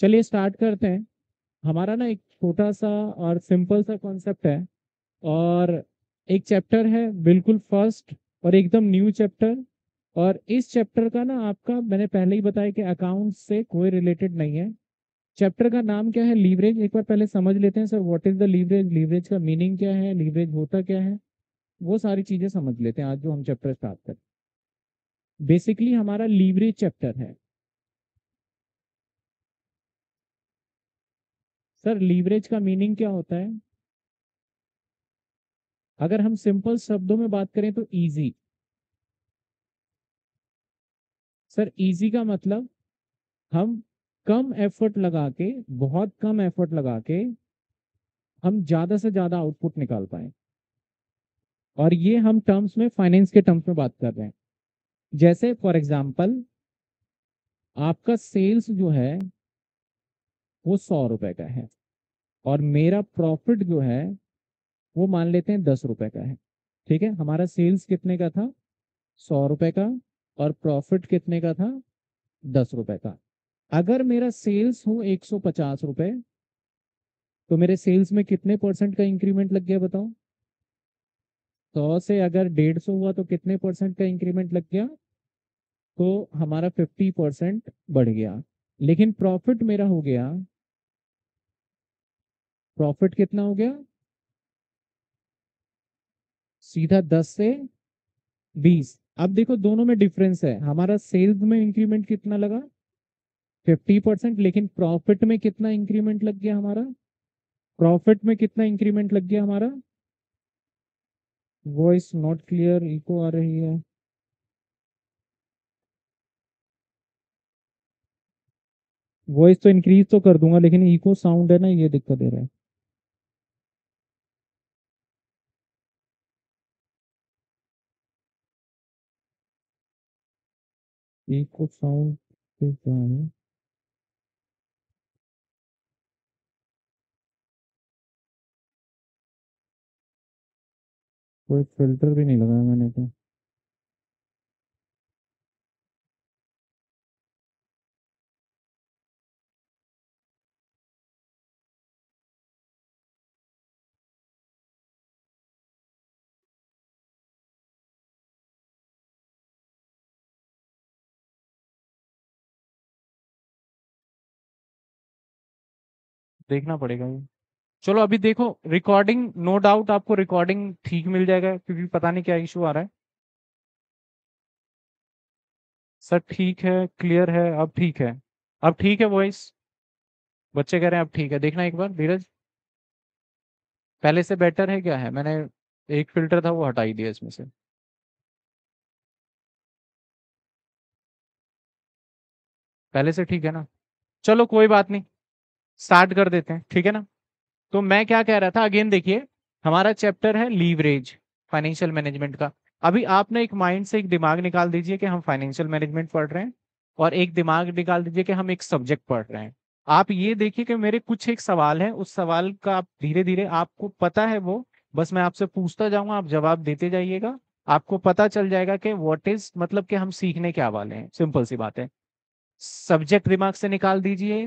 चलिए स्टार्ट करते हैं हमारा ना एक छोटा सा और सिंपल सा कॉन्सेप्ट है और एक चैप्टर है बिल्कुल फर्स्ट और एकदम न्यू चैप्टर और इस चैप्टर का ना आपका मैंने पहले ही बताया कि अकाउंट से कोई रिलेटेड नहीं है चैप्टर का नाम क्या है लीवरेज एक बार पहले समझ लेते हैं sir what is the leverage leverage का मीनिंग क्या है लीवरेज होता क्या है वो सारी चीजें समझ लेते हैं आज जो हम चैप्टर स्टार्ट करें बेसिकली हमारा लीवरेज चैप्टर है सर लीवरेज का मीनिंग क्या होता है अगर हम सिंपल शब्दों में बात करें तो इजी सर इजी का मतलब हम कम एफर्ट लगा के बहुत कम एफर्ट लगा के हम ज्यादा से ज्यादा आउटपुट निकाल पाए और ये हम टर्म्स में फाइनेंस के टर्म्स में बात कर रहे हैं जैसे फॉर एग्जाम्पल आपका सेल्स जो है वो सौ रुपए का है और मेरा प्रॉफिट जो है वो मान लेते हैं दस रुपए का है ठीक है हमारा सेल्स कितने का था सौ रुपए का और प्रॉफिट कितने का था दस रुपए का अगर मेरा सेल्स हो एक सौ पचास रुपए तो मेरे सेल्स में कितने परसेंट का इंक्रीमेंट लग गया बताओ सौ से अगर डेढ़ सौ हुआ तो कितने परसेंट का इंक्रीमेंट लग गया तो हमारा फिफ्टी परसेंट बढ़ गया लेकिन प्रॉफिट मेरा हो गया प्रॉफिट कितना हो गया सीधा दस से बीस अब देखो दोनों में डिफरेंस है हमारा सेल्स में इंक्रीमेंट कितना लगा फिफ्टी परसेंट लेकिन प्रॉफिट में कितना इंक्रीमेंट लग गया हमारा प्रॉफिट में कितना इंक्रीमेंट लग गया हमारा वॉइस नॉट क्लियर इको आ रही है वॉइस तो इंक्रीज तो कर दूंगा लेकिन इको साउंड है ना ये दिक्कत दे रहा है इको साउंड कोई फिल्टर भी नहीं लगाया मैंने तो देखना पड़ेगा ये चलो अभी देखो रिकॉर्डिंग नो डाउट आपको रिकॉर्डिंग ठीक मिल जाएगा क्योंकि पता नहीं क्या इशू आ रहा है सर ठीक है क्लियर है अब ठीक है अब ठीक है वॉइस बच्चे कह रहे हैं अब ठीक है देखना एक बार धीरज पहले से बेटर है क्या है मैंने एक फिल्टर था वो हटाई दिया इसमें से पहले से ठीक है ना चलो कोई बात नहीं स्टार्ट कर देते हैं ठीक है ना तो मैं क्या कह रहा था अगेन देखिए हमारा चैप्टर है लीवरेज फाइनेंशियल मैनेजमेंट का अभी आपने एक माइंड से एक दिमाग निकाल दीजिए कि हम फाइनेंशियल मैनेजमेंट पढ़ रहे हैं और एक दिमाग निकाल दीजिए कि हम एक सब्जेक्ट पढ़ रहे हैं आप ये देखिए कि मेरे कुछ एक सवाल है उस सवाल का आप धीरे धीरे आपको पता है वो बस मैं आपसे पूछता जाऊंगा आप जवाब देते जाइएगा आपको पता चल जाएगा कि वॉट इज मतलब कि हम सीखने क्या वाले हैं सिंपल सी बात है सब्जेक्ट दिमाग से निकाल दीजिए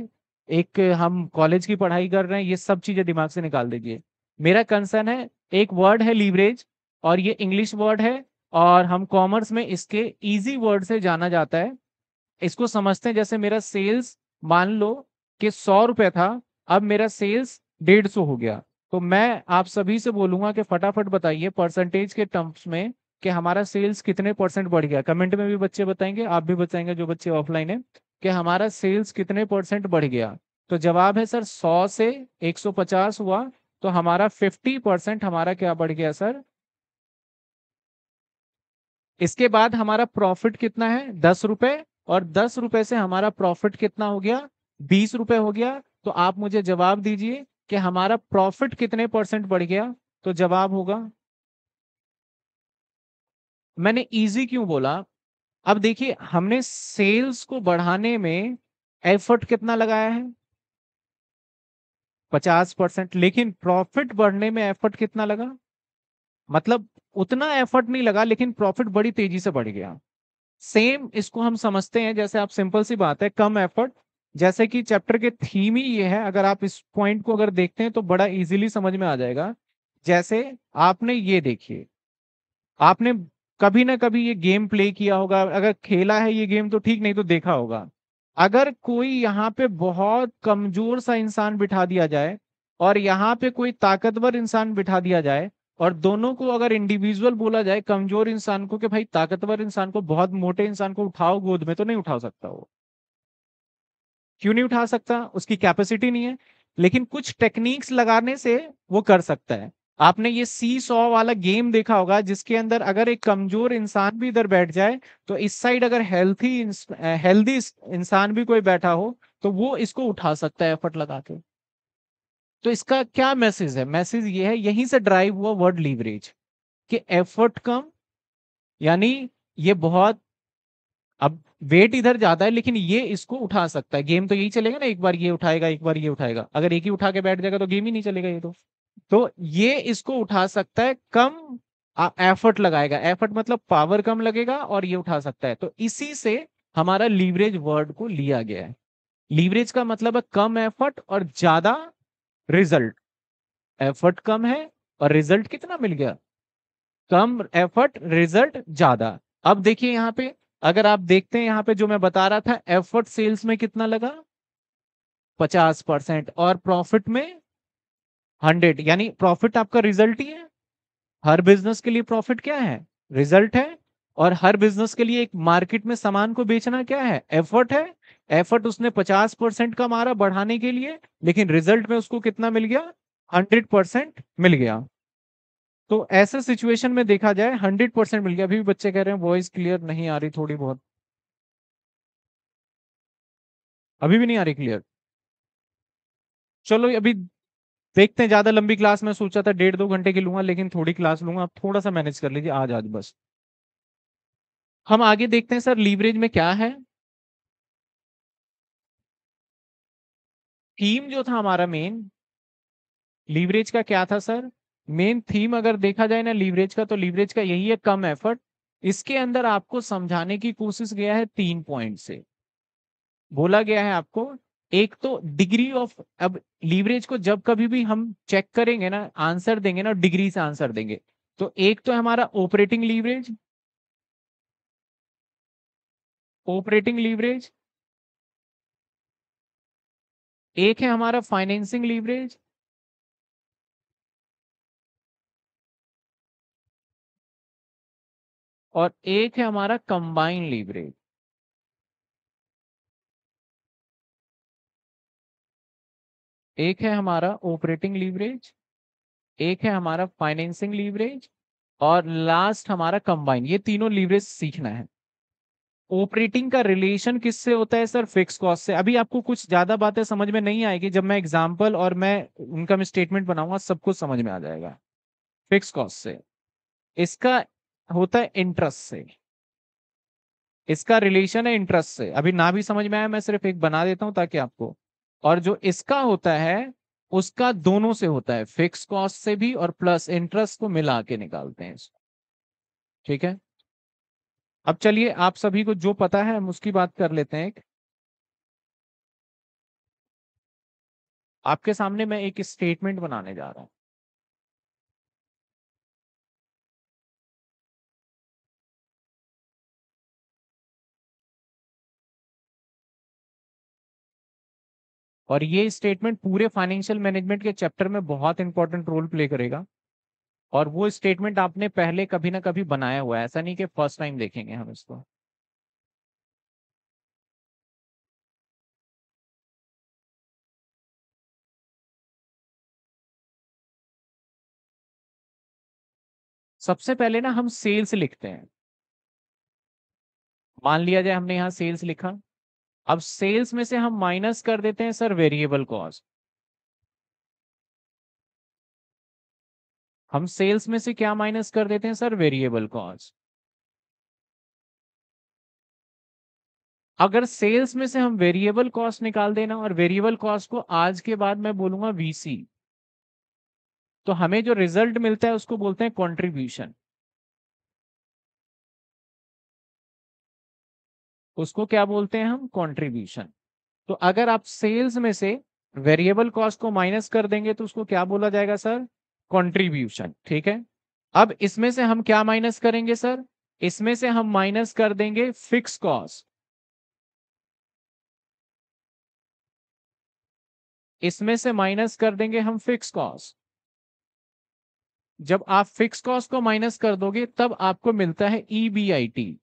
एक हम कॉलेज की पढ़ाई कर रहे हैं ये सब चीजें दिमाग से निकाल दीजिए मेरा कंसर्न है एक वर्ड है लीवरेज और ये इंग्लिश वर्ड है और हम कॉमर्स में इसके इजी वर्ड से जाना जाता है इसको समझते हैं जैसे मेरा सेल्स मान लो कि सौ रुपये था अब मेरा सेल्स डेढ़ सौ हो गया तो मैं आप सभी से बोलूंगा कि फटाफट बताइए परसेंटेज के टर्म्स में कि हमारा सेल्स कितने परसेंट बढ़ गया कमेंट में भी बच्चे बताएंगे आप भी बताएंगे जो बच्चे ऑफलाइन है कि हमारा सेल्स कितने परसेंट बढ़ गया तो जवाब है सर 100 से 150 हुआ तो हमारा 50 परसेंट हमारा क्या बढ़ गया सर इसके बाद हमारा प्रॉफिट कितना है दस रुपए और दस रुपए से हमारा प्रॉफिट कितना हो गया बीस रुपए हो गया तो आप मुझे जवाब दीजिए कि हमारा प्रॉफिट कितने परसेंट बढ़ गया तो जवाब होगा मैंने इजी क्यों बोला अब देखिए हमने सेल्स को बढ़ाने में एफर्ट कितना लगाया है पचास परसेंट लेकिन प्रॉफिट बढ़ने में एफर्ट कितना लगा मतलब उतना एफर्ट नहीं लगा लेकिन प्रॉफिट बड़ी तेजी से बढ़ गया सेम इसको हम समझते हैं जैसे आप सिंपल सी बात है कम एफर्ट जैसे कि चैप्टर के थीम ही ये है अगर आप इस पॉइंट को अगर देखते हैं तो बड़ा इजीली समझ में आ जाएगा जैसे आपने ये देखिए आपने कभी ना कभी ये गेम प्ले किया होगा अगर खेला है ये गेम तो ठीक नहीं तो देखा होगा अगर कोई यहाँ पे बहुत कमजोर सा इंसान बिठा दिया जाए और यहाँ पे कोई ताकतवर इंसान बिठा दिया जाए और दोनों को अगर इंडिविजुअल बोला जाए कमजोर इंसान को कि भाई ताकतवर इंसान को बहुत मोटे इंसान को उठाओ गोद में तो नहीं उठा सकता वो क्यों नहीं उठा सकता उसकी कैपेसिटी नहीं है लेकिन कुछ टेक्निक्स लगाने से वो कर सकता है आपने ये सी सॉ वाला गेम देखा होगा जिसके अंदर अगर एक कमजोर इंसान भी इधर बैठ जाए तो इस साइड अगर हेल्थी हेल्दी इंसान भी कोई बैठा हो तो वो इसको उठा सकता है एफर्ट लगा के तो इसका क्या मैसेज है मैसेज ये है यहीं से ड्राइव हुआ वर्ड लीवरेज कि एफर्ट कम यानी ये बहुत अब वेट इधर जाता है लेकिन ये इसको उठा सकता है गेम तो यही चलेगा ना एक बार ये उठाएगा एक बार ये उठाएगा अगर एक ही उठा के बैठ जाएगा तो गेम ही नहीं चलेगा ये तो तो ये इसको उठा सकता है कम एफर्ट लगाएगा एफर्ट मतलब पावर कम लगेगा और ये उठा सकता है तो इसी से हमारा लीवरेज वर्ड को लिया गया है लीवरेज का मतलब है कम एफर्ट और ज्यादा रिजल्ट एफर्ट कम है और रिजल्ट कितना मिल गया कम एफर्ट रिजल्ट ज्यादा अब देखिए यहाँ पे अगर आप देखते हैं यहाँ पे जो मैं बता रहा था एफर्ट सेल्स में कितना लगा पचास परसेंट और प्रॉफिट में हंड्रेड यानी प्रॉफिट आपका रिजल्ट ही है हर बिजनेस के लिए प्रॉफिट क्या है रिजल्ट है और हर बिजनेस के लिए एक मार्केट में सामान को बेचना क्या है एफर्ट है एफर्ट उसने पचास परसेंट का मारा बढ़ाने के लिए लेकिन रिजल्ट में उसको कितना मिल गया हंड्रेड परसेंट मिल गया तो ऐसे सिचुएशन में देखा जाए हंड्रेड परसेंट मिल गया अभी भी बच्चे कह रहे हैं वॉइस क्लियर नहीं आ रही थोड़ी बहुत अभी भी नहीं आ रही क्लियर चलो अभी देखते हैं ज्यादा लंबी क्लास में सोचा था डेढ़ दो घंटे की लूंगा लेकिन थोड़ी क्लास लूंगा आप थोड़ा सा मैनेज कर लीजिए आज आज बस हम आगे देखते हैं सर लीवरेज में क्या है थीम जो था हमारा मेन लीवरेज का क्या था सर मेन थीम अगर देखा जाए ना लीवरेज का तो लीवरेज का यही है कम एफर्ट इसके अंदर आपको समझाने की कोशिश गया है तीन पॉइंट से बोला गया है आपको एक तो डिग्री ऑफ अब लीवरेज को जब कभी भी हम चेक करेंगे ना आंसर देंगे ना डिग्री से आंसर देंगे तो एक तो हमारा ऑपरेटिंग लीवरेज ऑपरेटिंग लीवरेज एक है हमारा फाइनेंसिंग लीवरेज और एक है हमारा कंबाइंड लीवरेज एक है हमारा ऑपरेटिंग लीवरेज एक है हमारा फाइनेंसिंग लीवरेज और लास्ट हमारा कंबाइन ये तीनों लीवरेज सीखना है ऑपरेटिंग का रिलेशन किससे होता है सर फिक्स कॉस्ट से अभी आपको कुछ ज्यादा बातें समझ में नहीं आएगी जब मैं एग्जाम्पल और मैं इनकम स्टेटमेंट बनाऊंगा सब कुछ समझ में आ जाएगा फिक्स कॉस्ट से इसका होता है इंटरेस्ट से इसका रिलेशन है इंटरेस्ट से अभी ना भी समझ में आया मैं सिर्फ एक बना देता हूं ताकि आपको और जो इसका होता है उसका दोनों से होता है फिक्स कॉस्ट से भी और प्लस इंटरेस्ट को मिला के निकालते हैं इसको ठीक है अब चलिए आप सभी को जो पता है हम उसकी बात कर लेते हैं एक आपके सामने मैं एक स्टेटमेंट बनाने जा रहा हूं और ये स्टेटमेंट पूरे फाइनेंशियल मैनेजमेंट के चैप्टर में बहुत इंपॉर्टेंट रोल प्ले करेगा और वो स्टेटमेंट आपने पहले कभी ना कभी बनाया हुआ है ऐसा नहीं कि फर्स्ट टाइम देखेंगे हम इसको सबसे पहले ना हम सेल्स लिखते हैं मान लिया जाए हमने यहां सेल्स लिखा अब सेल्स में से हम माइनस कर देते हैं सर वेरिएबल कॉस्ट हम सेल्स में से क्या माइनस कर देते हैं सर वेरिएबल कॉस्ट अगर सेल्स में से हम वेरिएबल कॉस्ट निकाल देना और वेरिएबल कॉस्ट को आज के बाद मैं बोलूंगा वीसी तो हमें जो रिजल्ट मिलता है उसको बोलते हैं कॉन्ट्रीब्यूशन उसको क्या बोलते हैं हम कंट्रीब्यूशन तो अगर आप सेल्स में से वेरिएबल कॉस्ट को माइनस कर देंगे तो उसको क्या बोला जाएगा सर कंट्रीब्यूशन ठीक है अब इसमें से हम क्या माइनस करेंगे सर इसमें से हम माइनस कर देंगे फिक्स कॉस्ट इसमें से माइनस कर देंगे हम फिक्स कॉस्ट जब आप फिक्स कॉस्ट को माइनस कर दोगे तब आपको मिलता है ई बी आई टी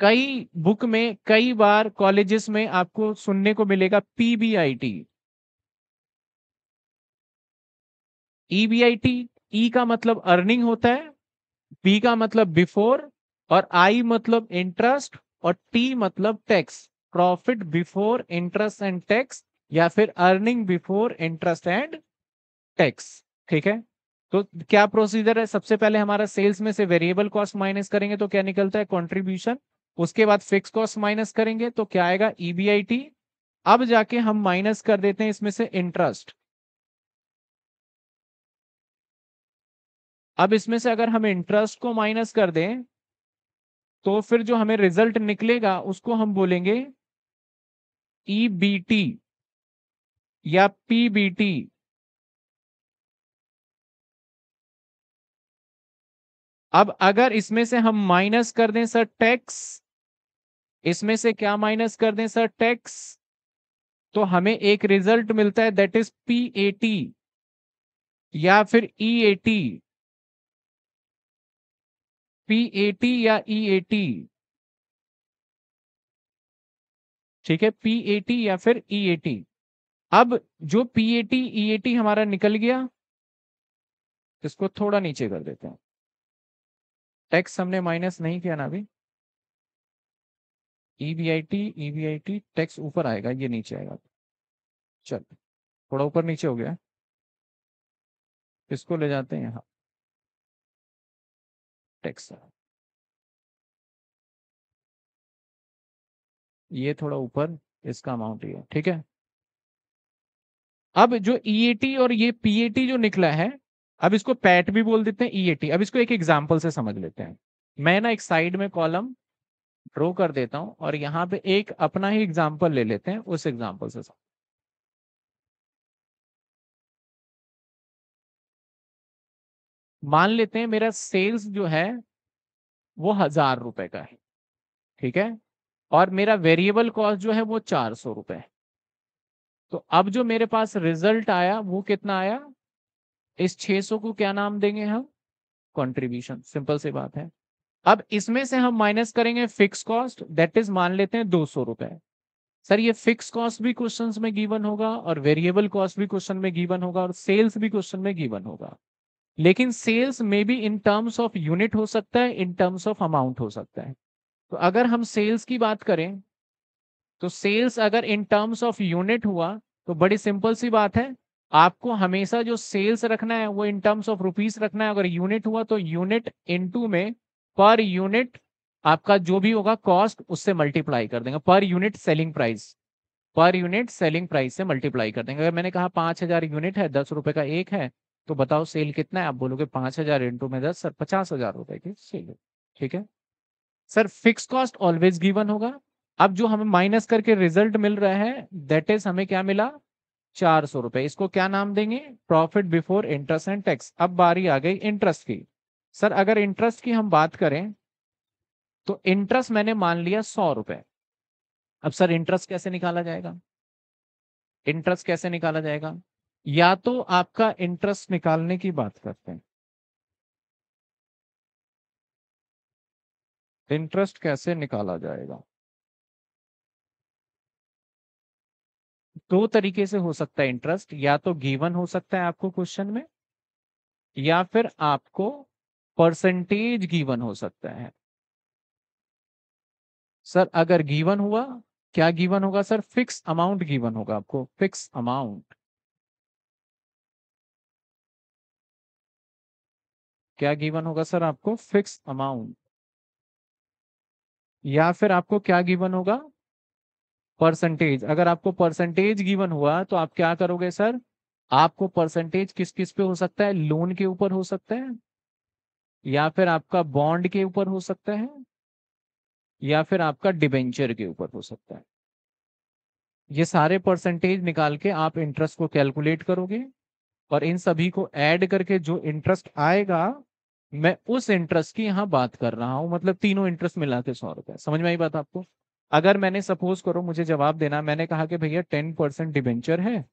कई बुक में कई बार कॉलेजेस में आपको सुनने को मिलेगा पीबीआईटी ईबीआईटी ई का मतलब अर्निंग होता है बी का मतलब बिफोर और आई मतलब इंटरेस्ट और टी मतलब tax profit before interest and tax या फिर earning before interest and tax ठीक है तो क्या प्रोसीजर है सबसे पहले हमारा सेल्स में से वेरिएबल कॉस्ट माइनस करेंगे तो क्या निकलता है कॉन्ट्रीब्यूशन उसके बाद फिक्स कॉस्ट माइनस करेंगे तो क्या आएगा ईबीआईटी e अब जाके हम माइनस कर देते हैं इसमें से इंटरेस्ट अब इसमें से अगर हम इंटरेस्ट को माइनस कर दें तो फिर जो हमें रिजल्ट निकलेगा उसको हम बोलेंगे ईबीटी e या पीबीटी अब अगर इसमें से हम माइनस कर दें सर टैक्स इसमें से क्या माइनस कर दें सर टैक्स तो हमें एक रिजल्ट मिलता है that is P A T या फिर E A T P A T या ई ए टी ठीक है पी ए टी या फिर ई ए टी अब जो P A T E A T हमारा निकल गया इसको थोड़ा नीचे कर देते हैं टैक्स हमने माइनस नहीं किया ना अभी ईवीआईटी ईवीआईटी टैक्स ऊपर आएगा ये नीचे आएगा चल थोड़ा ऊपर नीचे हो गया इसको ले जाते हैं यहाँ टैक्स ये थोड़ा ऊपर इसका अमाउंट ये ठीक है अब जो ईएटी e और ये पीएटी जो निकला है अब इसको पैट भी बोल देते हैं ईएटी e अब इसको एक एग्जाम्पल से समझ लेते हैं मैं ना एक साइड में कॉलम ड्रो कर देता हूं और यहां पे एक अपना ही एग्जाम्पल ले लेते हैं उस एग्जाम्पल से मान लेते हैं मेरा सेल्स जो है वो हजार रुपए का है ठीक है और मेरा वेरिएबल कॉस्ट जो है वो चार सौ रुपए है तो अब जो मेरे पास रिजल्ट आया वो कितना आया इस 600 को क्या नाम देंगे हम कंट्रीब्यूशन सिंपल सी बात है अब इसमें से हम माइनस करेंगे फिक्स कॉस्ट दैट इज मान लेते हैं दो सौ रुपए सर ये फिक्स कॉस्ट भी क्वेश्चन में गिवन होगा और वेरिएबल कॉस्ट भी क्वेश्चन में गिवन होगा और सेल्स भी क्वेश्चन में गिवन होगा लेकिन sales may be in terms of unit हो सकता है इन टर्म्स ऑफ अमाउंट हो सकता है तो अगर हम सेल्स की बात करें तो सेल्स अगर इन टर्म्स ऑफ यूनिट हुआ तो बड़ी सिंपल सी बात है आपको हमेशा जो सेल्स रखना है वो इन टर्म्स ऑफ रुपीज रखना है अगर यूनिट हुआ तो यूनिट टू में पर यूनिट आपका जो भी होगा कॉस्ट उससे मल्टीप्लाई कर देंगे per unit selling price per unit selling price से मल्टीप्लाई कर देंगे अगर मैंने कहा पांच हजार यूनिट है दस रुपए का एक है तो बताओ सेल कितना है आप बोलोगे पांच हजार इंटू में दस सर पचास हजार रुपए की सेल है ठीक है sir fix cost always given होगा अब जो हमें माइनस करके रिजल्ट मिल रहा है दैट इज हमें क्या मिला चार सौ रुपए इसको क्या नाम देंगे profit before interest and tax अब बारी आ गई इंटरेस्ट की सर अगर इंटरेस्ट की हम बात करें तो इंटरेस्ट मैंने मान लिया सौ रुपए अब सर इंटरेस्ट कैसे निकाला जाएगा इंटरेस्ट कैसे निकाला जाएगा या तो आपका इंटरेस्ट निकालने की बात करते हैं इंटरेस्ट कैसे निकाला जाएगा दो तरीके से हो सकता है इंटरेस्ट या तो गीवन हो सकता है आपको क्वेश्चन में या फिर आपको परसेंटेज गीवन हो सकता है सर अगर गीवन हुआ क्या गीवन होगा सर फिक्स अमाउंट गीवन होगा आपको फिक्स अमाउंट क्या गीवन होगा सर आपको फिक्स अमाउंट या फिर आपको क्या गिवन होगा परसेंटेज अगर आपको परसेंटेज गिवन हुआ तो आप क्या करोगे सर आपको परसेंटेज किस किस पे हो सकता है लोन के ऊपर हो सकता है या फिर आपका बॉन्ड के ऊपर हो सकता है या फिर आपका डिबेंचर के ऊपर हो सकता है ये सारे परसेंटेज निकाल के आप इंटरेस्ट को कैलकुलेट करोगे और इन सभी को ऐड करके जो इंटरेस्ट आएगा मैं उस इंटरेस्ट की यहाँ बात कर रहा हूं मतलब तीनों इंटरेस्ट मिला के सौ रुपए समझ में आई बात आपको अगर मैंने सपोज करो मुझे जवाब देना मैंने कहा कि भैया टेन परसेंट डिबेंचर है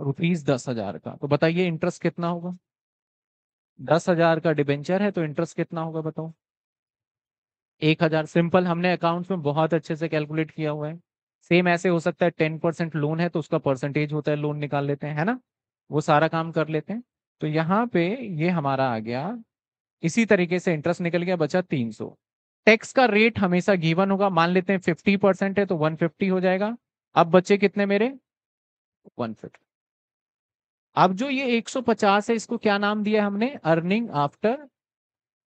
रुपीज दस हजार का तो बताइए इंटरेस्ट कितना होगा दस हजार का डिबेंचर है तो इंटरेस्ट कितना होगा बताओ एक हजार सिंपल हमने अकाउंट में बहुत अच्छे से कैलकुलेट किया हुआ है सेम ऐसे हो सकता है टेन परसेंट लोन है तो उसका परसेंटेज होता है लोन निकाल लेते हैं है ना वो सारा काम कर लेते हैं तो यहाँ पे ये हमारा आ गया इसी तरीके से इंटरेस्ट निकल गया बचा तीन सौ टैक्स का रेट हमेशा गिवन होगा मान लेते हैं फिफ्टी परसेंट है तो वन फिफ्टी हो जाएगा अब बच्चे कितने मेरे वन फिफ्टी अब जो ये 150 है इसको क्या नाम दिया हमने अर्निंग आफ्टर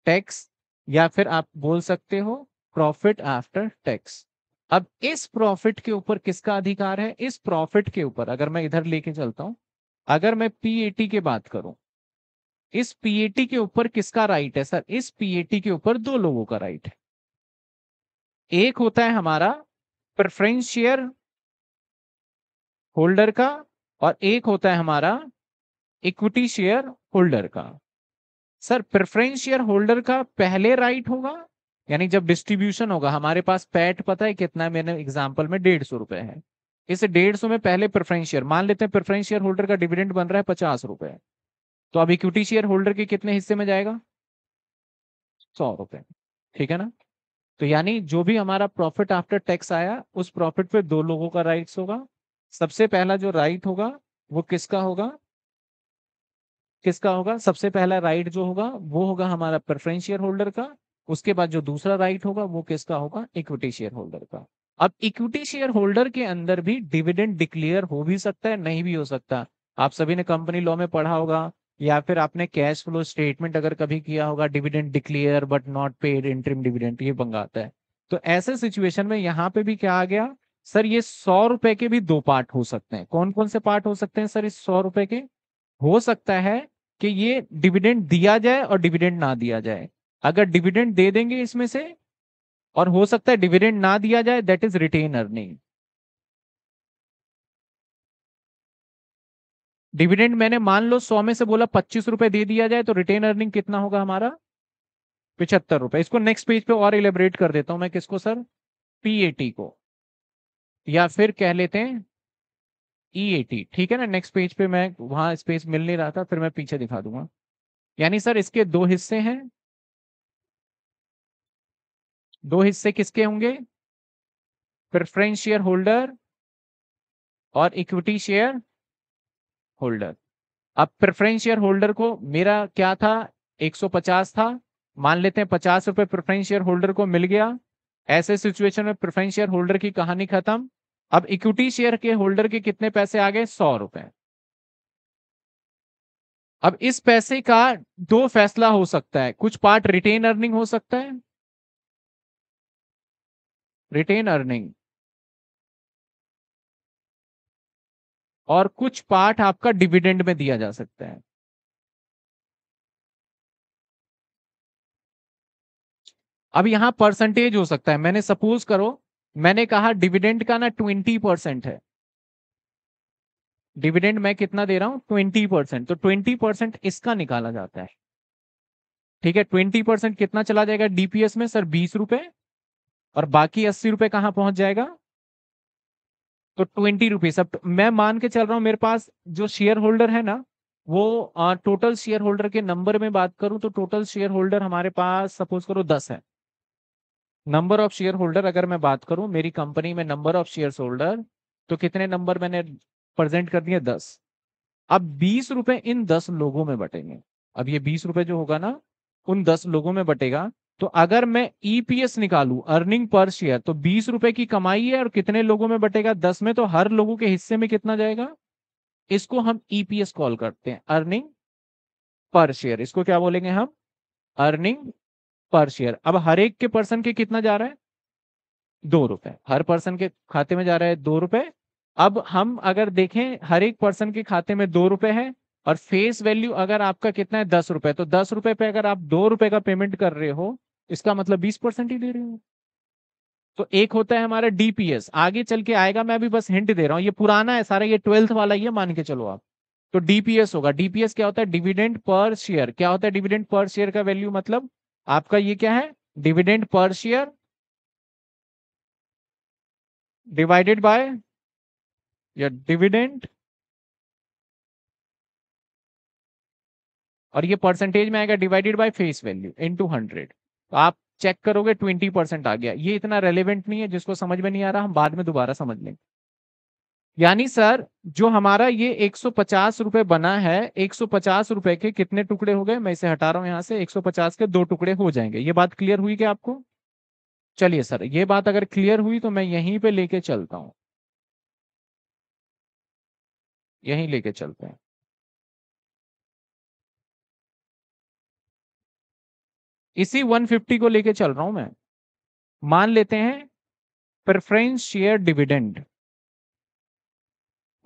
टैक्स या फिर आप बोल सकते हो प्रॉफिट आफ्टर टैक्स अब इस प्रॉफिट के ऊपर किसका अधिकार है इस प्रॉफिट के ऊपर अगर मैं इधर लेके चलता हूं अगर मैं पीएटी की बात करूं इस पीएटी के ऊपर किसका राइट है सर इस पीएटी के ऊपर दो लोगों का राइट है एक होता है हमारा प्रेफरेंस शेयर होल्डर का और एक होता है हमारा इक्विटी शेयर होल्डर का सर प्रेफरेंस शेयर होल्डर का पहले राइट होगा यानी जब डिस्ट्रीब्यूशन होगा हमारे पास पैट पता है कितना मैंने एग्जाम्पल में डेढ़ सौ रुपए है इस डेढ़ सौ में पहले प्रेफरेंस शेयर मान लेते हैं प्रेफरेंस शेयर होल्डर का डिविडेंड बन रहा है पचास रुपए तो अब इक्विटी शेयर होल्डर के कितने हिस्से में जाएगा सौ रुपए ठीक है ना तो यानी जो भी हमारा प्रॉफिट आफ्टर टैक्स आया उस प्रॉफिट पे दो लोगों का राइट्स होगा सबसे पहला जो राइट होगा वो किसका होगा किसका होगा सबसे पहला राइट जो होगा वो होगा हमारा प्रेफरेंस शेयर होल्डर का उसके बाद जो दूसरा राइट होगा वो किसका होगा इक्विटी शेयर होल्डर का अब इक्विटी शेयर होल्डर के अंदर भी डिविडेंड डिक्लेयर हो भी सकता है नहीं भी हो सकता आप सभी ने कंपनी लॉ में पढ़ा होगा या फिर आपने कैश फ्लो स्टेटमेंट अगर कभी किया होगा dividend declare but not paid interim dividend ये बंगाता है तो ऐसे सिचुएशन में यहाँ पे भी क्या आ गया सर ये सौ रुपए के भी दो पार्ट हो सकते हैं कौन कौन से पार्ट हो सकते हैं सर इस सौ रुपए के हो सकता है कि ये डिविडेंड दिया जाए और डिविडेंड ना दिया जाए अगर डिविडेंड दे देंगे इसमें से और हो सकता है डिविडेंड ना दिया जाए that is retained earning dividend मैंने मान लो सौ में से बोला पच्चीस रुपए दे दिया जाए तो रिटेन अर्निंग कितना होगा हमारा पिछहत्तर रुपए इसको नेक्स्ट पेज पे और इलेबरेट कर देता हूं मैं किसको सर पीएटी को या फिर कह लेते हैं ई e टी ठीक है ना नेक्स्ट पेज पे मैं वहां स्पेस मिल नहीं रहा था फिर मैं पीछे दिखा दूंगा यानी सर इसके दो हिस्से हैं दो हिस्से किसके होंगे प्रेफरेंस शेयर होल्डर और इक्विटी शेयर होल्डर अब प्रेफरेंस शेयर होल्डर को मेरा क्या था 150 था मान लेते हैं पचास रुपए प्रेफरेंस शेयर होल्डर को मिल गया ऐसे सिचुएशन में प्रेफरेंस शेयर होल्डर की कहानी खत्म अब इक्विटी शेयर के होल्डर के कितने पैसे आ गए सौ रुपए अब इस पैसे का दो फैसला हो सकता है कुछ पार्ट रिटेन अर्निंग हो सकता है रिटेन अर्निंग और कुछ पार्ट आपका डिविडेंड में दिया जा सकता है अब यहां परसेंटेज हो सकता है मैंने सपोज करो मैंने कहा डिविडेंड का ना ट्वेंटी परसेंट है डिविडेंड मैं कितना दे रहा हूं ट्वेंटी परसेंट तो ट्वेंटी परसेंट इसका निकाला जाता है ठीक है ट्वेंटी परसेंट कितना चला जाएगा डीपीएस में सर बीस रुपए और बाकी अस्सी रुपए कहां पहुंच जाएगा तो ट्वेंटी रुपीज अब मैं मान के चल रहा हूँ मेरे पास जो शेयर होल्डर है ना वो आ, टोटल शेयर होल्डर के नंबर में बात करूं तो टोटल शेयर होल्डर हमारे पास सपोज करो दस है नंबर ऑफ शेयर होल्डर अगर मैं बात करूं मेरी कंपनी में नंबर ऑफ शेयर होल्डर तो कितने नंबर मैंने प्रेजेंट कर दिए दस अब बीस रुपए इन दस लोगों में बटेंगे अब ये बीस रुपए जो होगा ना उन दस लोगों में बटेगा तो अगर मैं ईपीएस निकालू अर्निंग पर शेयर तो बीस रुपए की कमाई है और कितने लोगों में बटेगा दस में तो हर लोगों के हिस्से में कितना जाएगा इसको हम ईपीएस e कॉल करते हैं अर्निंग पर शेयर इसको क्या बोलेंगे हम अर्निंग पर शेयर अब हर एक के पर्सन के कितना जा रहा है दो रुपए हर पर्सन के खाते में जा रहा है दो रुपए अब हम अगर देखें हर एक पर्सन के खाते में दो रुपए है और फेस वैल्यू अगर आपका कितना है दस रुपए तो दस रुपए पे अगर आप दो रुपए का पेमेंट कर रहे हो इसका मतलब बीस परसेंट ही दे रहे हो तो एक होता है हमारा डीपीएस आगे चल के आएगा मैं अभी बस हिंट दे रहा हूँ ये पुराना है सारा ये ट्वेल्थ वाला ही है मान के चलो आप तो डीपीएस होगा डीपीएस क्या होता है डिविडेंड पर शेयर क्या होता है डिविडेंड पर शेयर का वैल्यू मतलब आपका ये क्या है dividend per share divided by या डिविडेंड और ये परसेंटेज में आएगा divided by face value into hundred तो आप चेक करोगे ट्वेंटी परसेंट आ गया ये इतना रेलिवेंट नहीं है जिसको समझ में नहीं आ रहा हम बाद में दोबारा समझ लेंगे यानी सर जो हमारा ये एक सौ पचास रुपए बना है एक सौ पचास रुपए के कितने टुकड़े हो गए मैं इसे हटा रहा हूं यहां से एक सौ पचास के दो टुकड़े हो जाएंगे ये बात क्लियर हुई क्या आपको चलिए सर ये बात अगर क्लियर हुई तो मैं यहीं पे लेके चलता हूं यहीं लेके चलते हैं इसी 150 को लेके चल रहा हूं मैं मान लेते हैं प्रेफरेंस शेयर डिविडेंड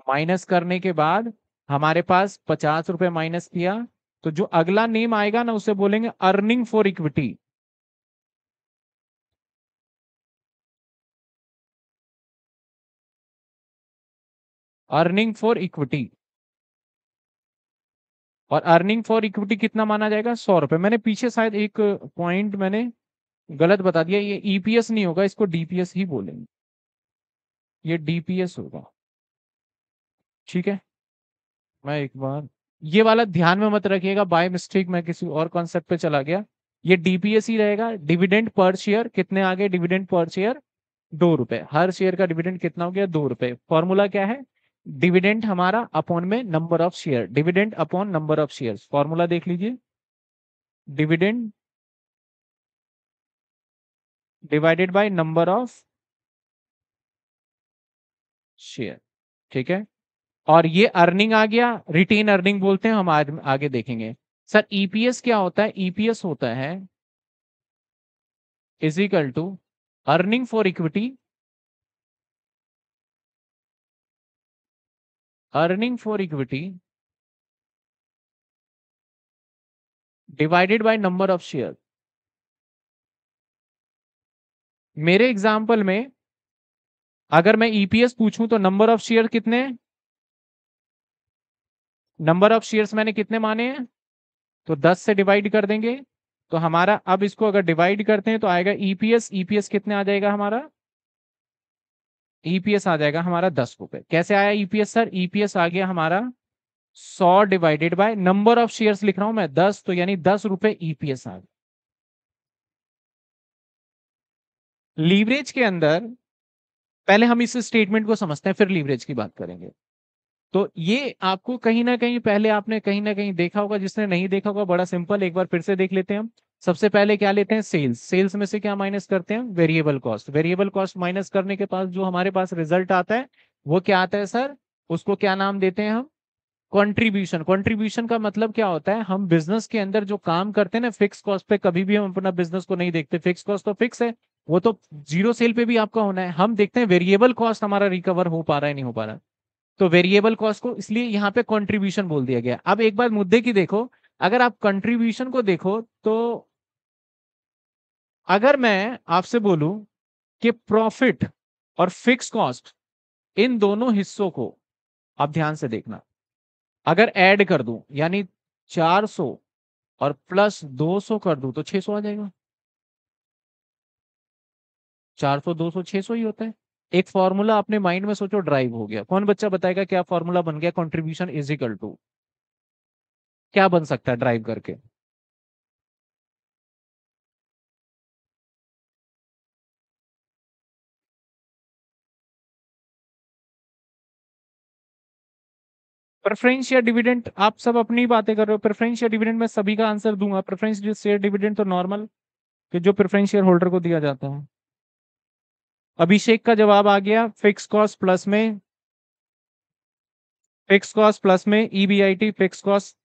माइनस करने के बाद हमारे पास पचास रुपए माइनस किया तो जो अगला नेम आएगा ना उसे बोलेंगे earning for equity earning for equity और अर्निंग फॉर इक्विटी कितना माना जाएगा सौ रुपए मैंने पीछे शायद एक पॉइंट मैंने गलत बता दिया ये ईपीएस e नहीं होगा इसको डीपीएस ही बोलेंगे ये डीपीएस होगा ठीक है मैं एक बार ये वाला ध्यान में मत रखिएगा बाय मिस्टेक मैं किसी और कॉन्सेप्ट पे चला गया ये डीपीएस ही रहेगा डिविडेंड पर शेयर कितने आ गए डिविडेंड पर शेयर दो रुपए हर शेयर का डिविडेंड कितना हो गया दो रुपए फॉर्मूला क्या है डिविडेंड हमारा अपॉन में number of share dividend upon number of share formula देख लीजिए dividend divided by number of share ठीक है और ये अर्निंग आ गया रिटेन अर्निंग बोलते हैं हम आज आगे देखेंगे सर ईपीएस e क्या होता है ईपीएस e होता है is equal to earning for equity earning for equity divided by number of share मेरे एग्जाम्पल में अगर मैं ईपीएस e पूछूं तो नंबर ऑफ शेयर कितने हैं नंबर ऑफ शेयर्स मैंने कितने माने हैं तो 10 से डिवाइड कर देंगे तो हमारा अब इसको अगर डिवाइड करते हैं तो आएगा ईपीएस e ईपीएस e कितने आ जाएगा हमारा ईपीएस e आ जाएगा हमारा दस रुपए कैसे आया ईपीएस सर ईपीएस आ गया हमारा सौ divided by number of shares लिख रहा हूं मैं दस तो यानी दस रुपए ईपीएस आ गया लीवरेज के अंदर पहले हम इस स्टेटमेंट को समझते हैं फिर लीवरेज की बात करेंगे तो ये आपको कहीं ना कहीं पहले आपने कहीं ना कहीं देखा होगा जिसने नहीं देखा होगा बड़ा सिंपल एक बार फिर से देख लेते हैं हम सबसे पहले क्या लेते हैं सेल्स सेल्स में से क्या माइनस करते हैं variable cost variable cost minus करने के पास जो हमारे पास रिजल्ट आता है वो क्या आता है सर उसको क्या नाम देते हैं हम कॉन्ट्रीब्यूशन कॉन्ट्रीब्यूशन का मतलब क्या होता है हम बिजनेस के अंदर जो काम करते हैं ना फिक्स कॉस्ट पे कभी भी हम अपना बिजनेस को नहीं देखते फिक्स कॉस्ट तो फिक्स है वो तो जीरो सेल पे भी आपका होना है हम देखते हैं वेरिएबल कॉस्ट हमारा रिकवर हो पा रहा है नहीं हो पा रहा है तो वेरिएबल कॉस्ट को इसलिए यहाँ पे कंट्रीब्यूशन बोल दिया गया अब एक बार मुद्दे की देखो अगर आप कंट्रीब्यूशन को देखो तो अगर मैं आपसे बोलूं कि प्रॉफिट और फिक्स कॉस्ट इन दोनों हिस्सों को आप ध्यान से देखना अगर ऐड कर दूं यानी 400 और प्लस 200 कर दूं तो 600 आ जाएगा 400 200 600 ही होता है एक फॉर्मूला अपने माइंड में सोचो ड्राइव हो गया कौन बच्चा बताएगा क्या फॉर्मूला बन गया कॉन्ट्रीब्यूशन इज इक्वल टू क्या बन सकता है ड्राइव करके प्रेफरेंस या डिविडेंट आप सब अपनी बातें कर रहे हो प्रेफरेंस या डिविडेंट मैं सभी का आंसर दूंगा प्रेफरेंस शेयर डिविडेंट तो नॉर्मल कि जो प्रेफरेंस शेयर होल्डर को दिया जाता है अभिषेक का जवाब आ गया फिक्स कॉस्ट प्लस में फिक्स कॉस्ट प्लस में ईबीआईटी फिक्स कॉस्ट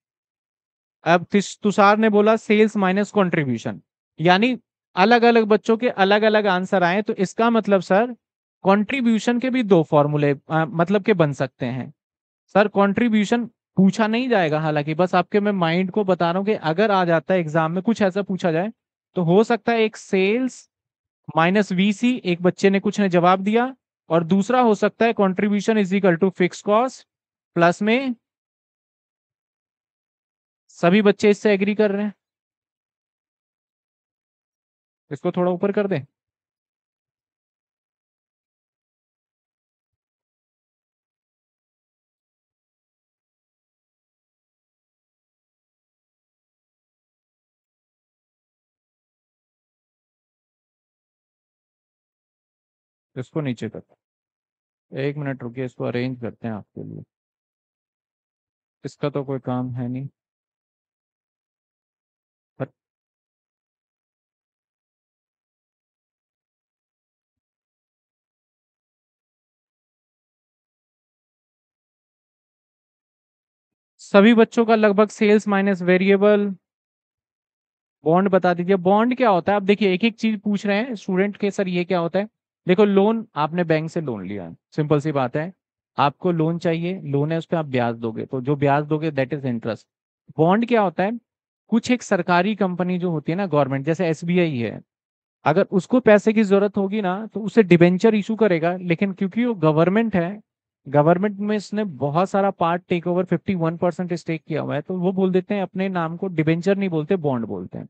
अब तुषार ने बोला सेल्स माइनस कंट्रीब्यूशन यानी अलग अलग बच्चों के अलग अलग आंसर आए तो इसका मतलब सर कंट्रीब्यूशन के भी दो फॉर्मूले मतलब के बन सकते हैं सर कंट्रीब्यूशन पूछा नहीं जाएगा हालांकि बस आपके मैं माइंड को बता रहा हूँ कि अगर आ जाता है एग्जाम में कुछ ऐसा पूछा जाए तो हो सकता है एक सेल्स माइनस वीसी एक बच्चे ने कुछ ने जवाब दिया और दूसरा हो सकता है contribution is equal to fix cost plus में सभी बच्चे इससे एग्री कर रहे हैं इसको थोड़ा ऊपर कर दें इसको नीचे करते एक मिनट रुकिए इसको अरेंज करते हैं आपके लिए इसका तो कोई काम है नहीं सभी बच्चों का लगभग सेल्स माइनस वेरिएबल बॉन्ड बता दीजिए बॉन्ड क्या होता है आप देखिए एक एक चीज पूछ रहे हैं स्टूडेंट के सर ये क्या होता है देखो लोन आपने बैंक से लोन लिया सिंपल सी बात है आपको लोन चाहिए लोन है उस पर आप ब्याज दोगे तो जो ब्याज दोगे दैट इज इंटरेस्ट बॉन्ड क्या होता है कुछ एक सरकारी कंपनी जो होती है ना गवर्नमेंट जैसे एस है अगर उसको पैसे की जरूरत होगी ना तो उसे डिबेंचर इशू करेगा लेकिन क्योंकि वो गवर्नमेंट है गवर्नमेंट में इसने बहुत सारा part take over one percent stake किया हुआ है तो वो बोल देते हैं अपने नाम को डिबेंचर नहीं बोलते बॉन्ड बोलते हैं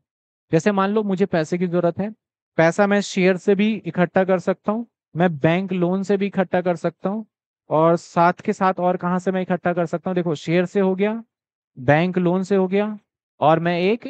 जैसे मान लो मुझे पैसे की जरूरत है पैसा मैं शेयर से भी इकट्ठा कर सकता हूँ मैं बैंक लोन से भी इकट्ठा कर सकता हूँ और साथ के साथ और कहाँ से मैं इकट्ठा कर सकता हूँ देखो शेयर से हो गया बैंक लोन से हो गया और मैं एक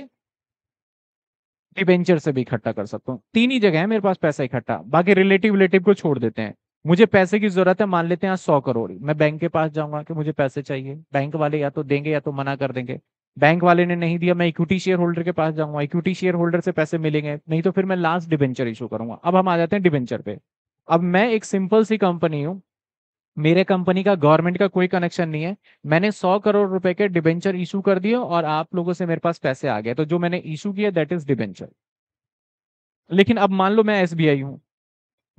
डिवेंचर से भी इकट्ठा कर सकता हूँ तीन ही जगह है मेरे पास पैसा इकट्ठा बाकी रिलेटिव रिलेटिव को छोड़ देते हैं मुझे पैसे की जरूरत है मान लेते हैं सौ करोड़ मैं बैंक के पास जाऊंगा कि मुझे पैसे चाहिए बैंक वाले या तो देंगे या तो मना कर देंगे बैंक वाले ने नहीं दिया मैं इक्विटी शेयर होल्डर के पास जाऊंगा इक्विटी शेयर होल्डर से पैसे मिलेंगे नहीं तो फिर मैं लास्ट डिबेंचर इशू करूंगा अब हम आ जाते हैं डिबेंचर पे अब मैं एक सिंपल सी कंपनी हूँ मेरे कंपनी का गवर्नमेंट का कोई कनेक्शन नहीं है मैंने सौ करोड़ रुपए के डिबेंचर इशू कर दिए और आप लोगों से मेरे पास पैसे आ गए तो जो मैंने इशू किया दैट इज डिबेंचर लेकिन अब मान लो मैं एस बी आई हूं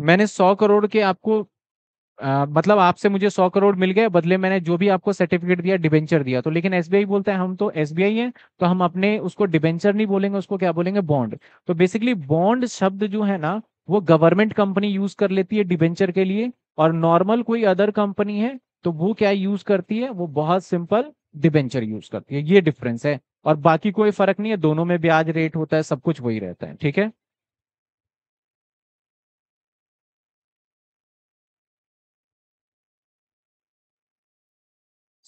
मैंने सौ करोड़ के आपको आ, मतलब आपसे मुझे सौ करोड़ मिल गए बदले मैंने जो भी आपको सर्टिफिकेट दिया डिबेंचर दिया तो लेकिन एसबीआई बोलता है हम तो एसबीआई है तो हम अपने उसको डिबेंचर नहीं बोलेंगे उसको क्या बोलेंगे बॉन्ड तो बेसिकली बॉन्ड शब्द जो है ना वो गवर्नमेंट कंपनी यूज कर लेती है डिबेंचर के लिए और नॉर्मल कोई अदर कंपनी है तो वो क्या यूज करती है वो बहुत सिंपल डिबेंचर यूज करती है ये डिफरेंस है और बाकी कोई फर्क नहीं है दोनों में ब्याज रेट होता है सब कुछ वही रहता है ठीक है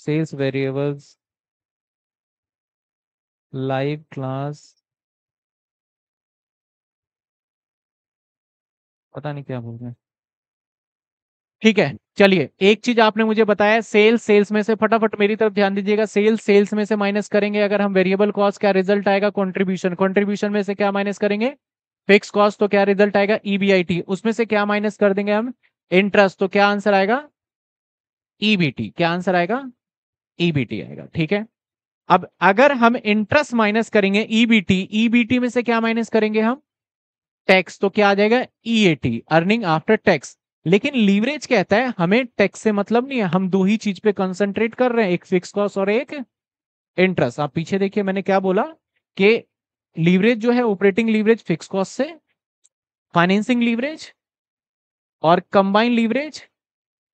sales variables live class पता नहीं क्या बोल रहे ठीक है चलिए एक चीज आपने मुझे बताया सेल्स सेल्स में से फटाफट मेरी तरफ ध्यान दीजिएगा सेल्स सेल्स में से माइनस करेंगे अगर हम वेरिएबल कॉस्ट क्या रिजल्ट आएगा कंट्रीब्यूशन कंट्रीब्यूशन में से क्या माइनस करेंगे फिक्स कॉस्ट तो क्या रिजल्ट आएगा ईबीआईटी e उसमें से क्या माइनस कर देंगे हम इंटरेस्ट तो क्या आंसर आएगा ईबीटी e क्या आंसर आएगा ईबीटी e आएगा ठीक है अब अगर हम इंटरेस्ट माइनस करेंगे ईबीटी e ईबीटी e में से क्या माइनस करेंगे हम टैक्स तो क्या आ जाएगा ईएटी अर्निंग आफ्टर टैक्स लेकिन लीवरेज कहता है हमें टैक्स से मतलब नहीं है हम दो ही चीज पे कंसंट्रेट कर रहे हैं एक फिक्स कॉस्ट और एक इंटरेस्ट आप पीछे देखिए मैंने क्या बोला कि लीवरेज जो है ऑपरेटिंग लीवरेज फिक्स कॉस्ट से फाइनेंसिंग लीवरेज और कंबाइंड लीवरेज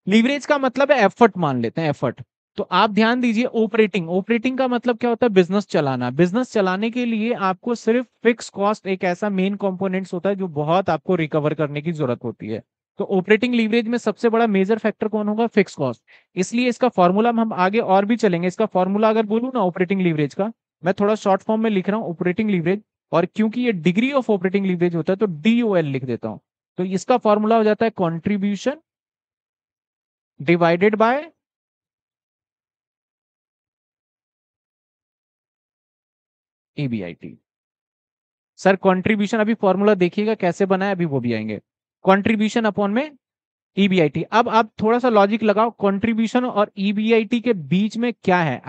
लीवरेज का मतलब है एफर्ट मान लेते हैं एफर्ट तो आप ध्यान दीजिए ऑपरेटिंग ऑपरेटिंग का मतलब क्या होता है बिजनेस चलाना बिजनेस चलाने के लिए आपको सिर्फ फिक्स कॉस्ट एक ऐसा मेन कॉम्पोनेंट होता है जो बहुत आपको रिकवर करने की जरूरत होती है तो ऑपरेटिंग लीवरेज में सबसे बड़ा मेजर फैक्टर कौन होगा फिक्स कॉस्ट इसलिए इसका फॉर्मूला हम आगे और भी चलेंगे इसका फॉर्मूला अगर बोलू ना ऑपरेटिंग लीवरेज का मैं थोड़ा शॉर्ट फॉर्म में लिख रहा हूँ ऑपरेटिंग लीवरेज और क्योंकि ये डिग्री ऑफ ऑपरेटिंग लीवरेज होता है तो एल लिख देता हूँ तो इसका फॉर्मूला हो जाता है contribution divided by T sir contribution अभी फॉर्मूला देखिएगा कैसे बनाए अभी वो भी आएंगे कंट्रीब्यूशन अपॉन में ईबीआईटी अब आप थोड़ा सा लॉजिक लगाओ कंट्रीब्यूशन और ईबीआईटी के बीच में क्या है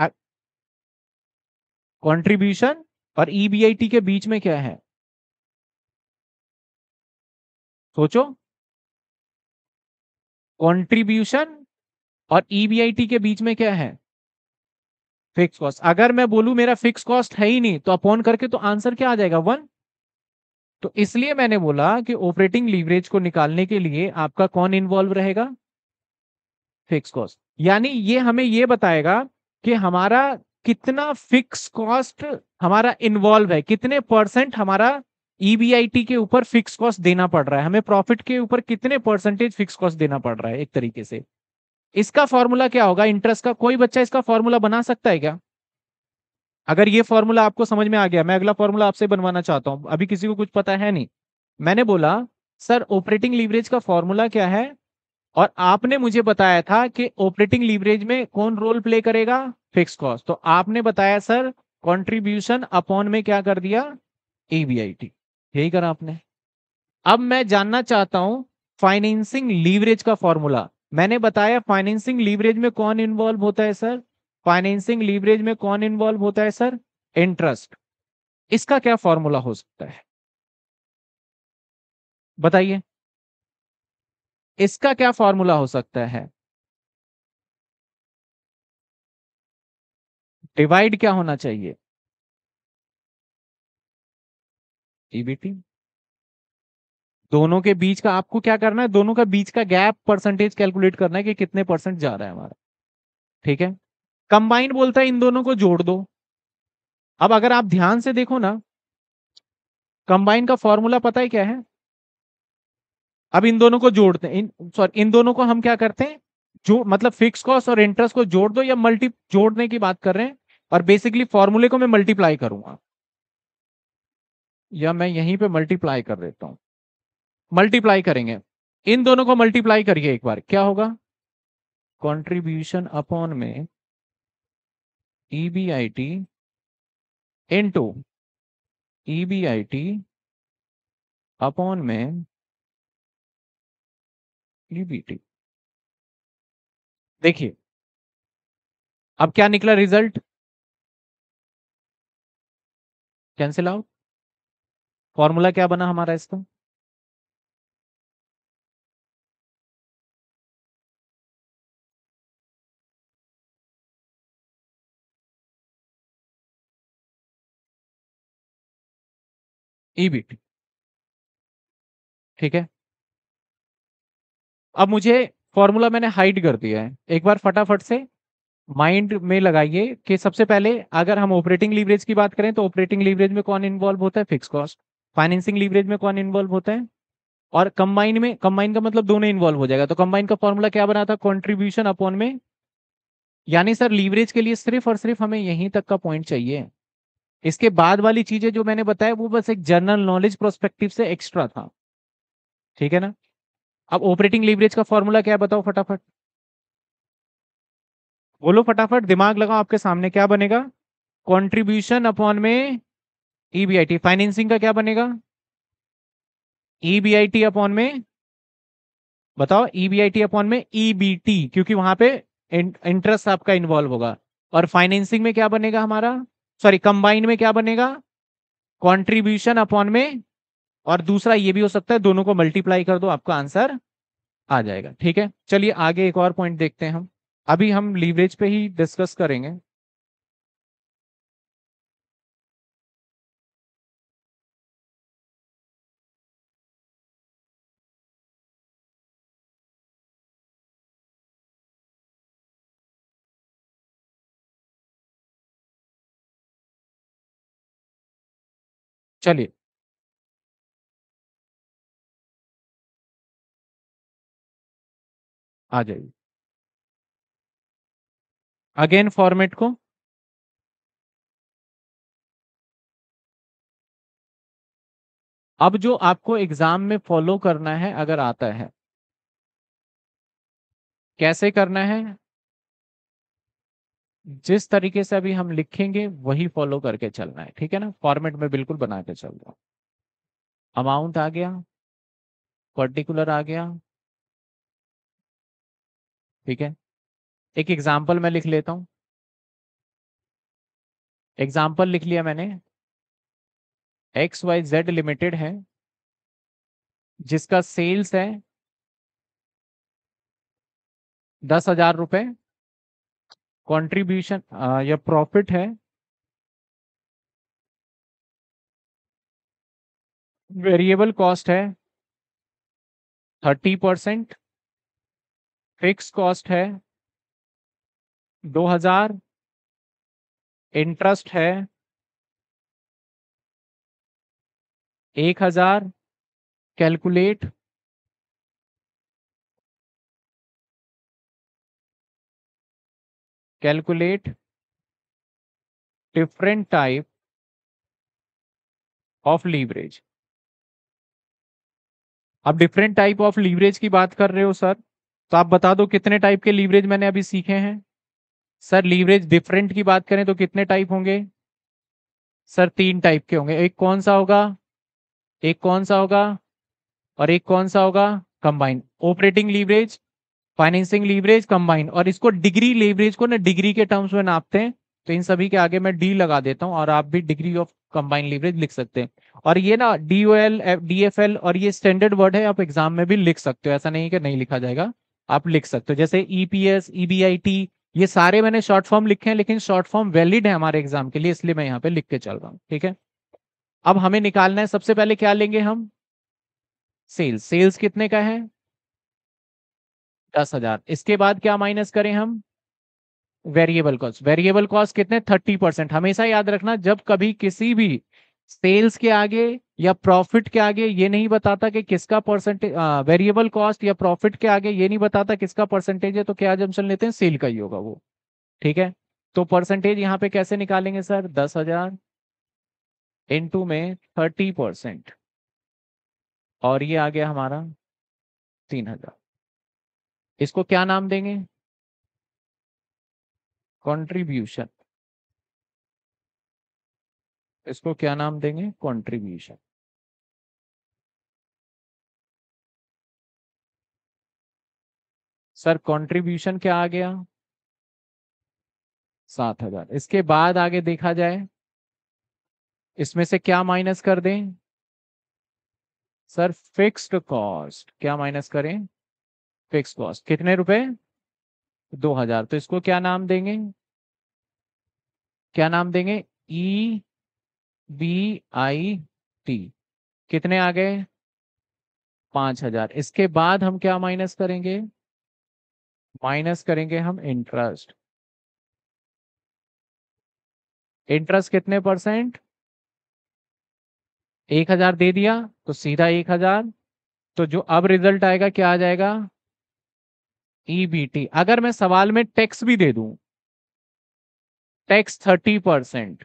कंट्रीब्यूशन और ईबीआईटी के बीच में क्या है सोचो कंट्रीब्यूशन और ईबीआईटी के बीच में क्या है फिक्स कॉस्ट अगर मैं बोलू मेरा फिक्स कॉस्ट है ही नहीं तो अपॉन करके तो आंसर क्या आ जाएगा वन तो इसलिए मैंने बोला कि ऑपरेटिंग लीवरेज को निकालने के लिए आपका कौन इन्वॉल्व रहेगा फिक्स कॉस्ट यानी ये हमें ये बताएगा कि हमारा कितना फिक्स कॉस्ट हमारा इन्वॉल्व है कितने परसेंट हमारा ईबीआईटी e के ऊपर फिक्स कॉस्ट देना पड़ रहा है हमें प्रॉफिट के ऊपर कितने परसेंटेज फिक्स कॉस्ट देना पड़ रहा है एक तरीके से इसका फॉर्मूला क्या होगा इंटरेस्ट का कोई बच्चा इसका फॉर्मूला बना सकता है क्या अगर ये फॉर्मूला आपको समझ में आ गया मैं अगला फॉर्मूला आपसे बनवाना चाहता हूँ अभी किसी को कुछ पता है नहीं मैंने बोला सर ऑपरेटिंग लीवरेज का फॉर्मूला क्या है और आपने मुझे बताया था कि ऑपरेटिंग लीवरेज में कौन रोल प्ले करेगा फिक्स कॉस्ट तो आपने बताया सर कॉन्ट्रीब्यूशन अपॉन में क्या कर दिया ईवीआईटी यही करा आपने अब मैं जानना चाहता हूं फाइनेंसिंग लीवरेज का फॉर्मूला मैंने बताया फाइनेंसिंग लीवरेज में कौन इन्वॉल्व होता है सर फाइनेंसिंग लीवरेज में कौन इन्वॉल्व होता है सर इंटरेस्ट इसका क्या फॉर्मूला हो सकता है बताइए इसका क्या फॉर्मूला हो सकता है डिवाइड क्या होना चाहिए ईबीटी e दोनों के बीच का आपको क्या करना है दोनों का बीच का गैप परसेंटेज कैलकुलेट करना है कि कितने परसेंट जा रहा है हमारा ठीक है कंबाइन बोलता है इन दोनों को जोड़ दो अब अगर आप ध्यान से देखो ना कंबाइन का फॉर्मूला पता है क्या है अब इन दोनों को जोड़ते हैं सॉरी इन दोनों को हम क्या करते हैं जो मतलब फिक्स कॉस्ट और इंटरेस्ट को जोड़ दो या मल्टी जोड़ने की बात कर रहे हैं और बेसिकली फॉर्मूले को मैं मल्टीप्लाई करूंगा या मैं यहीं पे मल्टीप्लाई कर देता हूं मल्टीप्लाई करेंगे इन दोनों को मल्टीप्लाई करिए एक बार क्या होगा कॉन्ट्रीब्यूशन अपॉन में ईबीआईटी इनटू ईबीआईटी अपॉन में ईबीटी e देखिए अब क्या निकला रिजल्ट कैंसिल आउट फॉर्मूला क्या बना हमारा इसका ईबीटी ठीक है अब मुझे फॉर्मूला मैंने हाइड कर दिया है एक बार फटाफट से माइंड में लगाइए कि सबसे पहले अगर हम ऑपरेटिंग लीवरेज की बात करें तो ऑपरेटिंग लीवरेज में कौन इन्वॉल्व होता है फिक्स कॉस्ट फाइनेंसिंग लीवरेज में कौन इन्वॉल्व होता है और कंबाइन में कंबाइन का मतलब दोनों इन्वॉल्व हो जाएगा तो कंबाइन का फॉर्मूला क्या बना था कॉन्ट्रीब्यूशन अपॉन में यानी सर लीवरेज के लिए सिर्फ और सिर्फ हमें यहीं तक का पॉइंट चाहिए इसके बाद वाली चीजें जो मैंने बताया वो बस एक जनरल नॉलेज प्रोस्पेक्टिव से एक्स्ट्रा था ठीक है ना अब ऑपरेटिंग लीवरेज का फॉर्मूला क्या बताओ फटाफट बोलो फटाफट दिमाग लगाओ आपके सामने क्या बनेगा कंट्रीब्यूशन अपॉन में ईबीआईटी e फाइनेंसिंग का क्या बनेगा ईबीआईटी e अपॉन में बताओ ईबीआईटी e अपॉन में ईबीटी क्योंकि वहां पे इंटरेस्ट आपका इन्वॉल्व होगा और फाइनेंसिंग में क्या बनेगा हमारा सॉरी कंबाइन में क्या बनेगा कॉन्ट्रीब्यूशन अपॉन में और दूसरा ये भी हो सकता है दोनों को मल्टीप्लाई कर दो आपका आंसर आ जाएगा ठीक है चलिए आगे एक और पॉइंट देखते हैं हम अभी हम लीवरेज पे ही डिस्कस करेंगे चलिए आ जाइए अगेन फॉर्मेट को अब जो आपको एग्जाम में फॉलो करना है अगर आता है कैसे करना है जिस तरीके से अभी हम लिखेंगे वही फॉलो करके चलना है ठीक है ना फॉर्मेट में बिल्कुल बना के चल रहा अमाउंट आ गया पर्टिकुलर आ गया ठीक है एक एग्जाम्पल मैं लिख लेता हूं एग्जाम्पल लिख लिया मैंने एक्स वाई जेड लिमिटेड है जिसका सेल्स है दस हजार रुपये कंट्रीब्यूशन uh, या प्रॉफिट है वेरिएबल कॉस्ट है थर्टी परसेंट फिक्स कॉस्ट है दो हजार इंटरेस्ट है एक हजार calculate calculate different type of leverage आप डिफरेंट टाइप ऑफ लीवरेज की बात कर रहे हो सर तो आप बता दो कितने टाइप के लीवरेज मैंने अभी सीखे हैं सर लीवरेज डिफरेंट की बात करें तो कितने टाइप होंगे सर तीन टाइप के होंगे एक कौन सा होगा एक कौन सा होगा और एक कौन सा होगा combined operating leverage financing leverage combine और इसको डिग्री लेवरेज को ना डिग्री के टर्म्स में नापते हैं तो इन सभी के आगे मैं डी लगा देता हूँ और आप भी डिग्री ऑफ कंबाइन लीवरेज लिख सकते हैं और ये ना D O L D F L और ये स्टैंडर्ड वर्ड है आप एग्जाम में भी लिख सकते हो ऐसा नहीं कि नहीं लिखा जाएगा आप लिख सकते हो जैसे E P S E B I T ये सारे मैंने शॉर्ट फॉर्म लिखे हैं लेकिन शॉर्ट फॉर्म वैलिड है हमारे एग्जाम के लिए इसलिए मैं यहाँ पे लिख के चल रहा हूँ ठीक है अब हमें निकालना है सबसे पहले क्या लेंगे हम सेल्स सेल्स कितने का है दस हजार इसके बाद क्या माइनस करें हम वेरिएबल कॉस्ट वेरिएबल कॉस्ट कितने थर्टी परसेंट हमेशा याद रखना जब कभी किसी भी सेल्स के आगे या प्रॉफिट के आगे ये नहीं बताता कि किसका परसेंटेज वेरिएबल कॉस्ट या प्रॉफिट के आगे ये नहीं बताता किसका परसेंटेज है तो क्या चल लेते हैं सेल का ही होगा वो ठीक है तो परसेंटेज यहाँ पे कैसे निकालेंगे सर दस हजार इंटू में थर्टी परसेंट और ये आ गया हमारा तीन हजार इसको क्या नाम देंगे कंट्रीब्यूशन इसको क्या नाम देंगे कंट्रीब्यूशन सर कंट्रीब्यूशन क्या आ गया सात हजार इसके बाद आगे देखा जाए इसमें से क्या माइनस कर दें सर फिक्स्ड कॉस्ट क्या माइनस करें फिक्स कॉस्ट कितने रुपए दो हजार तो इसको क्या नाम देंगे क्या नाम देंगे ई बी आई टी कितने आ गए पांच हजार इसके बाद हम क्या माइनस करेंगे माइनस करेंगे हम इंटरेस्ट इंटरेस्ट कितने परसेंट एक हजार दे दिया तो सीधा एक हजार तो जो अब रिजल्ट आएगा क्या आ जाएगा ईबीटी e अगर मैं सवाल में टैक्स भी दे दूं टैक्स थर्टी परसेंट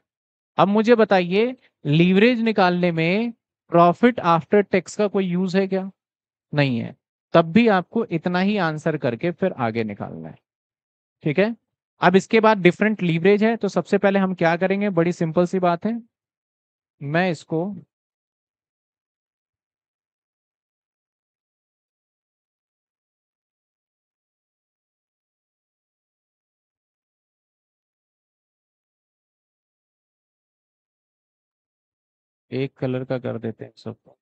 अब मुझे बताइए लीवरेज निकालने में प्रॉफिट आफ्टर टैक्स का कोई यूज है क्या नहीं है तब भी आपको इतना ही आंसर करके फिर आगे निकालना है ठीक है अब इसके बाद डिफरेंट लीवरेज है तो सबसे पहले हम क्या करेंगे बड़ी सिंपल सी बात है मैं इसको एक कलर का कर देते हैं सबको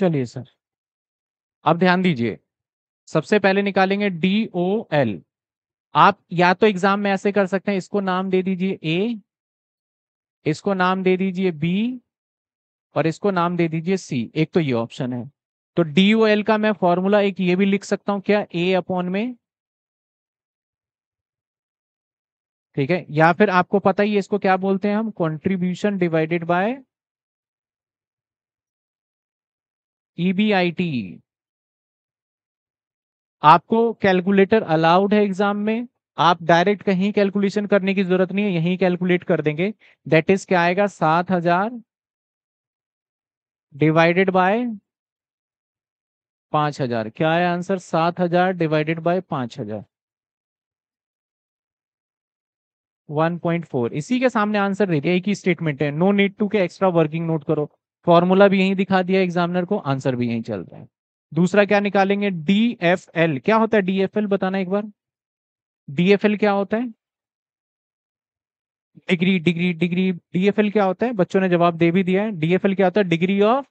चलिए सर अब ध्यान दीजिए सबसे पहले निकालेंगे डी ओ एल आप या तो एग्जाम में ऐसे कर सकते हैं इसको नाम दे दीजिए ए इसको नाम दे दीजिए बी और इसको नाम दे दीजिए सी एक तो ये ऑप्शन है तो डी ओ एल का मैं फॉर्मूला एक ये भी लिख सकता हूं क्या ए अपॉन में ठीक है या फिर आपको पता ही इसको क्या बोलते हैं हम कंट्रीब्यूशन डिवाइडेड बाय ईबीआईटी आपको कैलकुलेटर अलाउड है एग्जाम में आप डायरेक्ट कहीं कैलकुलेशन करने की जरूरत नहीं है यहीं कैलकुलेट कर देंगे दैट इज क्या आएगा सात हजार डिवाइडेड बाय पांच हजार क्या है आंसर सात हजार डिवाइडेड बाय पांच हजार वन पॉइंट फोर इसी के सामने आंसर दे दिया एक ही स्टेटमेंट है नो नीड टू के एक्स्ट्रा वर्किंग नोट करो फॉर्मूला भी यही दिखा दिया एग्जामिनर को आंसर भी यही चल रहा है दूसरा क्या निकालेंगे डी एफ एल क्या होता है डी एफ एल बताना एक बार डी क्या होता है डिग्री डिग्री डिग्री डीएफएल क्या होता है बच्चों ने जवाब दे भी दिया है डीएफएल क्या होता है डिग्री ऑफ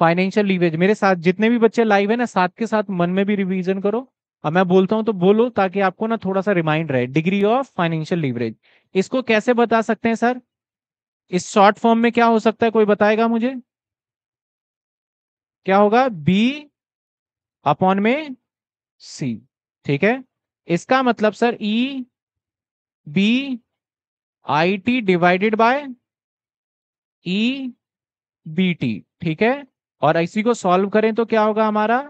फाइनेंशियल लीवेज मेरे साथ जितने भी बच्चे लाइव है ना साथ के साथ मन में भी रिवीजन करो अब मैं बोलता हूं तो बोलो ताकि आपको ना थोड़ा सा रिमाइंड रहे डिग्री ऑफ फाइनेंशियल लीवरेज इसको कैसे बता सकते हैं सर इस शॉर्ट फॉर्म में क्या हो सकता है कोई बताएगा मुझे क्या होगा बी अपॉन में सी ठीक है इसका मतलब sir E B I T divided by E B T ठीक है और इसी को सॉल्व करें तो क्या होगा हमारा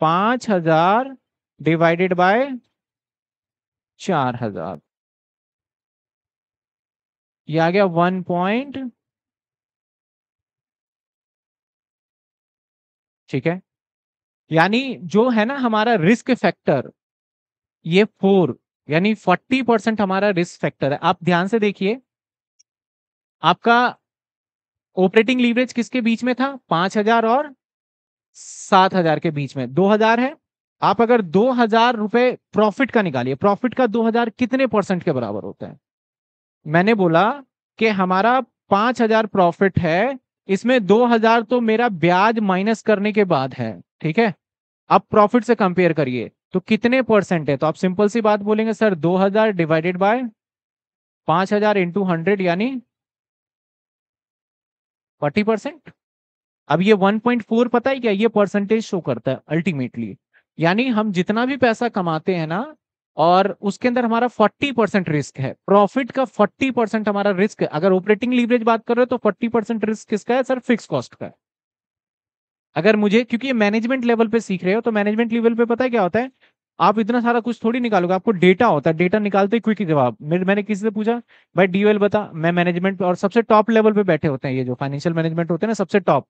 पांच हजार डिवाइडेड बाय चार हजार ये आ गया वन पॉइंट ठीक है यानी जो है ना हमारा रिस्क फैक्टर ये फोर यानी 40 परसेंट हमारा रिस्क फैक्टर है आप ध्यान से देखिए आपका ऑपरेटिंग लीवरेज किसके बीच में था पांच हजार और सात हजार के बीच में दो हजार है आप अगर दो हजार रुपए प्रॉफिट का निकालिए प्रॉफिट का दो हजार कितने परसेंट के बराबर होता है मैंने बोला कि हमारा पांच हजार प्रॉफिट है इसमें दो हजार तो मेरा ब्याज माइनस करने के बाद है ठीक है अब प्रॉफिट से कंपेयर करिए तो कितने परसेंट है तो आप सिंपल सी बात बोलेंगे सर 2000 डिवाइडेड बाय 5000 हजार इंटू हंड्रेड यानी फोर्टी परसेंट अब ये 1.4 पता ही क्या ये परसेंटेज शो करता है अल्टीमेटली यानी हम जितना भी पैसा कमाते हैं ना और उसके अंदर हमारा 40 परसेंट रिस्क है प्रॉफिट का 40 परसेंट हमारा रिस्क है अगर ऑपरेटिंग लीवरेज बात कर रहे हो तो 40 परसेंट रिस्क किसका है सर फिक्स कॉस्ट का है अगर मुझे क्योंकि मैनेजमेंट लेवल पे सीख रहे हो तो मैनेजमेंट लेवल पे पता है क्या होता है आप इतना सारा कुछ थोड़ी निकालोगे आपको डेटा होता है डेटा निकालते ही क्विक जवाब मैंने किसी से पूछा भाई डीओएल बता मैं मैनेजमेंट और सबसे टॉप लेवल पे बैठे होते हैं ये जो फाइनेंशियल मैनेजमेंट होते हैं ना सबसे टॉप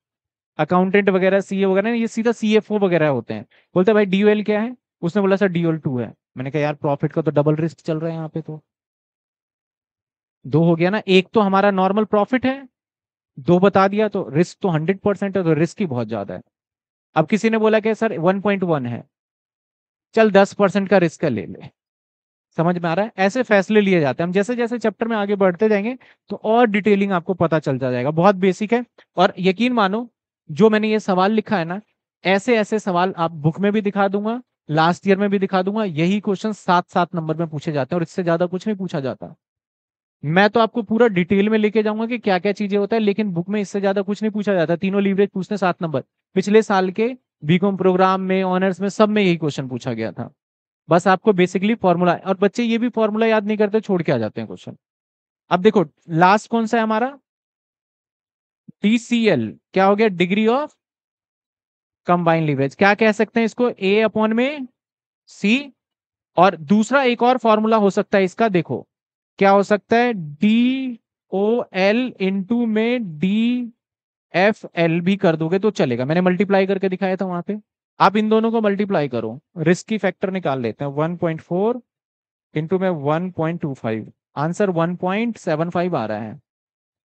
अकाउंटेंट वगैरह सीए वगैरह ये सीधा सी वगैरह होते हैं बोलते हैं भाई डीओएल क्या है उसने बोला सर डीओएल टू है मैंने कहा यार प्रॉफिट का तो डबल रिस्क चल रहा है यहाँ पे तो दो हो गया ना एक तो हमारा नॉर्मल प्रॉफिट है दो बता दिया तो रिस्क तो हंड्रेड परसेंट है तो रिस्क ही बहुत ज्यादा है अब किसी ने बोला क्या सर वन पॉइंट वन है चल दस परसेंट का रिस्क ले ले समझ में आ रहा है ऐसे फैसले लिए जाते हैं हम जैसे जैसे चैप्टर में आगे बढ़ते जाएंगे तो और डिटेलिंग आपको पता चल जाएगा बहुत बेसिक है और यकीन मानो जो मैंने ये सवाल लिखा है ना ऐसे ऐसे सवाल आप बुक में भी दिखा दूंगा लास्ट ईयर में भी दिखा दूंगा यही क्वेश्चन सात सात नंबर में पूछे जाते हैं और इससे ज्यादा कुछ नहीं पूछा जाता मैं तो आपको पूरा डिटेल में लेके जाऊंगा कि क्या क्या चीजें होता है लेकिन बुक में इससे ज्यादा कुछ नहीं पूछा जाता तीनों लीवरेज पूछने सात नंबर पिछले साल के बीकॉम प्रोग्राम में ऑनर्स में सब में यही क्वेश्चन पूछा गया था बस आपको बेसिकली फॉर्मूला और बच्चे ये भी फॉर्मूला याद नहीं करते छोड़ के आ जाते हैं क्वेश्चन अब देखो लास्ट कौन सा है हमारा डीसीएल क्या हो गया डिग्री ऑफ कंबाइंड लिवेज क्या कह सकते हैं इसको ए अपॉन में सी और दूसरा एक और फॉर्मूला हो सकता है इसका देखो क्या हो सकता है डी ओ एल इंटू में डी एफ एल भी कर दोगे तो चलेगा मैंने मल्टीप्लाई करके दिखाया था वहां पे आप इन दोनों को मल्टीप्लाई करो रिस्क की फैक्टर निकाल लेते हैं वन पॉइंट फोर इंटू में वन आंसर फाइव आ रहा है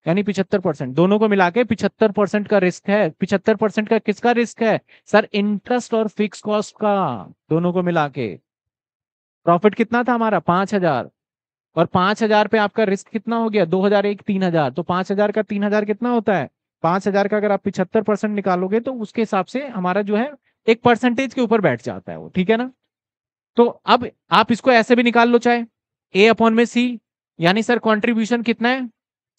यानी पिछहत्तर परसेंट दोनों को मिला के पिछहत्तर परसेंट का रिस्क है पिछहत्तर परसेंट का किसका रिस्क है सर इंटरेस्ट और फिक्स कॉस्ट का दोनों को मिला के प्रॉफिट कितना था हमारा पांच हजार और पांच हजार पे आपका रिस्क कितना हो गया दो हजार एक तीन हजार तो पांच हजार का तीन हजार कितना होता है पांच हजार का अगर आप पिछहत्तर परसेंट निकालोगे तो उसके हिसाब से हमारा जो है एक परसेंटेज के ऊपर बैठ जाता है वो ठीक है ना तो अब आप इसको ऐसे भी निकाल लो चाहे ए अपॉन में सी यानी सर कॉन्ट्रीब्यूशन कितना है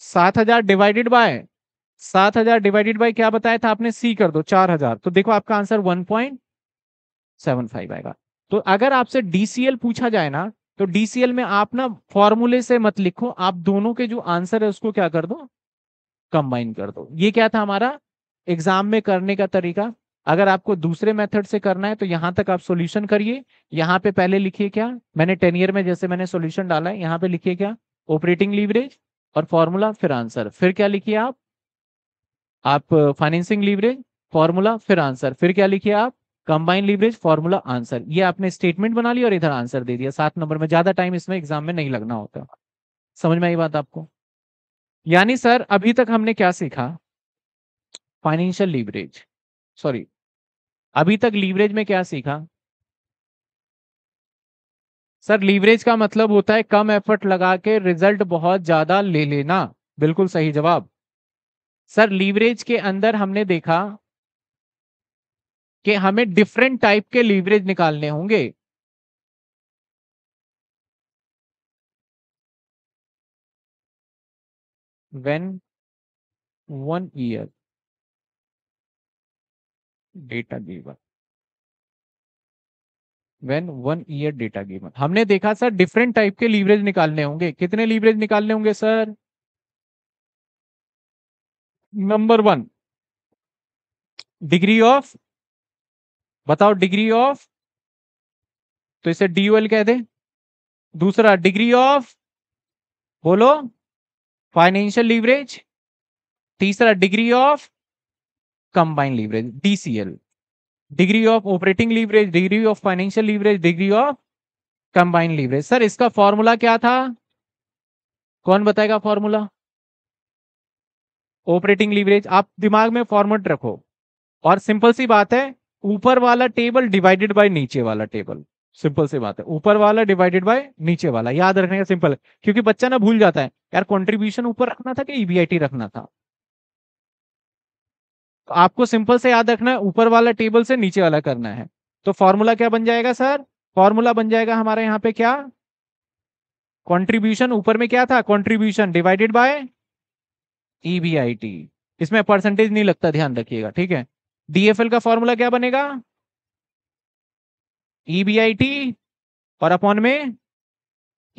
सात हजार डिवाइडेड बाय सात हजार डिवाइडेड बाय क्या बताया था आपने सी कर दो चार हजार तो देखो आपका answer one point seven five आएगा तो अगर आपसे डीसीएल पूछा जाए ना तो डीसीएल में आप ना फॉर्मूले से मत लिखो आप दोनों के जो आंसर है उसको क्या कर दो कंबाइन कर दो ये क्या था हमारा एग्जाम में करने का तरीका अगर आपको दूसरे मेथड से करना है तो यहां तक आप सॉल्यूशन करिए यहां पे पहले लिखिए क्या मैंने टेन ईयर में जैसे मैंने सॉल्यूशन डाला है यहां पे लिखिए क्या ऑपरेटिंग लीवरेज और फॉर्मूला फिर आंसर फिर क्या लिखिए आप आप फाइनेंसिंग लीवरेज फॉर्मूला फिर आंसर फिर क्या लिखिए आप कंबाइन लीवरेज फॉर्मूला आंसर ये आपने स्टेटमेंट बना ली और इधर आंसर दे दिया सात नंबर में ज्यादा टाइम इसमें एग्जाम में नहीं लगना होता समझ में आई बात आपको यानी सर अभी तक हमने क्या सीखा फाइनेंशियल लीवरेज सॉरी अभी तक लीवरेज में क्या सीखा सर लीवरेज का मतलब होता है कम एफर्ट लगा के रिजल्ट बहुत ज्यादा ले लेना बिल्कुल सही जवाब सर लीवरेज के अंदर हमने देखा कि हमें डिफरेंट टाइप के लीवरेज निकालने होंगे when one year data given when one year data given हमने देखा सर different type के leverage निकालने होंगे कितने leverage निकालने होंगे sir number one degree of बताओ degree of तो इसे डीओएल कह दे दूसरा degree of बोलो फाइनेंशियल लीवरेज तीसरा degree of combined leverage DCL degree of operating leverage degree of financial leverage degree of combined leverage sir इसका फॉर्मूला क्या था कौन बताएगा फॉर्मूला ऑपरेटिंग लीवरेज आप दिमाग में फॉर्मेट रखो और सिंपल सी बात है ऊपर वाला टेबल डिवाइडेड बाय नीचे वाला टेबल सिंपल सी बात है ऊपर वाला डिवाइडेड बाय नीचे वाला याद रखने का सिंपल क्योंकि बच्चा ना भूल जाता है यार कंट्रीब्यूशन ऊपर रखना था कि ईबीआईटी e रखना था तो आपको सिंपल से याद रखना है ऊपर वाला टेबल से नीचे वाला करना है तो फॉर्मूला क्या बन जाएगा सर फॉर्मूला बन जाएगा हमारे यहाँ पे क्या कंट्रीब्यूशन ऊपर में क्या था कंट्रीब्यूशन डिवाइडेड बाय ईबीआईटी इसमें परसेंटेज नहीं लगता ध्यान रखिएगा ठीक है डीएफएल का फॉर्मूला क्या बनेगा ईबीआईटी e और अपॉन में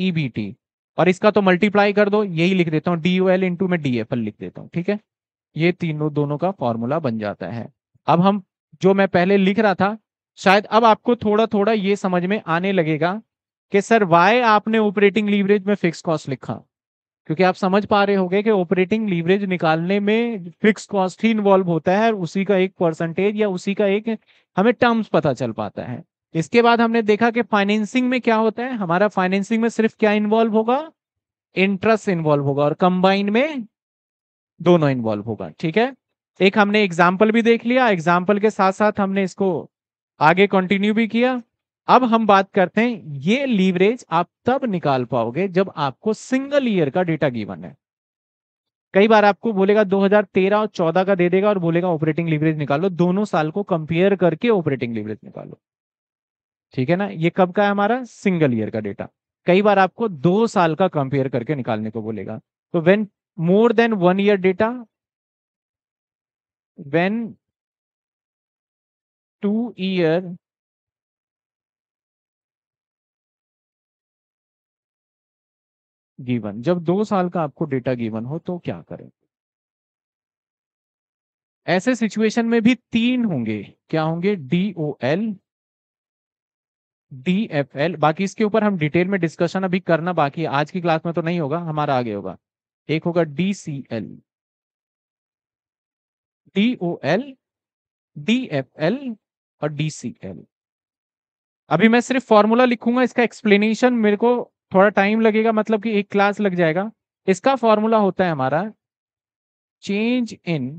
ईबीटी e और इसका तो मल्टीप्लाई कर दो यही लिख देता हूँ डी यू एल इंटू में डी एफ एल लिख देता हूँ ठीक है ये तीनों दोनों का फॉर्मूला बन जाता है अब हम जो मैं पहले लिख रहा था शायद अब आपको थोड़ा थोड़ा ये समझ में आने लगेगा कि सर वाई आपने ऑपरेटिंग लीवरेज में फिक्स कॉस्ट लिखा क्योंकि आप समझ पा रहे होंगे कि ऑपरेटिंग लीवरेज निकालने में फिक्स कॉस्ट ही इन्वॉल्व होता है और उसी का एक परसेंटेज या उसी का एक हमें टर्म्स पता चल पाता है इसके बाद हमने देखा कि फाइनेंसिंग में क्या होता है हमारा फाइनेंसिंग में सिर्फ क्या इन्वॉल्व होगा इंटरेस्ट इन्वॉल्व होगा और कंबाइन में दोनों इन्वॉल्व होगा ठीक है एक हमने एग्जाम्पल भी देख लिया एग्जाम्पल के साथ साथ हमने इसको आगे कंटिन्यू भी किया अब हम बात करते हैं ये लीवरेज आप तब निकाल पाओगे जब आपको सिंगल ईयर का डेटा गिवन है कई बार आपको बोलेगा 2013 और 14 का दे देगा और बोलेगा ऑपरेटिंग लीवरेज निकालो दोनों साल को कंपेयर करके ऑपरेटिंग लीवरेज निकालो ठीक है ना ये कब का है हमारा सिंगल ईयर का डेटा कई बार आपको दो साल का कंपेयर करके निकालने को बोलेगा तो when more than one year data when two year given जब दो साल का आपको डेटा गिवन हो तो क्या करें ऐसे सिचुएशन में भी तीन होंगे क्या होंगे D O L D F L बाकी इसके ऊपर हम डिटेल में डिस्कशन अभी करना बाकी आज की क्लास में तो नहीं होगा हमारा आगे होगा एक होगा D C L D O L D F L और डी सी एल अभी मैं सिर्फ फॉर्मूला लिखूंगा इसका एक्सप्लेनेशन मेरे को थोड़ा टाइम लगेगा मतलब कि एक क्लास लग जाएगा इसका फॉर्मूला होता है हमारा चेंज इन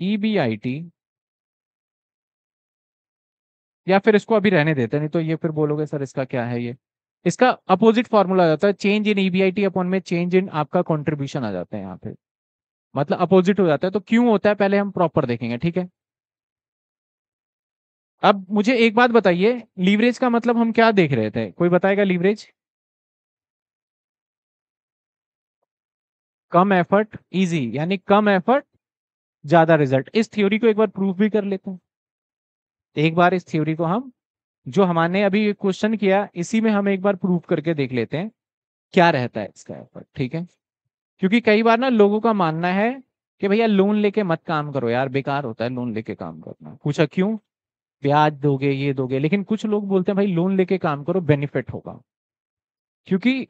टी e या फिर इसको अभी रहने देते नहीं तो ये फिर बोलोगे सर इसका क्या है ये इसका अपोजिट फॉर्मूला आ जाता है चेंज इन ईबीआईटी अपॉन में चेंज इन आपका कॉन्ट्रीब्यूशन आ जाता है यहाँ पे मतलब अपोजिट हो जाता है तो क्यों होता है पहले हम प्रॉपर देखेंगे ठीक है अब मुझे एक बात बताइए लीवरेज का मतलब हम क्या देख रहे थे कोई बताएगा लीवरेज कम एफर्ट इजी यानी कम एफर्ट ज्यादा रिजल्ट इस थ्योरी को एक बार प्रूफ भी कर लेते हैं एक बार इस थ्योरी को हम जो हमारे अभी क्वेश्चन किया इसी में हम एक बार प्रूफ करके देख लेते हैं क्या रहता है इसका एफर्ट ठीक है क्योंकि कई बार ना लोगों का मानना है कि भैया लोन लेके मत काम करो यार बेकार होता है लोन लेके काम करना पूछा क्यों ब्याज दोगे ये दोगे लेकिन कुछ लोग बोलते हैं भाई लोन लेके काम करो बेनिफिट होगा क्योंकि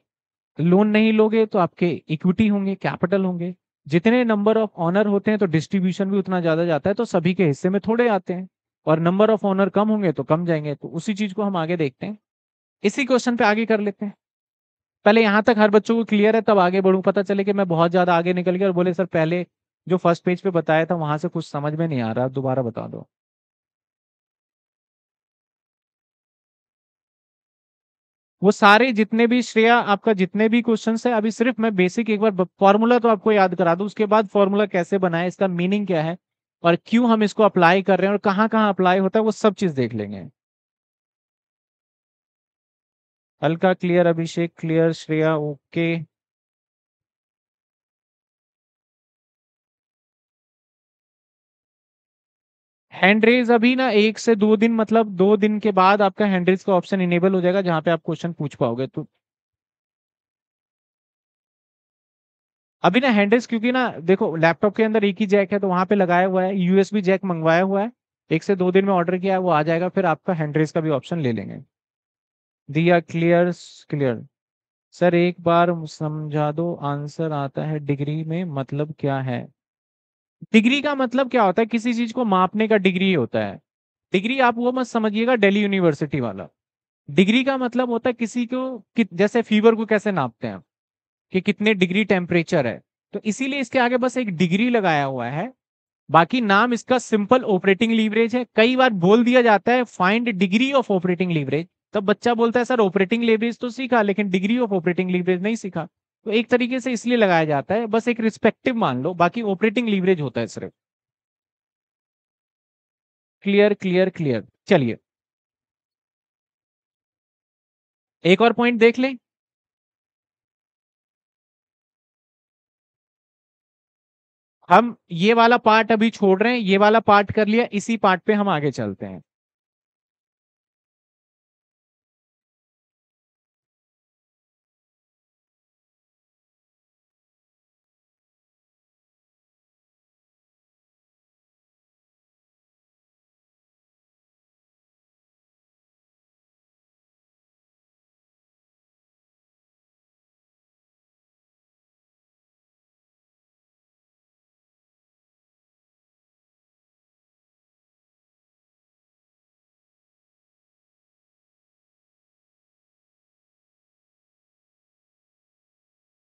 लोन नहीं लोगे तो आपके इक्विटी होंगे कैपिटल होंगे जितने नंबर ऑफ ऑनर होते हैं तो डिस्ट्रीब्यूशन भी उतना ज्यादा जाता है तो सभी के हिस्से में थोड़े आते हैं और नंबर ऑफ ऑनर कम होंगे तो कम जाएंगे तो उसी चीज को हम आगे देखते हैं इसी क्वेश्चन पे आगे कर लेते हैं पहले यहां तक हर बच्चों को क्लियर है तब आगे बढ़ू पता चले कि मैं बहुत ज्यादा आगे निकल गया और बोले सर पहले जो फर्स्ट पेज पे बताया था वहां से कुछ समझ में नहीं आ रहा दोबारा बता दो वो सारे जितने भी श्रेय आपका जितने भी क्वेश्चन है अभी सिर्फ मैं बेसिक एक बार फॉर्मूला तो आपको याद करा दू उसके बाद फॉर्मूला कैसे बनाए इसका मीनिंग क्या है और क्यों हम इसको अप्लाई कर रहे हैं और कहाँ कहाँ अप्लाई होता है वो सब चीज देख लेंगे हल्का clear Abhishek clear Shreya okay hand raise अभी ना एक से दो दिन मतलब दो दिन के बाद आपका हैंड रेज का ऑप्शन इनेबल हो जाएगा जहां पे आप क्वेश्चन पूछ पाओगे तो अभी ना हैंड रेज क्योंकि ना देखो लैपटॉप के अंदर एक ही जैक है तो वहां पे लगाया हुआ है यूएसबी जैक मंगवाया हुआ है एक से दो दिन में ऑर्डर किया है वो आ जाएगा फिर आपका हैंड रेज का भी ऑप्शन ले लेंगे दिया क्लियर क्लियर सर एक बार समझा दो आंसर आता है डिग्री में मतलब क्या है डिग्री का मतलब क्या होता है किसी चीज को मापने का डिग्री होता है डिग्री आप वो मत समझिएगा दिल्ली यूनिवर्सिटी वाला डिग्री का मतलब होता है किसी को कि, जैसे फीवर को कैसे नापते हैं कि कितने डिग्री टेम्परेचर है तो इसीलिए इसके आगे बस एक डिग्री लगाया हुआ है बाकी नाम इसका सिंपल ऑपरेटिंग लीवरेज है कई बार बोल दिया जाता है find degree of operating leverage तब बच्चा बोलता है सर ऑपरेटिंग लीवरेज तो सीखा लेकिन डिग्री ऑफ ऑपरेटिंग लीवरेज नहीं सीखा तो एक तरीके से इसलिए लगाया जाता है बस एक रिस्पेक्टिव मान लो बाकी ऑपरेटिंग लीवरेज होता है सिर्फ क्लियर क्लियर क्लियर चलिए एक और पॉइंट देख लें हम ये वाला पार्ट अभी छोड़ रहे हैं ये वाला पार्ट कर लिया इसी पार्ट पे हम आगे चलते हैं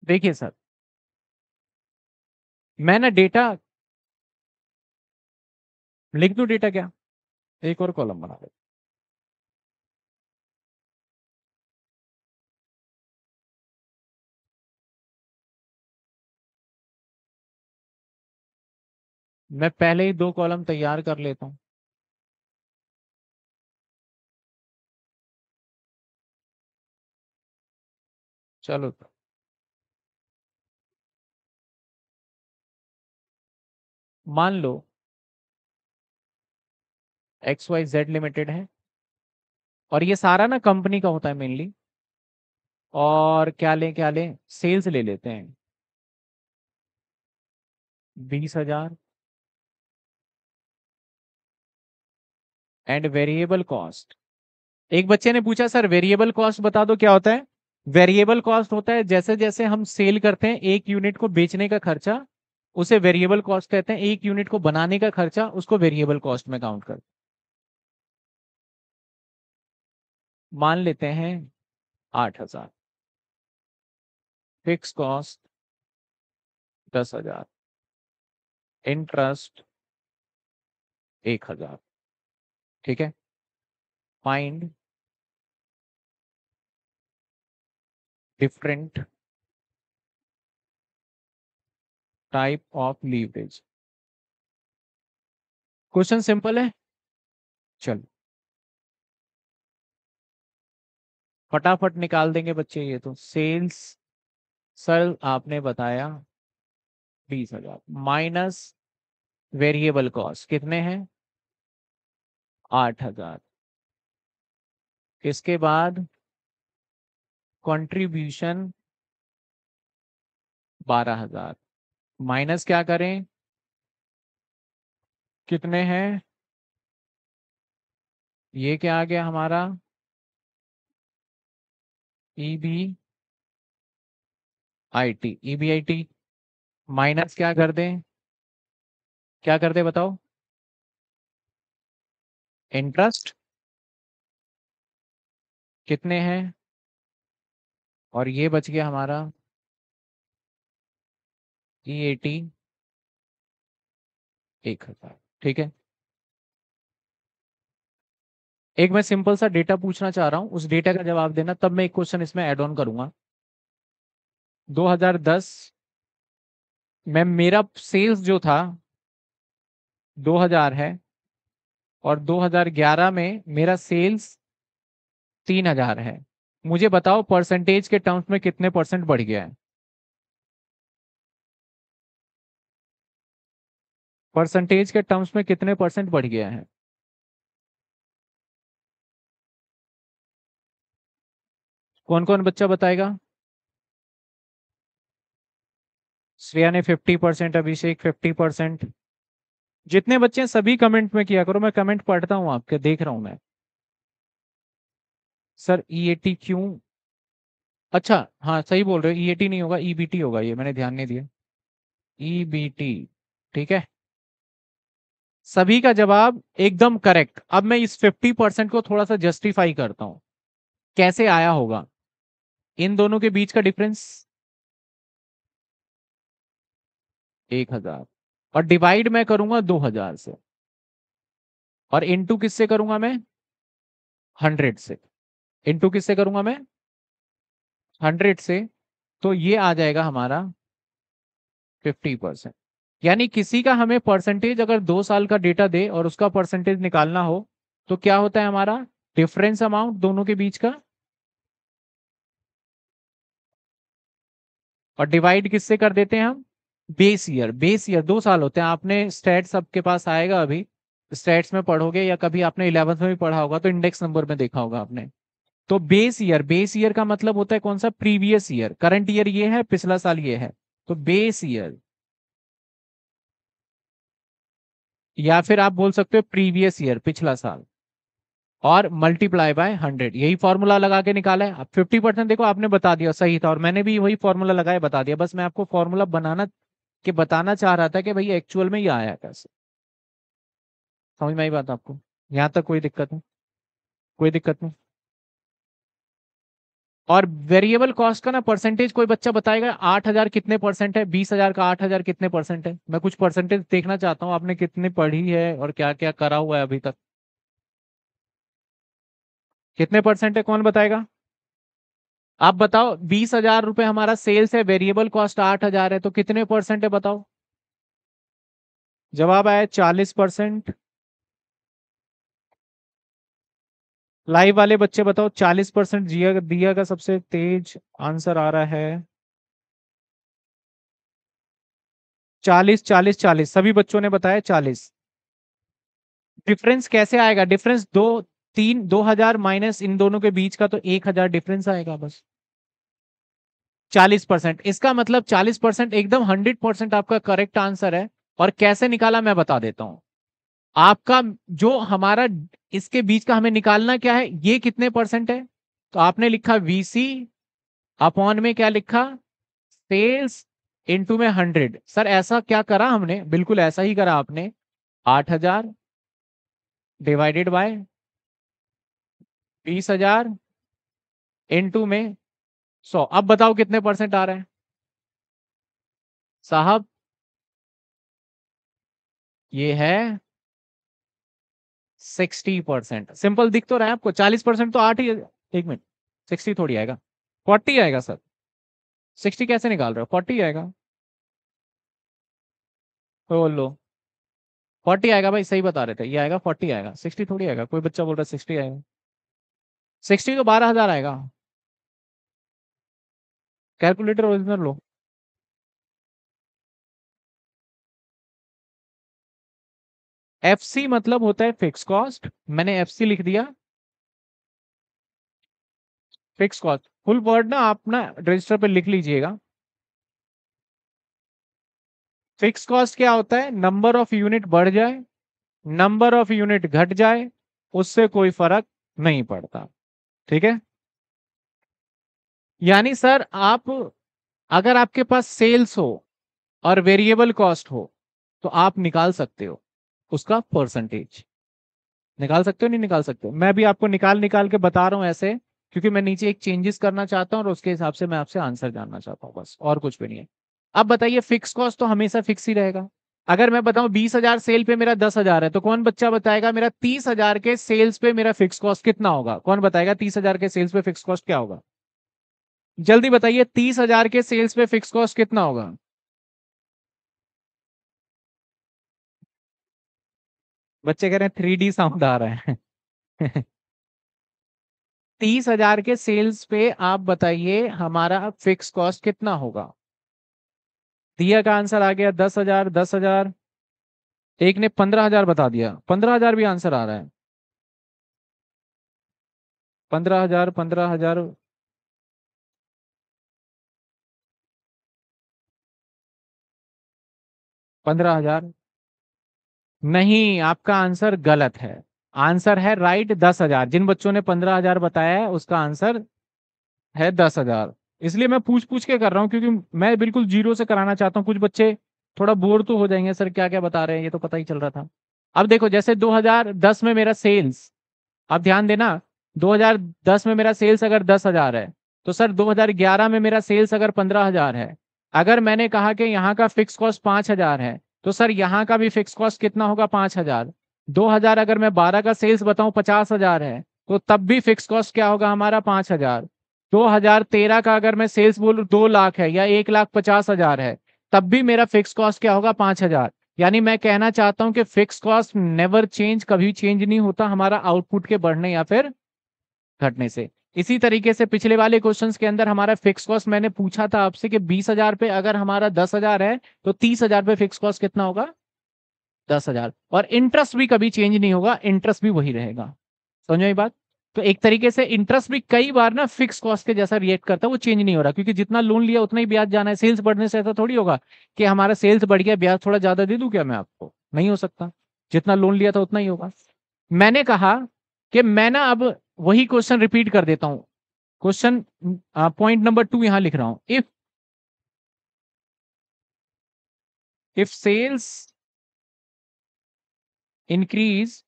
देखिए सर मैं ना डेटा लिख दू डेटा क्या एक और कॉलम बना दे मैं पहले ही दो कॉलम तैयार कर लेता हूं चलो तो मान लो एक्स वाई जेड लिमिटेड है और ये सारा ना कंपनी का होता है मेनली और क्या लें क्या लें सेल्स ले लेते हैं बीस हजार एंड वेरिएबल कॉस्ट एक बच्चे ने पूछा सर वेरिएबल कॉस्ट बता दो क्या होता है वेरिएबल कॉस्ट होता है जैसे जैसे हम सेल करते हैं एक यूनिट को बेचने का खर्चा उसे वेरिएबल कॉस्ट कहते हैं एक यूनिट को बनाने का खर्चा उसको वेरिएबल कॉस्ट में काउंट कर मान लेते हैं आठ हजार फिक्स कॉस्ट दस हजार इंटरेस्ट एक हजार ठीक है find different type of leverage question simple है चलो फटाफट निकाल देंगे बच्चे ये तो सेल्स सर आपने बताया बीस हजार माइनस वेरिएबल कॉस्ट कितने हैं आठ हजार इसके बाद कंट्रीब्यूशन बारह हजार माइनस क्या करें कितने हैं ये क्या आ गया हमारा E B I T E B I T minus क्या कर दें क्या कर दे बताओ इंटरेस्ट कितने हैं और ये बच गया हमारा ई एटी एक हजार ठीक है एक मैं सिंपल सा डेटा पूछना चाह रहा हूं उस डेटा का जवाब देना तब मैं एक क्वेश्चन इसमें एड ऑन करूंगा 2010 मैं मेरा सेल्स जो था 2000 है और 2011 में मेरा सेल्स 3000 है मुझे बताओ परसेंटेज के टर्म्स में कितने परसेंट बढ़ गया है परसेंटेज के टर्म्स में कितने परसेंट बढ़ गया है कौन कौन बच्चा बताएगा श्रेया ने 50 परसेंट अभिषेक 50 परसेंट जितने बच्चे हैं सभी कमेंट में किया करो मैं कमेंट पढ़ता हूं आपके देख रहा हूं मैं सर ई e क्यों अच्छा हाँ सही बोल रहे हो ई e नहीं होगा ई e होगा ये मैंने ध्यान नहीं दिया ई ठीक है सभी का जवाब एकदम करेक्ट अब मैं इस 50 परसेंट को थोड़ा सा जस्टिफाई करता हूं कैसे आया होगा इन दोनों के बीच का डिफरेंस एक हजार और डिवाइड मैं करूंगा दो हजार से और इनटू किससे करूंगा मैं हंड्रेड से इनटू किससे करूंगा मैं हंड्रेड से तो ये आ जाएगा हमारा फिफ्टी परसेंट यानी किसी का हमें परसेंटेज अगर दो साल का डेटा दे और उसका परसेंटेज निकालना हो तो क्या होता है हमारा डिफरेंस अमाउंट दोनों के बीच का और डिवाइड किससे कर देते हैं हम बेस ईयर बेस ईयर दो साल होते हैं आपने स्टेट्स सबके पास आएगा अभी स्टेट्स में पढ़ोगे या कभी आपने इलेवंथ में भी पढ़ा होगा तो इंडेक्स नंबर में देखा होगा आपने तो बेस ईयर बेस ईयर का मतलब होता है कौन सा प्रीवियस ईयर करंट ईयर ये है पिछला साल ये है तो बेस ईयर या फिर आप बोल सकते हो प्रीवियस ईयर पिछला साल और मल्टीप्लाई बाय हंड्रेड यही फॉर्मूला लगा के निकाला है अब फिफ्टी परसेंट देखो आपने बता दिया सही था और मैंने भी वही फॉर्मूला लगाया बता दिया बस मैं आपको फॉर्मूला बनाना के बताना चाह रहा था कि भाई एक्चुअल में ये आया कैसे समझ में आई बात आपको यहाँ तक कोई दिक्कत नहीं कोई दिक्कत नहीं और वेरिएबल कॉस्ट का ना परसेंटेज कोई बच्चा बताएगा आठ हजार कितने परसेंट है बीस हजार का आठ हजार कितने परसेंट है मैं कुछ परसेंटेज देखना चाहता हूँ आपने कितने पढ़ी है और क्या क्या करा हुआ है अभी तक कितने परसेंट है कौन बताएगा आप बताओ बीस हजार रुपए हमारा सेल्स है वेरिएबल कॉस्ट आठ हजार है तो कितने परसेंट है बताओ जवाब आया चालीस परसेंट लाइव वाले बच्चे बताओ 40 परसेंट जिया दिया का सबसे तेज आंसर आ रहा है 40 40 40 सभी बच्चों ने बताया 40 डिफरेंस कैसे आएगा डिफरेंस दो तीन दो हजार माइनस इन दोनों के बीच का तो एक हजार डिफरेंस आएगा बस चालीस परसेंट इसका मतलब चालीस परसेंट एकदम हंड्रेड परसेंट आपका करेक्ट आंसर है और कैसे निकाला मैं बता देता हूं आपका जो हमारा इसके बीच का हमें निकालना क्या है ये कितने परसेंट है तो आपने लिखा सी अपॉन में क्या लिखा सेल्स इनटू में हंड्रेड सर ऐसा क्या करा हमने बिल्कुल ऐसा ही करा आपने आठ हजार डिवाइडेड बाय बीस हजार इंटू में सौ अब बताओ कितने परसेंट आ रहा है साहब ये है सिक्सटी परसेंट सिंपल दिख तो रहा है आपको चालीस परसेंट तो आठ ही एक मिनट सिक्सटी थोड़ी आएगा फोर्टी आएगा सर सिक्सटी कैसे निकाल रहे हो फोर्टी आएगा बोल लो फोर्टी आएगा भाई सही बता रहे थे ये आएगा फोर्टी आएगा सिक्सटी थोड़ी आएगा कोई बच्चा बोल रहा है सिक्सटी आएगा सिक्सटी तो बारह हजार आएगा कैलकुलेटर ओरिजिनल लो एफ सी मतलब होता है फिक्स कॉस्ट मैंने एफ सी लिख दिया फिक्स कॉस्ट फुल वर्ड ना आप ना रजिस्टर पर लिख लीजिएगा फिक्स कॉस्ट क्या होता है नंबर ऑफ यूनिट बढ़ जाए नंबर ऑफ यूनिट घट जाए उससे कोई फर्क नहीं पड़ता ठीक है यानी सर आप अगर आपके पास सेल्स हो और वेरिएबल कॉस्ट हो तो आप निकाल सकते हो उसका परसेंटेज निकाल सकते हो नहीं निकाल सकते मैं भी आपको निकाल निकाल के बता रहा हूं ऐसे क्योंकि मैं नीचे एक चेंजेस करना चाहता हूँ और उसके हिसाब से मैं आपसे आंसर जानना चाहता हूँ बस और कुछ भी नहीं है अब बताइए फिक्स कॉस्ट तो हमेशा फिक्स ही रहेगा अगर मैं बताऊं बीस हजार सेल पे मेरा दस हजार है तो कौन बच्चा बताएगा मेरा तीस हजार के सेल्स पे मेरा फिक्स कॉस्ट कितना होगा कौन बताएगा तीस हजार के सेल्स पे फिक्स कॉस्ट क्या होगा जल्दी बताइए तीस हजार के सेल्स पे फिक्स कॉस्ट कितना होगा बच्चे कह रहे हैं थ्री डी साउंड आ रहा है तीस हजार के सेल्स पे आप बताइए हमारा फिक्स कॉस्ट कितना होगा दिया का आंसर आ गया दस हजार दस हजार एक ने पंद्रह हजार बता दिया पंद्रह हजार भी आंसर आ रहा है पंद्रह हजार पंद्रह हजार पंद्रह हजार नहीं आपका आंसर गलत है आंसर है राइट दस हजार जिन बच्चों ने पंद्रह हजार बताया है उसका आंसर है दस हजार इसलिए मैं पूछ पूछ के कर रहा हूँ क्योंकि मैं बिल्कुल जीरो से कराना चाहता हूँ कुछ बच्चे थोड़ा बोर तो हो जाएंगे सर क्या क्या बता रहे हैं ये तो पता ही चल रहा था अब देखो जैसे दस में मेरा सेल्स अब ध्यान देना दस में मेरा सेल्स अगर दस हजार है तो सर ग्यारह में मेरा सेल्स अगर पंद्रह हजार है अगर मैंने कहा कि यहाँ का फिक्स कॉस्ट पांच हजार है तो सर यहाँ का भी फिक्स कॉस्ट कितना होगा पांच हजार दो हजार अगर मैं बारह का सेल्स बताऊं पचास हजार है तो तब भी फिक्स कॉस्ट क्या होगा हमारा पांच हजार दो हजार तेरह का अगर मैं सेल्स बोलू दो लाख है या एक लाख पचास हजार है तब भी मेरा फिक्स कॉस्ट क्या होगा पांच हजार यानी मैं कहना चाहता हूं कि फिक्स कॉस्ट नेवर चेंज कभी चेंज नहीं होता हमारा आउटपुट के बढ़ने या फिर घटने से इसी तरीके से पिछले वाले क्वेश्चंस के अंदर हमारा फिक्स कॉस्ट मैंने पूछा था आपसे कि बीस हजार पे अगर हमारा दस हजार है तो तीस हजार पे फिक्स कॉस्ट कितना होगा दस हजार और इंटरेस्ट भी कभी चेंज नहीं होगा इंटरेस्ट भी वही रहेगा समझो ये बात तो एक तरीके से इंटरेस्ट भी कई बार ना फिक्स कॉस्ट के जैसा रिएक्ट करता है वो चेंज नहीं हो रहा क्योंकि जितना लोन लिया उतना ही ब्याज जाना है सेल्स बढ़ने से ऐसा थोड़ी होगा कि हमारा सेल्स बढ़ गया ब्याज थोड़ा ज्यादा दे दू क्या मैं आपको नहीं हो सकता जितना लोन लिया था उतना ही होगा मैंने कहा कि मैं ना अब वही क्वेश्चन रिपीट कर देता हूं क्वेश्चन पॉइंट नंबर टू यहां लिख रहा हूं if if sales increase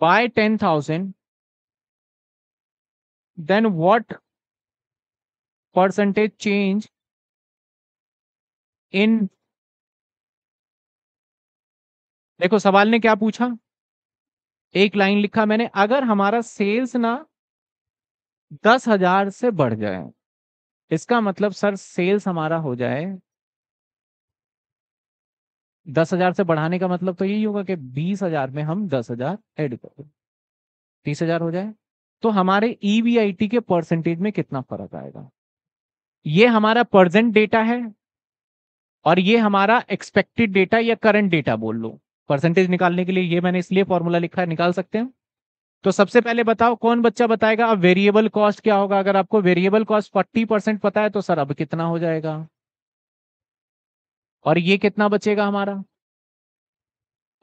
by ten thousand then what percentage change in देखो सवाल ने क्या पूछा एक लाइन लिखा मैंने अगर हमारा सेल्स ना दस हजार से बढ़ जाए इसका मतलब सर सेल्स हमारा हो जाए दस हजार से बढ़ाने का मतलब तो यही होगा कि बीस हजार में हम दस हजार एड करें तीस हजार हो जाए तो हमारे ईवीआईटी e के परसेंटेज में कितना फर्क आएगा ये हमारा प्रजेंट डेटा है और ये हमारा एक्सपेक्टेड डेटा या करंट डेटा बोल लो परसेंटेज निकालने के लिए ये मैंने इसलिए फॉर्मूला लिखा है निकाल सकते हैं तो सबसे पहले बताओ कौन बच्चा बताएगा अब वेरिएबल कॉस्ट क्या होगा अगर आपको वेरिएबल कॉस्ट फोर्टी परसेंट पता है तो सर अब कितना हो जाएगा और ये कितना बचेगा हमारा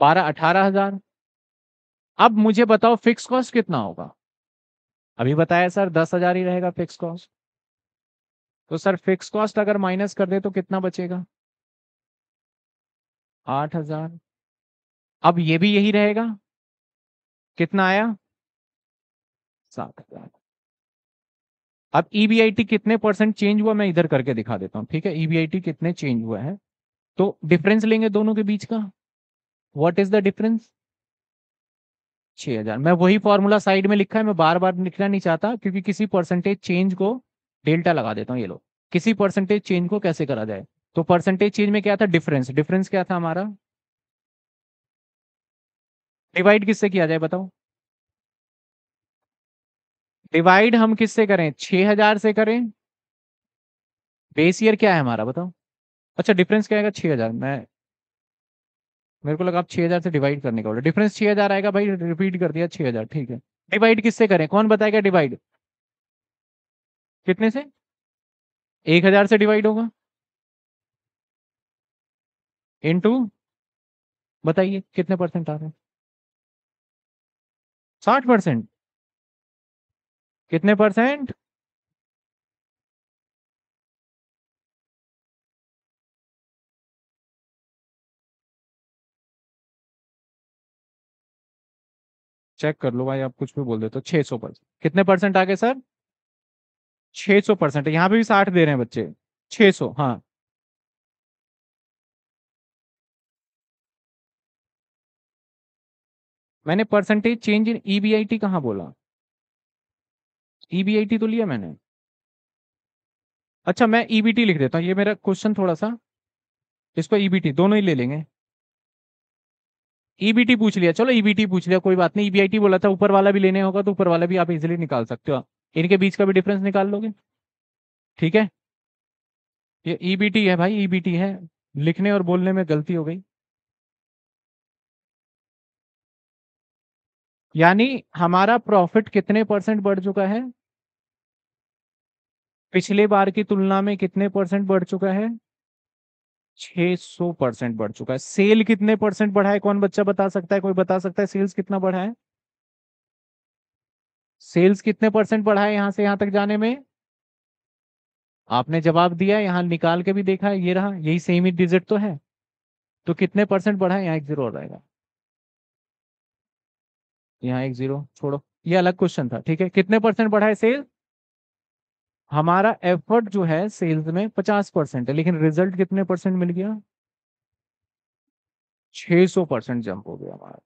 बारह अठारह हजार अब मुझे बताओ फिक्स कॉस्ट कितना होगा अभी बताया सर दस हजार ही रहेगा फिक्स कॉस्ट तो सर फिक्स कॉस्ट अगर माइनस कर दे तो कितना बचेगा आठ हजार अब ये भी यही रहेगा कितना आया सात हजार अब ईबीआईटी e कितने परसेंट चेंज हुआ मैं इधर करके दिखा देता हूँ ठीक है ईबीआईटी e कितने चेंज हुआ है तो डिफरेंस लेंगे दोनों के बीच का व्हाट इज द डिफरेंस छह हजार मैं वही फॉर्मूला साइड में लिखा है मैं बार बार लिखना नहीं चाहता क्योंकि किसी परसेंटेज चेंज को डेल्टा लगा देता हूँ ये लोग किसी परसेंटेज चेंज को कैसे करा जाए तो परसेंटेज चेंज में क्या था डिफरेंस डिफरेंस क्या था हमारा डिवाइड किससे किया जाए बताओ डिवाइड हम किससे करें छह हजार से करें बेस ईयर क्या है हमारा बताओ अच्छा डिफरेंस क्या आएगा छह हजार मैं मेरे को लगा आप छह हजार से डिवाइड करने का डिफरेंस छह हजार आएगा भाई रिपीट कर दिया छह हजार ठीक है डिवाइड किससे करें कौन बताएगा डिवाइड कितने से एक हजार से डिवाइड होगा इनटू बताइए कितने परसेंट आ रहे हैं साठ परसेंट कितने परसेंट चेक कर लो भाई आप कुछ भी बोल देते तो छह सौ परसेंट कितने परसेंट आ गए सर छह सौ परसेंट यहां पे भी साठ दे रहे हैं बच्चे छह सौ हाँ मैंने परसेंटेज चेंज इन ईबीआईटी कहाँ बोला ईबीआईटी e तो लिया मैंने अच्छा मैं ईबीटी e लिख देता हूँ ये मेरा क्वेश्चन थोड़ा सा इसको ईबीटी e दोनों ही ले लेंगे ईबीटी पूछ लिया चलो ईबीटी पूछ लिया कोई बात नहीं ईबीआईटी बोला था ऊपर वाला भी लेने होगा तो ऊपर वाला भी आप इजिली निकाल सकते हो इनके बीच का भी डिफरेंस निकाल लोगे ठीक है ये ईबीटी है भाई ईबीटी है लिखने और बोलने में गलती हो गई यानी हमारा प्रॉफिट कितने परसेंट बढ़ चुका है पिछले बार की तुलना में कितने परसेंट बढ़ चुका है 600 परसेंट बढ़ चुका है सेल कितने परसेंट बढ़ा है कौन बच्चा बता सकता है कोई बता सकता है सेल्स कितना बढ़ा है सेल्स कितने परसेंट बढ़ा है यहां से यहां तक जाने में आपने जवाब दिया यहां निकाल के भी देखा ये रहा यही सेम ही डिजिट तो है तो कितने परसेंट बढ़ा है यहाँ एक जीरो रहेगा यहाँ एक जीरो छोड़ो ये अलग क्वेश्चन था ठीक है कितने परसेंट बढ़ा है सेल हमारा एफर्ट जो है सेल्स में पचास परसेंट है लेकिन रिजल्ट कितने परसेंट मिल गया छह सौ परसेंट जंप हो गया हमारा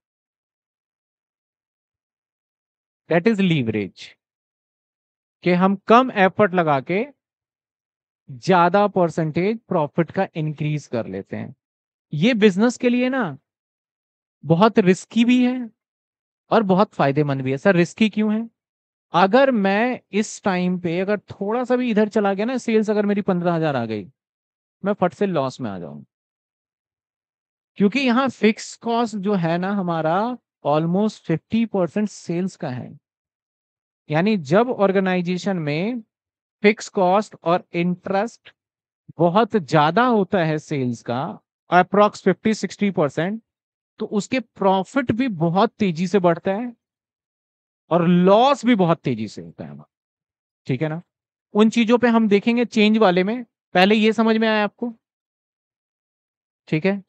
दैट इज लीवरेज कि हम कम एफर्ट लगा के ज्यादा परसेंटेज प्रॉफिट का इंक्रीज कर लेते हैं ये बिजनेस के लिए ना बहुत रिस्की भी है और बहुत फायदेमंद भी है सर रिस्की क्यों है अगर मैं इस टाइम पे अगर थोड़ा सा भी इधर चला गया ना सेल्स अगर मेरी पंद्रह हजार आ गई मैं फट से लॉस में आ जाऊंगा क्योंकि यहाँ फिक्स कॉस्ट जो है ना हमारा ऑलमोस्ट फिफ्टी परसेंट सेल्स का है यानी जब ऑर्गेनाइजेशन में फिक्स कॉस्ट और इंटरेस्ट बहुत ज्यादा होता है सेल्स का अप्रॉक्स फिफ्टी सिक्सटी परसेंट तो उसके प्रॉफिट भी बहुत तेजी से बढ़ता है और लॉस भी बहुत तेजी से होता है ठीक है ना उन चीजों पे हम देखेंगे चेंज वाले में पहले ये समझ में आया आपको ठीक है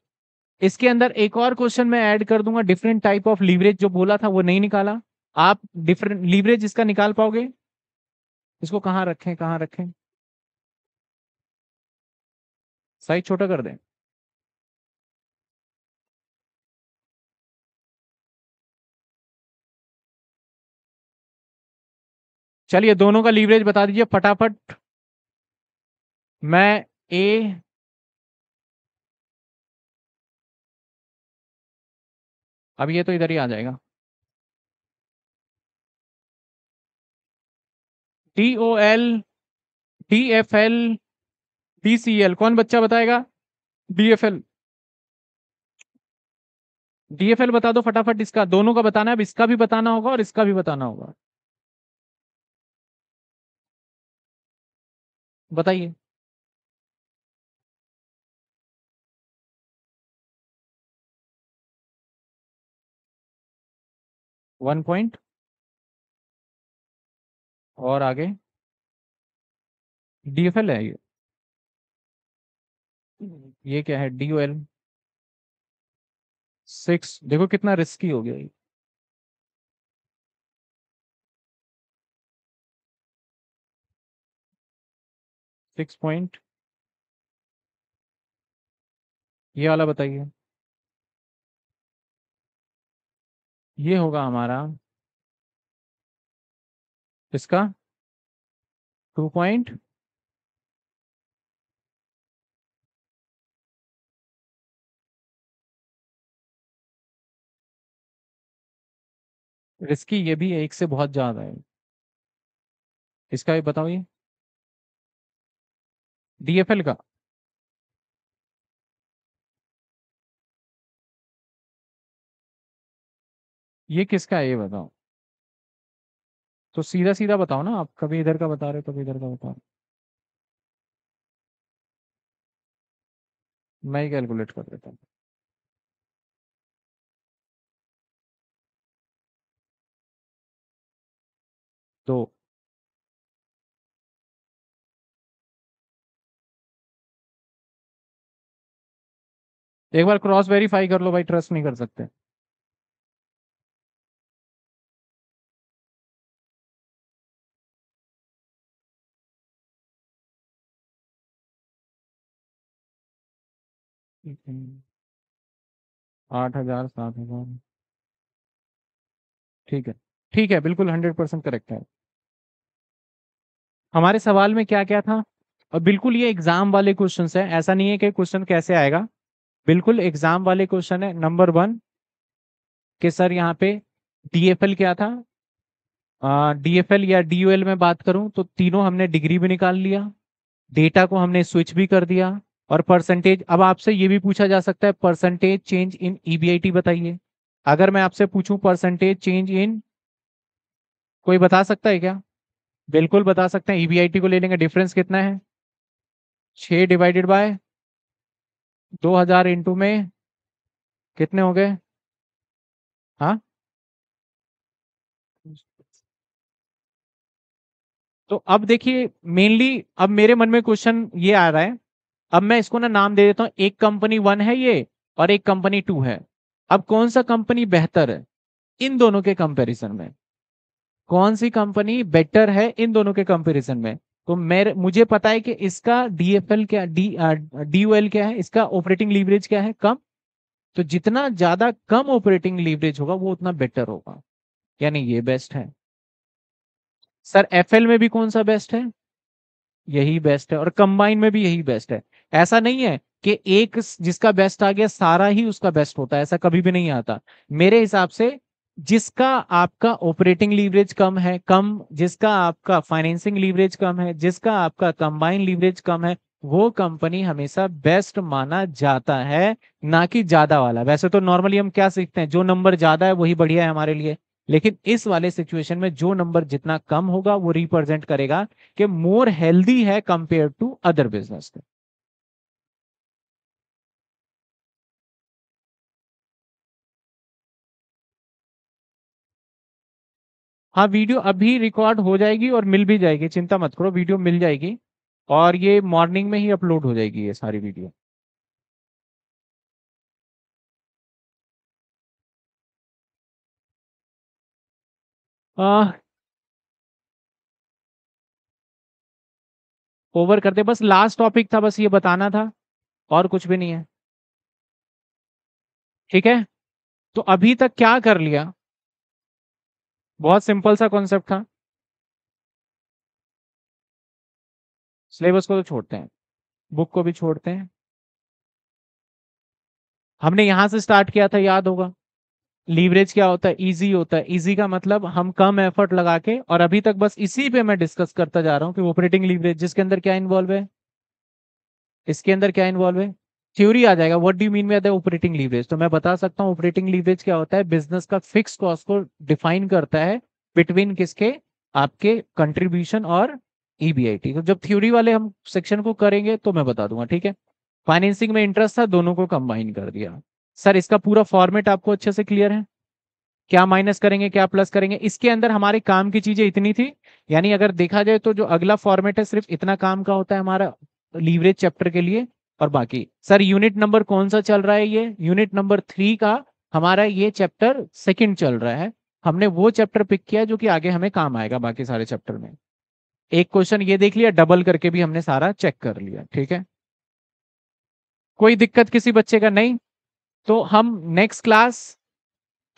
इसके अंदर एक और क्वेश्चन मैं ऐड कर दूंगा डिफरेंट टाइप ऑफ लीवरेज जो बोला था वो नहीं निकाला आप डिफरेंट लीवरेज इसका निकाल पाओगे इसको कहां रखें कहां रखें साइज छोटा कर दें चलिए दोनों का लीवरेज बता दीजिए फटाफट मैं ए अब ये तो इधर ही आ जाएगा D O L D F L D C L कौन बच्चा बताएगा D F L D F L बता दो फटाफट इसका दोनों का बताना है अब इसका भी बताना होगा और इसका भी बताना होगा बताइए। वन पॉइंट और आगे? डीएफएल है ये। ये क्या है? डीओएल। सिक्स देखो कितना रिस्की हो गया ये। सिक्स पॉइंट ये वाला बताइए ये होगा हमारा इसका टू पॉइंट रिस्की ये भी एक से बहुत ज़्यादा है इसका भी बताओ ये डीएफएल का ये किसका है ये बताओ तो सीधा सीधा बताओ ना आप कभी इधर का बता रहे हो कभी इधर का बता रहे मैं ही कैलकुलेट कर देता हूँ तो एक बार क्रॉस वेरीफाई कर लो भाई ट्रस्ट नहीं कर सकते आठ हजार सात हजार ठीक है ठीक है बिल्कुल हंड्रेड परसेंट करेक्ट है हमारे सवाल में क्या क्या था और बिल्कुल ये एग्जाम वाले क्वेश्चंस है ऐसा नहीं है कि क्वेश्चन कैसे आएगा बिल्कुल एग्जाम वाले क्वेश्चन है नंबर वन के सर यहाँ पे डीएफएल क्या था डीएफएल या डीयूएल में बात करूं तो तीनों हमने डिग्री भी निकाल लिया डेटा को हमने स्विच भी कर दिया और परसेंटेज अब आपसे ये भी पूछा जा सकता है percentage change in E e बताइए अगर मैं आपसे पूछूं परसेंटेज चेंज इन कोई बता सकता है क्या बिल्कुल बता सकते हैं ई e को ले लेंगे डिफरेंस कितना है छः डिवाइडेड बाय दो हजार इंटू में कितने हो गए हा तो अब देखिए मेनली अब मेरे मन में क्वेश्चन ये आ रहा है अब मैं इसको ना नाम दे देता हूं एक कंपनी वन है ये और एक कंपनी टू है अब कौन सा कंपनी बेहतर है इन दोनों के कंपैरिजन में कौन सी कंपनी बेटर है इन दोनों के कंपैरिजन में तो मेरे मुझे पता है कि इसका डीएफएल क्या डी डीओएल क्या है इसका ऑपरेटिंग लीवरेज क्या है कम तो जितना ज्यादा कम ऑपरेटिंग लीवरेज होगा वो उतना बेटर होगा यानी ये बेस्ट है सर एफ में भी कौन सा बेस्ट है यही बेस्ट है और कंबाइन में भी यही बेस्ट है ऐसा नहीं है कि एक जिसका बेस्ट आ गया सारा ही उसका बेस्ट होता है ऐसा कभी भी नहीं आता मेरे हिसाब से जिसका आपका ऑपरेटिंग लीवरेज कम है कम जिसका आपका फाइनेंसिंग लीवरेज कम है जिसका आपका कंबाइन लीवरेज कम है वो कंपनी हमेशा बेस्ट माना जाता है ना कि ज्यादा वाला वैसे तो नॉर्मली हम क्या सीखते हैं जो नंबर ज्यादा है वही बढ़िया है हमारे लिए लेकिन इस वाले सिचुएशन में जो नंबर जितना कम होगा वो रिप्रेजेंट करेगा कि मोर हेल्दी है कंपेयर टू अदर बिजनेस हाँ वीडियो अभी रिकॉर्ड हो जाएगी और मिल भी जाएगी चिंता मत करो वीडियो मिल जाएगी और ये मॉर्निंग में ही अपलोड हो जाएगी ये सारी वीडियो आ, ओवर करते बस लास्ट टॉपिक था बस ये बताना था और कुछ भी नहीं है ठीक है तो अभी तक क्या कर लिया बहुत सिंपल सा कॉन्सेप्ट था सिलेबस को तो छोड़ते हैं बुक को भी छोड़ते हैं हमने यहां से स्टार्ट किया था याद होगा लीवरेज क्या होता है इजी होता है इजी का मतलब हम कम एफर्ट लगा के और अभी तक बस इसी पे मैं डिस्कस करता जा रहा हूं कि ऑपरेटिंग लीवरेज जिसके अंदर क्या इन्वॉल्व है इसके अंदर क्या इन्वॉल्व है थ्योरी आ जाएगा what do mean by operating leverage तो मैं बता सकता हूँ ऑपरेटिंग लीवरेज क्या होता है बिजनेस का फिक्स कॉस्ट को डिफाइन करता है बिटवीन किसके आपके कंट्रीब्यूशन और ईबीआईटी e तो जब थ्योरी वाले हम सेक्शन को करेंगे तो मैं बता दूंगा ठीक है फाइनेंसिंग में इंटरेस्ट था दोनों को कंबाइन कर दिया सर इसका पूरा फॉर्मेट आपको अच्छे से क्लियर है क्या माइनस करेंगे क्या प्लस करेंगे इसके अंदर हमारे काम की चीजें इतनी थी यानी अगर देखा जाए तो जो अगला फॉर्मेट है सिर्फ इतना काम का होता है हमारा लीवरेज चैप्टर के लिए और बाकी सर यूनिट नंबर कौन सा चल रहा है ये यूनिट नंबर थ्री का हमारा ये चैप्टर सेकंड चल रहा है हमने वो चैप्टर पिक किया जो कि आगे हमें काम आएगा बाकी सारे चैप्टर में एक क्वेश्चन ये देख लिया डबल करके भी हमने सारा चेक कर लिया ठीक है कोई दिक्कत किसी बच्चे का नहीं तो हम नेक्स्ट क्लास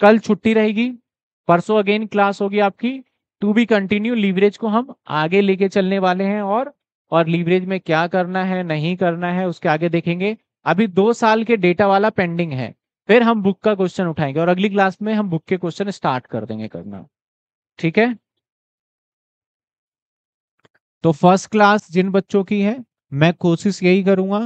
कल छुट्टी रहेगी परसों अगेन क्लास होगी आपकी टू बी कंटिन्यू लीवरेज को हम आगे लेके चलने वाले हैं और और लीवरेज में क्या करना है नहीं करना है उसके आगे देखेंगे अभी दो साल के डेटा वाला पेंडिंग है फिर हम बुक का क्वेश्चन उठाएंगे और अगली क्लास में हम बुक के क्वेश्चन स्टार्ट कर देंगे करना ठीक है तो फर्स्ट क्लास जिन बच्चों की है मैं कोशिश यही करूंगा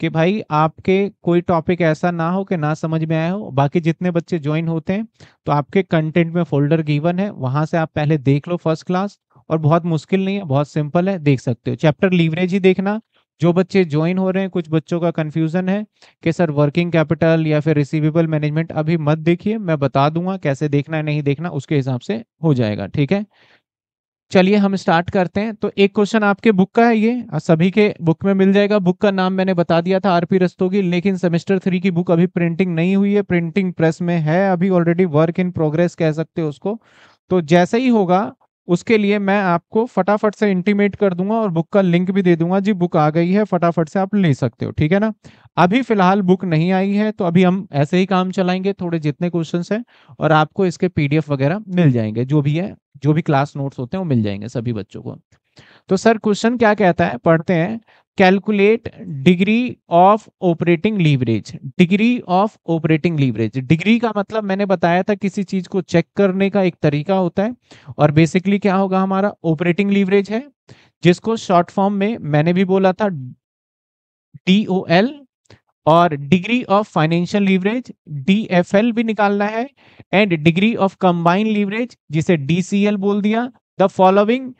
कि भाई आपके कोई टॉपिक ऐसा ना हो कि ना समझ में आया हो बाकी जितने बच्चे ज्वाइन होते हैं तो आपके कंटेंट में फोल्डर गिवन है वहां से आप पहले देख लो फर्स्ट क्लास और बहुत मुश्किल नहीं है बहुत सिंपल है देख सकते हो चैप्टर लीवरेज ही देखना जो बच्चे ज्वाइन हो रहे हैं कुछ बच्चों का कंफ्यूजन है कि सर वर्किंग कैपिटल या फिर रिसीवेबल मैनेजमेंट अभी मत देखिए मैं बता दूंगा कैसे देखना है नहीं देखना उसके हिसाब से हो जाएगा ठीक है चलिए हम स्टार्ट करते हैं तो एक क्वेश्चन आपके बुक का है ये सभी के बुक में मिल जाएगा बुक का नाम मैंने बता दिया था आरपी रस्तोगी लेकिन सेमेस्टर थ्री की बुक अभी प्रिंटिंग नहीं हुई है प्रिंटिंग प्रेस में है अभी ऑलरेडी वर्क इन प्रोग्रेस कह सकते हो उसको तो जैसे ही होगा उसके लिए मैं आपको फटाफट से इंटीमेट कर दूंगा और बुक का लिंक भी दे दूंगा जी बुक आ गई है फटाफट से आप ले सकते हो ठीक है ना अभी फिलहाल बुक नहीं आई है तो अभी हम ऐसे ही काम चलाएंगे थोड़े जितने क्वेश्चन हैं और आपको इसके पीडीएफ वगैरह मिल जाएंगे जो भी है जो भी क्लास नोट्स होते हैं वो मिल जाएंगे सभी बच्चों को तो सर क्वेश्चन क्या कहता है पढ़ते हैं calculate degree of operating leverage degree of operating leverage degree का मतलब मैंने बताया था किसी चीज को चेक करने का एक तरीका होता है और बेसिकली क्या होगा हमारा ऑपरेटिंग लीवरेज है जिसको शॉर्ट फॉर्म में मैंने भी बोला था डी ओ एल और degree of financial leverage DFL भी निकालना है and degree of combined leverage जिसे डीसीएल बोल दिया the following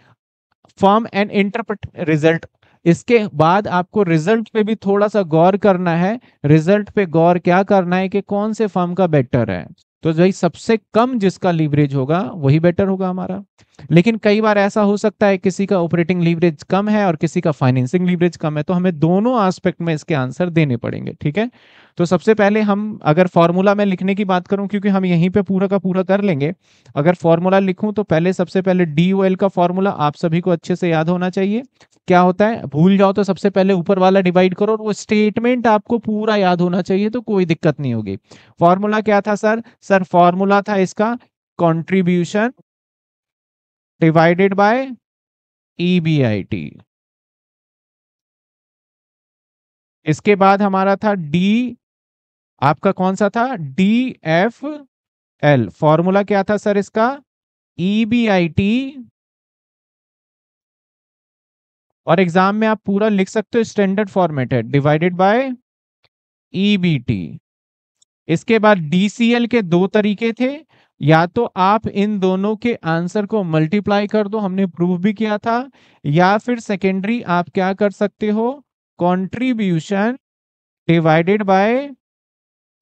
form and interpret result इसके बाद आपको रिजल्ट पे भी थोड़ा सा गौर करना है रिजल्ट पे गौर क्या करना है कि कौन से फर्म का बेटर है तो भाई सबसे कम जिसका लीवरेज होगा वही बेटर होगा हमारा लेकिन कई बार ऐसा हो सकता है किसी का ऑपरेटिंग लीवरेज कम है और किसी का फाइनेंसिंग लीवरेज कम है तो हमें दोनों आस्पेक्ट में इसके आंसर देने पड़ेंगे ठीक है तो सबसे पहले हम अगर फॉर्मूला में लिखने की बात करूं क्योंकि हम यहीं पे पूरा का पूरा कर लेंगे अगर फॉर्मूला लिखूं तो पहले सबसे पहले डी ओ एल का फॉर्मूला आप सभी को अच्छे से याद होना चाहिए क्या होता है भूल जाओ तो सबसे पहले ऊपर वाला डिवाइड करो और वो स्टेटमेंट आपको पूरा याद होना चाहिए तो कोई दिक्कत नहीं होगी फॉर्मूला क्या था सर सर फॉर्मूला था इसका कॉन्ट्रीब्यूशन डिवाइडेड बाय टी इसके बाद हमारा था डी आपका कौन सा था डी एफ एल फॉर्मूला क्या था सर इसका ई बी आई टी और एग्जाम में आप पूरा लिख सकते हो स्टैंडर्ड फॉर्मेट है divided by E B T इसके बाद एल के दो तरीके थे या तो आप इन दोनों के आंसर को मल्टीप्लाई कर दो हमने प्रूव भी किया था या फिर सेकेंडरी आप क्या कर सकते हो contribution divided by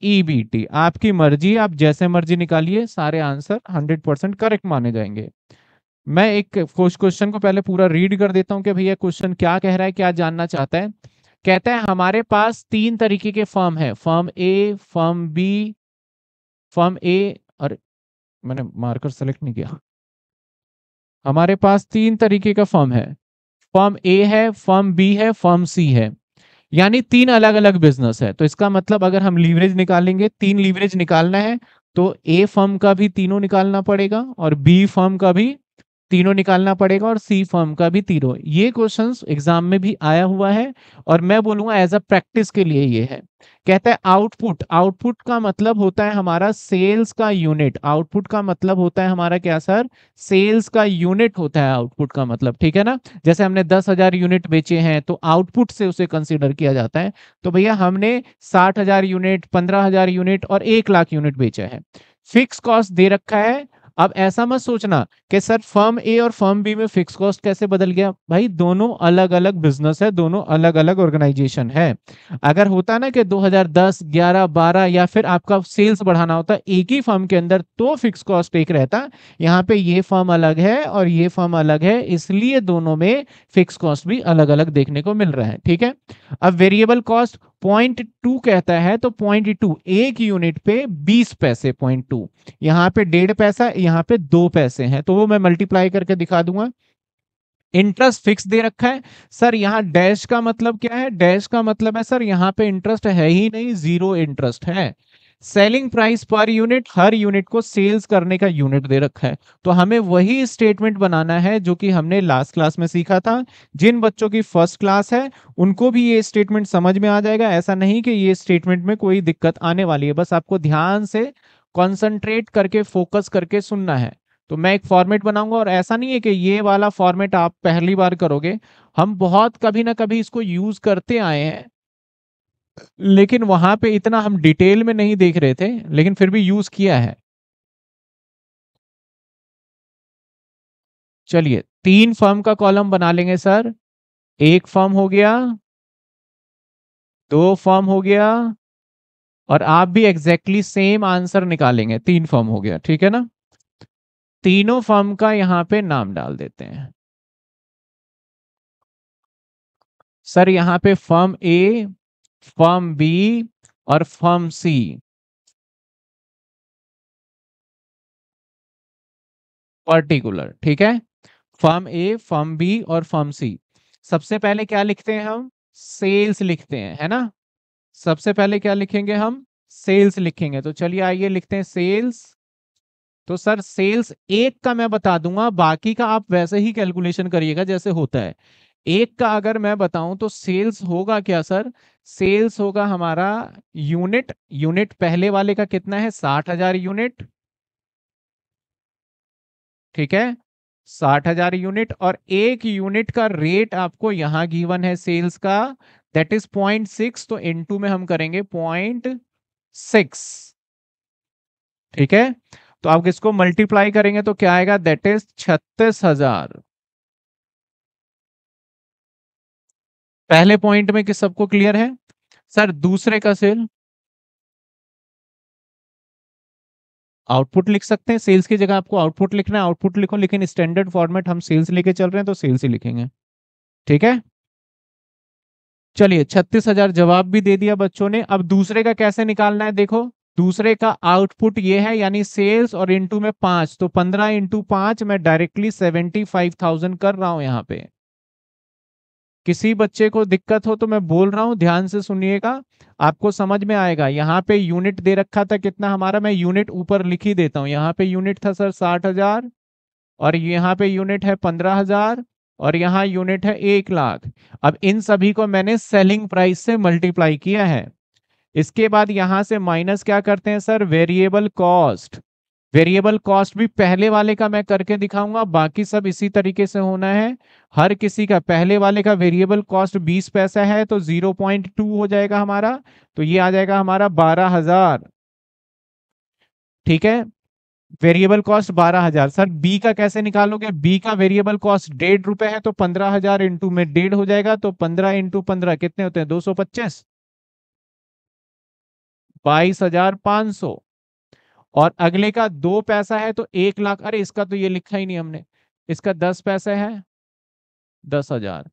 EBT e आपकी मर्जी आप जैसे मर्जी निकालिए सारे आंसर 100 परसेंट करेक्ट माने जाएंगे मैं एक क्वेश्चन को पहले पूरा रीड कर देता हूं कि भैया क्वेश्चन क्या कह रहा है क्या जानना चाहता है कहता है हमारे पास तीन तरीके के फर्म है firm A firm B firm A और मैंने मार्कर सेलेक्ट नहीं किया हमारे पास तीन तरीके का फर्म है फर्म ए है फर्म बी है फर्म सी है यानी तीन अलग अलग बिजनेस है तो इसका मतलब अगर हम लीवरेज निकालेंगे तीन लीवरेज निकालना है तो ए फर्म का भी तीनों निकालना पड़ेगा और बी फर्म का भी तीनों निकालना पड़ेगा और सी फॉर्म का भी तीनों ये क्वेश्चन एग्जाम में भी आया हुआ है और मैं बोलूंगा एज अ प्रैक्टिस के लिए ये है कहता है आउटपुट आउटपुट का मतलब होता है हमारा सेल्स का यूनिट आउटपुट का मतलब होता है हमारा क्या सर सेल्स का यूनिट होता है आउटपुट का मतलब ठीक है ना जैसे हमने दस हजार यूनिट बेचे हैं तो आउटपुट से उसे कंसिडर किया जाता है तो भैया हमने साठ हजार यूनिट पंद्रह हजार यूनिट और एक लाख यूनिट बेचे हैं फिक्स कॉस्ट दे रखा है अब ऐसा मत सोचना कि सर फर्म ए और फर्म बी में फिक्स कॉस्ट कैसे बदल गया भाई दोनों अलग अलग बिजनेस है दोनों अलग अलग ऑर्गेनाइजेशन है अगर होता ना कि 2010 11 12 या फिर आपका सेल्स बढ़ाना होता एक ही फर्म के अंदर तो फिक्स कॉस्ट एक रहता यहाँ पे ये फर्म अलग है और ये फर्म अलग है इसलिए दोनों में फिक्स कॉस्ट भी अलग अलग देखने को मिल रहा है ठीक है अब वेरिएबल कॉस्ट पॉइंट टू कहता है तो पॉइंट टू एक यूनिट पे बीस पैसे पॉइंट टू यहाँ पे डेढ़ पैसा यहाँ पे दो पैसे हैं तो वो मैं मल्टीप्लाई करके दिखा दूंगा इंटरेस्ट फिक्स दे रखा है सर यहाँ डैश का मतलब क्या है डैश का मतलब है सर यहाँ पे इंटरेस्ट है ही नहीं जीरो इंटरेस्ट है सेलिंग प्राइस पर यूनिट हर यूनिट को सेल्स करने का यूनिट दे रखा है तो हमें वही स्टेटमेंट बनाना है जो कि हमने लास्ट क्लास में सीखा था जिन बच्चों की फर्स्ट क्लास है उनको भी ये स्टेटमेंट समझ में आ जाएगा ऐसा नहीं कि ये स्टेटमेंट में कोई दिक्कत आने वाली है बस आपको ध्यान से कॉन्सेंट्रेट करके फोकस करके सुनना है तो मैं एक फॉर्मेट बनाऊंगा और ऐसा नहीं है कि ये वाला फॉर्मेट आप पहली बार करोगे हम बहुत कभी ना कभी इसको यूज करते आए हैं लेकिन वहां पे इतना हम डिटेल में नहीं देख रहे थे लेकिन फिर भी यूज किया है चलिए तीन फर्म का कॉलम बना लेंगे सर एक फर्म हो गया दो फर्म हो गया और आप भी एग्जैक्टली सेम आंसर निकालेंगे तीन फर्म हो गया ठीक है ना तीनों फर्म का यहां पे नाम डाल देते हैं सर यहां पे फर्म ए फर्म बी और फर्म सी पर्टिकुलर ठीक है फर्म ए फर्म बी और फर्म सी सबसे पहले क्या लिखते हैं हम सेल्स लिखते हैं है ना सबसे पहले क्या लिखेंगे हम सेल्स लिखेंगे तो चलिए आइए लिखते हैं सेल्स तो सर सेल्स एक का मैं बता दूंगा बाकी का आप वैसे ही कैलकुलेशन करिएगा जैसे होता है एक का अगर मैं बताऊं तो सेल्स होगा क्या सर सेल्स होगा हमारा यूनिट यूनिट पहले वाले का कितना है साठ हजार यूनिट ठीक है साठ हजार यूनिट और एक यूनिट का रेट आपको यहां गिवन है सेल्स का दैट इज पॉइंट सिक्स तो इनटू में हम करेंगे पॉइंट सिक्स ठीक है तो आप इसको मल्टीप्लाई करेंगे तो क्या आएगा दैट इज छत्तीस हजार पहले पॉइंट में किस सबको क्लियर है सर दूसरे का सेल आउटपुट लिख सकते हैं सेल्स की जगह आपको आउटपुट लिखना है आउटपुट लिखो लेकिन स्टैंडर्ड फॉर्मेट हम सेल्स लेके चल रहे हैं तो सेल्स ही लिखेंगे ठीक है चलिए छत्तीस हजार जवाब भी दे दिया बच्चों ने अब दूसरे का कैसे निकालना है देखो दूसरे का आउटपुट ये है यानी सेल्स और इंटू में पांच तो पंद्रह इंटू पांच मैं डायरेक्टली सेवेंटी फाइव थाउजेंड कर रहा हूं यहाँ पे किसी बच्चे को दिक्कत हो तो मैं बोल रहा हूँ ध्यान से सुनिएगा आपको समझ में आएगा यहाँ पे यूनिट दे रखा था कितना हमारा मैं यूनिट ऊपर लिख ही देता हूँ यहाँ पे यूनिट था सर साठ हजार और यहाँ पे यूनिट है पंद्रह हजार और यहाँ यूनिट है एक लाख अब इन सभी को मैंने सेलिंग प्राइस से मल्टीप्लाई किया है इसके बाद यहाँ से माइनस क्या करते हैं sir variable cost variable cost भी पहले वाले का मैं करके दिखाऊंगा बाकी सब इसी तरीके से होना है हर किसी का पहले वाले का वेरिएबल कॉस्ट 20 पैसा है तो 0.2 हो जाएगा हमारा तो ये आ जाएगा हमारा बारह हजार ठीक है वेरिएबल कॉस्ट बारह हजार सर बी का कैसे निकालोगे बी का वेरिएबल कॉस्ट डेढ़ रुपए है तो पंद्रह हजार इंटू में डेढ़ हो जाएगा तो पंद्रह इंटू पंद्रह कितने होते हैं दो सौ पच्चीस बाईस हजार पांच सौ और अगले का दो पैसा है तो एक लाख अरे इसका तो ये लिखा ही नहीं हमने इसका दस पैसा है दस हजार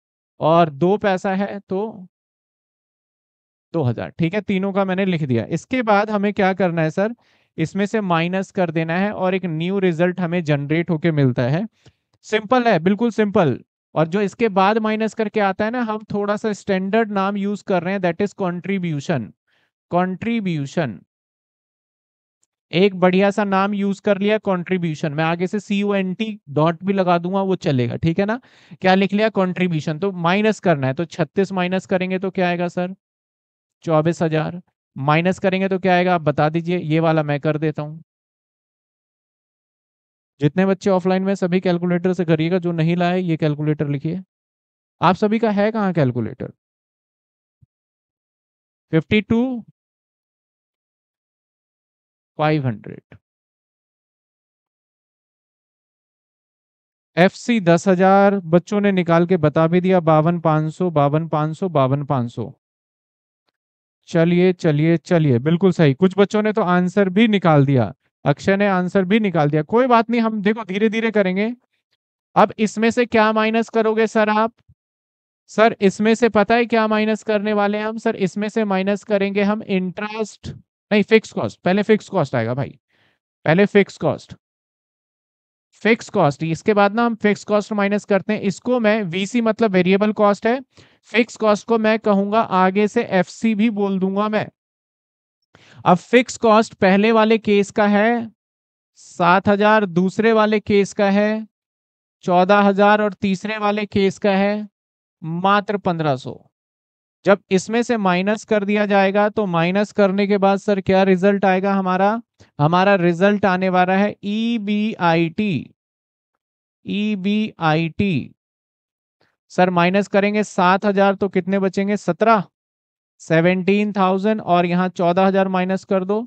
और दो पैसा है तो दो हजार ठीक है तीनों का मैंने लिख दिया इसके बाद हमें क्या करना है सर इसमें से माइनस कर देना है और एक न्यू रिजल्ट हमें जनरेट होके मिलता है सिंपल है बिल्कुल सिंपल और जो इसके बाद माइनस करके आता है ना हम थोड़ा सा स्टैंडर्ड नाम यूज कर रहे हैं दैट इज कॉन्ट्रीब्यूशन कॉन्ट्रीब्यूशन एक बढ़िया सा नाम यूज कर लिया कंट्रीब्यूशन मैं आगे से C U N T dot भी लगा दूंगा वो चलेगा ठीक है ना क्या लिख लिया कंट्रीब्यूशन तो माइनस करना है तो छत्तीस माइनस करेंगे तो क्या आएगा सर चौबीस हजार माइनस करेंगे तो क्या आएगा आप बता दीजिए ये वाला मैं कर देता हूँ जितने बच्चे ऑफलाइन में सभी कैलकुलेटर से करिएगा जो नहीं लाए ये कैलकुलेटर लिखिए आप सभी का है कहाँ कैलकुलेटर 52 500 एफ सी दस हजार बच्चों ने निकाल के बता भी दिया बावन पांच सौ बावन पांच सौ बावन पांच सौ चलिए चलिए चलिए बिल्कुल सही कुछ बच्चों ने तो आंसर भी निकाल दिया अक्षय ने आंसर भी निकाल दिया कोई बात नहीं हम देखो धीरे धीरे करेंगे अब इसमें से क्या माइनस करोगे सर आप सर इसमें से पता है क्या माइनस करने वाले हैं हम सर इसमें से माइनस करेंगे हम इंटरेस्ट नहीं फिक्स कॉस्ट पहले फिक्स कॉस्ट आएगा भाई पहले फिक्स कॉस्ट फिक्स कॉस्ट इसके बाद ना हम फिक्स कॉस्ट माइनस करते हैं इसको मैं वीसी मतलब वेरिएबल कॉस्ट है फिक्स कॉस्ट को मैं कहूंगा आगे से एफसी भी बोल दूंगा मैं अब फिक्स कॉस्ट पहले वाले केस का है सात हजार दूसरे वाले केस का है चौदह हजार और तीसरे वाले केस का है मात्र पंद्रह सौ जब इसमें से माइनस कर दिया जाएगा तो माइनस करने के बाद सर क्या रिजल्ट आएगा हमारा हमारा रिजल्ट आने वाला है E B I T E B I T sir minus करेंगे सात हजार तो कितने बचेंगे सत्रह सेवेंटीन थाउजेंड और यहाँ चौदह हजार माइनस कर दो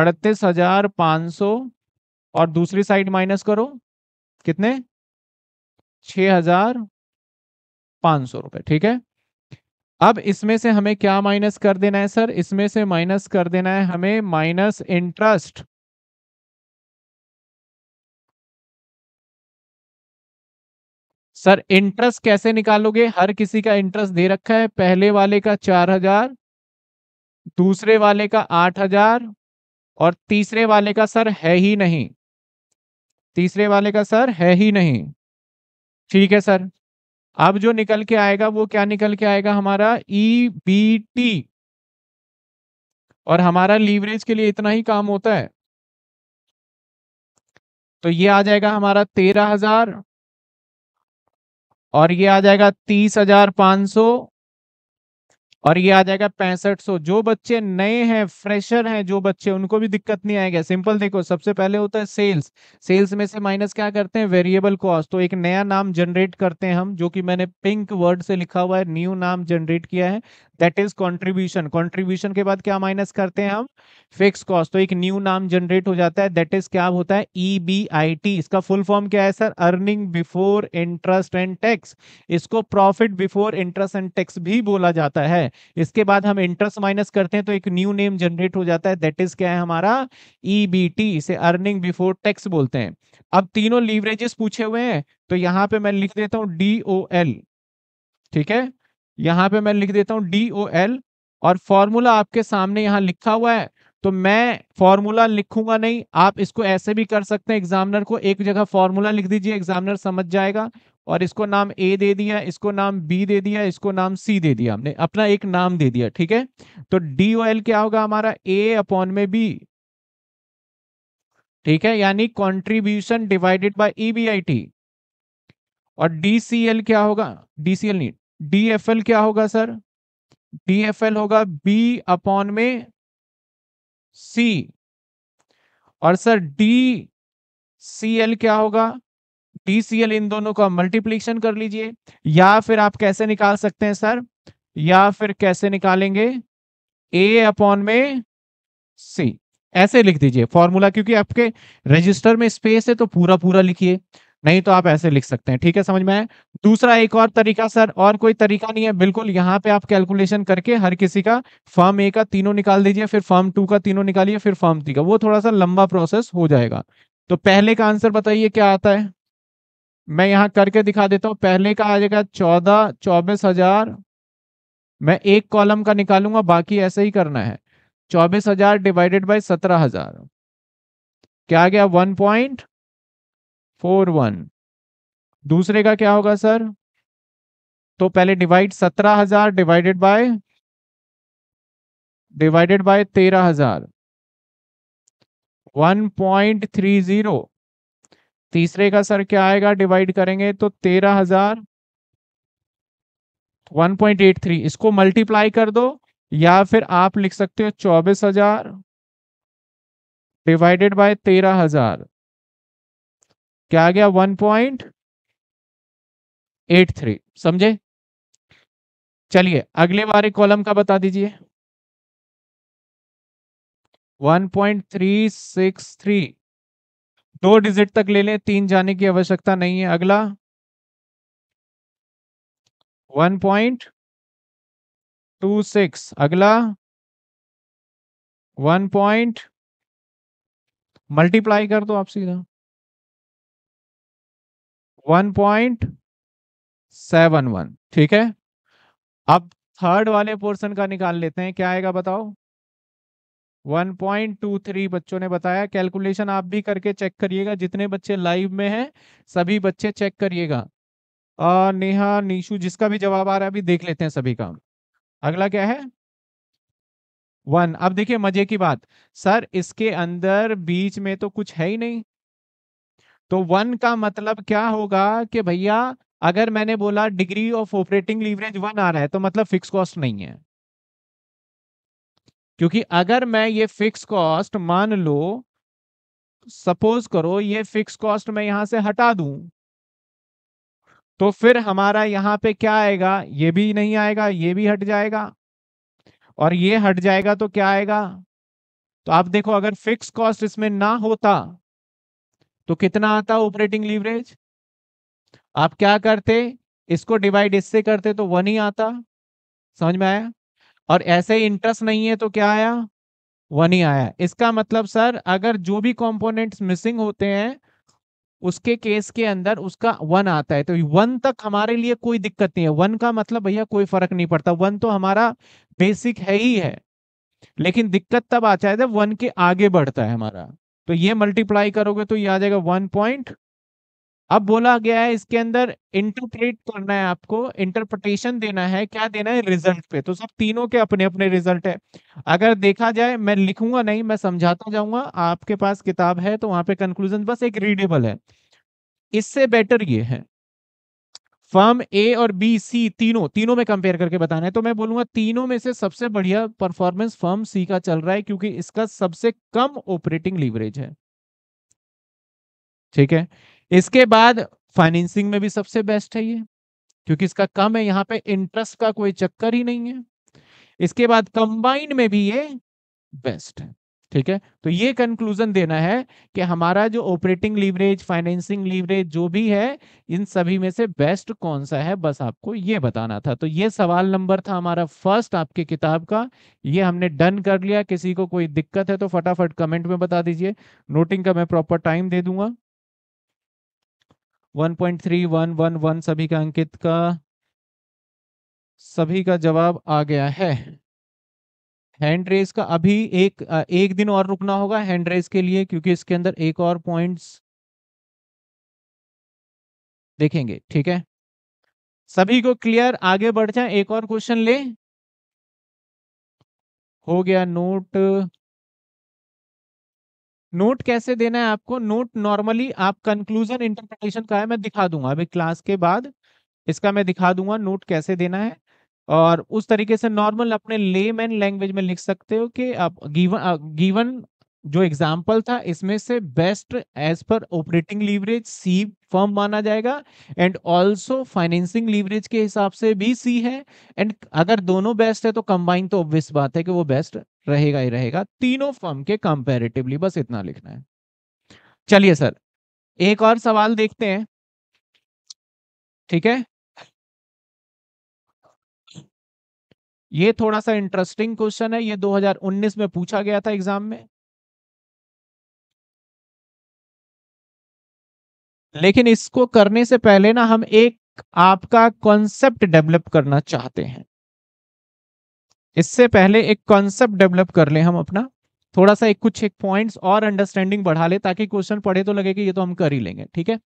अड़तीस हजार पाँच सौ और दूसरी साइड माइनस करो कितने छ हजार पाँच सौ रुपये ठीक है अब इसमें से हमें क्या माइनस कर देना है सर इसमें से माइनस कर देना है हमें माइनस इंटरेस्ट सर इंटरेस्ट कैसे निकालोगे हर किसी का इंटरेस्ट दे रखा है पहले वाले का चार हजार दूसरे वाले का आठ हजार और तीसरे वाले का सर है ही नहीं तीसरे वाले का सर है ही नहीं ठीक है सर अब जो निकल के आएगा वो क्या निकल के आएगा हमारा ई बी टी और हमारा लीवरेज के लिए इतना ही काम होता है तो ये आ जाएगा हमारा तेरह हजार और ये आ जाएगा तीस हजार पांच सौ और ये आ जाएगा पैंसठ सौ जो बच्चे नए हैं फ्रेशर हैं जो बच्चे उनको भी दिक्कत नहीं आएगा सिंपल देखो सबसे पहले होता है सेल्स सेल्स में से माइनस क्या करते हैं वेरिएबल कॉस्ट तो एक नया नाम जनरेट करते हैं हम जो कि मैंने पिंक वर्ड से लिखा हुआ है न्यू नाम जनरेट किया है दैट इज कॉन्ट्रीब्यूशन कॉन्ट्रीब्यूशन के बाद क्या माइनस करते हैं हम फिक्स कॉस्ट तो एक न्यू नाम जनरेट हो जाता है दैट इज क्या होता है ई बी आई टी इसका फुल फॉर्म क्या है sir earning before interest and tax इसको profit before interest and tax भी बोला जाता है इसके बाद हम इंटरेस्ट माइनस करते हैं तो एक न्यू नेम जनरेट हो जाता है दैट इज क्या है हमारा ई बी टी इसे अर्निंग बिफोर टैक्स बोलते हैं अब तीनों लीवरेजेस पूछे हुए हैं तो यहां पे मैं लिख देता हूं डी ओ एल ठीक है यहाँ पे मैं लिख देता हूँ डी ओ एल और फॉर्मूला आपके सामने यहाँ लिखा हुआ है तो मैं फॉर्मूला लिखूंगा नहीं आप इसको ऐसे भी कर सकते हैं एग्जामिनर को एक जगह फॉर्मूला लिख दीजिए एग्जामिनर समझ जाएगा और इसको नाम ए दे दिया इसको नाम बी दे दिया इसको नाम सी दे दिया हमने अपना एक नाम दे दिया ठीक है तो डी ओ एल क्या होगा हमारा ए अपॉन में बी ठीक है यानी contribution divided by E B I T और डी सी एल क्या होगा डी सी एल नहीं एल क्या होगा सर एल होगा बी अपॉन में सी और सर डी सी एल क्या होगा डी सी एल इन दोनों का मल्टीप्लीकेशन कर लीजिए या फिर आप कैसे निकाल सकते हैं सर या फिर कैसे निकालेंगे ए अपॉन में सी ऐसे लिख दीजिए फॉर्मूला क्योंकि आपके रजिस्टर में स्पेस है तो पूरा पूरा लिखिए नहीं तो आप ऐसे लिख सकते हैं ठीक है समझ में आए दूसरा एक और तरीका सर और कोई तरीका नहीं है बिल्कुल यहाँ पे आप कैलकुलेशन करके हर किसी का फॉर्म ए का तीनों निकाल दीजिए फिर फॉर्म टू का तीनों निकालिए फिर फॉर्म थ्री का वो थोड़ा सा लंबा प्रोसेस हो जाएगा तो पहले का आंसर बताइए क्या आता है मैं यहाँ करके दिखा देता हूँ पहले का आ जाएगा चौदह चौबीस हजार मैं एक कॉलम का निकालूंगा बाकी ऐसे ही करना है चौबीस हजार डिवाइडेड बाई सत्रह हजार क्या आ गया वन पॉइंट फोर वन दूसरे का क्या होगा सर तो पहले डिवाइड सत्रह हजार डिवाइडेड बाय डिवाइडेड बाय तेरह हजार वन पॉइंट थ्री जीरो तीसरे का सर क्या आएगा डिवाइड करेंगे तो तेरह हजार वन पॉइंट एट थ्री इसको मल्टीप्लाई कर दो या फिर आप लिख सकते हो चौबीस हजार डिवाइडेड बाय तेरह हजार क्या आ गया वन पॉइंट एट थ्री समझे चलिए अगले एक कॉलम का बता दीजिए one point three six three दो डिजिट तक ले लें तीन जाने की आवश्यकता नहीं है अगला वन पॉइंट टू सिक्स अगला वन पॉइंट मल्टीप्लाई कर दो आप सीधा वन पॉइंट सेवन वन ठीक है अब थर्ड वाले पोर्शन का निकाल लेते हैं क्या आएगा बताओ 1.23 बच्चों ने बताया कैलकुलेशन आप भी करके चेक करिएगा जितने बच्चे लाइव में हैं सभी बच्चे चेक करिएगा नेहा निशु जिसका भी जवाब आ रहा है अभी देख लेते हैं सभी का अगला क्या है वन अब देखिए मजे की बात सर इसके अंदर बीच में तो कुछ है ही नहीं तो वन का मतलब क्या होगा कि भैया अगर मैंने बोला degree of operating leverage one आ रहा है तो मतलब फिक्स कॉस्ट नहीं है क्योंकि अगर मैं ये फिक्स कॉस्ट मान लो सपोज करो ये फिक्स कॉस्ट मैं यहां से हटा दूं तो फिर हमारा यहां पे क्या आएगा ये भी नहीं आएगा ये भी हट जाएगा और ये हट जाएगा तो क्या आएगा तो आप देखो अगर फिक्स कॉस्ट इसमें ना होता तो कितना आता ऑपरेटिंग लीवरेज आप क्या करते इसको डिवाइड इससे करते तो वन ही आता समझ में आया और ऐसे इंटरेस्ट नहीं है तो क्या आया वन ही आया इसका मतलब सर अगर जो भी कंपोनेंट्स मिसिंग होते हैं उसके केस के अंदर उसका वन आता है तो वन तक हमारे लिए कोई दिक्कत नहीं है वन का मतलब भैया कोई फर्क नहीं पड़ता वन तो हमारा बेसिक है ही है लेकिन दिक्कत तब आ जाए जब वन के आगे बढ़ता है हमारा तो ये मल्टीप्लाई करोगे तो ये आ जाएगा वन पॉइंट अब बोला गया है इसके अंदर इंटरप्रेट करना है आपको इंटरप्रिटेशन देना है क्या देना है रिजल्ट पे तो सब तीनों के अपने अपने रिजल्ट है अगर देखा जाए मैं लिखूंगा नहीं मैं समझाता जाऊंगा आपके पास किताब है तो वहां पे कंक्लूजन बस एक रीडेबल है इससे बेटर ये है फर्म ए और बी सी तीनों तीनों में कंपेयर करके बताना है तो मैं बोलूंगा तीनों में से सबसे बढ़िया परफॉर्मेंस फर्म सी का चल रहा है क्योंकि इसका सबसे कम ऑपरेटिंग लीवरेज है ठीक है इसके बाद फाइनेंसिंग में भी सबसे बेस्ट है ये क्योंकि इसका कम है यहाँ पे इंटरेस्ट का कोई चक्कर ही नहीं है इसके बाद कंबाइंड में भी ये बेस्ट है ठीक है तो ये कंक्लूजन देना है कि हमारा जो ऑपरेटिंग लीवरेज फाइनेंसिंग लीवरेज जो भी है इन सभी में से बेस्ट कौन सा है बस आपको ये बताना था तो ये सवाल नंबर था हमारा फर्स्ट आपके किताब का ये हमने डन कर लिया किसी को कोई दिक्कत है तो फटाफट कमेंट में बता दीजिए नोटिंग का मैं प्रॉपर टाइम दे दूंगा वन सभी का अंकित का सभी का जवाब आ गया है हैंड रेस का अभी एक एक दिन और रुकना होगा हैंड रेस के लिए क्योंकि इसके अंदर एक और पॉइंट्स देखेंगे ठीक है सभी को क्लियर आगे बढ़ जाए एक और क्वेश्चन ले हो गया नोट नोट कैसे देना है आपको नोट नॉर्मली आप कंक्लूजन इंटरप्रिटेशन का है मैं दिखा दूंगा अभी क्लास के बाद इसका मैं दिखा दूंगा नोट कैसे देना है और उस तरीके से नॉर्मल अपने एंड लैंग्वेज में लिख सकते हो कि आप गिवन गिवन जो एग्जाम्पल था इसमें से best as per operating leverage C firm माना जाएगा एंड ऑल्सो फाइनेंसिंग लीवरेज के हिसाब से भी सी है एंड अगर दोनों बेस्ट है तो कंबाइन तो ऑब्वियस बात है कि वो बेस्ट रहेगा ही रहेगा तीनों फर्म के कंपेरेटिवली बस इतना लिखना है चलिए सर एक और सवाल देखते हैं ठीक है ये थोड़ा सा इंटरेस्टिंग क्वेश्चन है ये 2019 में पूछा गया था एग्जाम में लेकिन इसको करने से पहले ना हम एक आपका कॉन्सेप्ट डेवलप करना चाहते हैं इससे पहले एक कॉन्सेप्ट डेवलप कर ले हम अपना थोड़ा सा एक कुछ एक पॉइंट्स और अंडरस्टैंडिंग बढ़ा ले ताकि क्वेश्चन पढ़े तो लगे कि ये तो हम कर ही लेंगे ठीक है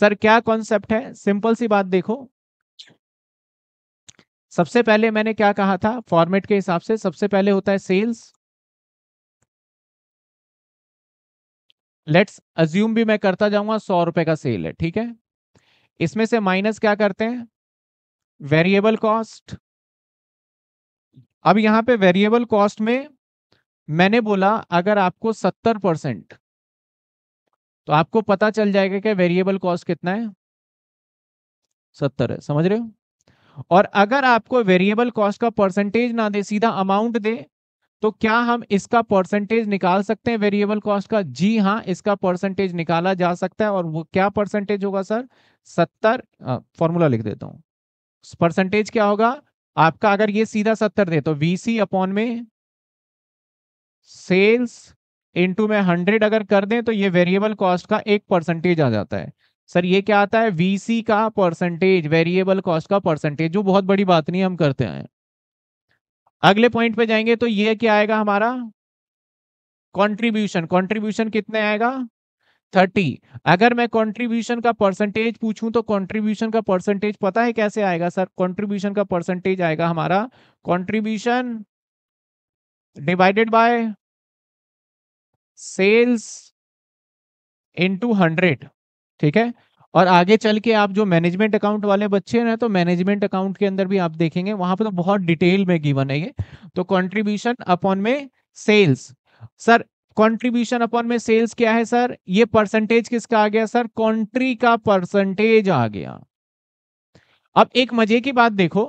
सर क्या कॉन्सेप्ट है सिंपल सी बात देखो सबसे पहले मैंने क्या कहा था फॉर्मेट के हिसाब से सबसे पहले होता है सेल्स लेट्स अज्यूम भी मैं करता जाऊंगा सौ रुपए का सेल है ठीक है इसमें से माइनस क्या करते हैं वेरिएबल कॉस्ट अब यहां पे वेरिएबल कॉस्ट में मैंने बोला अगर आपको सत्तर परसेंट तो आपको पता चल जाएगा कि वेरिएबल कॉस्ट कितना है सत्तर है समझ रहे हो और अगर आपको वेरिएबल कॉस्ट का परसेंटेज ना दे सीधा अमाउंट दे तो क्या हम इसका परसेंटेज निकाल सकते हैं वेरिएबल कॉस्ट का जी हाँ इसका परसेंटेज निकाला जा सकता है और वो क्या परसेंटेज होगा सर सत्तर फॉर्मूला लिख देता हूँ परसेंटेज क्या होगा आपका अगर ये सीधा सत्तर दे तो वीसी अपॉन में सेल्स इनटू में हंड्रेड अगर कर दें तो ये वेरिएबल कॉस्ट का एक परसेंटेज आ जाता है सर ये क्या आता है वीसी का परसेंटेज वेरिएबल कॉस्ट का परसेंटेज जो बहुत बड़ी बात नहीं हम करते हैं अगले पॉइंट पे जाएंगे तो ये क्या आएगा हमारा कंट्रीब्यूशन कंट्रीब्यूशन कितने आएगा थर्टी अगर मैं कंट्रीब्यूशन का परसेंटेज पूछूं तो कंट्रीब्यूशन का परसेंटेज पता है कैसे आएगा सर कंट्रीब्यूशन का परसेंटेज आएगा हमारा contribution divided by sales into hundred ठीक है और आगे चल के आप जो मैनेजमेंट अकाउंट वाले बच्चे हैं तो मैनेजमेंट अकाउंट के अंदर भी आप देखेंगे वहां पर तो बहुत डिटेल में गिवन है ये तो कंट्रीब्यूशन अपॉन में सेल्स सर कंट्रीब्यूशन अपॉन में सेल्स क्या है सर ये परसेंटेज किसका आ गया सर कंट्री का परसेंटेज आ गया अब एक मजे की बात देखो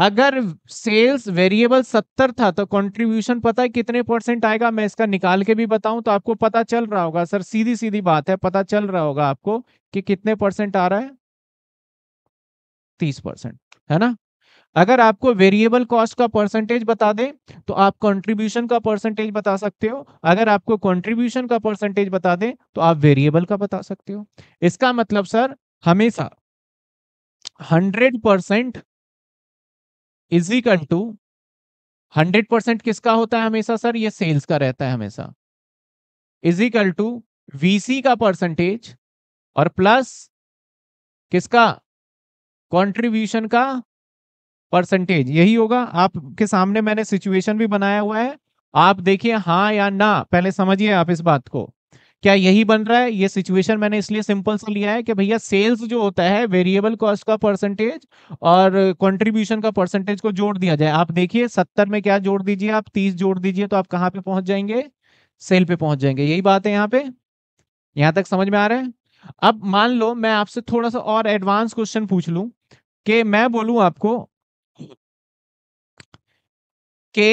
अगर सेल्स वेरिएबल सत्तर था तो कंट्रीब्यूशन पता है कितने परसेंट आएगा मैं इसका निकाल के भी बताऊं तो आपको पता चल रहा होगा सर सीधी सीधी बात है पता चल रहा होगा आपको कि कितने परसेंट आ रहा है तीस परसेंट है ना अगर आपको वेरिएबल कॉस्ट का परसेंटेज बता दें तो आप कंट्रीब्यूशन का परसेंटेज बता सकते हो अगर आपको कॉन्ट्रीब्यूशन का परसेंटेज बता दें तो आप वेरिएबल का बता सकते हो इसका मतलब सर हमेशा hundred percent is equal to hundred percent किसका होता है हमेशा सर ये सेल्स का रहता है हमेशा इज इक्वल टू वीसी का परसेंटेज और प्लस किसका कंट्रीब्यूशन का परसेंटेज यही होगा आपके सामने मैंने सिचुएशन भी बनाया हुआ है आप देखिए हाँ या ना पहले समझिए आप इस बात को क्या यही बन रहा है ये सिचुएशन मैंने इसलिए सिंपल से लिया है कि भैया सेल्स जो होता है वेरिएबल कॉस्ट का परसेंटेज और कंट्रीब्यूशन का परसेंटेज को जोड़ दिया जाए आप देखिए सत्तर में क्या जोड़ दीजिए आप तीस जोड़ दीजिए तो आप कहाँ पे पहुंच जाएंगे सेल पे पहुंच जाएंगे यही बात है यहाँ पे यहाँ तक समझ में आ रहा है अब मान लो मैं आपसे थोड़ा सा और एडवांस क्वेश्चन पूछ लू कि मैं बोलू आपको के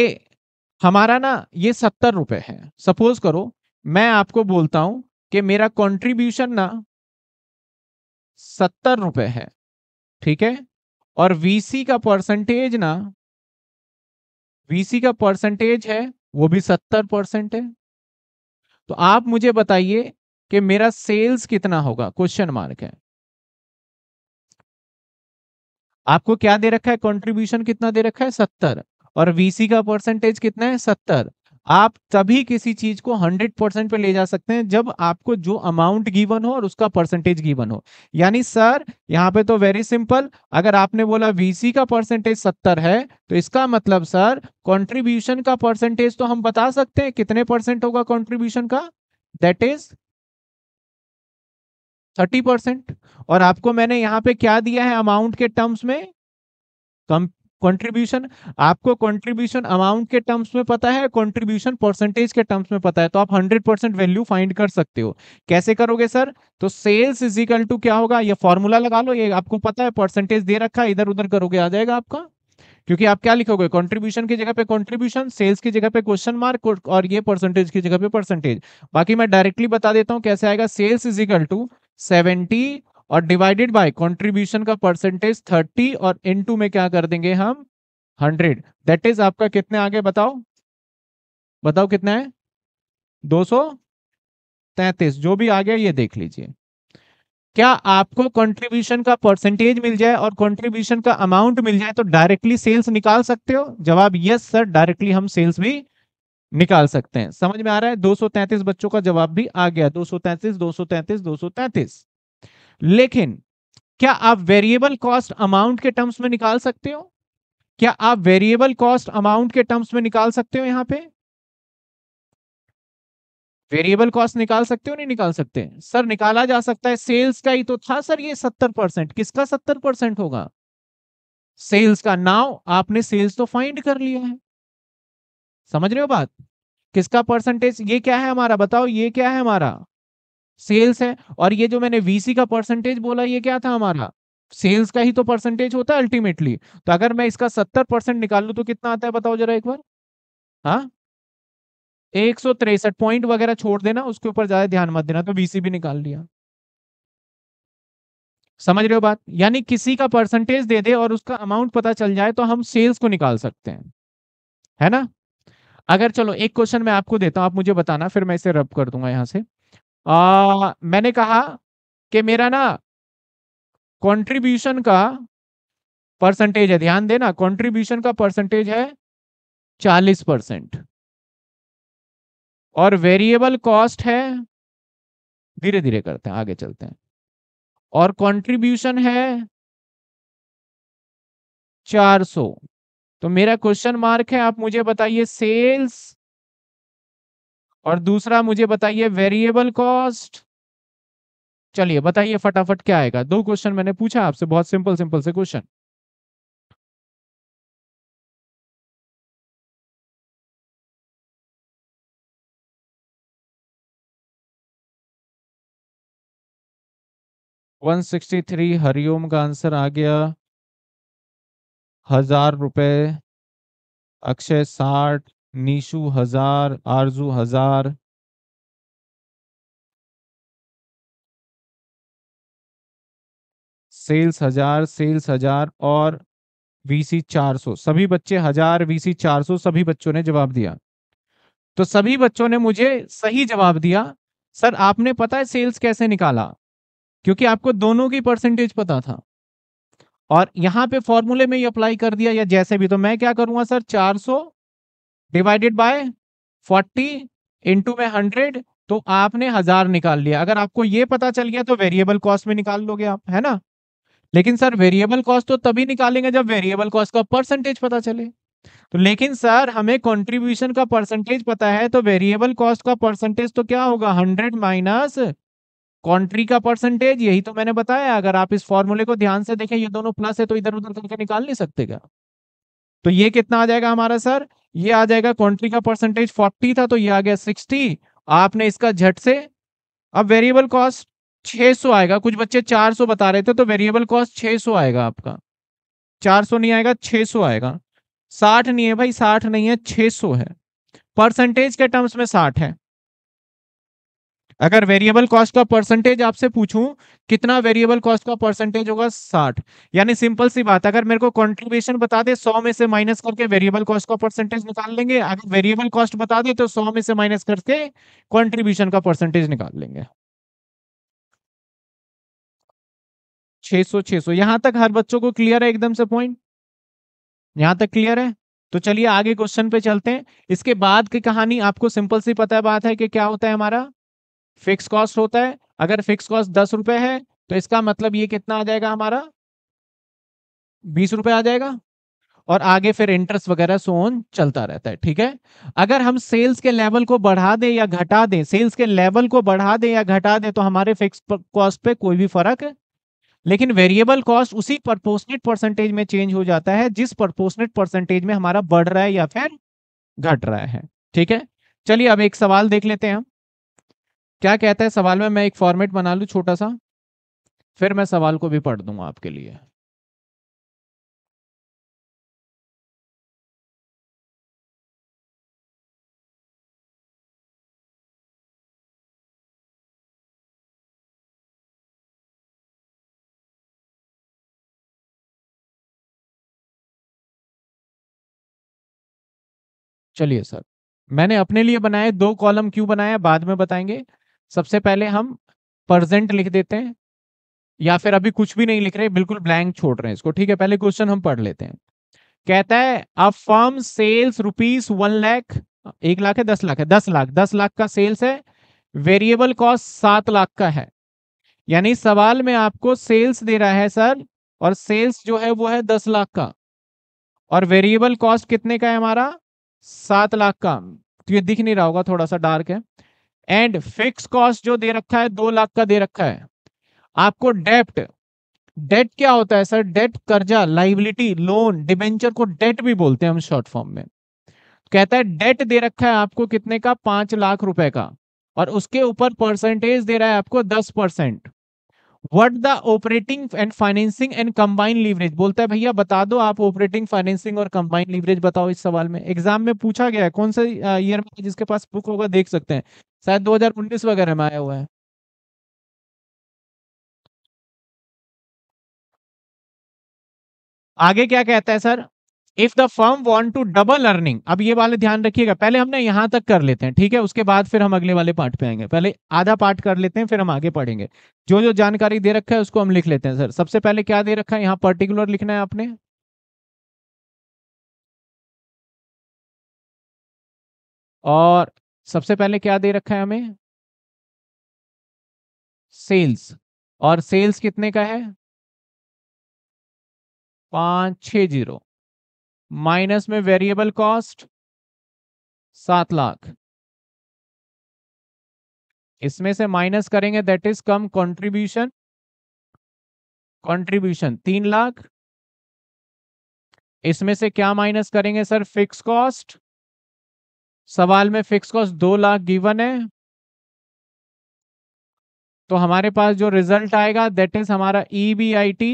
हमारा ना ये सत्तर रुपए है सपोज करो मैं आपको बोलता हूं कि मेरा कंट्रीब्यूशन ना सत्तर रुपए है ठीक है और वीसी का परसेंटेज ना वीसी का परसेंटेज है वो भी सत्तर परसेंट है तो आप मुझे बताइए कि मेरा सेल्स कितना होगा क्वेश्चन मार्क है आपको क्या दे रखा है कंट्रीब्यूशन कितना दे रखा है सत्तर और वीसी का परसेंटेज कितना है सत्तर आप तभी किसी चीज को 100 परसेंट पे ले जा सकते हैं जब आपको जो अमाउंट गिवन हो और उसका परसेंटेज गिवन हो यानी सर यहाँ पे तो वेरी सिंपल अगर आपने बोला वीसी का परसेंटेज सत्तर है तो इसका मतलब सर कंट्रीब्यूशन का परसेंटेज तो हम बता सकते हैं कितने परसेंट होगा कंट्रीब्यूशन का दैट इज थर्टी परसेंट और आपको मैंने यहाँ पे क्या दिया है अमाउंट के टर्म्स में कंट्रीब्यूशन आपको कंट्रीब्यूशन अमाउंट के टर्म्स में पता है कंट्रीब्यूशन परसेंटेज के टर्म्स में पता है तो आप 100 परसेंट वैल्यू फाइंड कर सकते हो कैसे करोगे सर तो सेल्स इज इक्वल टू क्या होगा ये फॉर्मूला लगा लो ये आपको पता है परसेंटेज दे रखा है इधर उधर करोगे आ जाएगा आपका क्योंकि आप क्या लिखोगे कंट्रीब्यूशन की जगह पे कंट्रीब्यूशन सेल्स की जगह पे क्वेश्चन मार्क और ये परसेंटेज की जगह पे परसेंटेज बाकी मैं डायरेक्टली बता देता हूँ कैसे आएगा sales is equal to seventy और डिवाइडेड बाय कंट्रीब्यूशन का परसेंटेज 30 और इनटू में क्या कर देंगे हम 100 दैट इज आपका कितने आगे बताओ बताओ कितना है दो तैतीस जो भी आ गया ये देख लीजिए क्या आपको कंट्रीब्यूशन का परसेंटेज मिल जाए और कंट्रीब्यूशन का अमाउंट मिल जाए तो डायरेक्टली सेल्स निकाल सकते हो जवाब यस सर डायरेक्टली हम सेल्स भी निकाल सकते हैं समझ में आ रहा है 233 बच्चों का जवाब भी आ गया 233 233 233 लेकिन क्या आप वेरिएबल कॉस्ट अमाउंट के टर्म्स में निकाल सकते हो क्या आप वेरिएबल कॉस्ट अमाउंट के टर्म्स में निकाल सकते हो यहां पे वेरिएबल कॉस्ट निकाल सकते हो नहीं निकाल सकते सर निकाला जा सकता है सेल्स का ही तो था सर ये सत्तर परसेंट किसका सत्तर परसेंट होगा सेल्स का नाव आपने सेल्स तो फाइंड कर लिया है समझ रहे हो बात किसका परसेंटेज ये क्या है हमारा बताओ ये क्या है हमारा सेल्स है और ये जो मैंने वीसी का परसेंटेज बोला ये क्या था हमारा सेल्स का ही तो परसेंटेज होता है अल्टीमेटली तो अगर मैं इसका सत्तर परसेंट निकाल लू तो कितना आता है बताओ जरा एक बार हाँ एक सौ तिरसठ पॉइंट वगैरह छोड़ देना उसके ऊपर ज्यादा ध्यान मत देना तो वीसी भी निकाल लिया समझ रहे हो बात यानी किसी का परसेंटेज दे दे और उसका अमाउंट पता चल जाए तो हम सेल्स को निकाल सकते हैं है ना अगर चलो एक क्वेश्चन मैं आपको देता हूँ आप मुझे बताना फिर मैं इसे रब कर दूंगा यहां से आ, मैंने कहा कि मेरा ना कंट्रीब्यूशन का परसेंटेज है ध्यान देना कंट्रीब्यूशन का परसेंटेज है चालीस परसेंट और वेरिएबल कॉस्ट है धीरे धीरे करते हैं आगे चलते हैं और कंट्रीब्यूशन है चार सौ तो मेरा क्वेश्चन मार्क है आप मुझे बताइए सेल्स और दूसरा मुझे बताइए वेरिएबल कॉस्ट चलिए बताइए फटाफट क्या आएगा दो क्वेश्चन मैंने पूछा आपसे बहुत सिंपल सिंपल से question one sixty three Hariom का आंसर आ गया हजार रुपये अक्षय साठ नीशू हजार आरजू हजार सेल्स हजार सेल्स हजार और वीसी 400 सभी बच्चे हजार वीसी 400 सभी बच्चों ने जवाब दिया तो सभी बच्चों ने मुझे सही जवाब दिया सर आपने पता है सेल्स कैसे निकाला क्योंकि आपको दोनों की परसेंटेज पता था और यहां पे फॉर्मूले में ही अप्लाई कर दिया या जैसे भी तो मैं क्या करूंगा sir 400 divided by forty into में हंड्रेड तो आपने हजार निकाल लिया अगर आपको ये पता चल गया तो वेरिएबल कॉस्ट में निकाल लोगे आप है ना लेकिन सर वेरिएबल कॉस्ट तो तभी निकालेंगे जब वेरिएबल कॉस्ट का परसेंटेज पता चले तो लेकिन सर हमें कंट्रीब्यूशन का परसेंटेज पता है तो वेरिएबल कॉस्ट का परसेंटेज तो क्या होगा हंड्रेड माइनस कंट्री का परसेंटेज यही तो मैंने बताया अगर आप इस फॉर्मूले को ध्यान से देखें ये दोनों प्लस है तो इधर उधर करके निकाल नहीं सकते क्या तो ये कितना आ जाएगा हमारा सर ये आ जाएगा कंट्री का परसेंटेज 40 था तो ये आ गया 60 आपने इसका झट से अब वेरिएबल कॉस्ट 600 आएगा कुछ बच्चे 400 बता रहे थे तो वेरिएबल कॉस्ट 600 आएगा आपका 400 नहीं आएगा 600 आएगा 60 नहीं है भाई 60 नहीं है 600 है परसेंटेज के टर्म्स में 60 है अगर वेरिएबल कॉस्ट का परसेंटेज आपसे पूछूं कितना वेरिएबल कॉस्ट का परसेंटेज होगा साठ यानी सिंपल सी बात अगर मेरे को कंट्रीब्यूशन बता दे सौ में से माइनस करके वेरिएबल कॉस्ट का परसेंटेज निकाल लेंगे अगर वेरिएबल कॉस्ट बता दे तो सौ में से माइनस करके कॉन्ट्रीब्यूशन का परसेंटेज निकाल लेंगे 600 सौ यहां तक हर बच्चों को क्लियर है एकदम से पॉइंट यहां तक क्लियर है तो चलिए आगे क्वेश्चन पे चलते हैं इसके बाद की कहानी आपको सिंपल सी पता है बात है कि क्या होता है हमारा फिक्स कॉस्ट होता है अगर फिक्स कॉस्ट दस रुपए है तो इसका मतलब ये कितना आ जाएगा हमारा बीस रुपए आ जाएगा और आगे फिर इंटरेस्ट वगैरह सोन चलता रहता है ठीक है अगर हम सेल्स के लेवल को बढ़ा दें या घटा दें सेल्स के लेवल को बढ़ा दें या घटा दें तो हमारे फिक्स कॉस्ट पे कोई भी फर्क लेकिन वेरिएबल कॉस्ट उसी परपोर्सनेट परसेंटेज में चेंज हो जाता है जिस परपोर्सनेट परसेंटेज में हमारा बढ़ रहा है या फिर घट रहा है ठीक है चलिए अब एक सवाल देख लेते हैं हम क्या कहता है सवाल में मैं एक फॉर्मेट बना लू छोटा सा फिर मैं सवाल को भी पढ़ दूंगा आपके लिए चलिए सर मैंने अपने लिए बनाए दो कॉलम क्यों बनाया बाद में बताएंगे सबसे पहले हम परजेंट लिख देते हैं या फिर अभी कुछ भी नहीं लिख रहे बिल्कुल ब्लैंक छोड़ रहे हैं इसको ठीक है पहले क्वेश्चन हम पढ़ लेते हैं कहता है अब firm sales rupees one lakh एक लाख है दस लाख है दस लाख दस लाख का सेल्स है वेरिएबल कॉस्ट सात लाख का है यानी सवाल में आपको सेल्स दे रहा है सर और सेल्स जो है वो है दस लाख का और वेरिएबल कॉस्ट कितने का है हमारा सात लाख का तो ये दिख नहीं रहा होगा थोड़ा सा डार्क है एंड फिक्स कॉस्ट जो दे रखा है दो लाख का दे रखा है आपको डेप्ट डेट क्या होता है सर डेट कर्जा लाइबिलिटी लोन डिबेंचर को डेट भी बोलते हैं हम शॉर्ट फॉर्म में कहता है डेट दे रखा है आपको कितने का पांच लाख रुपए का और उसके ऊपर परसेंटेज दे रहा है आपको दस percent what the operating and financing and combined leverage बोलता है भैया बता दो आप ऑपरेटिंग फाइनेंसिंग और कंबाइंड लीवरेज बताओ इस सवाल में एग्जाम में पूछा गया है कौन सा ईयर में जिसके पास बुक होगा देख सकते हैं शायद 2019 वगैरह में आया हुआ है आगे क्या कहता है sir if the firm want to double earning अब ये वाले ध्यान रखिएगा पहले हमने यहां तक कर लेते हैं ठीक है उसके बाद फिर हम अगले वाले पार्ट पे आएंगे पहले आधा पार्ट कर लेते हैं फिर हम आगे पढ़ेंगे जो जो जानकारी दे रखा है उसको हम लिख लेते हैं सर सबसे पहले क्या दे रखा है यहाँ पर्टिकुलर लिखना है आपने और सबसे पहले क्या दे रखा है हमें सेल्स और सेल्स कितने का है पांच छ जीरो माइनस में वेरिएबल कॉस्ट सात लाख इसमें से माइनस करेंगे दैट इज कम कंट्रीब्यूशन कंट्रीब्यूशन तीन लाख इसमें से क्या माइनस करेंगे सर फिक्स कॉस्ट सवाल में फिक्स कॉस्ट दो लाख गिवन है तो हमारे पास जो रिजल्ट आएगा दैट इज हमारा ई बी आई टी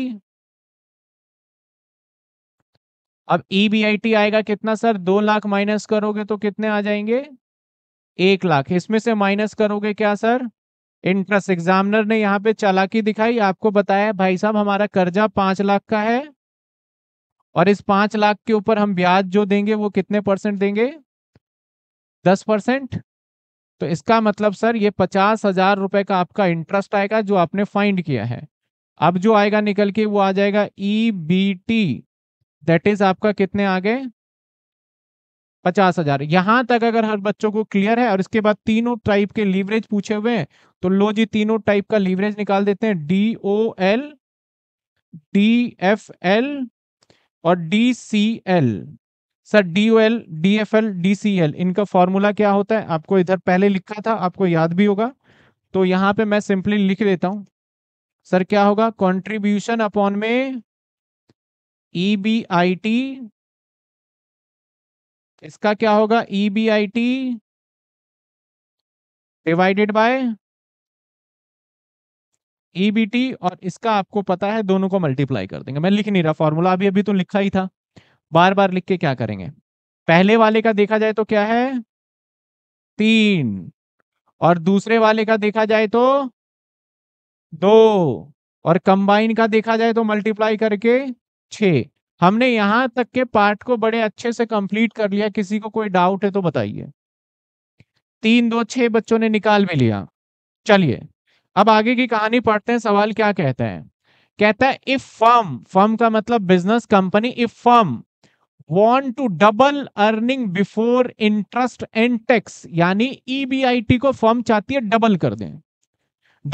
अब ई बी आई टी आएगा कितना सर दो लाख माइनस करोगे तो कितने आ जाएंगे एक लाख इसमें से माइनस करोगे क्या सर इंटरेस्ट एग्जामिनर ने यहाँ पे चालाकी दिखाई आपको बताया भाई साहब हमारा कर्जा पांच लाख का है और इस पांच लाख के ऊपर हम ब्याज जो देंगे वो कितने परसेंट देंगे दस परसेंट तो इसका मतलब सर ये पचास हजार रुपए का आपका इंटरेस्ट आएगा जो आपने फाइंड किया है अब जो आएगा निकल के वो आ जाएगा E B T that is आपका कितने आ गए पचास हजार यहां तक अगर हर बच्चों को क्लियर है और इसके बाद तीनों टाइप के लीवरेज पूछे हुए हैं तो लो जी तीनों टाइप का लीवरेज निकाल देते हैं D O L D F L और D C L sir D O L D F L D C L इनका फॉर्मूला क्या होता है आपको इधर पहले लिखा था आपको याद भी होगा तो यहाँ पे मैं सिंपली लिख लेता हूँ सर क्या होगा कॉन्ट्रीब्यूशन अपॉन में ई बी आई टी इसका क्या होगा E B I T divided by E B T और इसका आपको पता है दोनों को मल्टीप्लाई कर देंगे मैं लिख नहीं रहा फॉर्मूला अभी अभी तो लिखा ही था बार बार लिख के क्या करेंगे पहले वाले का देखा जाए तो क्या है तीन और दूसरे वाले का देखा जाए तो दो और कंबाइन का देखा जाए तो मल्टीप्लाई करके छ हमने यहां तक के पार्ट को बड़े अच्छे से कंप्लीट कर लिया किसी को कोई डाउट है तो बताइए तीन दो छह बच्चों ने निकाल भी लिया चलिए अब आगे की कहानी पढ़ते हैं सवाल क्या कहते हैं कहता है इफ फर्म फर्म का मतलब business company if firm want to double earning before interest and tax यानी ईबीआईटी e को फॉर्म चाहती है डबल कर दें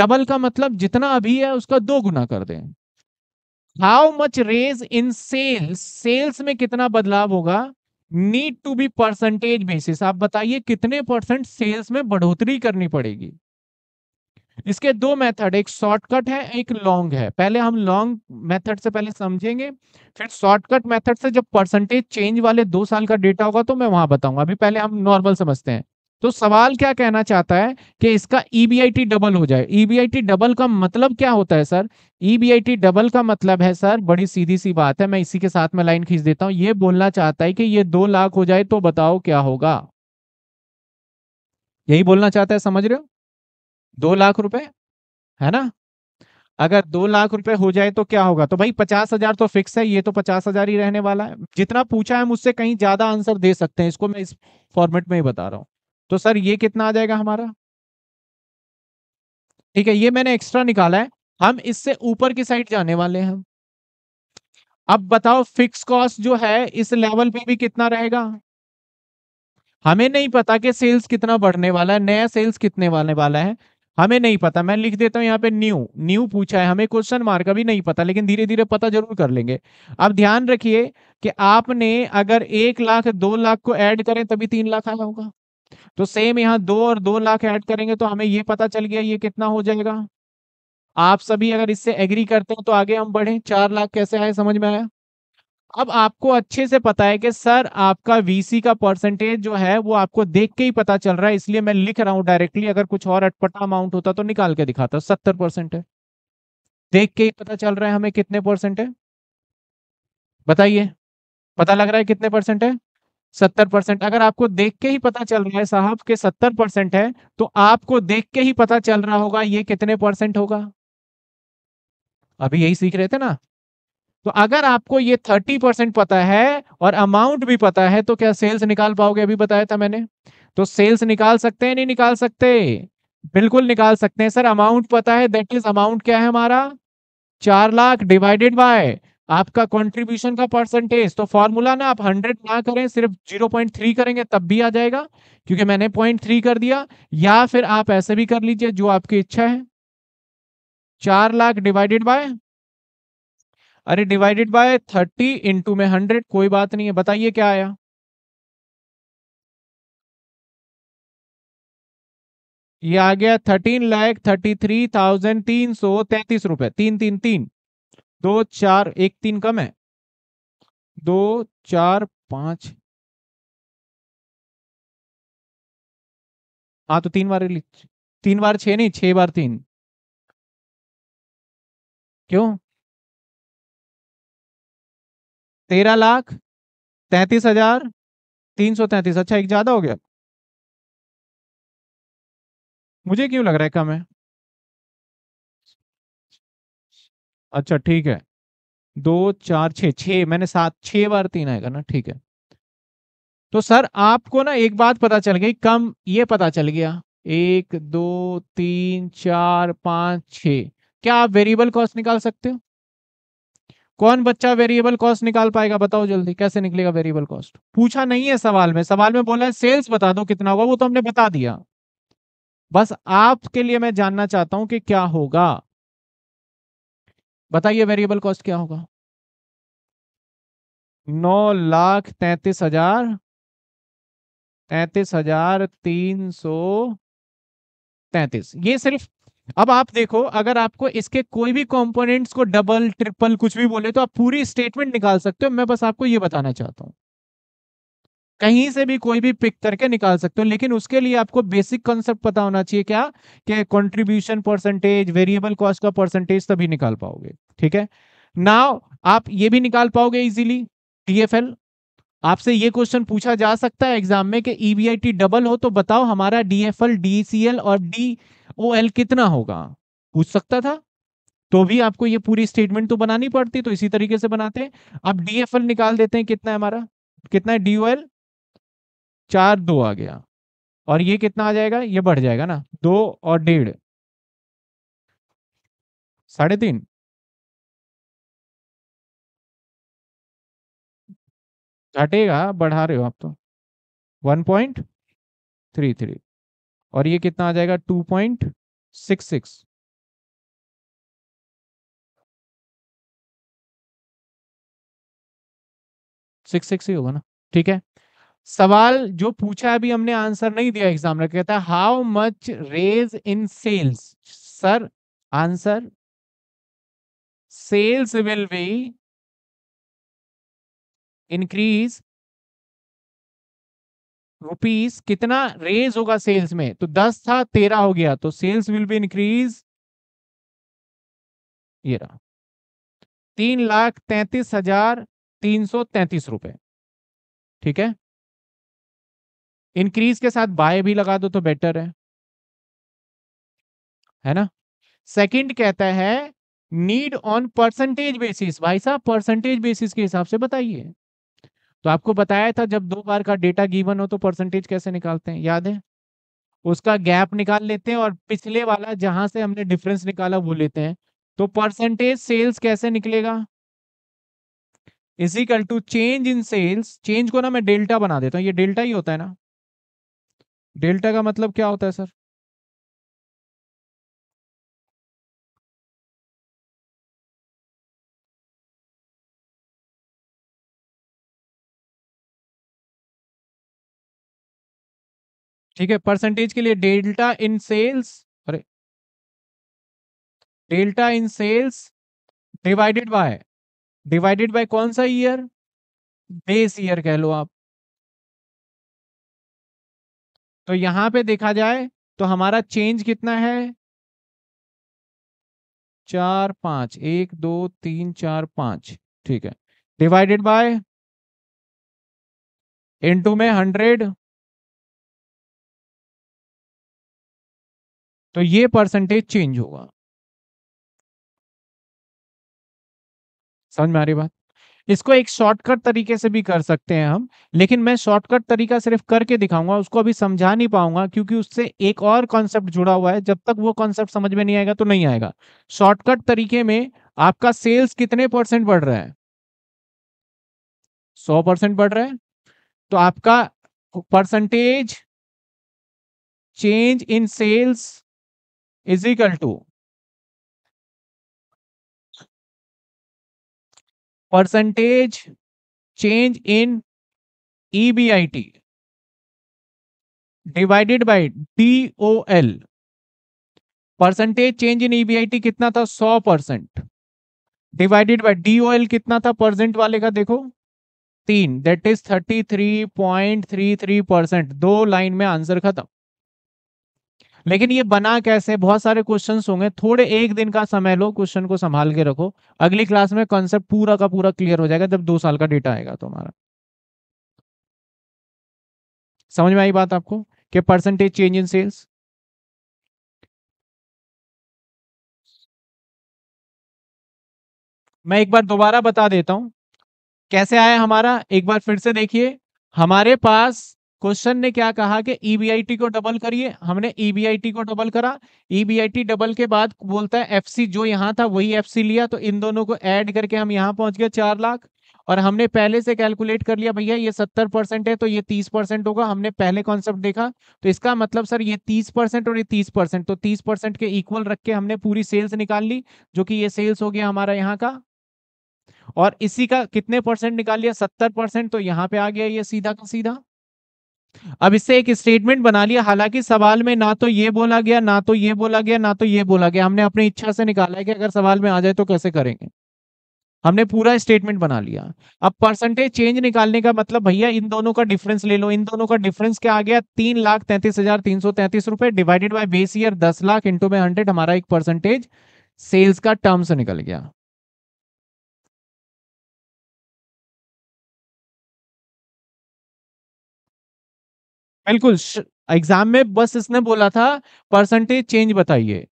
डबल का मतलब जितना अभी है उसका दो गुना कर दें how much raise in sales sales में कितना बदलाव होगा need to be percentage basis आप बताइए कितने परसेंट सेल्स में बढ़ोतरी करनी पड़ेगी इसके दो मेथड एक शॉर्टकट है एक लॉन्ग है पहले हम लॉन्ग मेथड से पहले समझेंगे फिर शॉर्टकट मेथड से जब परसेंटेज चेंज वाले दो साल का डेटा होगा तो मैं वहां बताऊंगा अभी पहले हम नॉर्मल समझते हैं तो सवाल क्या कहना चाहता है कि इसका ईबीआईटी e डबल हो जाए ईबीआईटी e डबल का मतलब क्या होता है सर ईबीआईटी डबल का मतलब है सर बड़ी सीधी सी बात है मैं इसी के साथ में लाइन खींच देता हूं ये बोलना चाहता है कि ये दो लाख हो जाए तो बताओ क्या होगा यही बोलना चाहता है समझ रहे हो दो लाख रुपए है ना अगर दो लाख रुपए हो जाए तो क्या होगा तो भाई पचास हजार तो फिक्स है ये तो पचास हजार ही रहने वाला है जितना पूछा है मुझसे कहीं ज्यादा आंसर दे सकते हैं इसको मैं इस फॉर्मेट में ही बता रहा हूँ तो सर ये कितना आ जाएगा हमारा ठीक है ये मैंने एक्स्ट्रा निकाला है हम इससे ऊपर की साइड जाने वाले हैं अब बताओ फिक्स कॉस्ट जो है इस लेवल पे भी कितना रहेगा हमें नहीं पता कि सेल्स कितना बढ़ने वाला है नया सेल्स कितने वाले वाला है हमें नहीं पता मैं लिख देता हूँ यहाँ पे न्यू न्यू पूछा है हमें क्वेश्चन मार्क अभी नहीं पता लेकिन धीरे धीरे पता जरूर कर लेंगे अब ध्यान रखिए कि आपने अगर एक लाख दो लाख को ऐड करें तभी तीन लाख आया होगा तो सेम यहाँ दो और दो लाख ऐड करेंगे तो हमें ये पता चल गया ये कितना हो जाएगा आप सभी अगर इससे एग्री करते हैं तो आगे हम बढ़े चार लाख कैसे आए समझ में आया अब आपको अच्छे से पता है कि सर आपका वीसी का परसेंटेज जो है वो आपको देख के ही पता चल रहा है इसलिए मैं लिख रहा हूं डायरेक्टली अगर कुछ और अटपटा अमाउंट होता तो निकाल के दिखाता सत्तर परसेंट है देख के ही पता चल रहा है हमें कितने परसेंट है बताइए पता लग रहा है कितने परसेंट है सत्तर परसेंट अगर आपको देख के ही पता चल रहा है साहब के सत्तर परसेंट है तो आपको देख के ही पता चल रहा होगा ये कितने परसेंट होगा अभी यही सीख रहे थे ना तो अगर आपको ये थर्टी परसेंट पता है और अमाउंट भी पता है तो क्या सेल्स निकाल पाओगे अभी बताया था मैंने तो सेल्स निकाल सकते हैं नहीं निकाल सकते बिल्कुल निकाल सकते हैं सर अमाउंट पता है दैट इज अमाउंट क्या है हमारा चार लाख डिवाइडेड बाय आपका कंट्रीब्यूशन का परसेंटेज तो फॉर्मूला ना आप हंड्रेड ना करें सिर्फ जीरो पॉइंट थ्री करेंगे तब भी आ जाएगा क्योंकि मैंने पॉइंट थ्री कर दिया या फिर आप ऐसे भी कर लीजिए जो आपकी इच्छा है चार लाख डिवाइडेड बाय अरे डिवाइडेड बाय थर्टी इंटू में हंड्रेड कोई बात नहीं है बताइए क्या आया ये आ गया thirteen lakh thirty three thousand तीन सौ तैतीस रुपए तीन तीन तीन दो चार एक तीन कम है दो चार पांच हाँ तो तीन बार तीन बार छ नहीं छह बार तीन क्यों तेरह लाख तैतीस हजार तीन सौ तैतीस अच्छा एक ज्यादा हो गया मुझे क्यों लग रहा है कम है अच्छा ठीक है दो चार छ छ मैंने सात छह बार तीन आएगा ना ठीक है तो सर आपको ना एक बात पता चल गई कम ये पता चल गया एक दो तीन चार पांच छ क्या आप वेरिएबल कॉस्ट निकाल सकते हो कौन बच्चा वेरिएबल कॉस्ट निकाल पाएगा बताओ जल्दी कैसे निकलेगा वेरिएबल कॉस्ट पूछा नहीं है सवाल में सवाल में बोला है सेल्स बता दो कितना होगा वो तो हमने बता दिया बस आपके लिए मैं जानना चाहता हूं कि क्या होगा बताइए वेरिएबल कॉस्ट क्या होगा नौ लाख तैतीस हजार तैतीस हजार तीन सौ तैतीस ये सिर्फ अब आप देखो अगर आपको इसके कोई भी कंपोनेंट्स को डबल ट्रिपल कुछ भी बोले तो आप पूरी स्टेटमेंट निकाल सकते हो मैं बस आपको ये बताना चाहता हूँ कहीं से भी कोई भी पिक करके निकाल सकते हो लेकिन उसके लिए आपको बेसिक कॉन्सेप्ट पता होना चाहिए क्या कि कंट्रीब्यूशन परसेंटेज वेरिएबल कॉस्ट का परसेंटेज तभी निकाल पाओगे ठीक है नाउ आप ये भी निकाल पाओगे इजीली एल आपसे ये क्वेश्चन पूछा जा सकता है एग्जाम में कि ईवीआईटी e डबल हो तो बताओ हमारा डीएफएल डीसीएल और डी ओ एल कितना होगा पूछ सकता था तो भी आपको ये पूरी स्टेटमेंट तो बनानी पड़ती तो इसी तरीके से बनाते हैं अब एल निकाल देते हैं कितना है हमारा कितना है डी ओ एल चार दो आ गया और ये कितना आ जाएगा ये बढ़ जाएगा ना दो और डेढ़ साढ़े तीन घटेगा बढ़ा रहे हो आप तो वन पॉइंट थ्री थ्री और ये कितना आ जाएगा two point six six six six ही होगा ना ठीक है सवाल जो पूछा अभी हमने आंसर नहीं दिया एग्जाम में कहता है how much raise in sales sir answer sales will be increase rupees कितना रेज होगा सेल्स में तो दस था तेरह हो गया तो सेल्स विल बी इंक्रीज ये रहा तीन लाख तैतीस हजार तीन सौ तैतीस रुपए ठीक है इंक्रीज के साथ बाय भी लगा दो तो बेटर है है ना सेकंड कहता है नीड ऑन परसेंटेज बेसिस भाई साहब परसेंटेज बेसिस के हिसाब से बताइए तो आपको बताया था जब दो बार का डेटा गिवन हो तो परसेंटेज कैसे निकालते हैं याद है उसका गैप निकाल लेते हैं और पिछले वाला जहां से हमने डिफरेंस निकाला वो लेते हैं तो परसेंटेज सेल्स कैसे निकलेगा equal to change in sales change को ना मैं डेल्टा बना देता हूँ ये डेल्टा ही होता है ना डेल्टा का मतलब क्या होता है सर ठीक है परसेंटेज के लिए डेल्टा इन सेल्स अरे delta in sales divided by divided by कौन सा ईयर बेस ईयर कह लो आप तो यहां पे देखा जाए तो हमारा चेंज कितना है चार पांच एक दो तीन चार पांच ठीक है डिवाइडेड बाय इनटू में हंड्रेड तो ये परसेंटेज चेंज होगा समझ में आ रही बात इसको एक शॉर्टकट तरीके से भी कर सकते हैं हम लेकिन मैं शॉर्टकट तरीका सिर्फ करके दिखाऊंगा उसको अभी समझा नहीं पाऊंगा क्योंकि उससे एक और कॉन्सेप्ट जुड़ा हुआ है जब तक वो कॉन्सेप्ट समझ में नहीं आएगा तो नहीं आएगा शॉर्टकट तरीके में आपका सेल्स कितने परसेंट बढ़ रहा है सौ परसेंट बढ़ रहा है तो आपका percentage change in sales is equal to percentage change in EBIT divided by DOL percentage change in EBIT कितना था सौ परसेंट डिवाइडेड बाय डीओएल कितना था परसेंट वाले का देखो तीन that is thirty three point three three percent दो लाइन में आंसर खत्म लेकिन ये बना कैसे बहुत सारे क्वेश्चन होंगे थोड़े एक दिन का समय लो क्वेश्चन को संभाल के रखो अगली क्लास में कॉन्सेप्ट पूरा का पूरा क्लियर हो जाएगा जब दो साल का डेटा आएगा तुम्हारा समझ में आई बात आपको कि परसेंटेज चेंज इन सेल्स मैं एक बार दोबारा बता देता हूं कैसे आया हमारा एक बार फिर से देखिए हमारे पास क्वेश्चन ने क्या कहा कि ईबीआईटी e को डबल करिए हमने ईबीआईटी e को डबल करा ईबीआईटी e डबल के बाद बोलता है एफसी जो यहाँ था वही एफसी लिया तो इन दोनों को ऐड करके हम यहाँ पहुंच गए चार लाख और हमने पहले से कैलकुलेट कर लिया भैया ये सत्तर परसेंट है तो ये तीस परसेंट होगा हमने पहले कॉन्सेप्ट देखा तो इसका मतलब सर ये तीस परसेंट और ये तीस परसेंट तो तीस परसेंट के इक्वल रख के हमने पूरी सेल्स निकाल ली जो कि ये सेल्स हो गया हमारा यहाँ का और इसी का कितने परसेंट निकाल लिया सत्तर परसेंट तो यहाँ पे आ गया ये सीधा का सीधा अब इससे एक स्टेटमेंट बना लिया हालांकि सवाल में ना तो ये बोला गया ना तो ये बोला गया ना तो ये बोला गया हमने अपनी इच्छा से निकाला है कि अगर सवाल में आ जाए तो कैसे करेंगे हमने पूरा स्टेटमेंट बना लिया अब परसेंटेज चेंज निकालने का मतलब भैया इन दोनों का डिफरेंस ले लो इन दोनों का डिफरेंस क्या आ गया तीन लाख तैंतीस हजार तीन सौ तैंतीस रुपए डिवाइडेड बाय बेस ईयर दस लाख इंटू में हंड्रेड हमारा एक परसेंटेज सेल्स का टर्म से निकल गया बिल्कुल तो एग्जाम में बस इसने बोला था परसेंटेज चेंज बताइए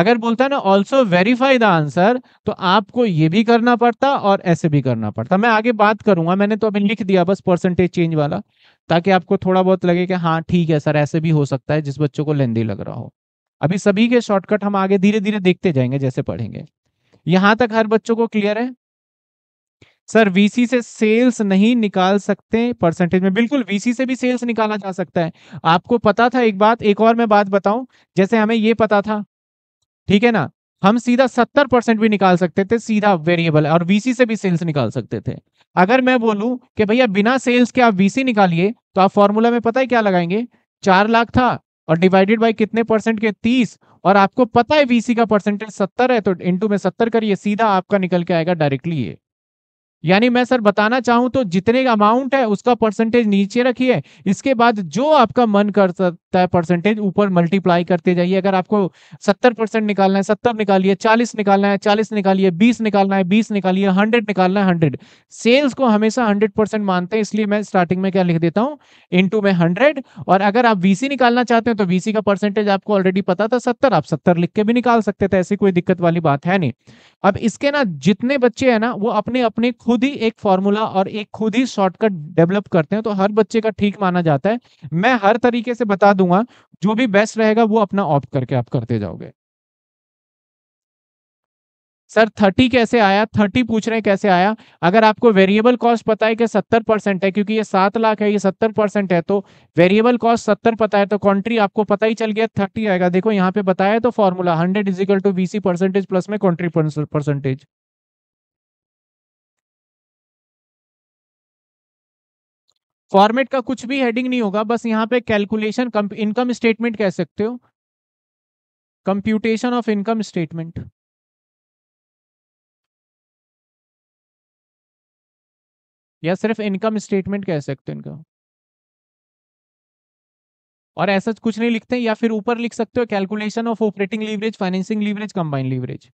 अगर बोलता है ना ऑल्सो वेरीफाई द आंसर तो आपको ये भी करना पड़ता और ऐसे भी करना पड़ता मैं आगे बात करूंगा मैंने तो अभी लिख दिया बस परसेंटेज चेंज वाला ताकि आपको थोड़ा बहुत लगे कि हाँ ठीक है सर ऐसे भी हो सकता है जिस बच्चों को लेंदी लग रहा हो अभी सभी के शॉर्टकट हम आगे धीरे धीरे देखते जाएंगे जैसे पढ़ेंगे यहाँ तक हर बच्चों को क्लियर है सर वीसी से सेल्स नहीं निकाल सकते परसेंटेज में बिल्कुल वीसी से भी सेल्स निकाला जा सकता है आपको पता था एक बात एक और मैं बात बताऊं जैसे हमें ये पता था ठीक है ना हम सीधा सत्तर परसेंट भी निकाल सकते थे सीधा वेरिएबल और वीसी से भी सेल्स निकाल सकते थे अगर मैं बोलूं कि भैया बिना सेल्स के आप वीसी निकालिए तो आप फॉर्मूला में पता है क्या लगाएंगे चार लाख था और डिवाइडेड बाई कितने परसेंट के तीस और आपको पता है वीसी का परसेंटेज सत्तर है तो इंटू में सत्तर करिए सीधा आपका निकल के आएगा डायरेक्टली ये यानी मैं सर बताना चाहूं तो जितने अमाउंट है उसका परसेंटेज नीचे रखिए इसके बाद जो आपका मन कर सर सकता है परसेंटेज ऊपर मल्टीप्लाई करते जाइए अगर आपको सत्तर परसेंट निकालना है सत्तर निकालिए चालीस निकालना है चालीस निकालिए बीस निकालना है बीस निकालिए हंड्रेड निकालना है हंड्रेड सेल्स को हमेशा हंड्रेड परसेंट मानते हैं इसलिए मैं स्टार्टिंग में क्या लिख देता हूँ इंटू में हंड्रेड और अगर आप वीसी निकालना चाहते हैं तो वीसी का परसेंटेज आपको ऑलरेडी पता था सत्तर आप सत्तर लिख के भी निकाल सकते थे ऐसी कोई दिक्कत वाली बात है नहीं अब इसके ना जितने बच्चे है ना वो अपने अपने खुद ही एक फॉर्मूला और एक खुद ही शॉर्टकट डेवलप करते हैं तो हर बच्चे का ठीक माना जाता है मैं हर तरीके से बता दूं दूंगा जो भी बेस्ट रहेगा वो अपना ऑप्ट करके आप करते जाओगे सर थर्टी कैसे आया थर्टी पूछ रहे हैं कैसे आया अगर आपको वेरिएबल कॉस्ट पता है कि सत्तर परसेंट है क्योंकि ये सात लाख है ये सत्तर परसेंट है तो वेरिएबल कॉस्ट सत्तर पता है तो कंट्री आपको पता ही चल गया थर्टी आएगा देखो यहाँ पे बताया तो formula hundred equal to BC percentage plus में कॉन्ट्री परसेंटेज फॉर्मेट का कुछ भी हेडिंग नहीं होगा बस यहाँ पे कैलकुलेशन इनकम स्टेटमेंट कह सकते हो कंप्यूटेशन ऑफ इनकम स्टेटमेंट या सिर्फ इनकम स्टेटमेंट कह सकते हो इनका और ऐसा कुछ नहीं लिखते या फिर ऊपर लिख सकते हो calculation of operating leverage financing leverage combine leverage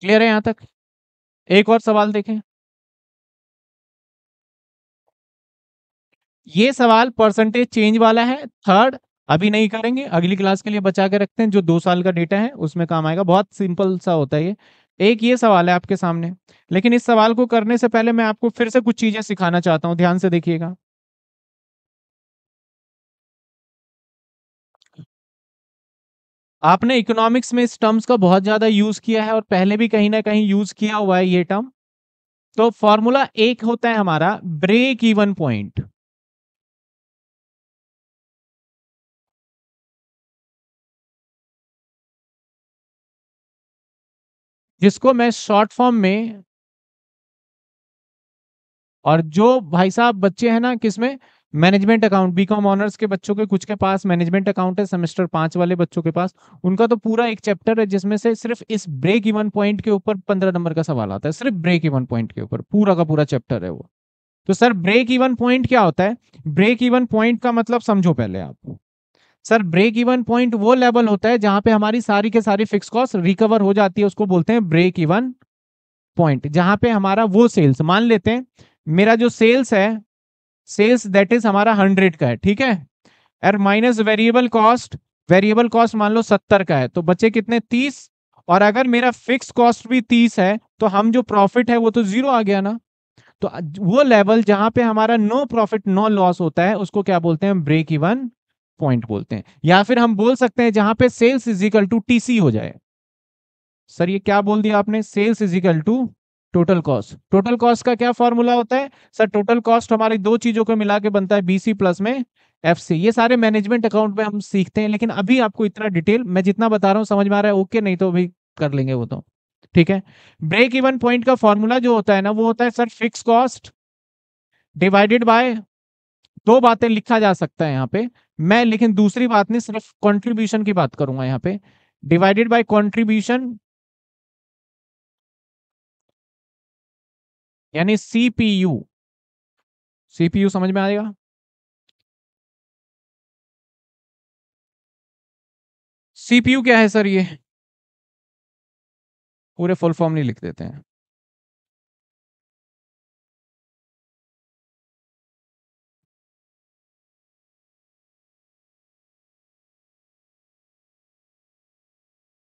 clear है यहां तक एक और सवाल देखें ये सवाल परसेंटेज चेंज वाला है थर्ड अभी नहीं करेंगे अगली क्लास के लिए बचा के रखते हैं जो दो साल का डेटा है उसमें काम आएगा बहुत सिंपल सा होता है ये एक ये सवाल है आपके सामने लेकिन इस सवाल को करने से पहले मैं आपको फिर से कुछ चीजें सिखाना चाहता हूं ध्यान से देखिएगा आपने इकोनॉमिक्स में इस टर्म्स का बहुत ज्यादा यूज किया है और पहले भी कहीं ना कहीं यूज किया हुआ है ये टर्म तो फॉर्मूला एक होता है हमारा ब्रेक इवन पॉइंट जिसको मैं शॉर्ट फॉर्म में और जो भाई साहब बच्चे हैं ना किसमें मैनेजमेंट अकाउंट बीकॉम ऑनर्स के बच्चों के कुछ के पास मैनेजमेंट अकाउंट है सेमेस्टर पांच वाले बच्चों के पास उनका तो पूरा एक चैप्टर है जिसमें से सिर्फ इस ब्रेक इवन पॉइंट के ऊपर पंद्रह नंबर का सवाल आता है सिर्फ ब्रेक इवन पॉइंट के ऊपर पूरा का पूरा चैप्टर है वो तो सर ब्रेक इवन पॉइंट क्या होता है ब्रेक इवन पॉइंट का मतलब समझो पहले आप सर ब्रेक इवन पॉइंट वो लेवल होता है जहां पे हमारी सारी के सारी फिक्स कॉस्ट रिकवर हो जाती है उसको बोलते हैं ब्रेक इवन पॉइंट जहां पे हमारा वो सेल्स मान लेते हैं मेरा जो सेल्स है सेल्स दैट इज हमारा हंड्रेड का है ठीक है uh minus variable cost variable cost मान लो सत्तर का है तो बचे कितने तीस और अगर मेरा फिक्स कॉस्ट भी तीस है तो हम जो प्रॉफिट है वो तो जीरो आ गया ना तो वो लेवल जहां पे हमारा नो प्रॉफिट नो लॉस होता है उसको क्या बोलते हैं ब्रेक इवन पॉइंट बोलते हैं या फिर हम बोल सकते हैं जहां पे सेल्स इजिकल टू टीसी हो जाए सर ये क्या बोल दिया आपने sales equal to total cost total cost का क्या फॉर्मूला होता है सर टोटल कॉस्ट हमारी दो चीजों को मिला के बनता है बीसी प्लस में एफ सी ये सारे मैनेजमेंट अकाउंट में हम सीखते हैं लेकिन अभी आपको इतना डिटेल मैं जितना बता रहा हूँ समझ में आ रहा है ओके नहीं तो अभी कर लेंगे वो तो ठीक है ब्रेक इवन पॉइंट का फॉर्मूला जो होता है ना वो होता है sir fix cost divided by दो बातें लिखा जा सकता है यहाँ पे मैं लेकिन दूसरी बात नहीं सिर्फ कंट्रीब्यूशन की बात करूंगा यहाँ पे डिवाइडेड बाय कंट्रीब्यूशन यानी सीपीयू सीपीयू समझ में आएगा सीपीयू क्या है सर ये पूरे फुल फॉर्म नहीं लिख देते हैं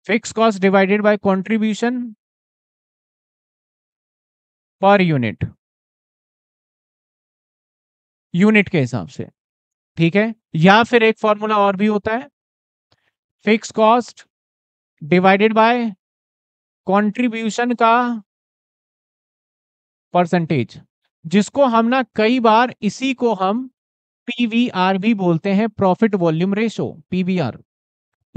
fix cost divided by contribution per unit unit के हिसाब से ठीक है या फिर एक फॉर्मूला और भी होता है fix cost divided by contribution का परसेंटेज जिसको हम ना कई बार इसी को हम पीवीआर भी बोलते हैं प्रॉफिट वॉल्यूम रेशो पीवीआर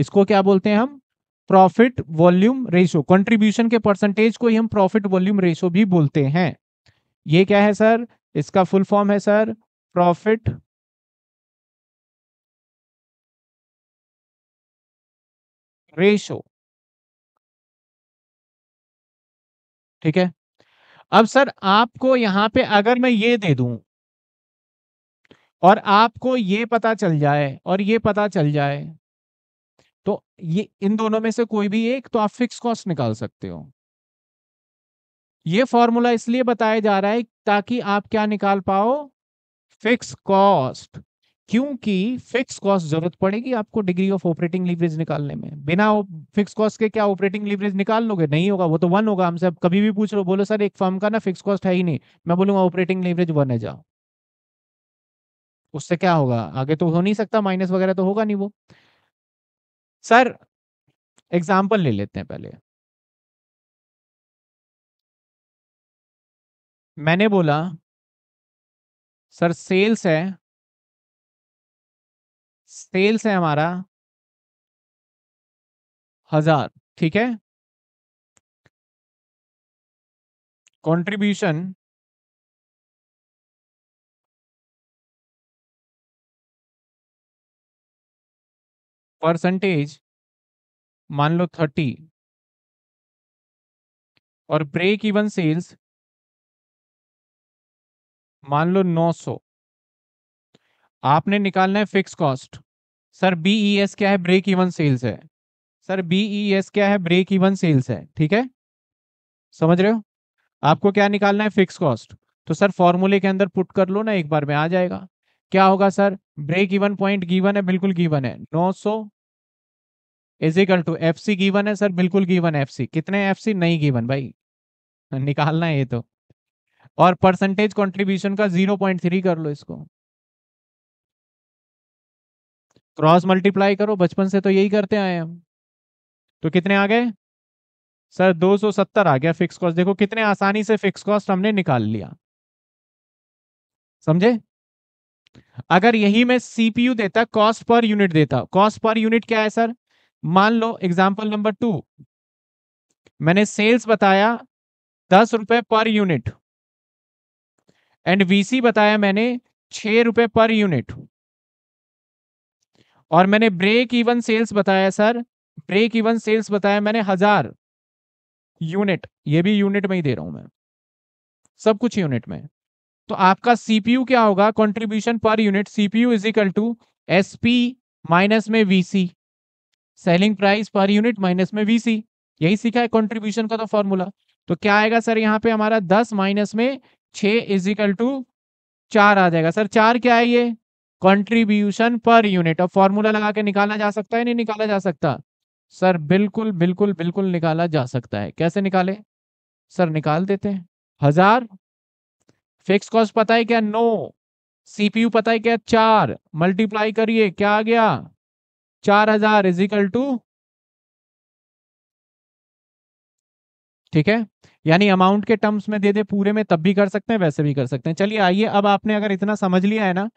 इसको क्या बोलते हैं हम प्रॉफिट वॉल्यूम रेशो कंट्रीब्यूशन के परसेंटेज को ही हम प्रॉफिट वॉल्यूम रेशो भी बोलते हैं ये क्या है सर इसका फुल फॉर्म है सर प्रॉफिट रेशो ठीक है अब सर आपको यहां पे अगर मैं ये दे दूं और आपको ये पता चल जाए और ये पता चल जाए तो ये इन दोनों में से कोई भी एक तो आप फिक्स कॉस्ट निकाल सकते हो ये फॉर्मूला इसलिए बताया जा रहा है ताकि आप क्या निकाल पाओ फिक्स कॉस्ट क्योंकि फिक्स कॉस्ट जरूरत पड़ेगी आपको डिग्री ऑफ ऑपरेटिंग लीवरेज निकालने में बिना फिक्स कॉस्ट के क्या ऑपरेटिंग लीवरेज निकाल लोगे नहीं होगा वो तो वन होगा हमसे अब कभी भी पूछ लो बोलो सर एक फॉर्म का ना फिक्स कॉस्ट है ही नहीं मैं बोलूंगा ऑपरेटिंग लीवरेज वन है जाओ उससे क्या होगा आगे तो हो नहीं सकता माइनस वगैरह तो होगा नहीं वो सर एग्जाम्पल ले लेते हैं पहले मैंने बोला सर सेल्स है सेल्स है हमारा हजार ठीक है कंट्रीब्यूशन परसेंटेज मान लो थर्टी और ब्रेक इवन सेल्स मान लो नौ सौ आपने निकालना है fix cost sir BES e क्या है ब्रेक इवन सेल्स है सर बीईएस e क्या है ब्रेक इवन सेल्स है ठीक है समझ रहे हो आपको क्या निकालना है फिक्स कॉस्ट तो सर फॉर्मूले के अंदर पुट कर लो ना एक बार में आ जाएगा क्या होगा sir break even point given है बिल्कुल गिवन है नौ सौ equal to F C given है सर बिल्कुल गिवन एफ सी कितने एफ सी नहीं गिवन भाई निकालना है ये तो और परसेंटेज कंट्रीब्यूशन का जीरो पॉइंट थ्री कर लो इसको क्रॉस मल्टीप्लाई करो बचपन से तो यही करते आए हम तो कितने आ गए सर 270 आ गया फिक्स कॉस्ट देखो कितने आसानी से फिक्स कॉस्ट हमने निकाल लिया समझे अगर यही मैं सीपीयू देता कॉस्ट पर यूनिट देता कॉस्ट पर यूनिट क्या है सर मान लो एग्जाम्पल नंबर टू मैंने सेल्स बताया दस रुपए पर यूनिट एंड वीसी बताया मैंने छह रुपए पर यूनिट और मैंने ब्रेक इवन सेल्स बताया सर ब्रेक इवन सेल्स बताया मैंने हजार यूनिट ये भी यूनिट में ही दे रहा हूं मैं सब कुछ यूनिट में तो आपका सीपीयू क्या होगा contribution per unit CPU is equal to S P minus में VC selling price per unit minus में वीसी यही सीखा है कंट्रीब्यूशन का तो फॉर्मूला तो क्या आएगा सर यहाँ पे हमारा दस माइनस में छ इज इक्वल टू चार आ जाएगा सर चार क्या है ये कंट्रीब्यूशन पर यूनिट और फॉर्मूला लगा के निकाला जा सकता है नहीं निकाला जा सकता सर बिल्कुल बिल्कुल बिल्कुल निकाला जा सकता है कैसे निकाले सर निकाल देते हैं हजार फिक्स कॉस्ट पता है क्या नो सीपीयू पता है क्या चार मल्टीप्लाई करिए क्या आ गया चार हजार इजिकल टू ठीक है यानी अमाउंट के टर्म्स में दे दे पूरे में तब भी कर सकते हैं वैसे भी कर सकते हैं चलिए आइए अब आपने अगर इतना समझ लिया है ना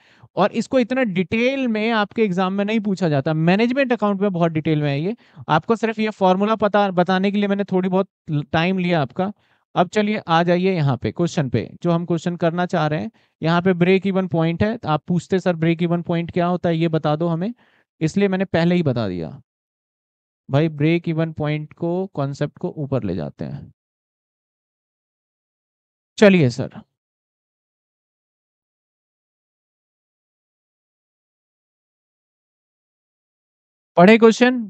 और इसको इतना डिटेल में आपके एग्जाम में नहीं पूछा जाता मैनेजमेंट अकाउंट में बहुत डिटेल में है ये आपको सिर्फ ये फॉर्मूला पता बताने के लिए मैंने थोड़ी बहुत टाइम लिया आपका अब चलिए आ जाइए यहाँ पे क्वेश्चन पे जो हम क्वेश्चन करना चाह रहे हैं यहाँ पे ब्रेक इवन पॉइंट है तो आप पूछते सर ब्रेक इवन पॉइंट क्या होता है ये बता दो हमें इसलिए मैंने पहले ही बता दिया भाई ब्रेक इवन पॉइंट को कॉन्सेप्ट को ऊपर ले जाते हैं चलिए सर पढ़े क्वेश्चन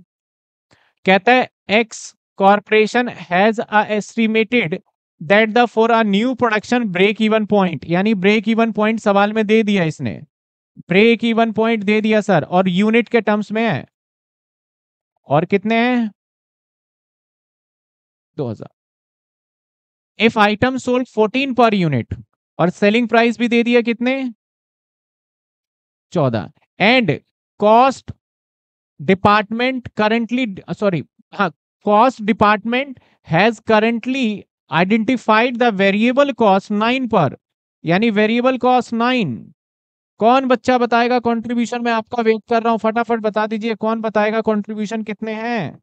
कहता है X corporation has estimated that the for a new production break even point यानी ब्रेक इवन पॉइंट सवाल में दे दिया इसने ब्रेक इवन पॉइंट दे दिया सर और यूनिट के टर्म्स में है और कितने हैं 2000 इफ आइटम सोल्ड 14 पर यूनिट और सेलिंग प्राइस भी दे दिया कितने 14 and cost department currently sorry हाँ cost department has currently identified the variable cost nine per यानी वेरिएबल कॉस्ट नाइन कौन बच्चा बताएगा कंट्रीब्यूशन मैं आपका वेट कर रहा हूं फटाफट बता दीजिए कौन बताएगा कंट्रीब्यूशन कितने हैं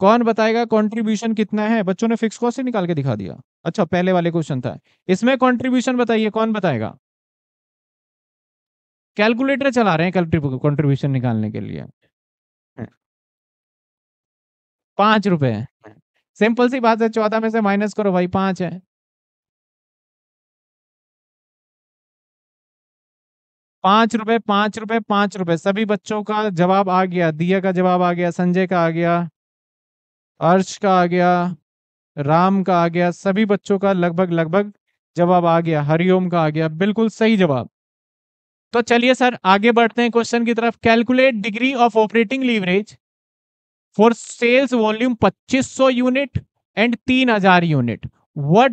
कौन बताएगा कंट्रीब्यूशन कितना है बच्चों ने फिक्स कॉस्ट ही निकाल के दिखा दिया अच्छा पहले वाले क्वेश्चन था इसमें कंट्रीब्यूशन बताइए कौन बताएगा कैलकुलेटर चला रहे हैं कॉन्ट्रीब्यूशन निकालने के लिए पांच रुपए सिंपल सी बात है चौदह में से माइनस करो भाई पांच है पांच रुपए पांच रुपए पांच रुपए सभी बच्चों का जवाब आ गया दिया का जवाब आ गया संजय का आ गया अर्श का आ गया राम का आ गया सभी बच्चों का लगभग लगभग जवाब आ गया हरिओम का आ गया बिल्कुल सही जवाब तो चलिए सर आगे बढ़ते हैं क्वेश्चन की तरफ calculate degree of operating leverage for sales volume 2500 unit and 3000 unit what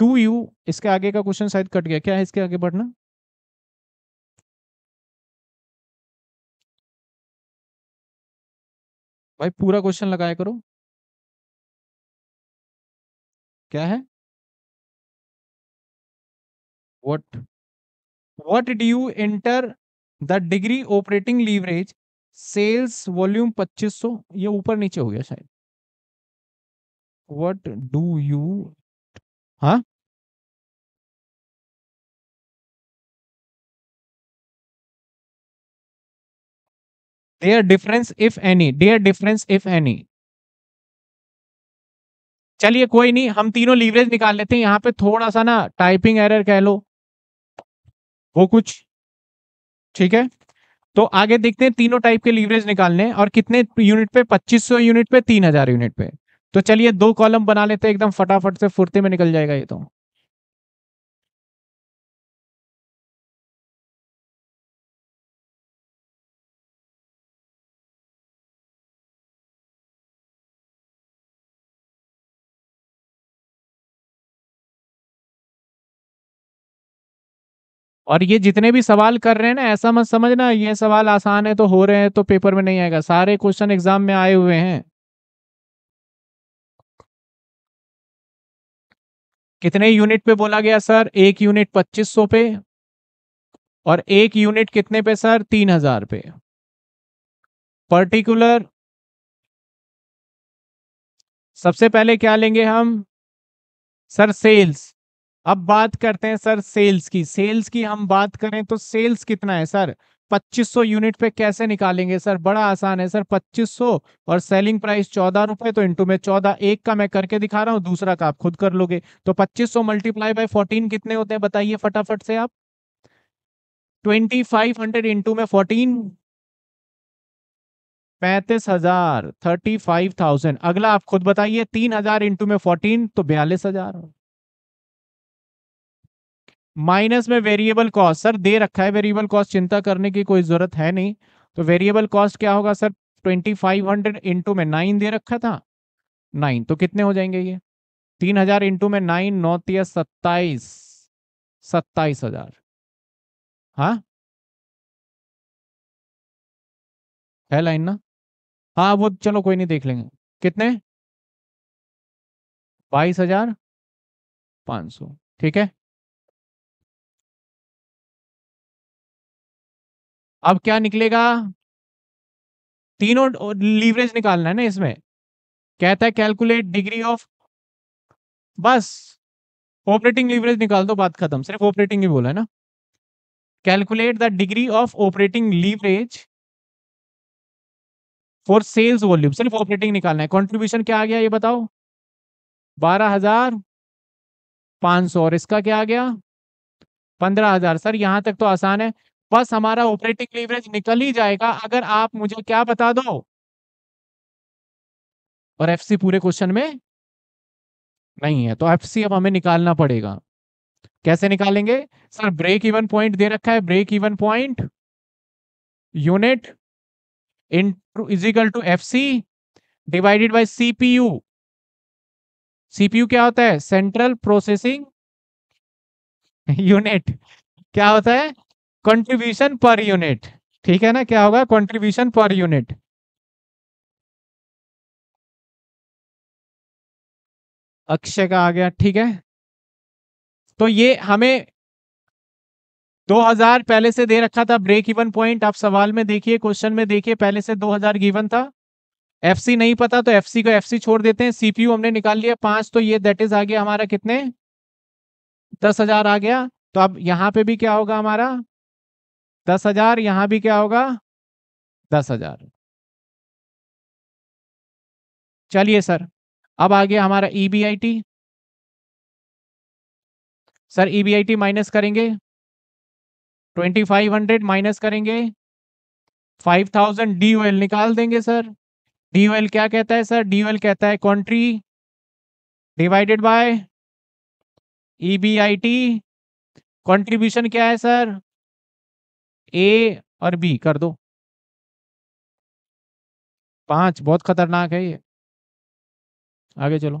do you इसके आगे का क्वेश्चन शायद कट गया क्या है इसके आगे बढ़ना भाई पूरा क्वेश्चन लगाया करो क्या है what what do you enter the degree operating leverage sales volume 2500 ये ऊपर नीचे हो गया शायद वट डू यू हाँ there difference if any there difference if any चलिए कोई नहीं हम तीनों लीवरेज निकाल लेते हैं यहां पे थोड़ा सा ना टाइपिंग एरर कह लो वो कुछ ठीक है तो आगे देखते हैं तीनों टाइप के लीवरेज निकालने और कितने यूनिट पे 2500 यूनिट पे 3000 यूनिट पे तो चलिए दो कॉलम बना लेते हैं एकदम फटाफट से फुर्ती में निकल जाएगा ये तो और ये जितने भी सवाल कर रहे हैं ना ऐसा मत समझना ये सवाल आसान है तो हो रहे हैं तो पेपर में नहीं आएगा सारे क्वेश्चन एग्जाम में आए हुए हैं कितने यूनिट पे बोला गया सर एक यूनिट पच्चीस सौ पे और एक यूनिट कितने पे सर तीन हजार पे पर्टिकुलर सबसे पहले क्या लेंगे हम सर सेल्स अब बात करते हैं सर सेल्स की सेल्स की हम बात करें तो सेल्स कितना है सर 2500 यूनिट पे कैसे निकालेंगे सर बड़ा आसान है सर 2500 और सेलिंग प्राइस चौदह रुपए तो इंटू में चौदह एक का मैं करके दिखा रहा हूँ दूसरा का आप खुद कर लोगे तो 2500 मल्टीप्लाई बाई फोर्टीन कितने होते हैं बताइए फटाफट से आप 2500 हंड्रेड इंटू में फोर्टीन पैंतीस हजार थर्टी फाइव थाउजेंड अगला आप खुद बताइए तीन हजार इंटू में फोर्टीन तो बयालीस हजार माइनस में वेरिएबल कॉस्ट सर दे रखा है वेरिएबल कॉस्ट चिंता करने की कोई जरूरत है नहीं तो वेरिएबल कॉस्ट क्या होगा sir twenty five hundred into में नाइन दे रखा था नाइन तो कितने हो जाएंगे ये तीन हजार इंटू में नाइन नौ तीस सत्ताईस सत्ताईस हजार हाँ है लाइन ना हाँ वो चलो कोई नहीं देख लेंगे कितने बाईस हजार पाँच सौ ठीक है अब क्या निकलेगा तीनों लीवरेज निकालना है ना इसमें कहता है कैलकुलेट डिग्री ऑफ बस ऑपरेटिंग लीवरेज निकाल दो बात खत्म सिर्फ ऑपरेटिंग ही बोला है ना calculate the degree of operating leverage for sales volume सिर्फ ऑपरेटिंग निकालना है कंट्रीब्यूशन क्या आ गया ये बताओ बारह हजार पांच सौ और इसका क्या आ गया पंद्रह हजार सर यहां तक तो आसान है बस हमारा ऑपरेटिंग लीवरेज निकल ही जाएगा अगर आप मुझे क्या बता दो और एफसी पूरे क्वेश्चन में नहीं है तो एफसी अब हमें निकालना पड़ेगा कैसे निकालेंगे सर ब्रेक इवन पॉइंट दे रखा है break even point unit in equal to F C divided by CPU CPU क्या होता है सेंट्रल प्रोसेसिंग यूनिट क्या होता है कंट्रीब्यूशन पर यूनिट ठीक है ना क्या होगा कंट्रीब्यूशन पर यूनिट अक्षय का आ गया ठीक है तो ये हमें 2000 पहले से दे रखा था ब्रेक इवन पॉइंट आप सवाल में देखिए क्वेश्चन में देखिए पहले से 2000 गिवन था एफसी नहीं पता तो एफसी को एफसी छोड़ देते हैं सीपीयू हमने निकाल लिया पांच तो ये दैट इज आ गया हमारा कितने दस हजार आ गया तो अब यहाँ पे भी क्या होगा हमारा दस हजार यहां भी क्या होगा दस हजार चलिए सर अब आ गया हमारा E e sir E e minus करेंगे ट्वेंटी फाइव हंड्रेड माइनस करेंगे फाइव थाउजेंड डी निकाल देंगे सर डी क्या कहता है सर डी कहता है contri divided by E B I T contribution क्या है सर ए और बी कर दो पांच बहुत खतरनाक है ये आगे चलो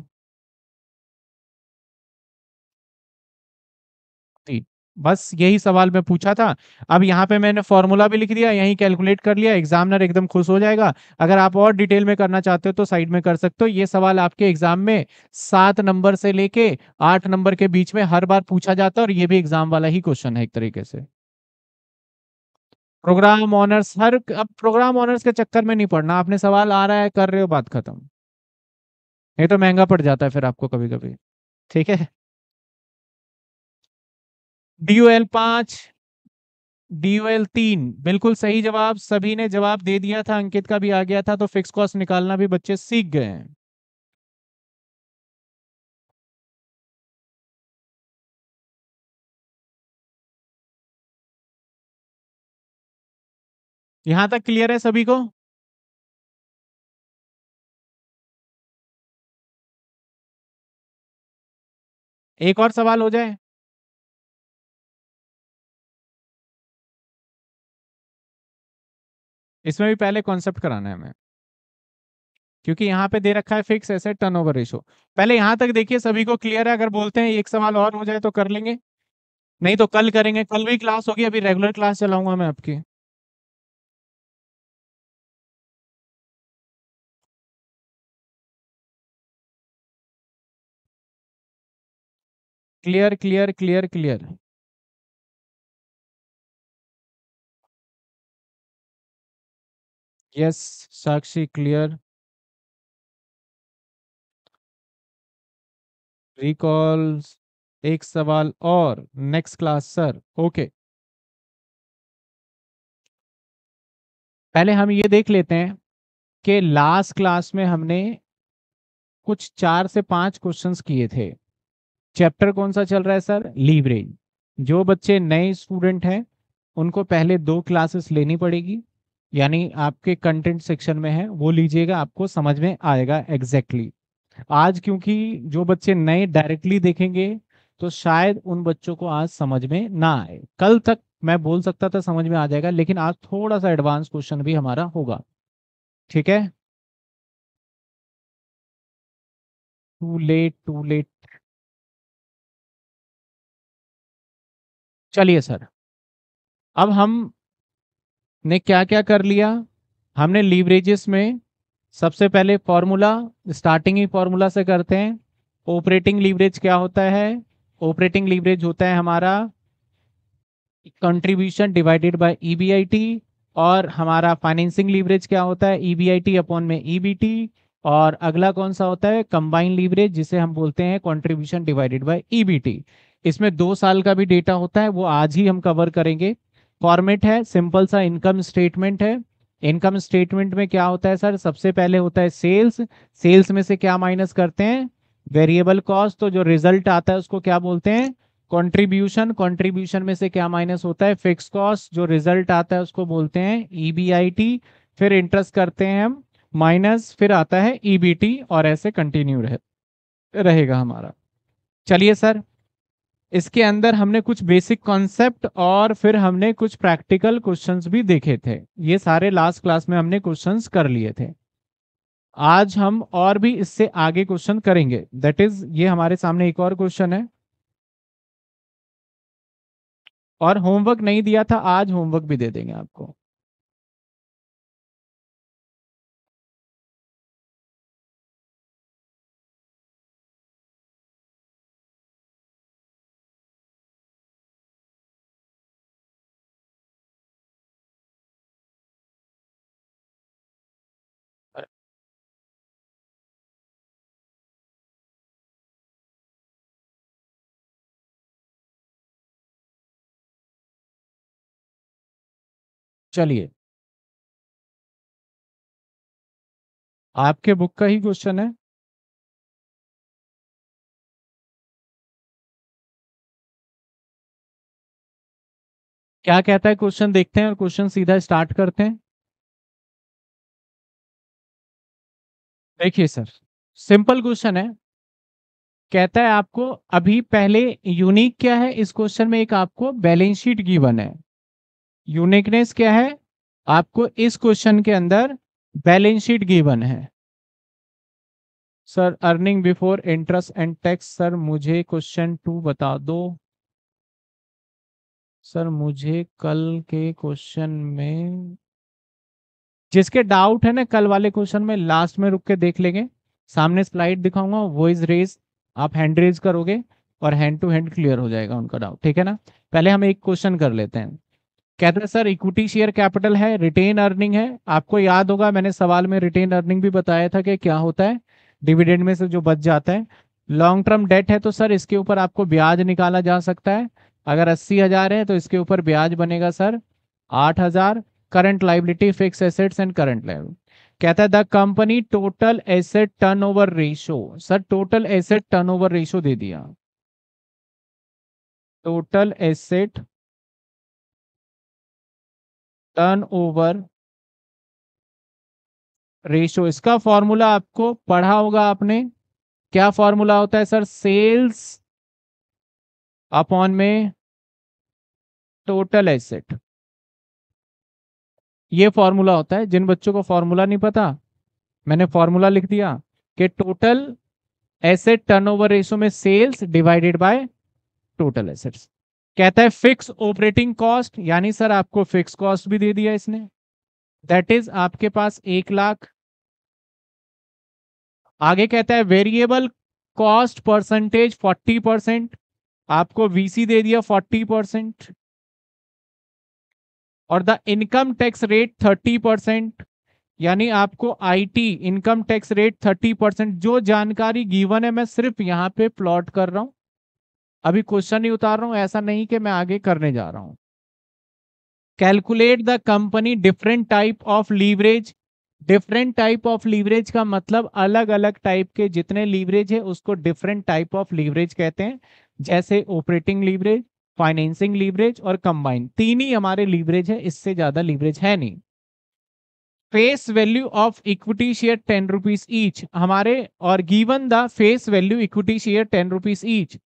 तीन बस यही सवाल मैं पूछा था अब यहाँ पे मैंने फॉर्मूला भी लिख दिया यही कैलकुलेट कर लिया एग्जामिनर एकदम खुश हो जाएगा अगर आप और डिटेल में करना चाहते हो तो साइड में कर सकते हो ये सवाल आपके एग्जाम में सात नंबर से लेके आठ नंबर के बीच में हर बार पूछा जाता है और ये भी एग्जाम वाला ही क्वेश्चन है एक तरीके से प्रोग्राम ऑनर्स हर अब प्रोग्राम ऑनर्स के चक्कर में नहीं पड़ना आपने सवाल आ रहा है कर रहे हो बात खत्म नहीं तो महंगा पड़ जाता है फिर आपको कभी कभी ठीक है डी एल पांच डी एल तीन बिल्कुल सही जवाब सभी ने जवाब दे दिया था अंकित का भी आ गया था तो फिक्स कॉस्ट निकालना भी बच्चे सीख गए हैं यहां तक क्लियर है सभी को एक और सवाल हो जाए इसमें भी पहले कॉन्सेप्ट कराना है हमें क्योंकि यहां पे दे रखा है फिक्स टर्न टर्नओवर रेशो पहले यहां तक देखिए सभी को क्लियर है अगर बोलते हैं एक सवाल और हो जाए तो कर लेंगे नहीं तो कल करेंगे कल भी क्लास होगी अभी रेगुलर क्लास चलाऊंगा मैं आपकी clear clear clear clear yes Sakshi clear recall एक सवाल और नेक्स्ट क्लास सर ओके पहले हम ये देख लेते हैं कि लास्ट क्लास में हमने कुछ चार से पांच क्वेश्चंस किए थे चैप्टर कौन सा चल रहा है सर लीवरेज जो बच्चे नए स्टूडेंट हैं उनको पहले दो क्लासेस लेनी पड़ेगी यानी आपके कंटेंट सेक्शन में है वो लीजिएगा आपको समझ में आएगा एग्जैक्टली exactly. आज क्योंकि जो बच्चे नए डायरेक्टली देखेंगे तो शायद उन बच्चों को आज समझ में ना आए कल तक मैं बोल सकता था समझ में आ जाएगा लेकिन आज थोड़ा सा एडवांस क्वेश्चन भी हमारा होगा ठीक है टू लेट टू लेट चलिए सर अब हम ने क्या क्या कर लिया हमने लीवरेजेस में सबसे पहले फॉर्मूला स्टार्टिंग ही फॉर्मूला से करते हैं ऑपरेटिंग लीवरेज क्या होता है ऑपरेटिंग लीवरेज होता है हमारा कंट्रीब्यूशन डिवाइडेड बाय ईबीआईटी और हमारा फाइनेंसिंग लीवरेज क्या होता है ईबीआईटी e अपॉन में ईबीटी e और अगला कौन सा होता है कंबाइन लीवरेज जिसे हम बोलते हैं कंट्रीब्यूशन डिवाइडेड बाय ईबीटी इसमें दो साल का भी डेटा होता है वो आज ही हम कवर करेंगे फॉर्मेट है सिंपल सा इनकम स्टेटमेंट है इनकम स्टेटमेंट में क्या होता है सर सबसे पहले होता है सेल्स सेल्स में से क्या माइनस करते हैं वेरिएबल कॉस्ट तो जो रिजल्ट आता है उसको क्या बोलते हैं कंट्रीब्यूशन कंट्रीब्यूशन में से क्या माइनस होता है फिक्स कॉस्ट जो रिजल्ट आता है उसको बोलते हैं ईबीआईटी e फिर इंटरेस्ट करते हैं हम माइनस फिर आता है ईबीटी e और ऐसे कंटिन्यू रहे रहेगा हमारा चलिए सर इसके अंदर हमने कुछ बेसिक कॉन्सेप्ट और फिर हमने कुछ प्रैक्टिकल क्वेश्चंस भी देखे थे ये सारे लास्ट क्लास में हमने क्वेश्चंस कर लिए थे आज हम और भी इससे आगे क्वेश्चन करेंगे दैट इज ये हमारे सामने एक और क्वेश्चन है और होमवर्क नहीं दिया था आज होमवर्क भी दे देंगे आपको चलिए आपके बुक का ही क्वेश्चन है क्या कहता है क्वेश्चन देखते हैं और क्वेश्चन सीधा स्टार्ट करते हैं देखिए सर सिंपल क्वेश्चन है कहता है आपको अभी पहले यूनिक क्या है इस क्वेश्चन में एक आपको बैलेंस शीट गिवन है यूनिकनेस क्या है आपको इस क्वेश्चन के अंदर बैलेंस शीट गिवन है sir earning before interest and tax sir मुझे क्वेश्चन टू बता दो सर मुझे कल के क्वेश्चन में जिसके डाउट है ना कल वाले क्वेश्चन में लास्ट में रुक के देख लेंगे सामने स्लाइड दिखाऊंगा वॉइस रेज आप हैंड रेज करोगे और हैंड टू हैंड क्लियर हो जाएगा उनका डाउट ठीक है ना पहले हम एक क्वेश्चन कर लेते हैं कहते हैं सर इक्विटी शेयर कैपिटल है रिटेन अर्निंग है आपको याद होगा मैंने सवाल में रिटेन अर्निंग भी बताया था कि क्या होता है डिविडेंड में से जो बच जाता है लॉन्ग टर्म डेट है तो सर इसके ऊपर आपको ब्याज निकाला जा सकता है अगर अस्सी हजार है तो इसके ऊपर ब्याज बनेगा सर आठ हजार current liability fix assets and current liability कहता है the company total asset turnover ratio sir total asset turnover ratio दे दिया total asset turnover ratio इसका फॉर्मूला आपको पढ़ा होगा आपने क्या फॉर्मूला होता है सर सेल्स अपॉन में टोटल एसेट ये फॉर्मूला होता है जिन बच्चों को फॉर्मूला नहीं पता मैंने फॉर्मूला लिख दिया कि टोटल एसेट टर्नओवर रेशो में sales divided by total assets कहता है फिक्स ऑपरेटिंग कॉस्ट यानी सर आपको फिक्स कॉस्ट भी दे दिया इसने दैट इज आपके पास एक लाख आगे कहता है variable cost percentage forty percent आपको वीसी दे दिया फोर्टी परसेंट और the income tax rate thirty percent यानी आपको IT income tax rate thirty percent जो जानकारी गिवन है मैं सिर्फ यहाँ पे प्लॉट कर रहा हूं अभी क्वेश्चन ही उतार रहा हूं ऐसा नहीं कि मैं आगे करने जा रहा हूं calculate the company different type of leverage different type of leverage का मतलब अलग अलग टाइप के जितने लीवरेज है उसको डिफरेंट टाइप ऑफ लीवरेज कहते हैं जैसे ऑपरेटिंग लीवरेज फाइनेंसिंग लीवरेज और कंबाइन तीन ही हमारे लीवरेज है इससे ज्यादा लीवरेज है नहीं face value of equity share ten rupees each हमारे और given the face value equity share ten rupees each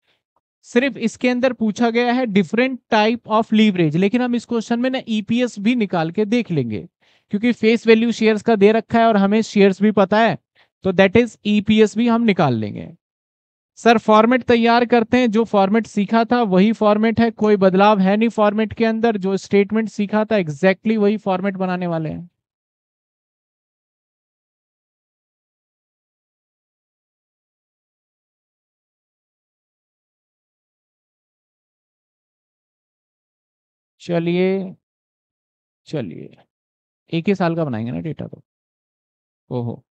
सिर्फ इसके अंदर पूछा गया है डिफरेंट टाइप ऑफ लीवरेज लेकिन हम इस क्वेश्चन में ना ईपीएस e भी निकाल के देख लेंगे क्योंकि फेस वैल्यू शेयर्स का दे रखा है और हमें शेयर्स भी पता है तो दैट इज ईपीएस भी हम निकाल लेंगे सर फॉर्मेट तैयार करते हैं जो फॉर्मेट सीखा था वही फॉर्मेट है कोई बदलाव है नहीं फॉर्मेट के अंदर जो स्टेटमेंट सीखा था एग्जैक्टली exactly वही फॉर्मेट बनाने वाले हैं चलिए चलिए एक ही साल का बनाएंगे ना डेटा तो ओहो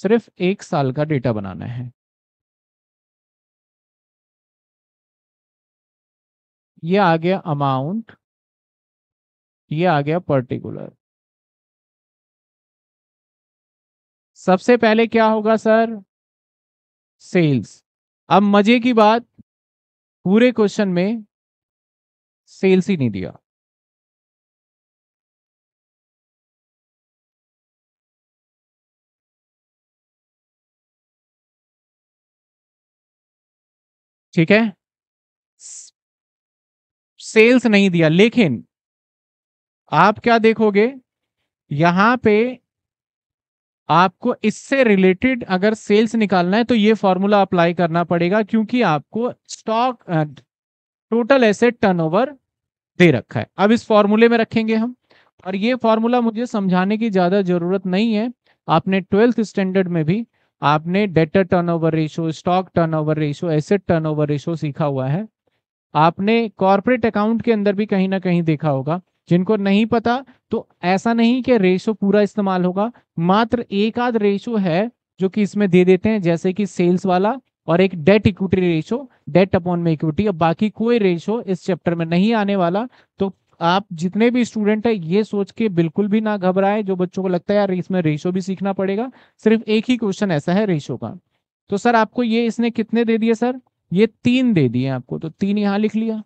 सिर्फ एक साल का डेटा बनाना है ये आ गया अमाउंट ये आ गया पर्टिकुलर सबसे पहले क्या होगा सर सेल्स अब मजे की बात पूरे क्वेश्चन में सेल्स ही नहीं दिया ठीक है सेल्स नहीं दिया लेकिन आप क्या देखोगे यहां पे आपको इससे रिलेटेड अगर सेल्स निकालना है तो ये फॉर्मूला अप्लाई करना पड़ेगा क्योंकि आपको स्टॉक टोटल एसेट टर्नओवर दे रखा है अब इस फॉर्मूले में रखेंगे हम और ये फॉर्मूला मुझे समझाने की ज़्यादा ज़रूरत नहीं है आपने ट्वेल्थ स्टैंडर्ड में भी आपने debtor turnover ratio stock turnover ratio asset turnover ratio सीखा हुआ है आपने कॉरपोरेट अकाउंट के अंदर भी कहीं ना कहीं देखा होगा जिनको नहीं पता तो ऐसा नहीं कि रेशो पूरा इस्तेमाल होगा मात्र एक आध रेशो है जो कि इसमें दे देते हैं जैसे कि सेल्स वाला और एक debt equity ratio debt upon में इक्विटी अब बाकी कोई रेशो इस चैप्टर में नहीं आने वाला तो आप जितने भी स्टूडेंट है ये सोच के बिल्कुल भी ना घबराएं जो बच्चों को लगता है यार इसमें रेशो भी सीखना पड़ेगा सिर्फ एक ही क्वेश्चन ऐसा है रेशो का तो सर आपको ये इसने कितने दे दिए सर ये तीन दे दिए आपको तो तीन यहाँ लिख लिया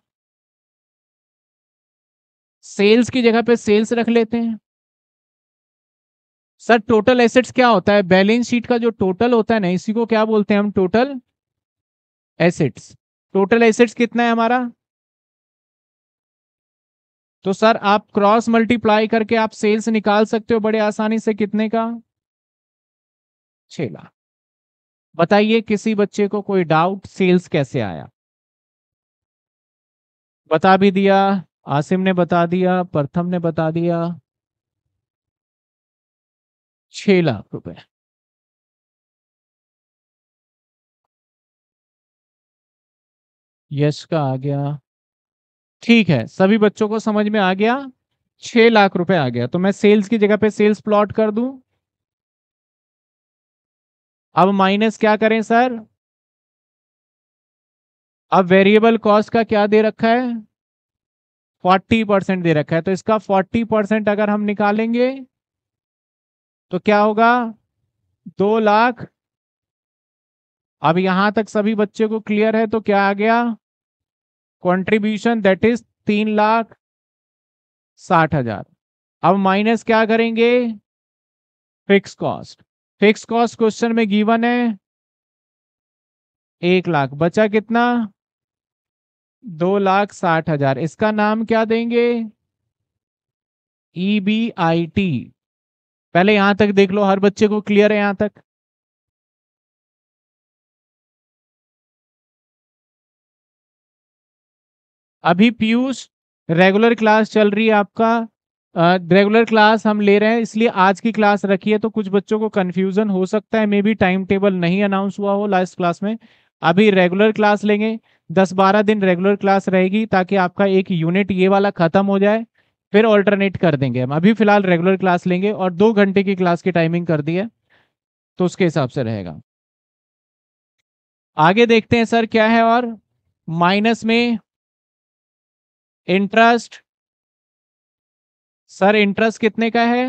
सेल्स की जगह पे सेल्स रख लेते हैं सर टोटल एसेट्स क्या होता है बैलेंस शीट का जो टोटल होता है ना इसी को क्या बोलते हैं हम टोटल एसेट्स टोटल एसेट्स कितना है हमारा तो सर आप क्रॉस मल्टीप्लाई करके आप सेल्स निकाल सकते हो बड़े आसानी से कितने का छ लाख बताइए किसी बच्चे को कोई डाउट सेल्स कैसे आया बता भी दिया आसिम ने बता दिया प्रथम ने बता दिया छ लाख रुपए यश का आ गया ठीक है सभी बच्चों को समझ में आ गया छह लाख रुपए आ गया तो मैं सेल्स की जगह पे सेल्स प्लॉट कर दूं अब माइनस क्या करें सर अब वेरिएबल कॉस्ट का क्या दे रखा है फोर्टी परसेंट दे रखा है तो इसका फोर्टी परसेंट अगर हम निकालेंगे तो क्या होगा दो लाख अब यहां तक सभी बच्चे को क्लियर है तो क्या आ गया कंट्रीब्यूशन दैट इज तीन लाख साठ हजार अब माइनस क्या करेंगे fix cost fix cost question में गिवन है एक लाख बचा कितना दो लाख साठ हजार इसका नाम क्या देंगे ई बी आई टी पहले यहां तक देख लो हर बच्चे को क्लियर है यहां तक अभी पीयूष रेगुलर क्लास चल रही है आपका रेगुलर uh, क्लास हम ले रहे हैं इसलिए आज की क्लास रखी है तो कुछ बच्चों को कंफ्यूजन हो सकता है मे बी टाइम टेबल नहीं अनाउंस हुआ हो लास्ट क्लास में अभी रेगुलर क्लास लेंगे दस बारह दिन रेगुलर क्लास रहेगी ताकि आपका एक यूनिट ये वाला खत्म हो जाए फिर ऑल्टरनेट कर देंगे हम अभी फिलहाल रेगुलर क्लास लेंगे और दो घंटे की क्लास की टाइमिंग कर दी है तो उसके हिसाब से रहेगा आगे देखते हैं सर क्या है और माइनस में इंटरेस्ट सर इंटरेस्ट कितने का है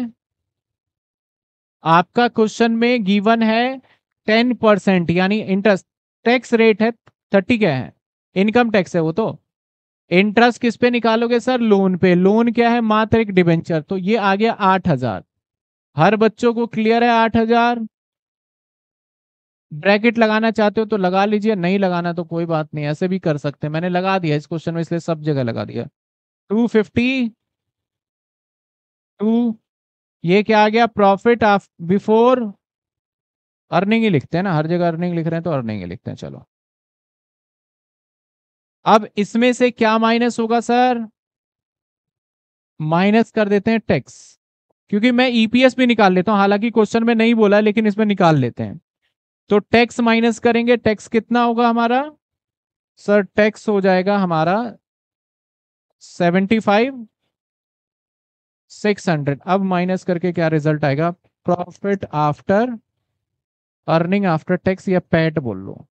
आपका क्वेश्चन में गिवन है टेन परसेंट यानी इंटरेस्ट टैक्स रेट है थर्टी क्या है इनकम टैक्स है वो तो इंटरेस्ट किस पे निकालोगे सर लोन पे लोन क्या है मात्र एक डिबेंचर तो ये आ गया आठ हजार हर बच्चों को क्लियर है आठ हजार ब्रैकेट लगाना चाहते हो तो लगा लीजिए नहीं लगाना तो कोई बात नहीं ऐसे भी कर सकते मैंने लगा दिया इस क्वेश्चन में इसलिए सब जगह लगा दिया टू फिफ्टी टू ये क्या आ गया प्रॉफिट ऑफ बिफोर अर्निंग ही लिखते हैं ना हर जगह अर्निंग लिख रहे हैं तो अर्निंग ही लिखते हैं चलो अब इसमें से क्या माइनस होगा सर माइनस कर देते हैं टैक्स क्योंकि मैं ईपीएस e भी निकाल लेता हूं हालांकि क्वेश्चन में नहीं बोला लेकिन इसमें निकाल लेते हैं तो टैक्स माइनस करेंगे टैक्स कितना होगा हमारा सर टैक्स हो जाएगा हमारा सेवेंटी फाइव सिक्स हंड्रेड अब माइनस करके क्या रिजल्ट आएगा profit after earning after tax या पैट बोल लो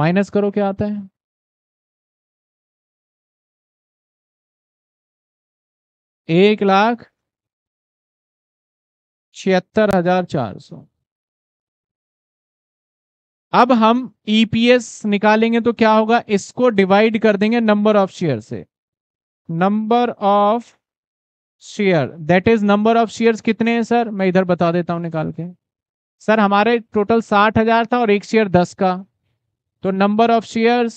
माइनस करो क्या आता है एक लाख छिहत्तर हजार चार सौ अब हम ईपीएस e निकालेंगे तो क्या होगा इसको डिवाइड कर देंगे नंबर ऑफ शेयर से number of share that is number of shares कितने हैं सर मैं इधर बता देता हूं निकाल के सर हमारे टोटल साठ हजार था और एक शेयर दस का तो नंबर ऑफ शेयर्स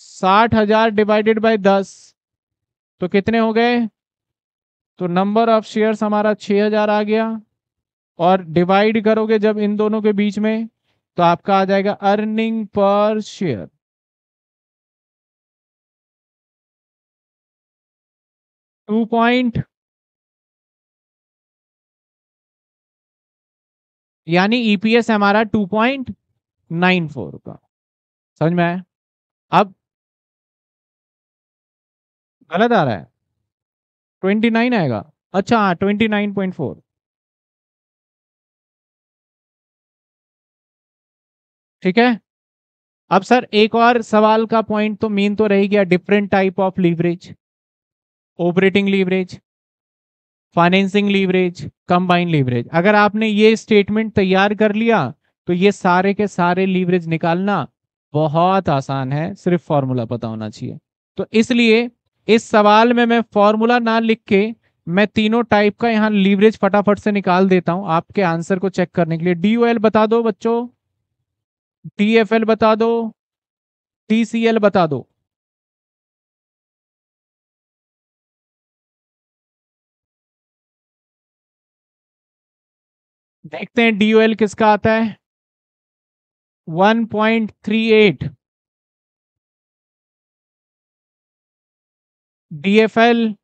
साठ हजार डिवाइडेड बाय दस तो कितने हो गए तो नंबर ऑफ शेयर्स हमारा छ हजार आ गया और डिवाइड करोगे जब इन दोनों के बीच में तो आपका आ जाएगा अर्निंग पर शेयर टू पॉइंट यानी ईपीएस e हमारा टू पॉइंट नाइन फोर का समझ में आया अब गलत आ रहा है ट्वेंटी नाइन आएगा अच्छा हाँ ट्वेंटी नाइन पॉइंट फोर ठीक है अब सर एक और सवाल का पॉइंट तो मेन तो रह गया different type of leverage operating leverage financing leverage combined leverage अगर आपने ये स्टेटमेंट तैयार कर लिया तो ये सारे के सारे लीवरेज निकालना बहुत आसान है सिर्फ फॉर्मूला पता होना चाहिए तो इसलिए इस सवाल में मैं फॉर्मूला ना लिख के मैं तीनों टाइप का यहाँ लीवरेज फटाफट से निकाल देता हूँ आपके आंसर को चेक करने के लिए डी बता दो बच्चों डी बता दो टी बता दो देखते हैं डीओएल किसका आता है 1.38 DFL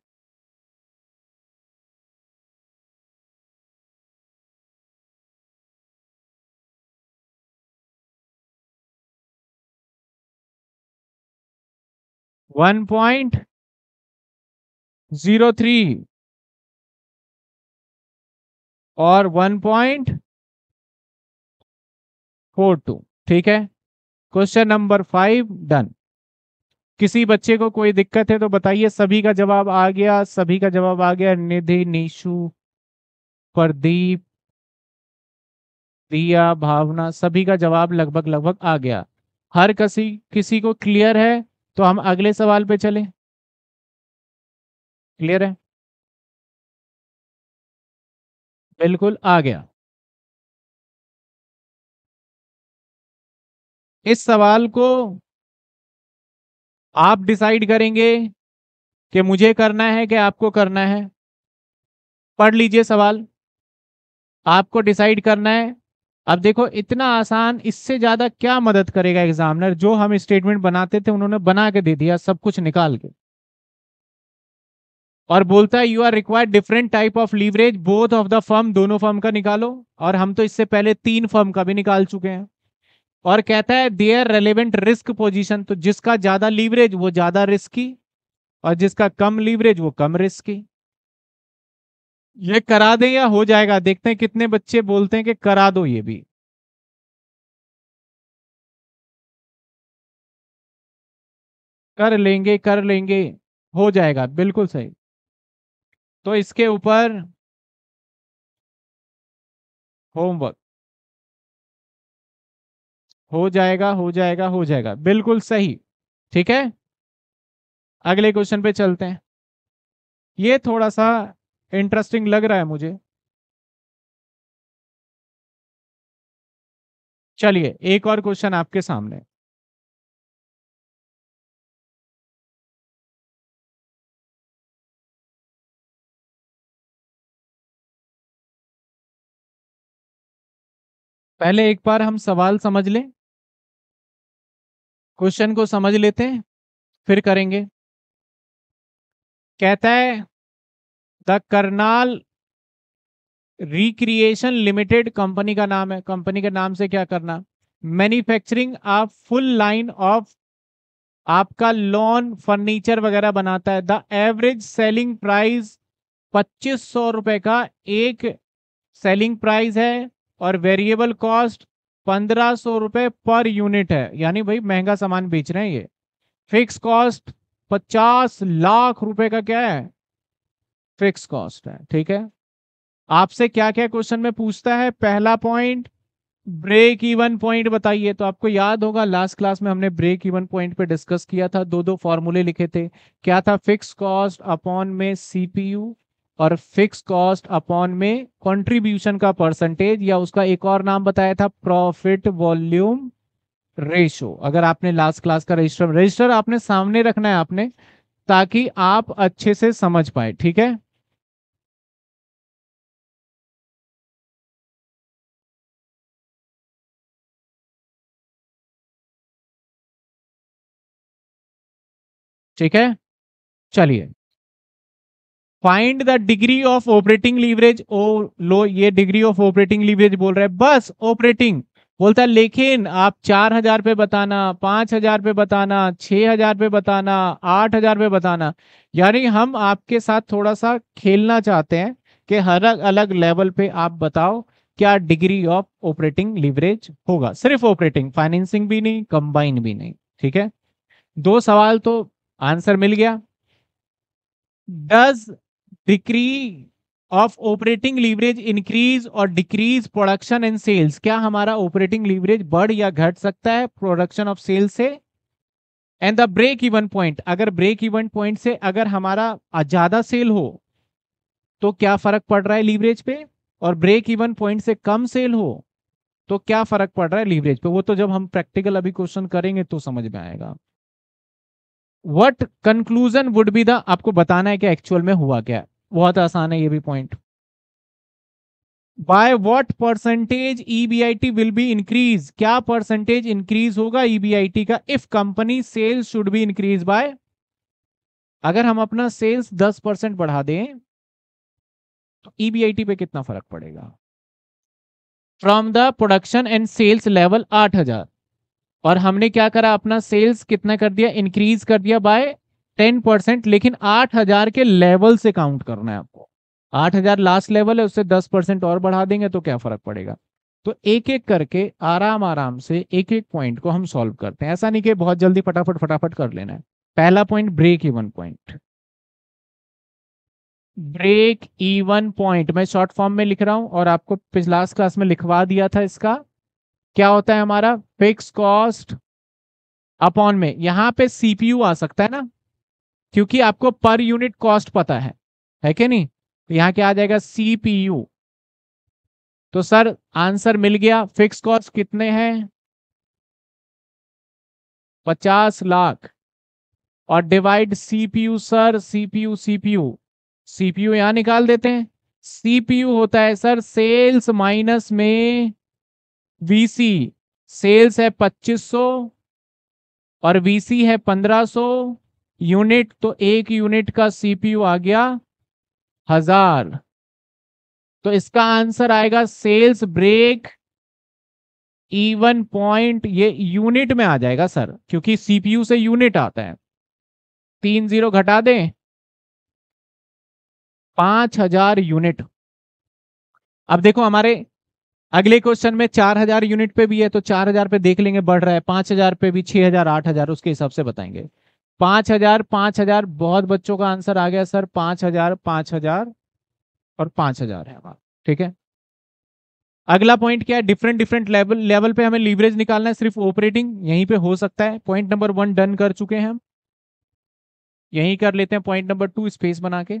one point zero three or one point four two. ठीक है क्वेश्चन नंबर फाइव डन किसी बच्चे को कोई दिक्कत है तो बताइए सभी का जवाब आ गया सभी का जवाब आ गया निधि निशु प्रदीप दिया भावना सभी का जवाब लगभग लगभग आ गया हर किसी किसी को क्लियर है तो हम अगले सवाल पे चले क्लियर है बिल्कुल आ गया इस सवाल को आप डिसाइड करेंगे कि मुझे करना है कि आपको करना है पढ़ लीजिए सवाल आपको डिसाइड करना है अब देखो इतना आसान इससे ज़्यादा क्या मदद करेगा एग्जामिनर जो हम स्टेटमेंट बनाते थे उन्होंने बना के दे दिया सब कुछ निकाल के और बोलता है you are required different type of leverage both of the firm दोनों फर्म का निकालो और हम तो इससे पहले तीन फर्म का भी निकाल चुके हैं और कहता है देयर रेलिवेंट रिस्क पोजीशन तो जिसका ज्यादा लीवरेज वो ज्यादा रिस्की और जिसका कम लीवरेज वो कम रिस्की ये करा दें या हो जाएगा देखते हैं कितने बच्चे बोलते हैं कि करा दो ये भी कर लेंगे कर लेंगे हो जाएगा बिल्कुल सही तो इसके ऊपर होमवर्क हो जाएगा हो जाएगा हो जाएगा बिल्कुल सही ठीक है अगले क्वेश्चन पे चलते हैं ये थोड़ा सा इंटरेस्टिंग लग रहा है मुझे चलिए एक और क्वेश्चन आपके सामने पहले एक बार हम सवाल समझ लें क्वेश्चन को समझ लेते हैं फिर करेंगे कहता है the Karnal recreation limited company का नाम है कंपनी के नाम से क्या करना manufacturing of full line of आपका लॉन फर्नीचर वगैरह बनाता है द एवरेज सेलिंग प्राइस पच्चीस सौ रुपये का एक सेलिंग प्राइस है और वेरिएबल कॉस्ट पंद्रह सौ रुपए पर यूनिट है यानी भाई महंगा सामान बेच रहे हैं ये फिक्स कॉस्ट पचास लाख रुपए का क्या है फिक्स कॉस्ट है ठीक है आपसे क्या क्या क्वेश्चन में पूछता है पहला पॉइंट ब्रेक इवन पॉइंट बताइए तो आपको याद होगा लास्ट क्लास में हमने ब्रेक इवन पॉइंट पे डिस्कस किया था दो दो फॉर्मूले लिखे थे क्या था फिक्स कॉस्ट अपॉन में सीपीयू और फिक्स कॉस्ट अपॉन में कंट्रीब्यूशन का परसेंटेज या उसका एक और नाम बताया था प्रॉफिट वॉल्यूम रेशो अगर आपने लास्ट क्लास का रजिस्टर रजिस्टर आपने सामने रखना है आपने ताकि आप अच्छे से समझ पाए ठीक है ठीक है चलिए find the degree of operating leverage ओ लो ये डिग्री ऑफ ऑपरेटिंग लीवरेज बोल रहा है बस ऑपरेटिंग बोलता है लेकिन आप चार हजार पे बताना पांच हजार पे बताना छह हजार पे बताना आठ हजार पे बताना यानी हम आपके साथ थोड़ा सा खेलना चाहते हैं कि हर अलग लेवल पे आप बताओ क्या डिग्री ऑफ ऑपरेटिंग लीवरेज होगा सिर्फ ऑपरेटिंग फाइनेंसिंग भी नहीं कंबाइन भी नहीं ठीक है दो सवाल तो आंसर मिल गया does degree of operating leverage increase और डिक्रीज प्रोडक्शन एंड सेल्स क्या हमारा ऑपरेटिंग लीवरेज बढ़ या घट सकता है प्रोडक्शन ऑफ सेल्स से and the break even point अगर ब्रेक इवन पॉइंट से अगर हमारा ज्यादा सेल हो तो क्या फर्क पड़ रहा है लीवरेज पे और ब्रेक इवन पॉइंट से कम सेल हो तो क्या फर्क पड़ रहा है लीवरेज पे वो तो जब हम प्रैक्टिकल अभी क्वेश्चन करेंगे तो समझ में आएगा what conclusion would be the आपको बताना है कि एक्चुअल में हुआ क्या है बहुत आसान है ये भी point by what percentage EBIT will be increase क्या परसेंटेज इंक्रीज होगा ईबीआईटी e का if company sales should be increase by अगर हम अपना सेल्स 10 परसेंट बढ़ा दें तो ईबीआईटी e पे कितना फर्क पड़ेगा from the production and sales level 8000 और हमने क्या करा अपना सेल्स कितना कर दिया इंक्रीज कर दिया बाय टेन परसेंट लेकिन आठ हजार के लेवल से काउंट करना है आपको आठ हजार लास्ट लेवल है उससे दस परसेंट और बढ़ा देंगे तो क्या फर्क पड़ेगा तो एक एक करके आराम आराम से एक एक पॉइंट को हम सॉल्व करते हैं ऐसा नहीं कि बहुत जल्दी फटाफट फटाफट कर लेना है पहला point break even point break even point मैं शॉर्ट फॉर्म में लिख रहा हूं और आपको पिछलास क्लास में लिखवा दिया था इसका क्या होता है हमारा फिक्स कॉस्ट अपॉन में यहां पे सीपीयू आ सकता है ना क्योंकि आपको पर यूनिट कॉस्ट पता है है कि नहीं तो यहाँ क्या आ जाएगा सीपीयू तो सर आंसर मिल गया फिक्स कॉस्ट कितने हैं पचास लाख और divide CPU sir CPU CPU CPU यहां निकाल देते हैं सीपीयू होता है सर सेल्स माइनस में वीसी सेल्स है 2500 और वीसी है 1500 यूनिट तो एक यूनिट का सीपीयू आ गया हजार तो इसका आंसर आएगा सेल्स ब्रेक इवन पॉइंट ये यूनिट में आ जाएगा सर क्योंकि सीपीयू से यूनिट आता है तीन जीरो घटा दें पांच हजार यूनिट अब देखो हमारे अगले क्वेश्चन में चार हजार यूनिट पे भी है तो चार हजार पे देख लेंगे बढ़ रहा है पांच हजार पे भी छह हजार आठ हजार उसके हिसाब से बताएंगे पांच हजार पांच हजार बहुत बच्चों का आंसर आ गया सर पांच हजार पांच हजार और पांच हजार है हमारा ठीक है अगला पॉइंट क्या है डिफरेंट डिफरेंट लेवल लेवल पे हमें लीवरेज निकालना है सिर्फ ऑपरेटिंग यहीं पे हो सकता है पॉइंट नंबर वन डन कर चुके हैं हम यहीं कर लेते हैं पॉइंट नंबर टू स्पेस बना के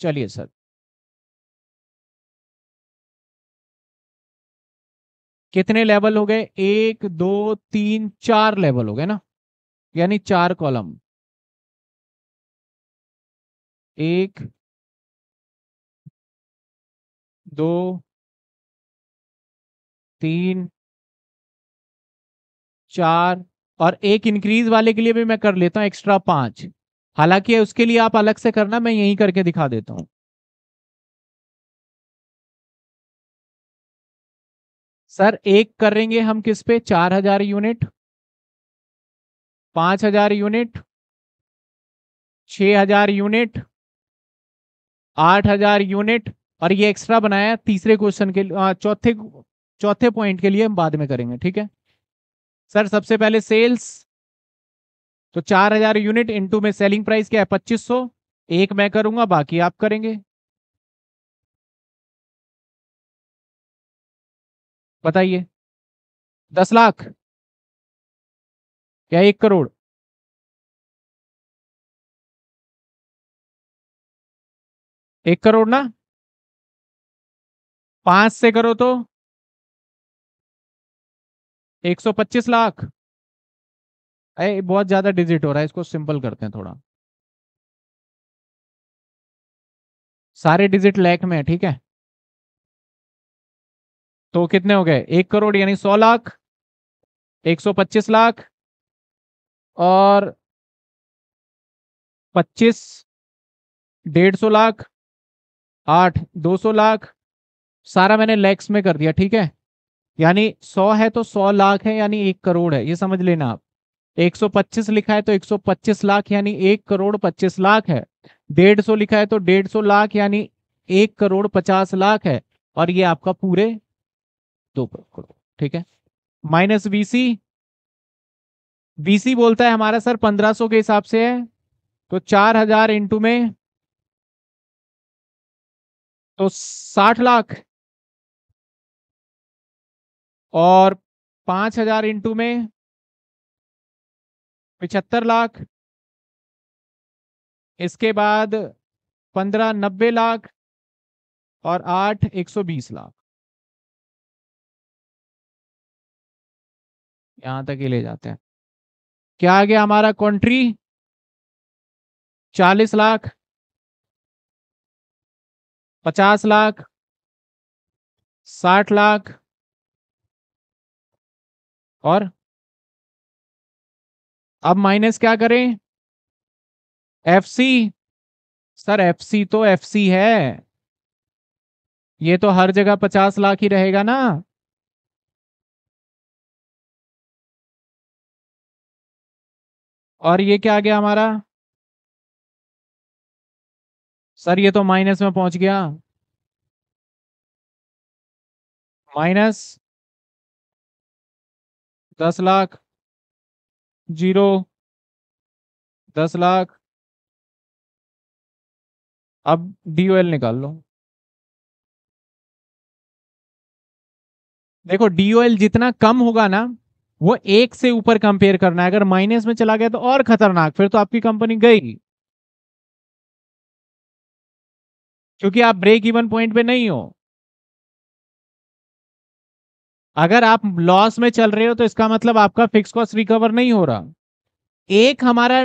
चलिए सर कितने लेवल हो गए एक दो तीन चार लेवल हो गए ना यानी चार कॉलम एक दो तीन चार और एक इंक्रीज वाले के लिए भी मैं कर लेता हूं एक्स्ट्रा पांच हालांकि उसके लिए आप अलग से करना मैं यही करके दिखा देता हूं सर एक करेंगे हम किस पे चार हजार यूनिट पांच हजार यूनिट छ हजार यूनिट आठ हजार यूनिट और ये एक्स्ट्रा बनाया तीसरे क्वेश्चन के चौथे चौथे पॉइंट के लिए हम बाद में करेंगे ठीक है सर सबसे पहले सेल्स तो चार हजार यूनिट इनटू में सेलिंग प्राइस क्या है पच्चीस सौ एक मैं करूंगा बाकी आप करेंगे बताइए दस लाख क्या एक करोड़ एक करोड़ ना पांच से करो तो एक सौ पच्चीस लाख अरे बहुत ज्यादा डिजिट हो रहा है इसको सिंपल करते हैं थोड़ा सारे डिजिट लैक में है ठीक है तो कितने हो गए एक करोड़ यानी सौ लाख एक सौ पच्चीस लाख और पच्चीस डेढ़ सौ लाख आठ दो सौ लाख सारा मैंने लैक्स में कर दिया ठीक है यानी सौ है तो सौ लाख है यानी एक करोड़ है ये समझ लेना आप 125 लिखा है तो 125 लाख यानी एक करोड़ पच्चीस लाख है डेढ़ सौ लिखा है तो डेढ़ सौ लाख यानी एक करोड़ पचास लाख है और ये आपका पूरे दो करोड़ ठीक है माइनस सी बीसी बोलता है हमारा सर पंद्रह सौ के हिसाब से है तो चार हजार इंटू में तो साठ लाख और पांच हजार इंटू में पिचहत्तर लाख इसके बाद पंद्रह नब्बे लाख और आठ एक सौ बीस लाख यहां तक ही ले जाते हैं क्या आ गया हमारा कंट्री चालीस लाख पचास लाख साठ लाख और अब माइनस क्या करें एफसी सर एफसी तो एफसी है ये तो हर जगह पचास लाख ही रहेगा ना और ये क्या आ गया हमारा सर ये तो माइनस में पहुंच गया माइनस दस लाख जीरो दस लाख अब डी निकाल लो देखो डी जितना कम होगा ना वो एक से ऊपर कंपेयर करना है अगर माइनस में चला गया तो और खतरनाक फिर तो आपकी कंपनी गई क्योंकि आप ब्रेक इवन पॉइंट पे नहीं हो अगर आप लॉस में चल रहे हो तो इसका मतलब आपका फिक्स कॉस्ट रिकवर नहीं हो रहा एक हमारा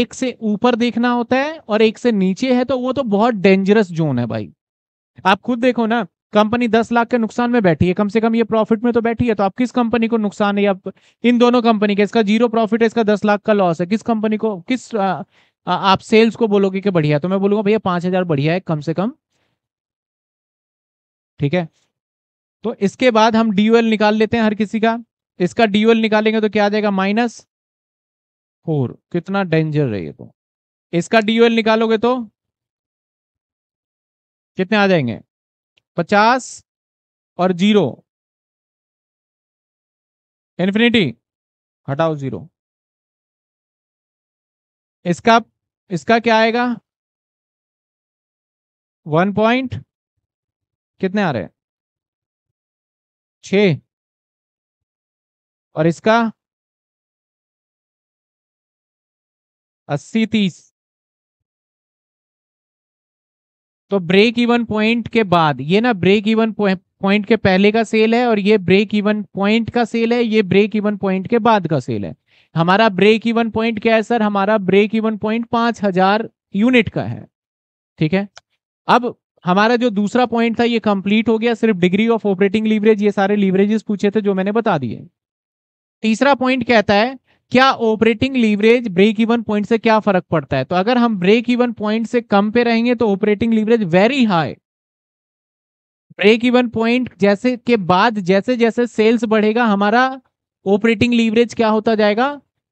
एक से ऊपर देखना होता है और एक से नीचे है तो वो तो बहुत डेंजरस जोन है भाई आप खुद देखो ना कंपनी दस लाख के नुकसान में बैठी है कम से कम ये प्रॉफिट में तो बैठी है तो आप किस कंपनी को नुकसान है या इन दोनों कंपनी का इसका जीरो प्रॉफिट है इसका दस लाख का लॉस है किस कंपनी को किस आ, आ, आप सेल्स को बोलोगे कि बढ़िया तो मैं बोलूंगा भैया पांच हजार बढ़िया है कम से कम ठीक है तो इसके बाद हम ड्यूएल निकाल लेते हैं हर किसी का इसका ड्यूएल निकालेंगे तो क्या आ जाएगा माइनस फोर कितना डेंजर है ये तो इसका ड्यूएल निकालोगे तो कितने आ जाएंगे पचास और जीरो इन्फिनिटी हटाओ जीरो इसका इसका क्या आएगा वन पॉइंट कितने आ रहे हैं छ और इसका अस्सी तीस तो ब्रेक इवन पॉइंट के बाद ये ना ब्रेक इवन पॉइंट के पहले का सेल है और ये ब्रेक इवन पॉइंट का सेल है ये ब्रेक इवन पॉइंट के बाद का सेल है हमारा ब्रेक इवन पॉइंट क्या है सर हमारा ब्रेक इवन पॉइंट पांच हजार यूनिट का है ठीक है अब हमारा जो दूसरा पॉइंट था ये कंप्लीट हो गया सिर्फ डिग्री ऑफ ऑपरेटिंग लीवरेज ये सारे लीवरेजेस पूछे थे जो मैंने बता दिए तीसरा पॉइंट कहता है क्या operating leverage break even point से क्या फर्क पड़ता है तो अगर हम ब्रेक इवन पॉइंट से कम पे रहेंगे तो operating leverage very high break even point जैसे के बाद जैसे जैसे सेल्स बढ़ेगा हमारा ऑपरेटिंग लीवरेज क्या होता जाएगा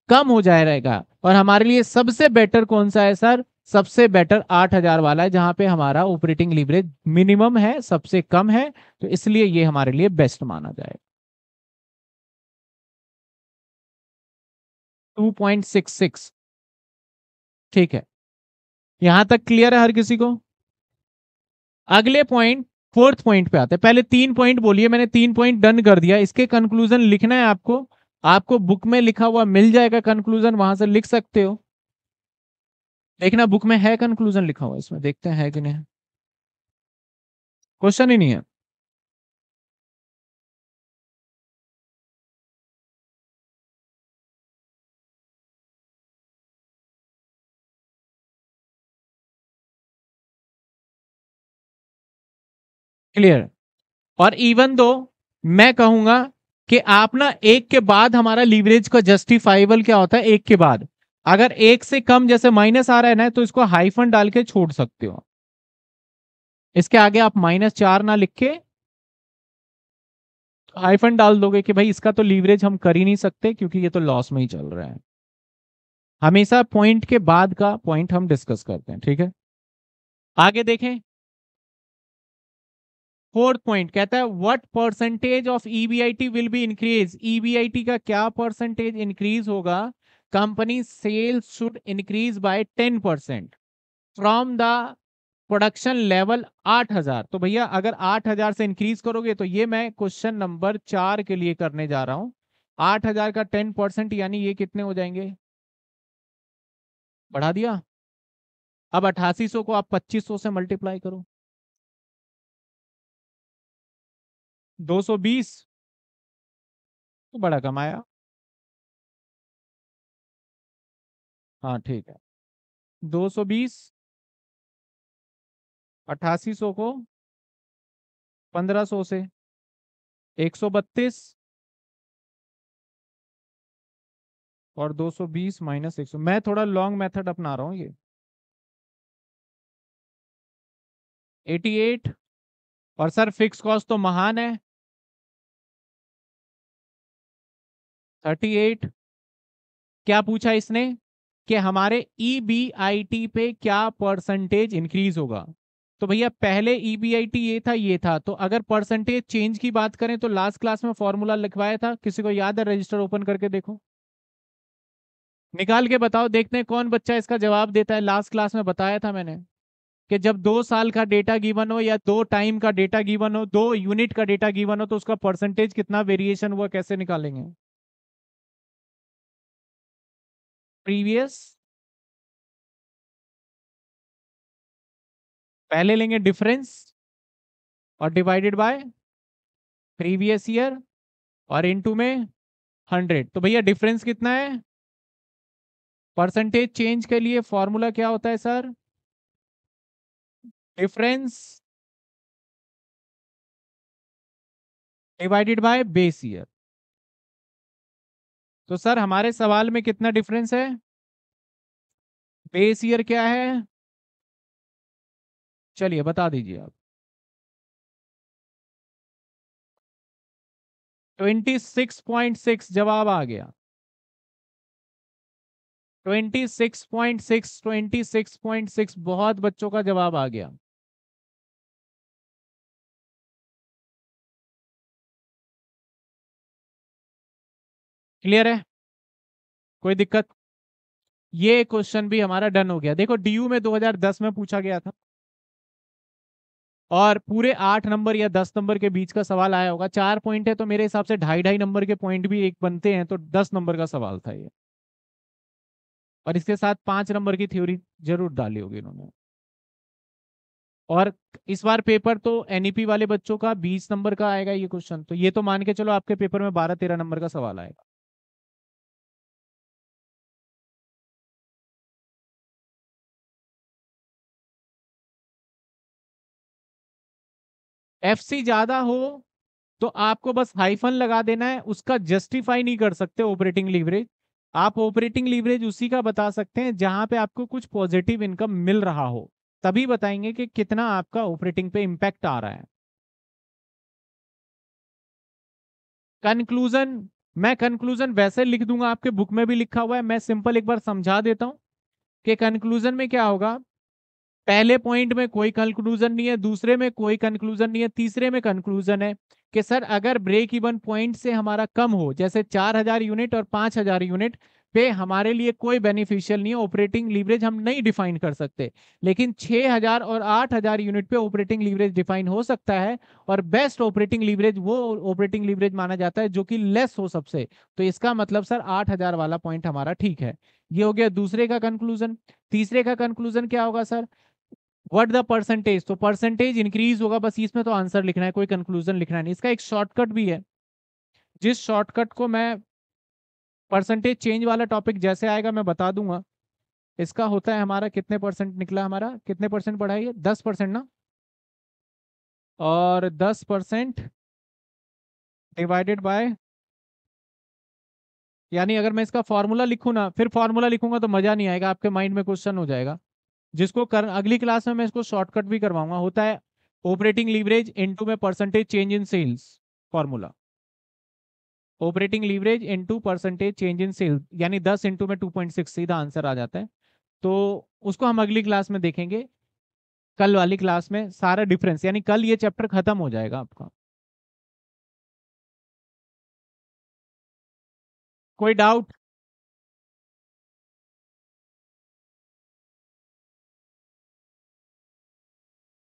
कम हो जाएगा और हमारे लिए सबसे बेटर कौन सा है सर सबसे बेटर आठ हजार वाला है जहां पे हमारा ऑपरेटिंग लीवरेज मिनिमम है सबसे कम है तो इसलिए ये हमारे लिए बेस्ट माना जाएगा 2.66 ठीक है यहां तक क्लियर है हर किसी को अगले पॉइंट फोर्थ पॉइंट पे आते हैं पहले तीन पॉइंट बोलिए मैंने तीन पॉइंट डन कर दिया इसके कंक्लूजन लिखना है आपको आपको बुक में लिखा हुआ मिल जाएगा कंक्लूजन वहां से लिख सकते हो देखना बुक में है कंक्लूजन लिखा हुआ इसमें देखते हैं है कि नहीं क्वेश्चन ही नहीं है क्लियर और इवन दो मैं कहूंगा कि आप ना एक के बाद हमारा लीवरेज का जस्टिफाइबल क्या होता है एक के बाद अगर एक से कम जैसे माइनस आ रहा है ना तो इसको हाइफन डाल के छोड़ सकते हो इसके आगे आप माइनस चार ना लिख के हाइफन डाल दोगे कि भाई इसका तो लीवरेज हम कर ही नहीं सकते क्योंकि ये तो लॉस में ही चल रहा है हमेशा पॉइंट के बाद का पॉइंट हम डिस्कस करते हैं ठीक है आगे देखें फोर्थ पॉइंट कहता है what percentage of EBIT will be increase EBIT का क्या परसेंटेज इंक्रीज होगा company sales should increase by ten percent from the production level आठ हजार तो भैया अगर आठ हजार से इंक्रीज करोगे तो ये मैं क्वेश्चन नंबर चार के लिए करने जा रहा हूं आठ हजार का टेन परसेंट यानी ये कितने हो जाएंगे बढ़ा दिया अब अठासी सौ को आप पच्चीस सौ से मल्टीप्लाई करो 220 तो बड़ा कम आया हाँ ठीक है 220 8800 को 1500 से 132 और 220 माइनस 100 मैं थोड़ा लॉन्ग मेथड अपना रहा हूँ ये 88 और सर फिक्स कॉस्ट तो महान है 38 क्या पूछा इसने कि हमारे ई बी आई टी पे क्या परसेंटेज इंक्रीज होगा तो भैया पहले ई बी आई टी ये था ये था तो अगर परसेंटेज चेंज की बात करें तो लास्ट क्लास में फॉर्मूला लिखवाया था किसी को याद है रजिस्टर ओपन करके देखो निकाल के बताओ देखते हैं कौन बच्चा इसका जवाब देता है लास्ट क्लास में बताया था मैंने कि जब दो साल का डेटा गिवन हो या दो टाइम का डेटा गिवन हो दो यूनिट का डेटा गिवन हो तो उसका परसेंटेज कितना वेरिएशन हुआ कैसे निकालेंगे प्रीवियस पहले लेंगे डिफरेंस और डिवाइडेड बाय प्रीवियस ईयर और इनटू में हंड्रेड तो भैया डिफरेंस कितना है परसेंटेज चेंज के लिए फॉर्मूला क्या होता है sir difference divided by base year तो सर हमारे सवाल में कितना डिफरेंस है बेस ईयर क्या है चलिए बता दीजिए आप ट्वेंटी सिक्स पॉइंट सिक्स जवाब आ गया twenty six point six twenty six point six बहुत बच्चों का जवाब आ गया क्लियर है कोई दिक्कत ये क्वेश्चन भी हमारा डन हो गया देखो डीयू में 2010 में पूछा गया था और पूरे आठ नंबर या दस नंबर के बीच का सवाल आया होगा चार पॉइंट है तो मेरे हिसाब से ढाई ढाई नंबर के पॉइंट भी एक बनते हैं तो दस नंबर का सवाल था ये और इसके साथ पांच नंबर की थ्योरी जरूर डाली होगी इन्होंने और इस बार पेपर तो एनईपी e वाले बच्चों का बीस नंबर का आएगा ये क्वेश्चन तो ये तो मान के चलो आपके पेपर में बारह तेरह नंबर का सवाल आएगा एफ सी ज्यादा हो तो आपको बस हाइफन लगा देना है उसका जस्टिफाई नहीं कर सकते ऑपरेटिंग लीवरेज आप ऑपरेटिंग लीवरेज उसी का बता सकते हैं जहां पे आपको कुछ पॉजिटिव इनकम मिल रहा हो तभी बताएंगे कि कितना आपका ऑपरेटिंग पे इम्पैक्ट आ रहा है कंक्लूजन मैं कंक्लूजन वैसे लिख दूंगा आपके बुक में भी लिखा हुआ है मैं सिंपल एक बार समझा देता हूं कि कंक्लूजन में क्या होगा पहले पॉइंट में कोई कंक्लूजन नहीं है दूसरे में कोई कंक्लूजन नहीं है तीसरे में कंक्लूजन है कि सर अगर ब्रेक इवन पॉइंट से हमारा कम हो जैसे 4000 यूनिट और 5000 यूनिट पे हमारे लिए कोई बेनिफिशियल नहीं है ऑपरेटिंग लीवरेज हम नहीं डिफाइन कर सकते लेकिन 6000 और 8000 यूनिट पे ऑपरेटिंग लीवरेज डिफाइन हो सकता है और बेस्ट ऑपरेटिंग लीवरेज वो ऑपरेटिंग लीवरेज माना जाता है जो कि लेस हो सबसे तो इसका मतलब सर 8000 वाला पॉइंट हमारा ठीक है ये हो गया दूसरे का कंक्लूजन तीसरे का कंक्लूजन क्या होगा सर वट द परसेंटेज तो परसेंटेज इंक्रीज होगा बस इसमें तो आंसर लिखना है कोई कंक्लूजन लिखना नहीं इसका एक शॉर्टकट भी है जिस शॉर्टकट को मैं परसेंटेज चेंज वाला टॉपिक जैसे आएगा मैं बता दूंगा इसका होता है हमारा कितने परसेंट निकला हमारा कितने परसेंट बढ़ाइए दस परसेंट ना और दस परसेंट डिवाइडेड बाय यानी अगर मैं इसका फॉर्मूला लिखूँ ना फिर फॉर्मूला लिखूंगा तो मज़ा नहीं आएगा आपके माइंड में क्वेश्चन हो जाएगा जिसको कर अगली क्लास में मैं इसको शॉर्टकट भी करवाऊंगा होता है ऑपरेटिंग लीवरेज इनटू में percentage change in sales formula operating leverage into percentage change in sales यानी दस इंटू में टू पॉइंट सिक्स सीधा आंसर आ जाता है तो उसको हम अगली क्लास में देखेंगे कल वाली क्लास में सारा डिफरेंस यानी कल ये चैप्टर खत्म हो जाएगा आपका कोई डाउट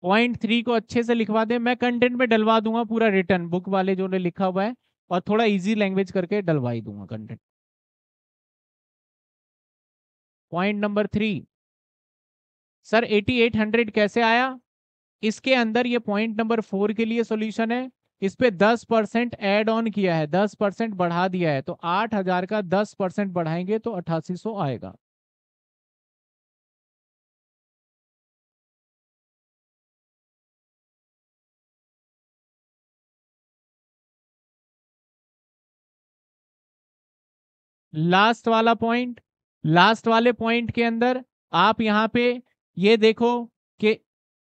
पॉइंट थ्री को अच्छे से लिखवा दें मैं कंटेंट में डलवा दूंगा पूरा रिटर्न बुक वाले जो ने लिखा हुआ है और थोड़ा इजी लैंग्वेज करके डलवा ही दूंगा content point number three sir eighty eight hundred कैसे आया इसके अंदर ये पॉइंट नंबर फोर के लिए सॉल्यूशन है इस पर दस परसेंट एड ऑन किया है दस परसेंट बढ़ा दिया है तो आठ हजार का दस परसेंट बढ़ाएंगे तो अठासी सौ आएगा लास्ट वाला पॉइंट लास्ट वाले पॉइंट के अंदर आप यहाँ पे ये देखो कि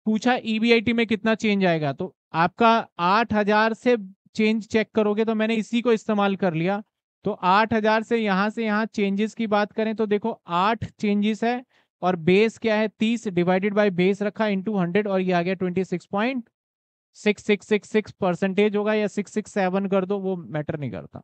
पूछा ईबीआईटी e में कितना चेंज आएगा तो आपका आठ हजार से चेंज चेक करोगे तो मैंने इसी को इस्तेमाल कर लिया तो आठ हजार से यहाँ से यहाँ चेंजेस की बात करें तो देखो आठ चेंजेस है और बेस क्या है तीस डिवाइडेड बाई बेस रखा इंटू हंड्रेड और ये आ गया twenty six point six six six six percentage होगा या सिक्स सिक्स सेवन कर दो वो मैटर नहीं करता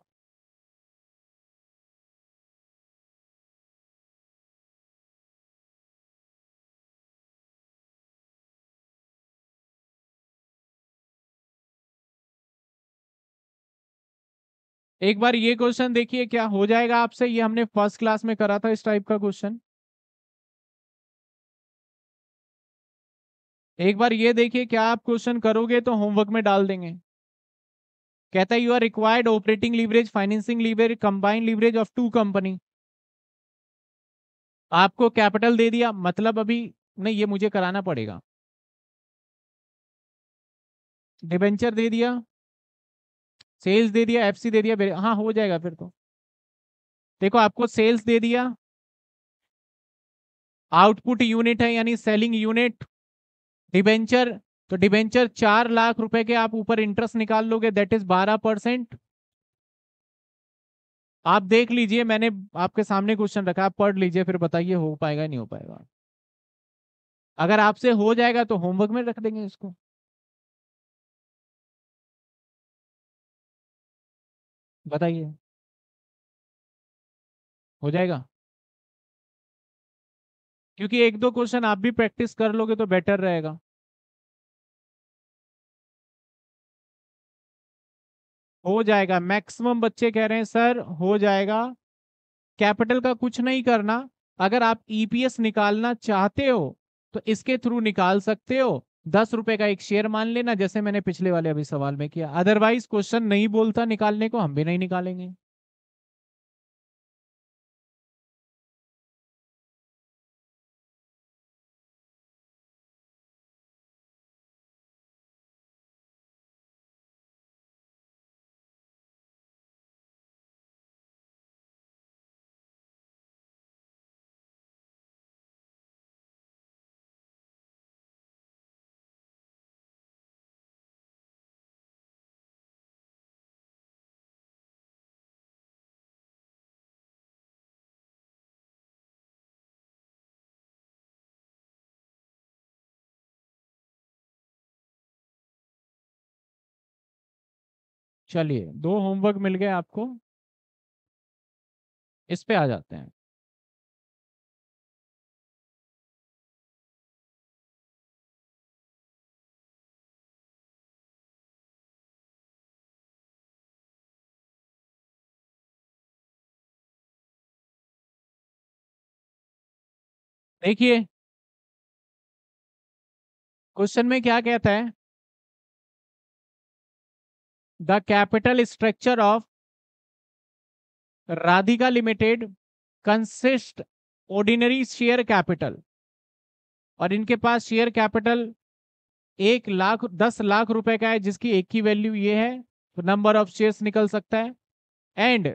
एक बार ये क्वेश्चन देखिए क्या हो जाएगा आपसे ये हमने फर्स्ट क्लास में करा था इस टाइप का क्वेश्चन एक बार ये देखिए क्या आप क्वेश्चन करोगे तो होमवर्क में डाल देंगे कहता है you are required operating leverage financing leverage combined leverage of two company आपको कैपिटल दे दिया मतलब अभी नहीं ये मुझे कराना पड़ेगा डिबेंचर दे दिया सेल्स दे दिया एफसी दे दिया हाँ हो जाएगा फिर तो देखो आपको सेल्स दे दिया आउटपुट यूनिट है यानी सेलिंग यूनिट डिबेंचर तो डिबेंचर चार लाख रुपए के आप ऊपर इंटरेस्ट निकाल लोगे दैट इज बारह परसेंट आप देख लीजिए मैंने आपके सामने क्वेश्चन रखा आप पढ़ लीजिए फिर बताइए हो पाएगा नहीं हो पाएगा अगर आपसे हो जाएगा तो होमवर्क में रख देंगे इसको बताइए। हो जाएगा? क्योंकि एक दो क्वेश्चन आप भी प्रैक्टिस कर लोगे तो बेटर रहेगा। हो जाएगा, मैक्सिमम बच्चे कह रहे हैं सर हो जाएगा। कैपिटल का कुछ नहीं करना, अगर आप ईपीएस e निकालना चाहते हो, तो इसके थ्रू निकाल सकते हो। दस रुपए का एक शेयर मान लेना जैसे मैंने पिछले वाले अभी सवाल में किया अदरवाइज क्वेश्चन नहीं बोलता निकालने को हम भी नहीं निकालेंगे चलिए दो होमवर्क मिल गए आपको इस पे आ जाते हैं देखिए क्वेश्चन में क्या कहता है the capital structure of Radhika limited consist ordinary share capital और इनके पास शेयर कैपिटल एक लाख दस लाख रुपए का है जिसकी एक की वैल्यू ये है नंबर ऑफ शेयर्स निकल सकता है एंड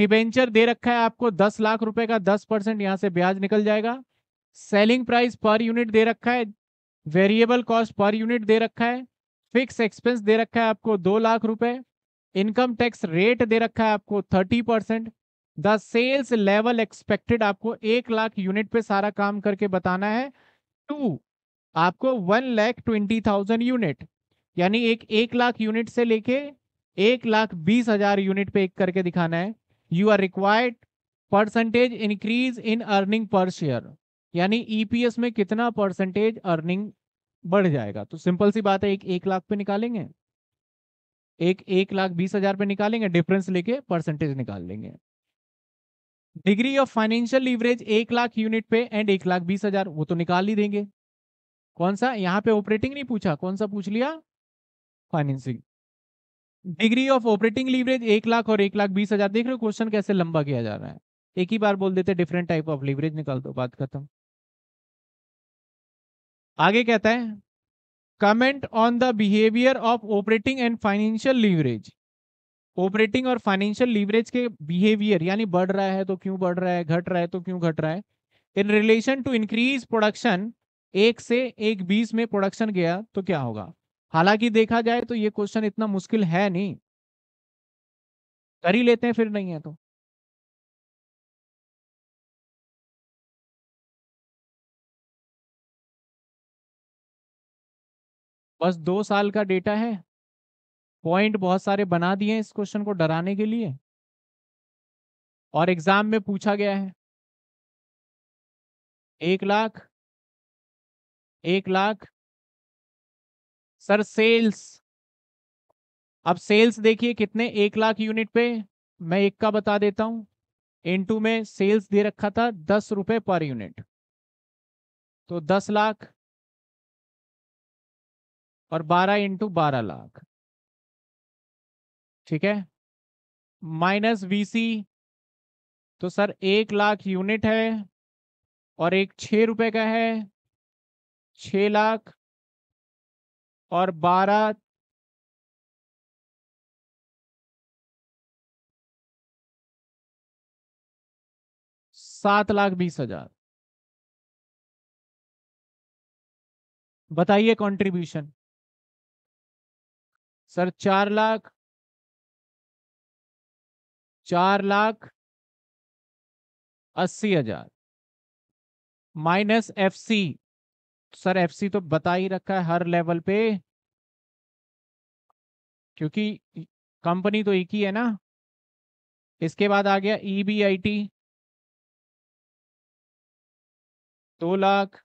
डिबेंचर दे रखा है आपको दस लाख रुपए का दस परसेंट यहाँ से ब्याज निकल जाएगा सेलिंग प्राइस पर यूनिट दे रखा है वेरिएबल कॉस्ट पर यूनिट दे रखा है फिक्स एक्सपेंस दे रखा है आपको दो लाख रुपए इनकम टैक्स रेट दे रखा है आपको thirty percent the sales level expected आपको एक लाख यूनिट पे सारा काम करके बताना है टू आपको one lakh twenty thousand unit यानी एक एक लाख यूनिट से लेके एक लाख बीस हजार यूनिट पे एक करके दिखाना है you are required percentage increase in earning पर शेयर यानी ईपीएस e में कितना परसेंटेज अर्निंग बढ़ जाएगा तो सिंपल सी बात है एक एक लाख पे निकालेंगे एक एक लाख बीस हजार पे निकालेंगे डिफरेंस लेके परसेंटेज निकाल लेंगे डिग्री ऑफ फाइनेंशियल लीवरेज एक लाख यूनिट पे एंड एक लाख बीस हजार वो तो निकाल ही देंगे कौन सा यहाँ पे ऑपरेटिंग नहीं पूछा कौन सा पूछ लिया financing degree of operating leverage एक लाख और एक लाख बीस हजार देख रहे हो क्वेश्चन कैसे लंबा किया जा रहा है एक ही बार बोल देते डिफरेंट टाइप ऑफ लीवरेज निकाल दो बात खत्म आगे कहता है comment on the behaviour of operating and financial leverage operating और फाइनेंशियल लीवरेज के बिहेवियर यानी बढ़ रहा है तो क्यों बढ़ रहा है घट रहा है तो क्यों घट रहा है in relation to increase production एक से एक बीस में प्रोडक्शन गया तो क्या होगा हालांकि देखा जाए तो ये क्वेश्चन इतना मुश्किल है नहीं कर ही लेते हैं फिर नहीं है तो बस दो साल का डेटा है पॉइंट बहुत सारे बना दिए इस क्वेश्चन को डराने के लिए और एग्जाम में पूछा गया है एक लाख एक लाख सर सेल्स अब सेल्स देखिए कितने एक लाख यूनिट पे मैं एक का बता देता हूं इनटू में सेल्स दे रखा था दस रुपए पर यूनिट तो दस लाख और 12 इंटू बारह लाख ठीक है माइनस वीसी तो सर एक लाख यूनिट है और एक छ रुपए का है छ लाख और बारह सात लाख बीस हजार बताइए कंट्रीब्यूशन सर चार लाख चार लाख अस्सी हजार minus F C sir F C तो बता ही रखा है हर लेवल पे क्योंकि कंपनी तो एक ही है ना इसके बाद आ गया ई बी आई टी दो लाख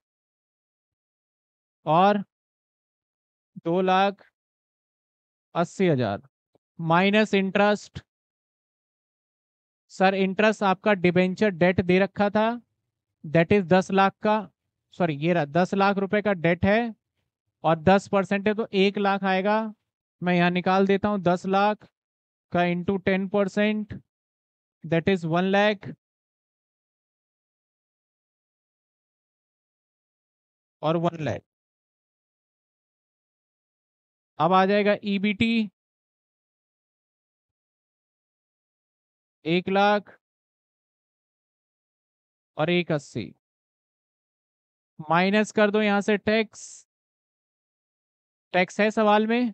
और दो लाख अस्सी हजार माइनस इंटरेस्ट सर इंटरेस्ट आपका डिबेंचर डेट दे रखा था डेट इज दस लाख का सॉरी ये रहा दस लाख रुपए का डेट है और दस परसेंट है तो एक लाख आएगा मैं यहाँ निकाल देता हूँ दस लाख का into ten percent that is one lakh और वन लैख अब आ जाएगा ईबीटी e एक लाख और एक अस्सी माइनस कर दो यहां से टैक्स टैक्स है सवाल में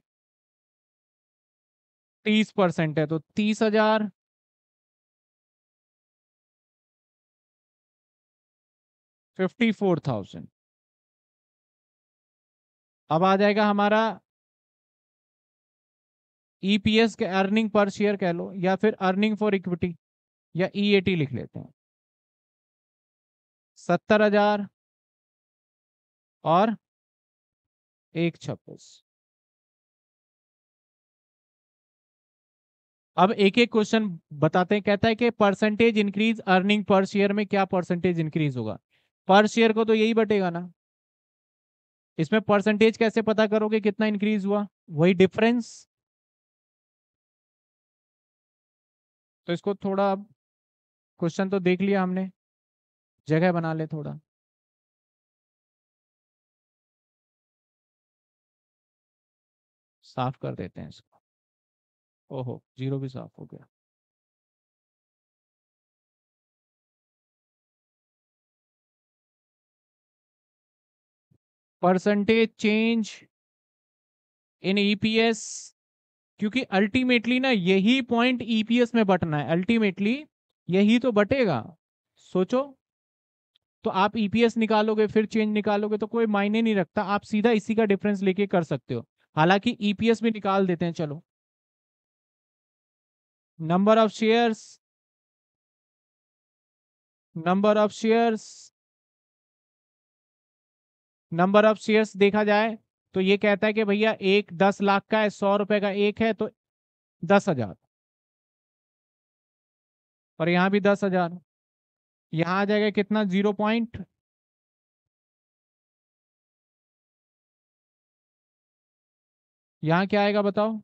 तीस परसेंट है तो तीस हजार फिफ्टी फोर थाउजेंड अब आ जाएगा हमारा ईपीएस e के अर्निंग पर शेयर कह लो या फिर अर्निंग फॉर इक्विटी या ईएटी e लिख लेते हैं सत्तर हजार और एक छब्बीस अब एक एक क्वेश्चन बताते हैं कहता है कि परसेंटेज इंक्रीज अर्निंग पर शेयर में क्या परसेंटेज इंक्रीज होगा पर शेयर को तो यही बटेगा ना इसमें परसेंटेज कैसे पता करोगे कितना इंक्रीज हुआ वही डिफरेंस तो इसको थोड़ा अब क्वेश्चन तो देख लिया हमने जगह बना ले थोड़ा साफ कर देते हैं इसको ओहो जीरो भी साफ हो गया परसेंटेज चेंज इन ईपीएस क्योंकि अल्टीमेटली ना यही पॉइंट ईपीएस e में बटना है अल्टीमेटली यही तो बटेगा सोचो तो आप ईपीएस e निकालोगे फिर चेंज निकालोगे तो कोई मायने नहीं रखता आप सीधा इसी का डिफरेंस लेके कर सकते हो हालांकि ईपीएस e भी निकाल देते हैं चलो number of shares number of shares number of shares देखा जाए तो ये कहता है कि भैया एक दस लाख का है सौ रुपए का एक है तो दस हजार और यहां भी दस हजार यहां आ जाएगा कितना जीरो पॉइंट यहां क्या आएगा बताओ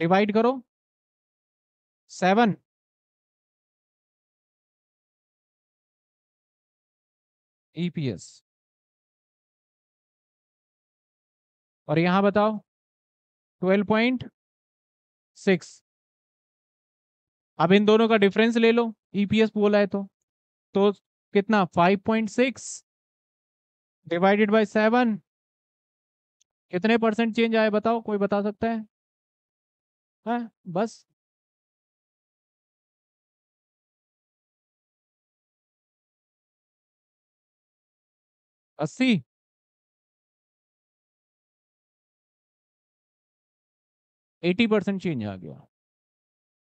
डिवाइड करो सेवन ईपीएस और यहां बताओ ट्वेल्व पॉइंट सिक्स अब इन दोनों का डिफरेंस ले लो ईपीएस e बोला है तो तो कितना five point six divided by seven कितने परसेंट चेंज आए बताओ कोई बता सकता है, है हाँ, बस अस्सी एटी परसेंट चेंज आ गया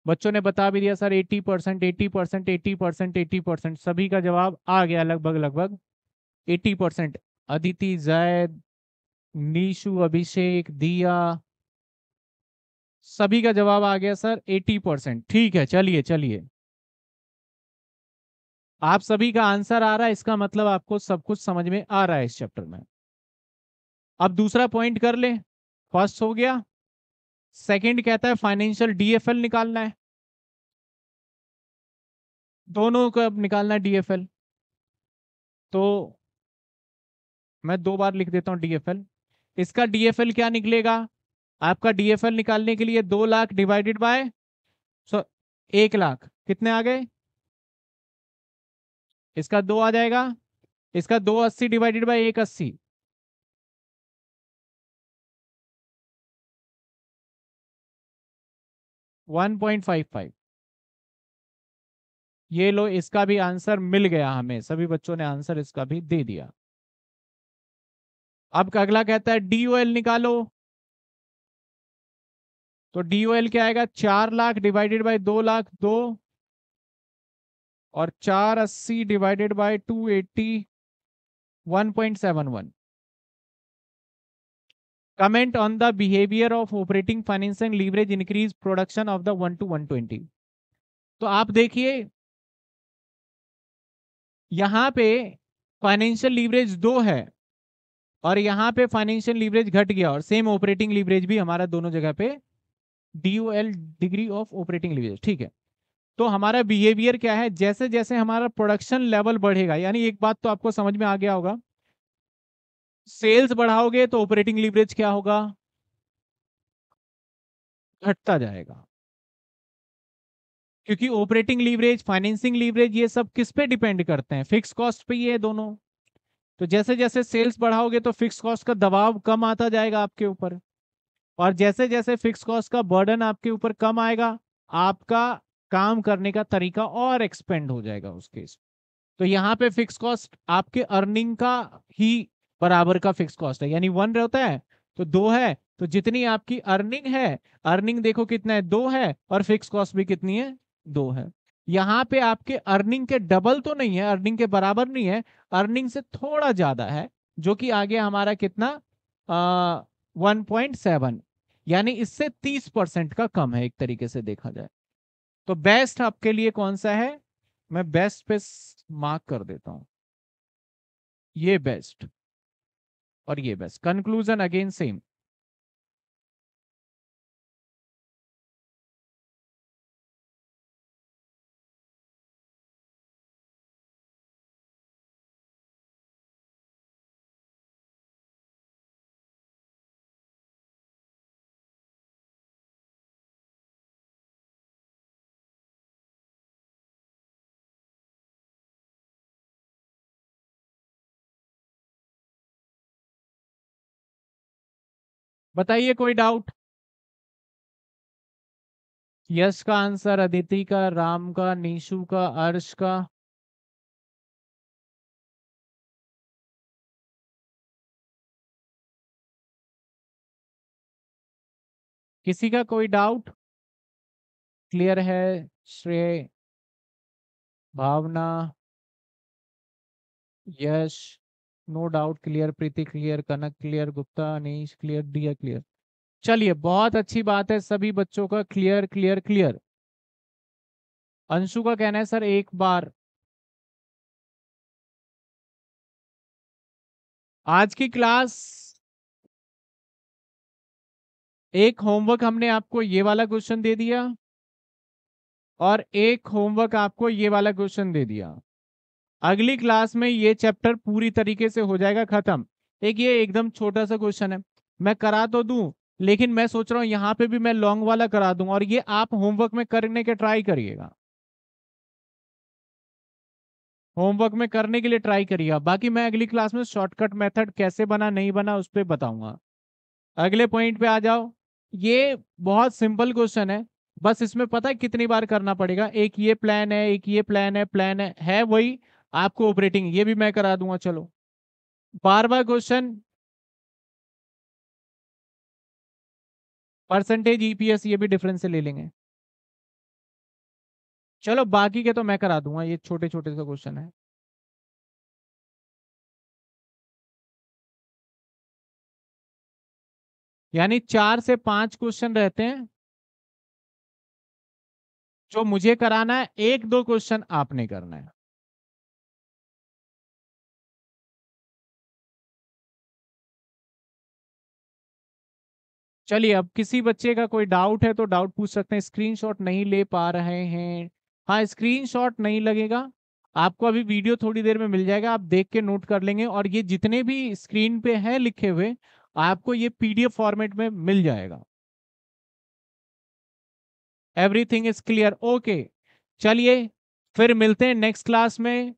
बच्चों ने बता भी दिया sir eighty percent eighty percent eighty percent eighty percent सभी का जवाब आ गया लगभग लगभग एटी परसेंट अदिति जैद नीशु अभिषेक दिया सभी का जवाब आ गया सर एटी परसेंट ठीक है चलिए चलिए आप सभी का आंसर आ रहा है इसका मतलब आपको सब कुछ समझ में आ रहा है इस चैप्टर में अब दूसरा पॉइंट कर ले फर्स्ट हो गया सेकंड कहता है फाइनेंशियल डीएफएल निकालना है दोनों को अब निकालना है डीएफएल तो मैं दो बार लिख देता हूं डीएफएल इसका डीएफएल क्या निकलेगा आपका डीएफएल निकालने के लिए दो लाख डिवाइडेड बाय सो एक लाख कितने आ गए इसका दो आ जाएगा इसका दो अस्सी डिवाइडेड बाई एक अस्सी वन पॉइंट फाइव फाइव ये लो इसका भी आंसर मिल गया हमें सभी बच्चों ने आंसर इसका भी दे दिया अब अगला कहता है डी निकालो तो डी क्या आएगा चार लाख डिवाइडेड बाय दो लाख दो और चार अस्सी divided by two eighty one point seven one comment on the behaviour of operating finance leverage increase production of the one two one twenty तो आप देखिए यहां पे फाइनेंशियल लीवरेज दो है और यहां पे फाइनेंशियल लीवरेज घट गया और सेम ऑपरेटिंग लीवरेज भी हमारा दोनों जगह पे D O L degree of operating leverage ठीक है तो हमारा बिहेवियर क्या है जैसे जैसे हमारा प्रोडक्शन लेवल बढ़ेगा यानी एक बात तो आपको समझ में आ गया होगा सेल्स बढ़ाओगे तो ऑपरेटिंग लीवरेज क्या होगा घटता जाएगा क्योंकि ऑपरेटिंग लीवरेज फाइनेंसिंग लीवरेज ये सब किस पे डिपेंड करते हैं फिक्स कॉस्ट पे ये दोनों तो जैसे जैसे सेल्स बढ़ाओगे तो फिक्स कॉस्ट का दबाव कम आता जाएगा आपके ऊपर और जैसे जैसे फिक्स कॉस्ट का बर्डन आपके ऊपर कम आएगा आपका काम करने का तरीका और एक्सपेंड हो जाएगा उस केस तो यहाँ पे फिक्स कॉस्ट आपके अर्निंग का ही बराबर का फिक्स कॉस्ट है यानी वन रहता है तो दो है तो जितनी आपकी अर्निंग है अर्निंग देखो कितना है दो है और फिक्स कॉस्ट भी कितनी है दो है यहाँ पे आपके अर्निंग के डबल तो नहीं है अर्निंग के बराबर नहीं है अर्निंग से थोड़ा ज्यादा है जो कि आगे हमारा कितना वन पॉइंट सेवन यानी इससे तीस परसेंट का कम है एक तरीके से देखा जाए तो बेस्ट आपके लिए कौन सा है मैं बेस्ट पे मार्क कर देता हूं ये बेस्ट और ये बेस्ट कंक्लूजन अगेन सेम बताइए कोई डाउट यश का आंसर अदिति का राम का निशु का अर्श का किसी का कोई डाउट क्लियर है Shreya Bhavna Yash no doubt clear Preeti clear Kanak clear Gupta Anish clear Diya clear चलिए बहुत अच्छी बात है सभी बच्चों का क्लियर क्लियर क्लियर अंशु का कहना है सर एक बार आज की क्लास एक होमवर्क हमने आपको ये वाला क्वेश्चन दे दिया और एक होमवर्क आपको ये वाला क्वेश्चन दे दिया अगली क्लास में ये चैप्टर पूरी तरीके से हो जाएगा खत्म एक ये एकदम छोटा सा क्वेश्चन है मैं करा तो दूं लेकिन मैं सोच रहा हूँ यहाँ पे भी मैं लॉन्ग वाला करा दू और ये आप होमवर्क में करने के ट्राई करिएगा होमवर्क में करने के लिए ट्राई करिएगा बाकी मैं अगली क्लास में शॉर्टकट मेथड कैसे बना नहीं बना उस पर बताऊंगा अगले पॉइंट पे आ जाओ ये बहुत सिंपल क्वेश्चन है बस इसमें पता है कितनी बार करना पड़ेगा एक ये प्लान है एक ये प्लान है प्लान है, है वही आपको ऑपरेटिंग ये भी मैं करा दूंगा चलो बारवा क्वेश्चन परसेंटेज ईपीएस ये भी डिफरेंस से ले लेंगे चलो बाकी के तो मैं करा दूंगा ये छोटे छोटे से क्वेश्चन है यानी चार से पांच क्वेश्चन रहते हैं जो मुझे कराना है एक दो क्वेश्चन आपने करना है चलिए अब किसी बच्चे का कोई डाउट है तो डाउट पूछ सकते हैं स्क्रीनशॉट नहीं ले पा रहे हैं हाँ स्क्रीनशॉट नहीं लगेगा आपको अभी वीडियो थोड़ी देर में मिल जाएगा आप देख के नोट कर लेंगे और ये जितने भी स्क्रीन पे हैं लिखे हुए आपको ये पीडीएफ फॉर्मेट में मिल जाएगा एवरीथिंग इज क्लियर ओके चलिए फिर मिलते हैं नेक्स्ट क्लास में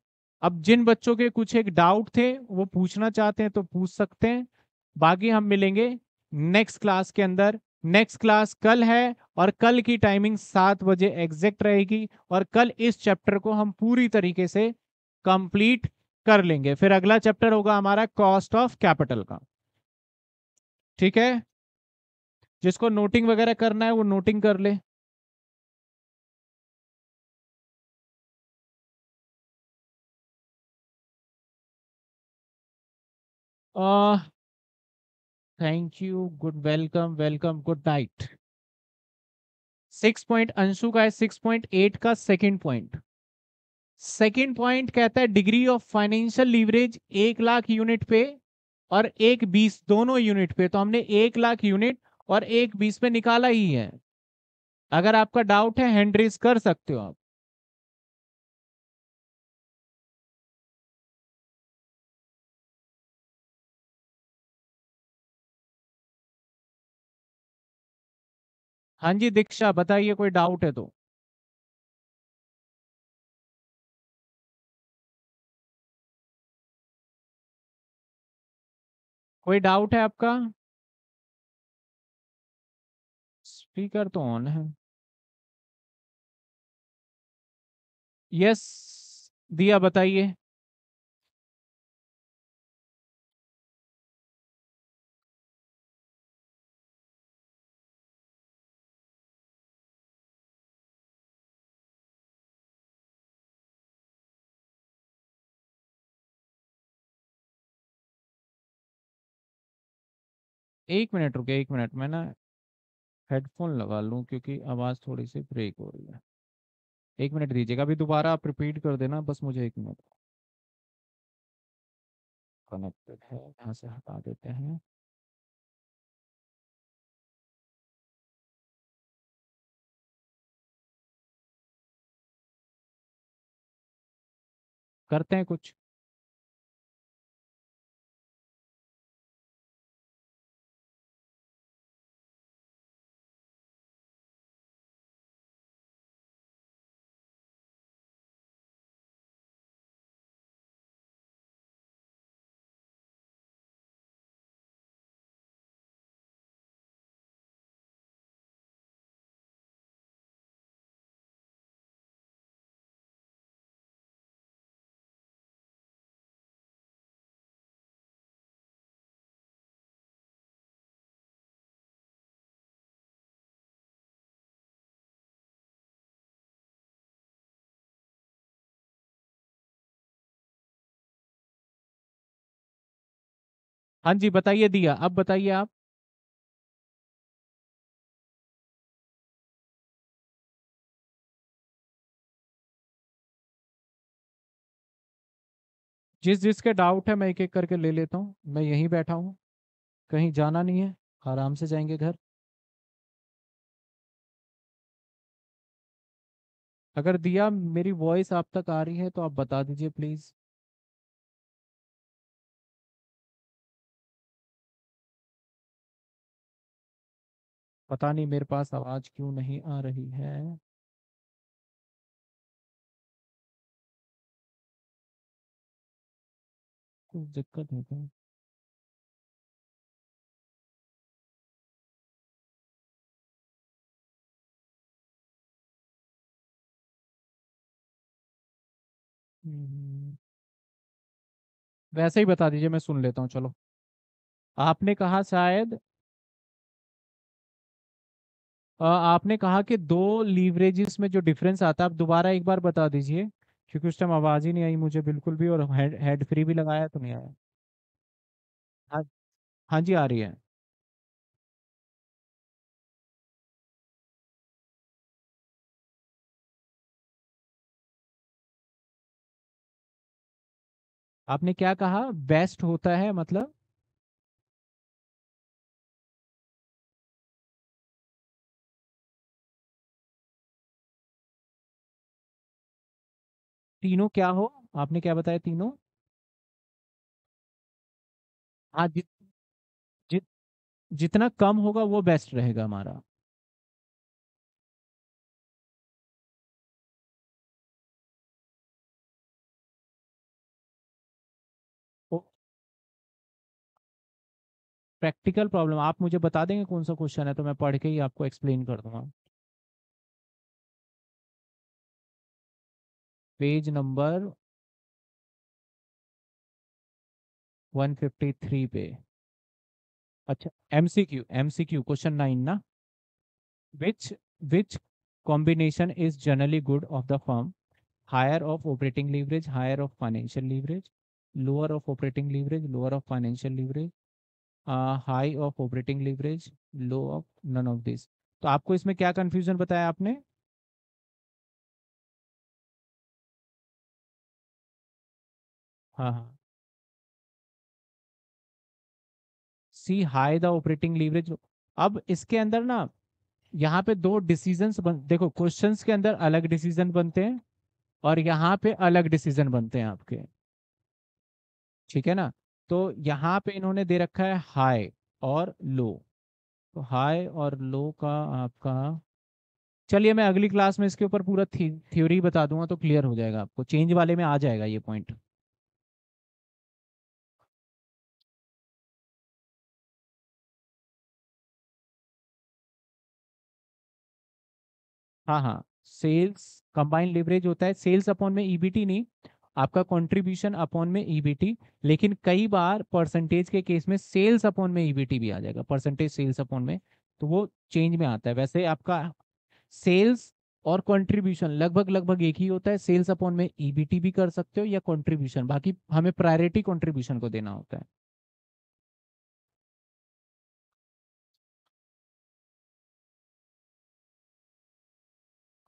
अब जिन बच्चों के कुछ एक डाउट थे वो पूछना चाहते हैं तो पूछ सकते हैं बाकी हम मिलेंगे नेक्स्ट क्लास के अंदर नेक्स्ट क्लास कल है और कल की टाइमिंग सात बजे एग्जैक्ट रहेगी और कल इस चैप्टर को हम पूरी तरीके से कंप्लीट कर लेंगे फिर अगला चैप्टर होगा हमारा कॉस्ट ऑफ कैपिटल का ठीक है जिसको नोटिंग वगैरह करना है वो नोटिंग कर ले आ, thank you good welcome welcome good night six point Anshu का है सिक्स पॉइंट एट का सेकेंड पॉइंट सेकेंड पॉइंट कहता है डिग्री ऑफ फाइनेंशियल लीवरेज एक लाख यूनिट पे और एक बीस दोनों यूनिट पे तो हमने एक लाख यूनिट और एक बीस पे निकाला ही है अगर आपका डाउट है हैंड्रेस कर सकते हो आप हाँ जी दीक्षा बताइए कोई डाउट है तो कोई डाउट है आपका स्पीकर तो ऑन है यस दिया बताइए एक मिनट रुके एक मिनट मैं ना हेडफोन लगा लूँ क्योंकि आवाज़ थोड़ी सी ब्रेक हो रही है। एक मिनट दीजिएगा अभी दोबारा आप रिपीट कर देना बस मुझे एक मिनट। कनेक्टेड है यहाँ से हटा देते हैं। करते हैं कुछ। हाँ जी, बताइए दिया। अब बताइए आप? जिस जिसके डाउट है मैं एक-एक करके ले लेता हूँ। मैं यहीं बैठा हूँ। कहीं जाना नहीं है, आराम से जाएंगे घर। अगर दिया मेरी वॉइस आप तक आ रही है तो आप बता दीजिए प्लीज़। पता नहीं मेरे पास आवाज क्यों नहीं आ रही है कुछ दिक्कत है क्या हम्म। वैसे ही बता दीजिए मैं सुन लेता हूँ चलो आपने कहा शायद आपने कहा कि दो लीवरेजेस में जो डिफरेंस आता है आप दोबारा एक बार बता दीजिए क्योंकि उस टाइम आवाज़ ही नहीं आई मुझे बिल्कुल भी और हेड हेड फ्री भी लगाया तो नहीं आया हाँ हाँ जी आ रही है आपने क्या कहा बेस्ट होता है मतलब तीनों क्या हो आपने क्या बताया तीनों हाँ जित, जित, जितना कम होगा वो बेस्ट रहेगा हमारा प्रैक्टिकल प्रॉब्लम आप मुझे बता देंगे कौन सा क्वेश्चन है तो मैं पढ़ के ही आपको एक्सप्लेन कर दूंगा पेज नंबर 153 पे अच्छा एमसीक्यू एमसीक्यू क्वेश्चन नाइन ना which which combination is generally good of the firm higher of operating leverage higher of financial leverage lower of operating leverage lower of financial leverage high of operating leverage low of none of this तो आपको इसमें क्या confusion बताया आपने हाँ, हाँ। C high the operating leverage अब इसके अंदर ना यहाँ पे दो डिसीजंस बन देखो क्वेश्चंस के अंदर अलग डिसीजन बनते हैं और यहाँ पे अलग डिसीजन बनते हैं आपके ठीक है ना तो यहाँ पे इन्होंने दे रखा है हाई और लो तो हाई और लो का आपका चलिए मैं अगली क्लास में इसके ऊपर पूरा थ्योरी बता दूंगा तो क्लियर हो जाएगा आपको चेंज वाले में आ जाएगा ये पॉइंट हाँ हाँ सेल्स कंबाइंड लेवरेज होता है सेल्स अपॉन में ईबीटी नहीं आपका कंट्रीब्यूशन अपॉन में ईबीटी लेकिन कई बार परसेंटेज के केस में सेल्स अपॉन में ईबीटी भी आ जाएगा परसेंटेज सेल्स अपॉन में तो वो चेंज में आता है वैसे आपका सेल्स और कंट्रीब्यूशन लगभग लगभग एक ही होता है सेल्स अपॉन में ईबीटी भी कर सकते हो या कंट्रीब्यूशन बाकी हमें प्रायोरिटी कंट्रीब्यूशन को देना होता है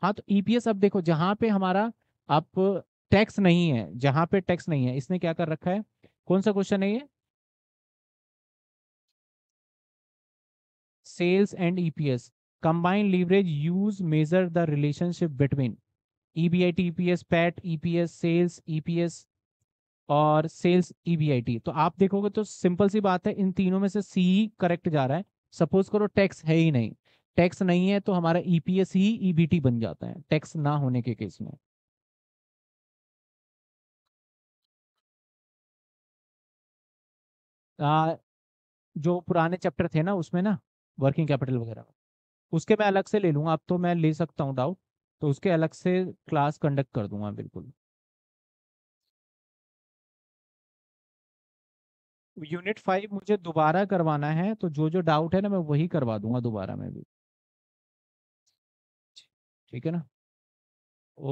हाँ तो ईपीएस e अब देखो जहां पे हमारा अब टैक्स नहीं है जहां पे टैक्स नहीं है इसने क्या कर रखा है कौन सा क्वेश्चन है ये sales and EPS combined leverage use measure the relationship between EBIT EPS PAT EPS sales EPS और सेल्स ईबीआईटी e तो आप देखोगे तो सिंपल सी बात है इन तीनों में से सी करेक्ट जा रहा है सपोज करो टैक्स है ही नहीं टैक्स नहीं है तो हमारा ईपीएस e ही ईबीटी e बन जाता है टैक्स ना होने के केस में आ, हाँ, जो पुराने चैप्टर थे ना उसमें ना वर्किंग कैपिटल वगैरह उसके मैं अलग से ले लूँगा अब तो मैं ले सकता हूँ डाउट तो उसके अलग से क्लास कंडक्ट कर दूंगा बिल्कुल यूनिट फाइव मुझे दोबारा करवाना है तो जो जो डाउट है ना मैं वही करवा दूंगा दोबारा में भी ठीक है ना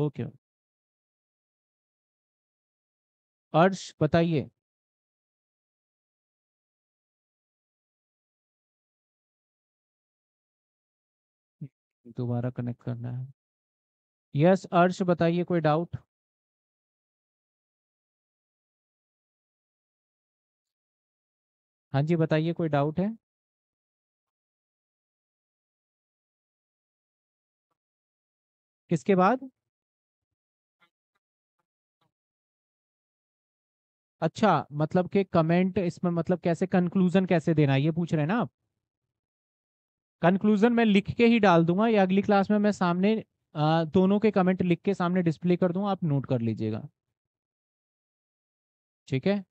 ओके अर्श बताइए दोबारा कनेक्ट करना है यस अर्श बताइए कोई डाउट हाँ जी बताइए कोई डाउट है किसके बाद अच्छा मतलब के कमेंट इसमें मतलब कैसे कंक्लूजन कैसे देना ये पूछ रहे हैं ना आप कंक्लूजन मैं लिख के ही डाल दूंगा या अगली क्लास में मैं सामने दोनों के कमेंट लिख के सामने डिस्प्ले कर दूंगा आप नोट कर लीजिएगा ठीक है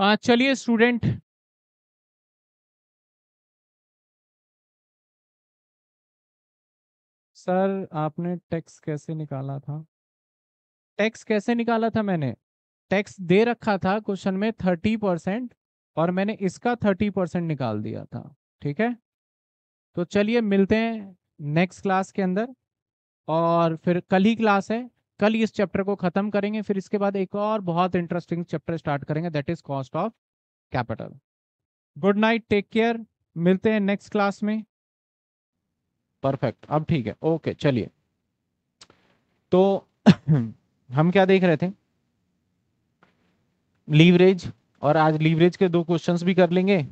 चलिए स्टूडेंट सर आपने टैक्स कैसे निकाला था टैक्स कैसे निकाला था मैंने टैक्स दे रखा था क्वेश्चन में थर्टी परसेंट और मैंने इसका थर्टी परसेंट निकाल दिया था ठीक है तो चलिए मिलते हैं नेक्स्ट क्लास के अंदर और फिर कल ही क्लास है कल इस चैप्टर को खत्म करेंगे फिर इसके बाद एक और बहुत इंटरेस्टिंग चैप्टर स्टार्ट करेंगे that is cost of capital good night take care मिलते हैं नेक्स्ट क्लास में परफेक्ट अब ठीक है ओके चलिए तो हम क्या देख रहे थे लीवरेज और आज लीवरेज के दो क्वेश्चंस भी कर लेंगे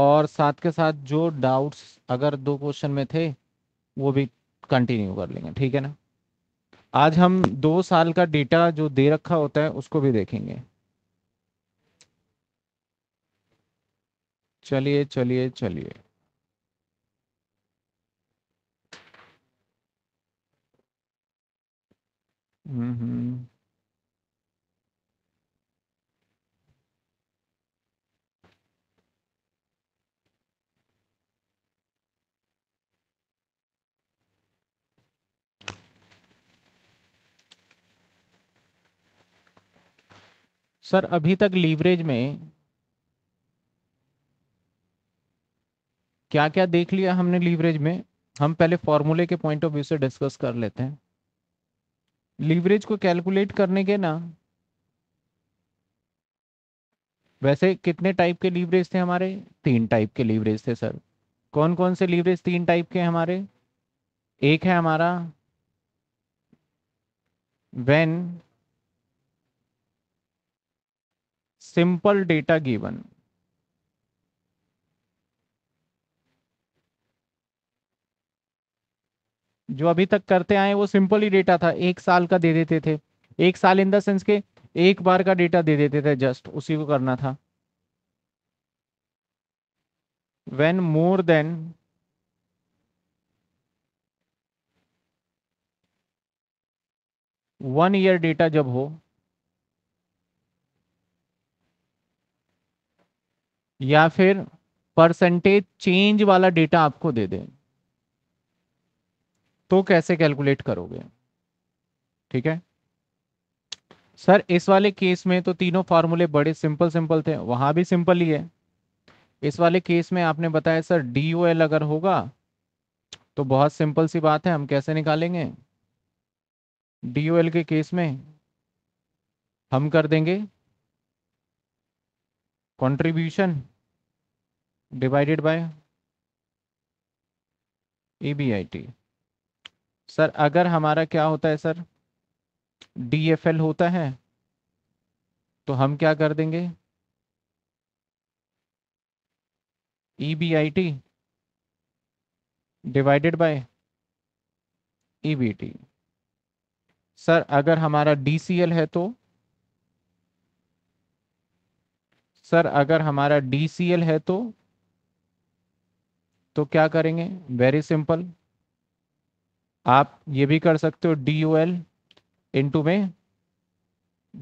और साथ के साथ जो डाउट्स अगर दो क्वेश्चन में थे वो भी कंटिन्यू कर लेंगे ठीक है ना आज हम दो साल का डेटा जो दे रखा होता है उसको भी देखेंगे चलिए चलिए चलिए हम्म हम्म सर अभी तक लीवरेज में क्या क्या देख लिया हमने लीवरेज में हम पहले फॉर्मूले के पॉइंट ऑफ व्यू से डिस्कस कर लेते हैं लीवरेज को कैलकुलेट करने के ना वैसे कितने टाइप के लीवरेज थे हमारे तीन टाइप के लीवरेज थे सर कौन कौन से लीवरेज तीन टाइप के हमारे एक है हमारा वेन सिंपल डेटा गिवन जो अभी तक करते आए वो सिंपल ही डेटा था एक साल का दे देते थे एक साल इन द सेंस के एक बार का डेटा दे देते थे जस्ट उसी को करना था when more than one year data जब हो या फिर परसेंटेज चेंज वाला डेटा आपको दे दे तो कैसे कैलकुलेट करोगे ठीक है सर इस वाले केस में तो तीनों फार्मूले बड़े सिंपल सिंपल थे वहां भी सिंपल ही है इस वाले केस में आपने बताया सर डी ओ एल अगर होगा तो बहुत सिंपल सी बात है हम कैसे निकालेंगे डी ओ एल के केस में हम कर देंगे contribution divided by E sir अगर हमारा क्या होता है सर डी होता है तो हम क्या कर देंगे E B I T divided by E B T sir अगर हमारा डी सी एल है तो सर अगर हमारा डी सी एल है तो तो क्या करेंगे वेरी सिंपल आप ये भी कर सकते हो डी ओ एल इंटू में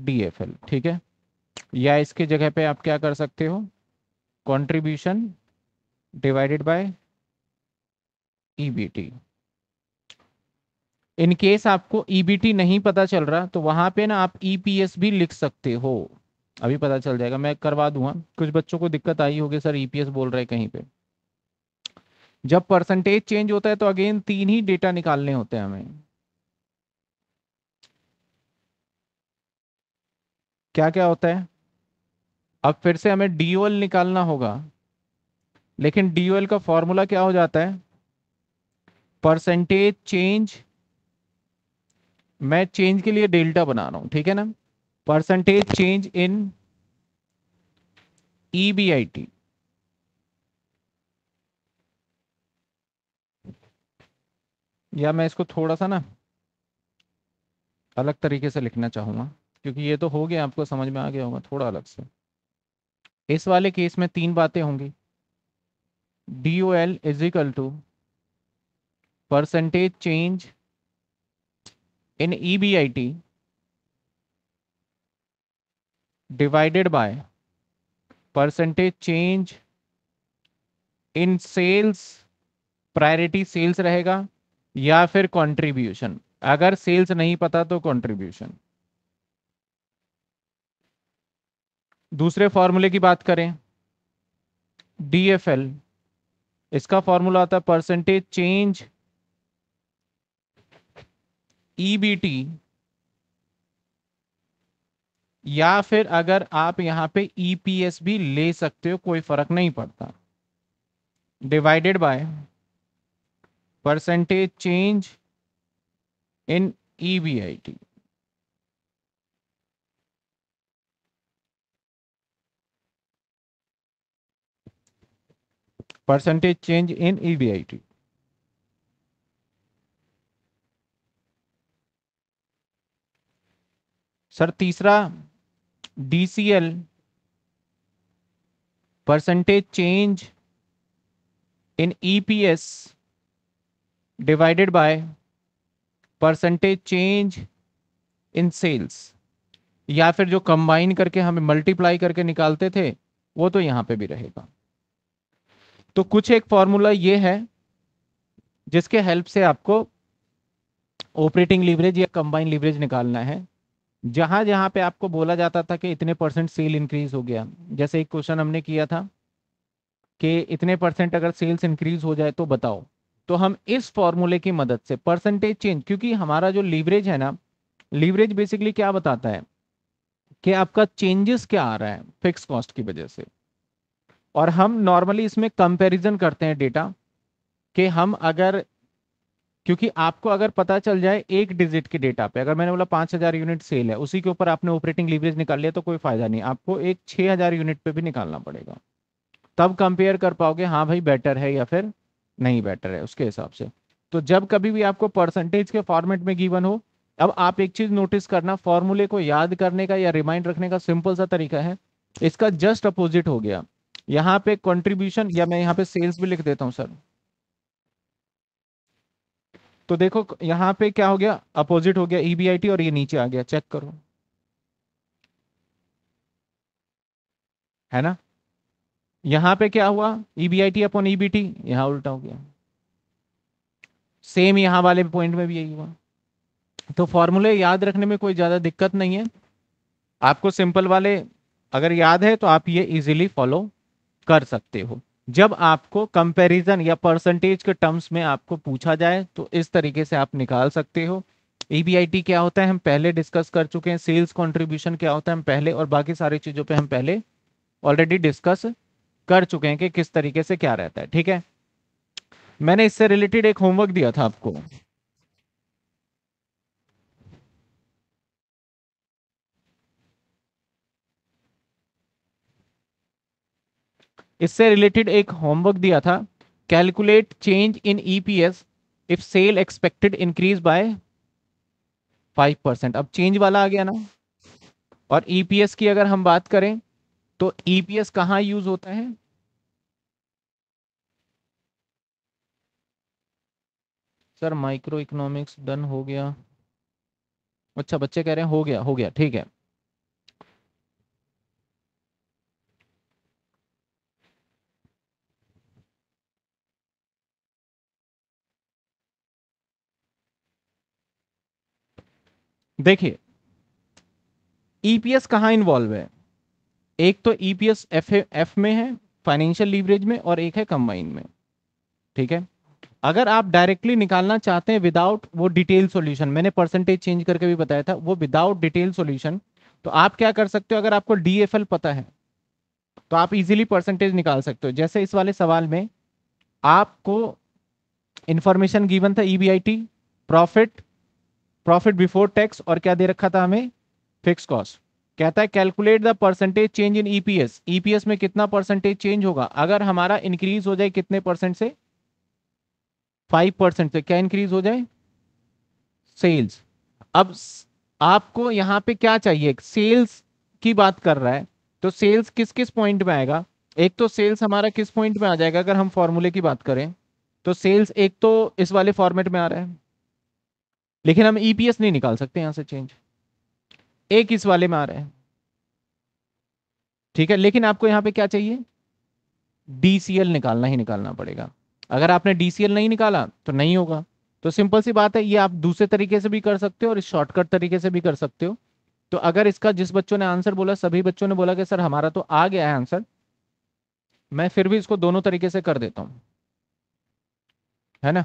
डी एफ एल ठीक है या इसके जगह पे आप क्या कर सकते हो contribution divided by EBT in case आपको टी e नहीं पता चल रहा तो वहां पे ना आप एस e भी लिख सकते हो अभी पता चल जाएगा मैं करवा दूंगा कुछ बच्चों को दिक्कत आई होगी सर ईपीएस e बोल रहे कहीं पे जब परसेंटेज चेंज होता है तो अगेन तीन ही डेटा निकालने होते हैं हमें क्या क्या होता है अब फिर से हमें डी निकालना होगा लेकिन डी का फॉर्मूला क्या हो जाता है परसेंटेज चेंज मैं चेंज के लिए डेल्टा बना रहा हूं ठीक है ना परसेंटेज चेंज इन ई या मैं इसको थोड़ा सा ना अलग तरीके से लिखना चाहूंगा क्योंकि ये तो हो गया आपको समझ में आ गया होगा थोड़ा अलग से इस वाले केस में तीन बातें होंगी D O L is equal to percentage change in E B I T divided by percentage change in sales priority sales रहेगा या फिर कंट्रीब्यूशन अगर सेल्स नहीं पता तो कंट्रीब्यूशन दूसरे फॉर्मूले की बात करें डीएफएल इसका फॉर्मूला आता है परसेंटेज चेंज ईबीटी या फिर अगर आप यहां पे ईपीएस e भी ले सकते हो कोई फर्क नहीं पड़ता divided by percentage change in EBIT percentage change in EBIT sir तीसरा DCL percentage change in EPS divided by percentage change in sales या फिर जो कंबाइन करके हमें मल्टीप्लाई करके निकालते थे वो तो यहां पे भी रहेगा तो कुछ एक फॉर्मूला ये है जिसके हेल्प से आपको ऑपरेटिंग लीवरेज या कंबाइन लीवरेज निकालना है जहां जहां पे आपको बोला जाता था कि इतने परसेंट सेल इंक्रीज हो गया जैसे एक क्वेश्चन हमने किया था कि इतने परसेंट अगर सेल्स इंक्रीज हो जाए तो बताओ तो हम इस फॉर्मूले की मदद से परसेंटेज चेंज क्योंकि हमारा जो लीवरेज है ना लीवरेज बेसिकली क्या बताता है कि आपका चेंजेस क्या आ रहा है फिक्स कॉस्ट की वजह से और हम नॉर्मली इसमें कंपैरिजन करते हैं डेटा कि हम अगर क्योंकि आपको अगर पता चल जाए एक डिजिट के डेटा पे अगर मैंने बोला पांच हज़ार यूनिट सेल है उसी के ऊपर आपने ऑपरेटिंग लीवरेज निकाल लिया तो कोई फ़ायदा नहीं आपको एक छह हज़ार यूनिट पे भी निकालना पड़ेगा तब कंपेयर कर पाओगे हाँ भाई बेटर है या फिर नहीं बेटर है उसके हिसाब से तो जब कभी भी आपको परसेंटेज के फॉर्मेट में गिवन हो अब आप एक चीज नोटिस करना फॉर्मूले को याद करने का या रिमाइंड रखने का सिंपल सा तरीका है इसका जस्ट अपोजिट हो गया यहाँ पे कंट्रीब्यूशन या मैं यहाँ पे सेल्स भी लिख देता हूँ सर तो देखो यहाँ पे क्या हो गया अपोजिट हो गया ईबीआईटी e और ये नीचे आ गया चेक करो है ना यहां पे क्या हुआ EBIT e upon EBT e यहां उल्टा हो गया सेम यहां वाले पॉइंट में भी यही हुआ तो फॉर्मूले याद रखने में कोई ज्यादा दिक्कत नहीं है आपको सिंपल वाले अगर याद है तो आप ये इजीली फॉलो कर सकते हो जब आपको कंपैरिजन या परसेंटेज के टर्म्स में आपको पूछा जाए तो इस तरीके से आप निकाल सकते हो ई e क्या होता है हम पहले डिस्कस कर चुके हैं सेल्स कॉन्ट्रीब्यूशन क्या होता है हम पहले और बाकी सारी चीज़ों पर हम पहले ऑलरेडी डिस्कस कर चुके हैं कि किस तरीके से क्या रहता है ठीक है मैंने इससे रिलेटेड एक होमवर्क दिया था आपको इससे रिलेटेड एक होमवर्क दिया था calculate change in EPS if sale expected increase by five percent अब चेंज वाला आ गया ना और ईपीएस e की अगर हम बात करें तो ईपीएस कहां यूज होता है सर माइक्रो इकोनॉमिक्स डन हो गया अच्छा बच्चे कह रहे हैं हो गया हो गया ठीक है देखिए ईपीएस कहां इन्वॉल्व है एक तो ईपीएस एफ एफ में है फाइनेंशियल लीवरेज में और एक है कंबाइन में ठीक है अगर आप डायरेक्टली निकालना चाहते हैं विदाउट वो डिटेल सॉल्यूशन मैंने परसेंटेज चेंज करके भी बताया था वो विदाउट डिटेल सॉल्यूशन तो आप क्या कर सकते हो अगर आपको डीएफएल पता है तो आप इजीली परसेंटेज निकाल सकते हो जैसे इस वाले सवाल में आपको इंफॉर्मेशन गिवन था EBIT profit profit before tax और क्या दे रखा था हमें फिक्स कॉस्ट कहता है calculate the percentage change in EPS EPS में कितना परसेंटेज चेंज होगा अगर हमारा इंक्रीज हो जाए कितने परसेंट से फाइव परसेंट से क्या इंक्रीज हो जाए सेल्स अब आपको यहाँ पे क्या चाहिए सेल्स की बात कर रहा है तो सेल्स किस किस पॉइंट में आएगा एक तो सेल्स हमारा किस पॉइंट में आ जाएगा अगर हम फॉर्मूले की बात करें तो सेल्स एक तो इस वाले फॉर्मेट में आ रहा है लेकिन हम ईपीएस e नहीं निकाल सकते यहां से चेंज एक इस वाले में आ रहा है ठीक है लेकिन आपको यहां पे क्या चाहिए डीसीएल निकालना ही निकालना पड़ेगा अगर आपने डीसीएल नहीं निकाला तो नहीं होगा तो सिंपल सी बात है ये आप दूसरे तरीके से भी कर सकते हो और शॉर्टकट तरीके से भी कर सकते हो तो अगर इसका जिस बच्चों ने आंसर बोला सभी बच्चों ने बोला कि सर हमारा तो आ गया है आंसर मैं फिर भी इसको दोनों तरीके से कर देता हूं है ना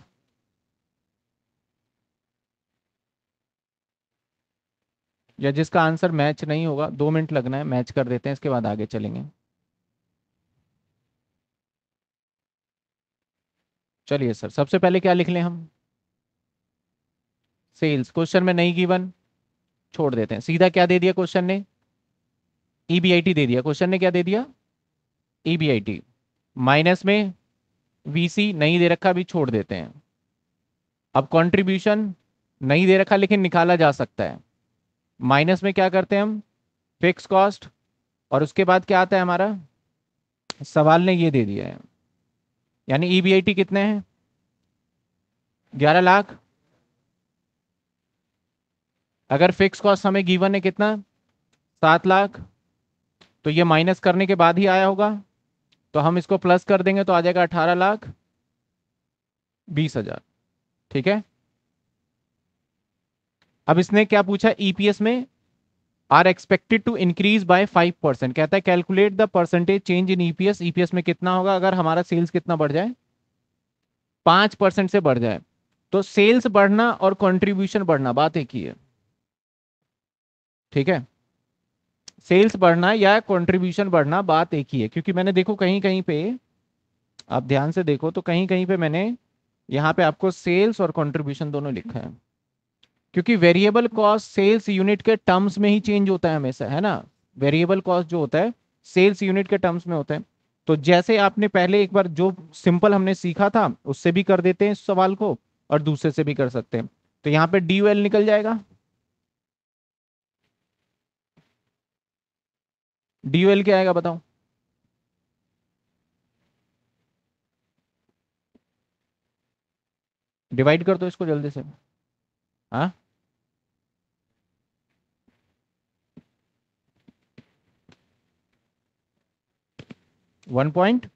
या जिसका आंसर मैच नहीं होगा दो मिनट लगना है मैच कर देते हैं इसके बाद आगे चलेंगे चलिए सर सबसे पहले क्या लिख लें हम सेल्स क्वेश्चन में नहीं गिवन छोड़ देते हैं सीधा क्या दे दिया क्वेश्चन ने ईबीआईटी e दे दिया क्वेश्चन ने क्या दे दिया ईबीआईटी e माइनस में वीसी नहीं दे रखा अभी छोड़ देते हैं अब कंट्रीब्यूशन नहीं दे रखा लेकिन निकाला जा सकता है माइनस में क्या करते हैं हम फिक्स कॉस्ट और उसके बाद क्या आता है हमारा सवाल ने ये दे दिया है यानी ई e कितने हैं ग्यारह लाख अगर फिक्स कॉस्ट हमें गिवन है कितना सात लाख तो ये माइनस करने के बाद ही आया होगा तो हम इसको प्लस कर देंगे तो आ जाएगा अठारह लाख बीस हजार ठीक है अब इसने क्या पूछा ईपीएस e में are expected to increase by five percent कहता है calculate the percentage change in EPS EPS में कितना होगा अगर हमारा सेल्स कितना बढ़ जाए पांच परसेंट से बढ़ जाए तो सेल्स बढ़ना और कंट्रीब्यूशन बढ़ना बात एक ही है ठीक है सेल्स बढ़ना या कंट्रीब्यूशन बढ़ना बात एक ही है क्योंकि मैंने देखो कहीं कहीं पे आप ध्यान से देखो तो कहीं कहीं पे मैंने यहाँ पे आपको सेल्स और कंट्रीब्यूशन दोनों लिखा है क्योंकि वेरिएबल कॉस्ट सेल्स यूनिट के टर्म्स में ही चेंज होता है हमेशा है ना वेरिएबल कॉस्ट जो होता है सेल्स यूनिट के टर्म्स में होता है तो जैसे आपने पहले एक बार जो सिंपल हमने सीखा था उससे भी कर देते हैं इस सवाल को और दूसरे से भी कर सकते हैं तो यहाँ पे डी निकल जाएगा डी क्या आएगा बताओ डिवाइड कर दो इसको जल्दी से हाँ one point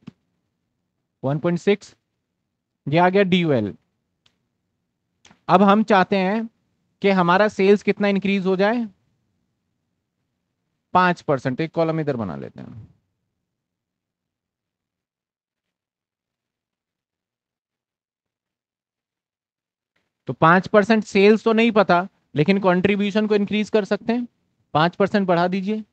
one point six ये आ गया डी अब हम चाहते हैं कि हमारा सेल्स कितना इंक्रीज हो जाए पांच परसेंट एक कॉलम इधर बना लेते हैं तो पांच परसेंट सेल्स तो नहीं पता लेकिन कंट्रीब्यूशन को इंक्रीज कर सकते हैं पांच परसेंट बढ़ा दीजिए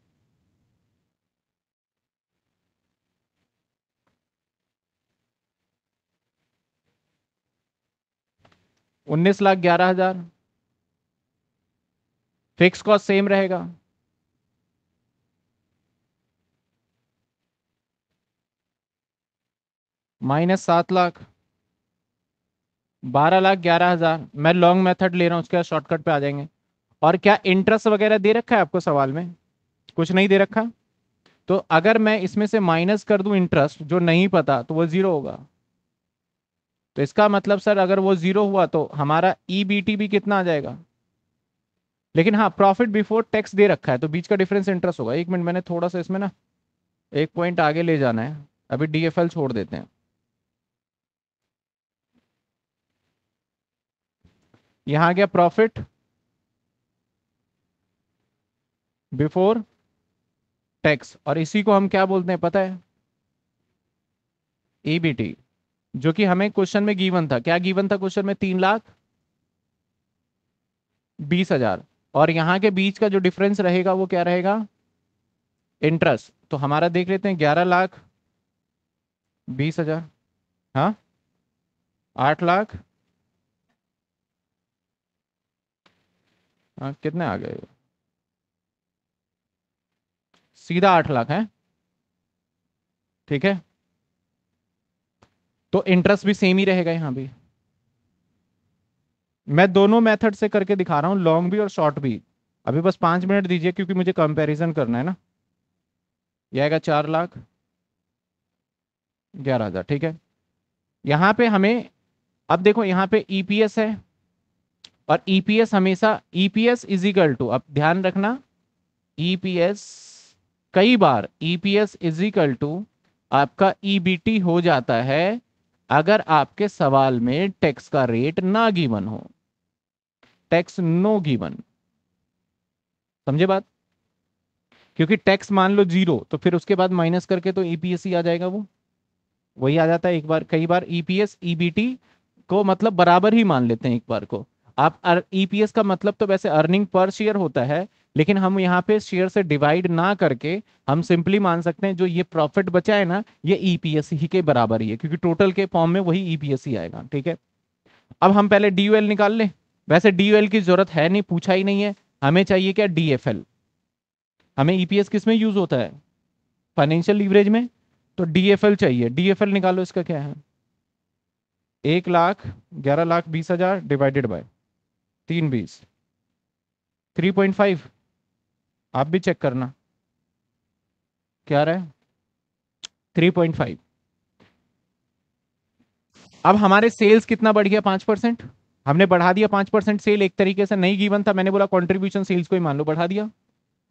उन्नीस लाख ग्यारह हजार फिक्स कॉस्ट सेम रहेगा माइनस सात लाख बारह लाख ग्यारह हजार मैं लॉन्ग मेथड ले रहा हूं उसके बाद शॉर्टकट पे आ जाएंगे और क्या इंटरेस्ट वगैरह दे रखा है आपको सवाल में कुछ नहीं दे रखा तो अगर मैं इसमें से माइनस कर दूं इंटरेस्ट जो नहीं पता तो वो जीरो होगा तो इसका मतलब सर अगर वो जीरो हुआ तो हमारा ई e भी कितना आ जाएगा लेकिन हाँ प्रॉफिट बिफोर टैक्स दे रखा है तो बीच का डिफरेंस इंटरेस्ट होगा एक मिनट मैंने थोड़ा सा इसमें ना एक पॉइंट आगे ले जाना है अभी डीएफएल छोड़ देते हैं यहां आ गया प्रॉफिट बिफोर टैक्स और इसी को हम क्या बोलते हैं पता है ईबीटी e जो कि हमें क्वेश्चन में गीवन था क्या गीवन था क्वेश्चन में तीन लाख बीस हजार और यहां के बीच का जो डिफरेंस रहेगा वो क्या रहेगा इंटरेस्ट तो हमारा देख लेते हैं ग्यारह लाख बीस हजार हाँ आठ लाख हाँ कितने आ गए सीधा आठ लाख है ठीक है तो इंटरेस्ट भी सेम ही रहेगा यहां भी मैं दोनों मेथड से करके दिखा रहा हूं लॉन्ग भी और शॉर्ट भी अभी बस पांच मिनट दीजिए क्योंकि मुझे कंपैरिजन करना है ना यह आएगा चार लाख ग्यारह हज़ार ठीक है यहां पे हमें अब देखो यहां पे ईपीएस e है और ईपीएस e हमेशा ईपीएस इज इक्वल टू अब ध्यान रखना ईपीएस e कई बार ईपीएस इज इक्वल टू आपका ईबीटी हो जाता है अगर आपके सवाल में टैक्स का रेट ना गिवन हो टैक्स नो गिवन समझे बात क्योंकि टैक्स मान लो जीरो तो फिर उसके बाद माइनस करके तो ईपीएस e ही आ जाएगा वो वही आ जाता है एक बार कई बार ईपीएस e ईबीटी e को मतलब बराबर ही मान लेते हैं एक बार को आप ईपीएस का मतलब तो वैसे अर्निंग पर शेयर होता है लेकिन हम यहाँ पे शेयर से डिवाइड ना करके हम सिंपली मान सकते हैं जो ये प्रॉफिट बचा है ना ये ईपीएस e ही के बराबर ही है क्योंकि टोटल के फॉर्म में वही ही e आएगा ठीक है अब हम पहले डी निकाल लें वैसे डी की जरूरत है नहीं पूछा ही नहीं है हमें चाहिए क्या डी हमें ईपीएस e किस में यूज होता है फाइनेंशियल लीवरेज में तो डी चाहिए डी निकालो इसका क्या है एक लाख ग्यारह लाख बीस हजार डिवाइडेड बाय तीन बीस थ्री पॉइंट फाइव आप भी चेक करना क्या रहा है 3.5 पॉइंट अब हमारे सेल्स कितना बढ़ गया पांच परसेंट हमने बढ़ा दिया पांच परसेंट सेल एक तरीके से नहीं गिवन था मैंने बोला कंट्रीब्यूशन सेल्स को ही मान लो बढ़ा दिया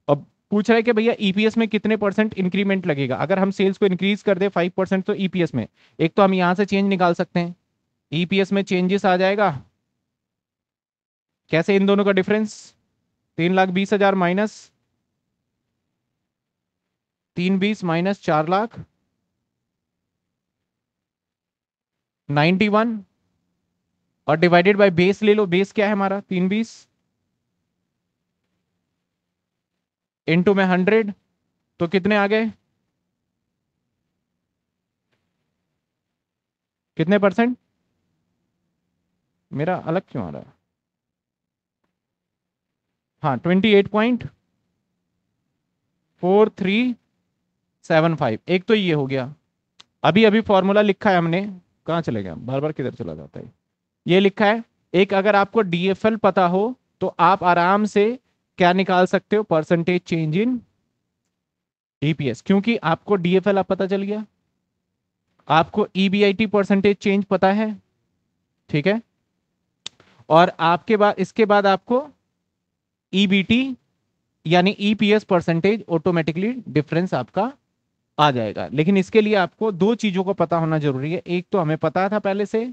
अब पूछ रहा है कि भैया ईपीएस e में कितने परसेंट इंक्रीमेंट लगेगा अगर हम सेल्स को इंक्रीज कर दे फाइव परसेंट तो ईपीएस e में एक तो हम यहां से चेंज निकाल सकते हैं ईपीएस e में चेंजेस आ जाएगा कैसे इन दोनों का डिफरेंस तीन लाख बीस हजार माइनस तीन बीस माइनस चार लाख नाइन्टी वन और डिवाइडेड बाय बेस ले लो बेस क्या है हमारा तीन बीस इंटू में हंड्रेड तो कितने आ गए कितने परसेंट मेरा अलग क्यों आ रहा है हाँ twenty eight point four three seven five एक तो ये हो गया अभी अभी फॉर्मूला लिखा है हमने कहाँ चले गया बार बार किधर चला जाता है ये लिखा है एक अगर आपको डी पता हो तो आप आराम से क्या निकाल सकते हो परसेंटेज चेंज इन ईपीएस क्योंकि आपको डीएफएल आप पता चल गया आपको ईबीआईटी परसेंटेज चेंज पता है ठीक है और आपके बाद इसके बाद आपको ईबीटी e यानी ईपीएस परसेंटेज ऑटोमेटिकली डिफरेंस आपका आ जाएगा लेकिन इसके लिए आपको दो चीज़ों को पता होना जरूरी है एक तो हमें पता था पहले से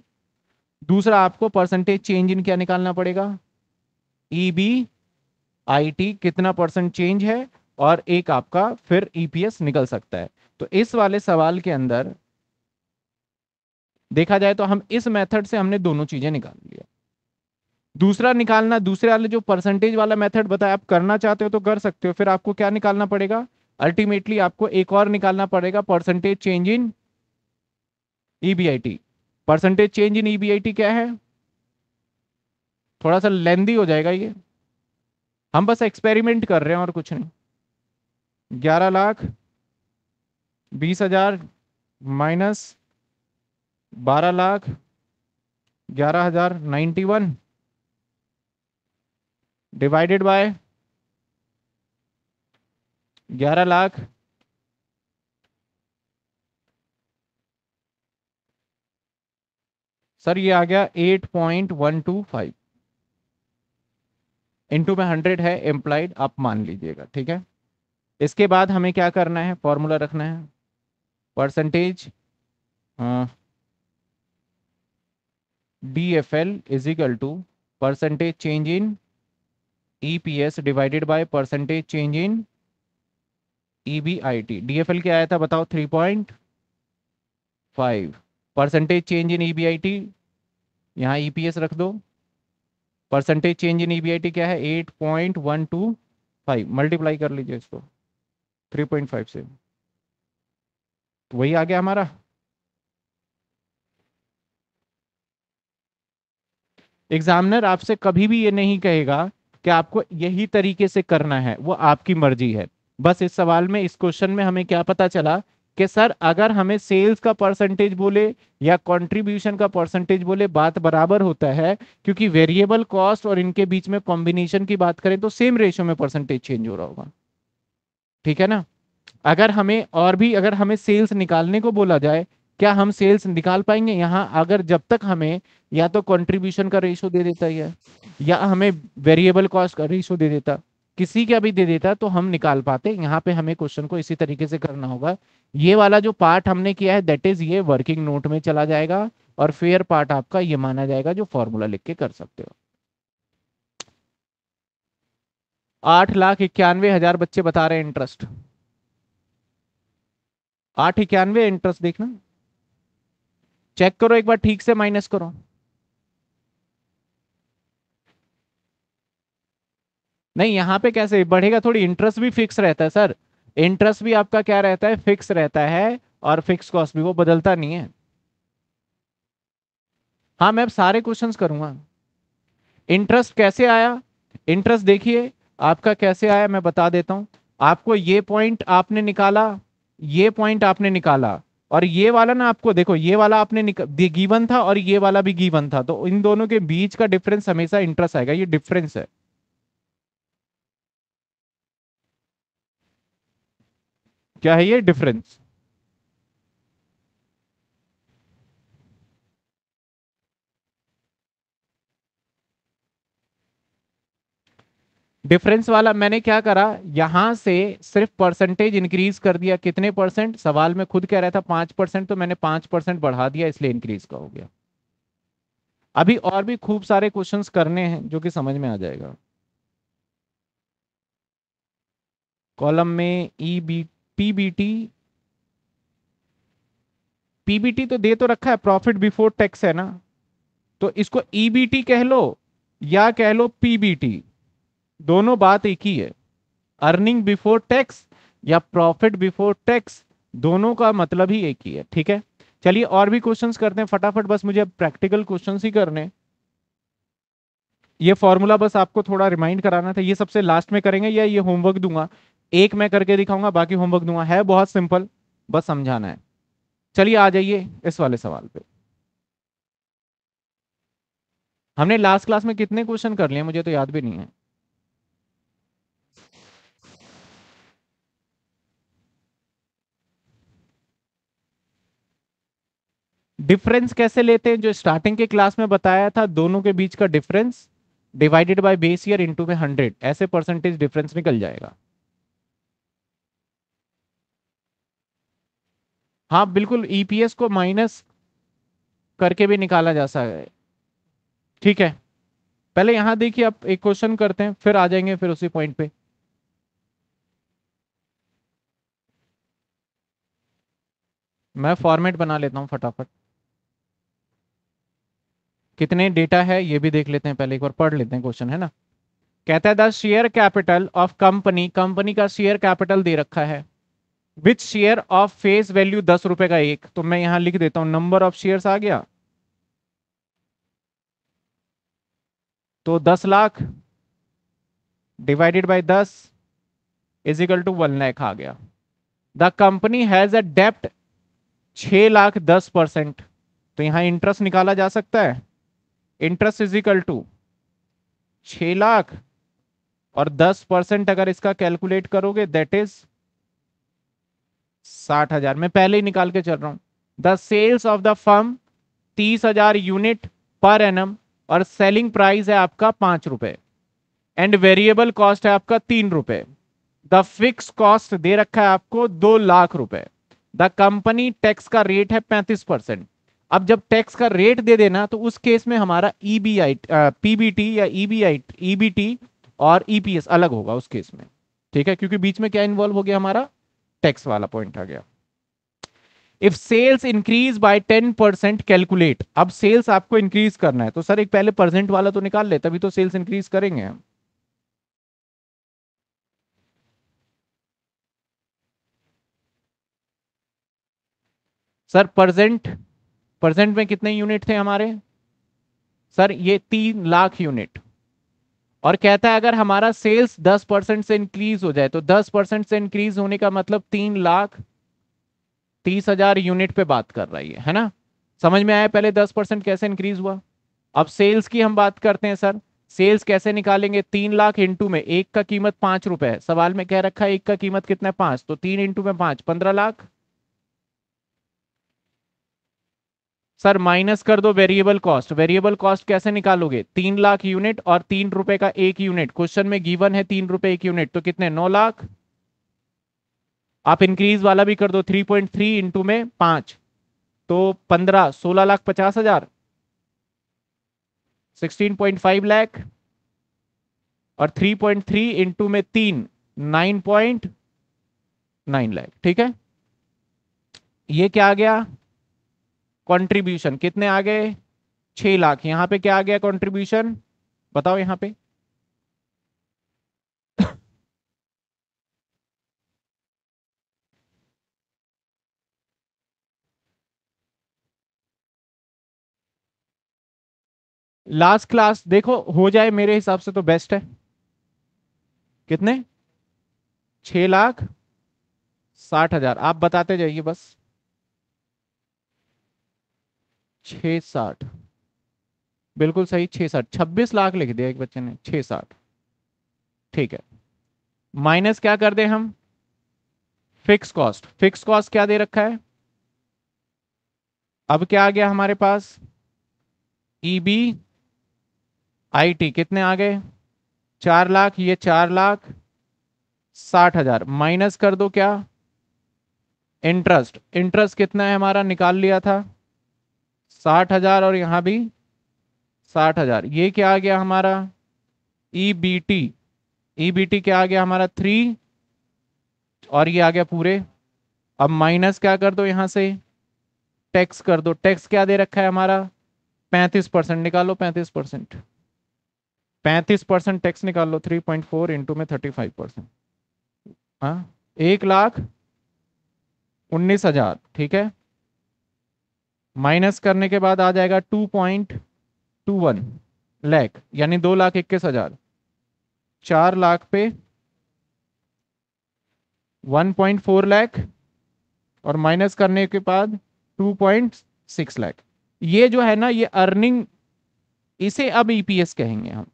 दूसरा आपको परसेंटेज चेंज इन क्या निकालना पड़ेगा ई बी आई टी कितना परसेंट चेंज है और एक आपका फिर ईपीएस e निकल सकता है तो इस वाले सवाल के अंदर देखा जाए तो हम इस मेथड से हमने दोनों चीजें निकाल लिया दूसरा निकालना दूसरे वाले जो परसेंटेज वाला मेथड बताया आप करना चाहते हो तो कर सकते हो फिर आपको क्या निकालना पड़ेगा अल्टीमेटली आपको एक और निकालना पड़ेगा percentage change in EBIT percentage change in EBIT क्या है थोड़ा सा लेंदी हो जाएगा ये हम बस एक्सपेरिमेंट कर रहे हैं और कुछ नहीं ग्यारह लाख बीस हजार माइनस बारह लाख ग्यारह हजार नाइन्टी वन डिवाइडेड बाय ग्यारह लाख सर ये आ गया eight point one two five into में हंड्रेड है एम्प्लाइड आप मान लीजिएगा ठीक है इसके बाद हमें क्या करना है फॉर्मूला रखना है percentage D F L is equal to percentage change in E P S divided by percentage change in E e B क्या आया था बताओ three point five percentage change in E B I T यहाँ e रख दो percentage change in E B I T क्या है eight point one two five multiply कर लीजिए इसको थ्री पॉइंट फाइव से तो वही आ गया हमारा एग्जामिनर आपसे कभी भी ये नहीं कहेगा कि आपको यही तरीके से करना है वो आपकी मर्जी है बस इस सवाल में इस क्वेश्चन में हमें क्या पता चला कि सर अगर हमें सेल्स का परसेंटेज बोले या कंट्रीब्यूशन का परसेंटेज बोले बात बराबर होता है क्योंकि वेरिएबल कॉस्ट और इनके बीच में कॉम्बिनेशन की बात करें तो सेम रेशियो में परसेंटेज चेंज हो रहा होगा ठीक है ना अगर हमें और भी अगर हमें सेल्स निकालने को बोला जाए क्या हम सेल्स निकाल पाएंगे यहाँ अगर जब तक हमें या तो कंट्रीब्यूशन का रेशो दे देता है या हमें वेरिएबल कॉस्ट का रेशो दे देता किसी का भी दे देता तो हम निकाल पाते यहाँ पे हमें क्वेश्चन को इसी तरीके से करना होगा ये वाला जो पार्ट हमने किया है दैट इज ये वर्किंग नोट में चला जाएगा और फेयर पार्ट आपका ये माना जाएगा जो फॉर्मूला लिख के कर सकते हो आठ लाख इक्यानवे हजार बच्चे बता रहे हैं इंटरेस्ट आठ इक्यानवे इंटरेस्ट देखना चेक करो एक बार ठीक से माइनस करो नहीं यहाँ पे कैसे बढ़ेगा थोड़ी इंटरेस्ट भी फिक्स रहता है सर इंटरेस्ट भी आपका क्या रहता है फिक्स रहता है और फिक्स कॉस्ट भी वो बदलता नहीं है हाँ मैं अब सारे क्वेश्चंस करूंगा इंटरेस्ट कैसे आया इंटरेस्ट देखिए आपका कैसे आया मैं बता देता हूँ आपको ये पॉइंट आपने निकाला ये पॉइंट आपने निकाला और ये वाला ना आपको देखो ये वाला आपने गीवन था और ये वाला भी गीवन था तो इन दोनों के बीच का डिफरेंस हमेशा इंटरेस्ट आएगा ये डिफरेंस है क्या है ये डिफरेंस डिफरेंस वाला मैंने क्या करा यहां से सिर्फ परसेंटेज इंक्रीज कर दिया कितने परसेंट सवाल में खुद कह रहा था पांच परसेंट तो मैंने पांच परसेंट बढ़ा दिया इसलिए इंक्रीज का हो गया अभी और भी खूब सारे क्वेश्चंस करने हैं जो कि समझ में आ जाएगा कॉलम में E e B PBT PBT तो दे तो रखा है प्रॉफिट बिफोर टैक्स है ना तो इसको ईबीटी e कह लो या कह लो पीबीटी दोनों बात एक ही है अर्निंग बिफोर टैक्स या प्रॉफिट बिफोर टैक्स दोनों का मतलब ही एक ही है ठीक है चलिए और भी क्वेश्चंस करते हैं फटाफट बस मुझे प्रैक्टिकल क्वेश्चन ही करने ये फॉर्मूला बस आपको थोड़ा रिमाइंड कराना था ये सबसे लास्ट में करेंगे या ये होमवर्क दूंगा एक मैं करके दिखाऊंगा बाकी होमवर्क दूंगा है बहुत सिंपल बस समझाना है चलिए आ जाइए इस वाले सवाल पे हमने लास्ट क्लास में कितने क्वेश्चन कर लिए मुझे तो याद भी नहीं है डिफरेंस कैसे लेते हैं जो स्टार्टिंग के क्लास में बताया था दोनों के बीच का difference divided by base year into में हंड्रेड ऐसे परसेंटेज डिफरेंस निकल जाएगा हाँ बिल्कुल ईपीएस e को माइनस करके भी निकाला जा सकता है ठीक है पहले यहां देखिए आप एक क्वेश्चन करते हैं फिर आ जाएंगे फिर उसी पॉइंट पे मैं फॉर्मेट बना लेता हूं फटाफट कितने डेटा है ये भी देख लेते हैं पहले एक बार पढ़ लेते हैं क्वेश्चन है ना कहता है the share capital of company company का शेयर कैपिटल दे रखा है with share of face value दस रुपए का एक तो मैं यहां लिख देता हूं नंबर ऑफ शेयर्स आ गया तो दस लाख डिवाइडेड बाय दस इजिकल टू वन लैख आ गया द कंपनी हैज अ डेप्ट छ लाख दस परसेंट तो यहां इंटरेस्ट निकाला जा सकता है इंटरेस्ट इजिकल टू छ लाख और दस परसेंट अगर इसका कैलकुलेट करोगे दैट इज साठ हजार मैं पहले ही निकाल के चल रहा हूं the sales of the firm तीस हजार यूनिट पर एन और सेलिंग प्राइस है आपका पांच रुपए एंड वेरिएबल कॉस्ट है आपका तीन रुपए द फिक्स कॉस्ट दे रखा है आपको दो लाख रुपए द कंपनी टैक्स का रेट है पैंतीस परसेंट अब जब टैक्स का रेट दे देना तो उस केस में हमारा ईबीआई e पीबीटी या ईबीआई e ईबीटी e और ईपीएस अलग होगा उस केस में ठीक है क्योंकि बीच में क्या इन्वॉल्व हो गया हमारा टैक्स वाला पॉइंट आ गया if sales increase by ten percent calculate अब सेल्स आपको इंक्रीज करना है तो सर एक पहले परसेंट वाला तो निकाल ले तभी तो सेल्स इंक्रीज करेंगे हम सर परसेंट परसेंट में कितने यूनिट थे हमारे सर ये तीन लाख यूनिट और कहता है अगर हमारा सेल्स 10 परसेंट से इंक्रीज हो जाए तो 10 परसेंट से इंक्रीज होने का मतलब तीन लाख तीस हजार यूनिट पे बात कर रही है है ना समझ में आया पहले 10 परसेंट कैसे इंक्रीज हुआ अब सेल्स की हम बात करते हैं सर सेल्स कैसे निकालेंगे तीन लाख इंटू में एक का कीमत पांच रुपए है सवाल में कह रखा है एक का कीमत कितना है पांच तो तीन इंटू में पांच पंद्रह लाख सर माइनस कर दो वेरिएबल कॉस्ट वेरिएबल कॉस्ट कैसे निकालोगे तीन लाख यूनिट और तीन रुपए का एक यूनिट क्वेश्चन में गिवन है तीन रुपए एक यूनिट तो कितने नौ लाख आप इंक्रीज वाला भी कर दो थ्री पॉइंट थ्री इंटू में पांच तो पंद्रह सोलह लाख पचास हजार सिक्सटीन पॉइंट फाइव लैख और थ्री पॉइंट थ्री इंटू में तीन नाइन पॉइंट नाइन लैख ठीक है ये क्या आ गया कंट्रीब्यूशन कितने आ गए छह लाख यहां पे क्या आ गया कंट्रीब्यूशन बताओ यहां पे लास्ट क्लास देखो हो जाए मेरे हिसाब से तो बेस्ट है कितने छ लाख साठ हजार आप बताते जाइए बस छ साठ बिल्कुल सही छः साठ छब्बीस लाख लिख दिया एक बच्चे ने छ साठ ठीक है माइनस क्या कर दे हम फिक्स कॉस्ट फिक्स कॉस्ट क्या दे रखा है अब क्या आ गया हमारे पास ई बी आई टी कितने आ गए चार लाख ये चार लाख साठ हजार माइनस कर दो क्या इंटरेस्ट इंटरेस्ट कितना है हमारा निकाल लिया था साठ हजार और यहाँ भी साठ हजार ये क्या आ गया हमारा E B T E B T क्या आ गया हमारा थ्री और ये आ गया पूरे अब माइनस क्या कर दो यहाँ से टैक्स कर दो टैक्स क्या दे रखा है हमारा पैंतीस परसेंट निकालो पैंतीस परसेंट पैंतीस परसेंट टैक्स निकाल लो थ्री पॉइंट फोर इंटू में थर्टी फाइव परसेंट हाँ एक लाख उन्नीस हजार ठीक है माइनस करने के बाद आ जाएगा two point two one lakh यानी दो लाख इक्कीस हजार चार लाख पे वन पॉइंट फोर लैख और माइनस करने के बाद टू पॉइंट सिक्स लैख ये जो है ना ये अर्निंग इसे अब ईपीएस e कहेंगे हम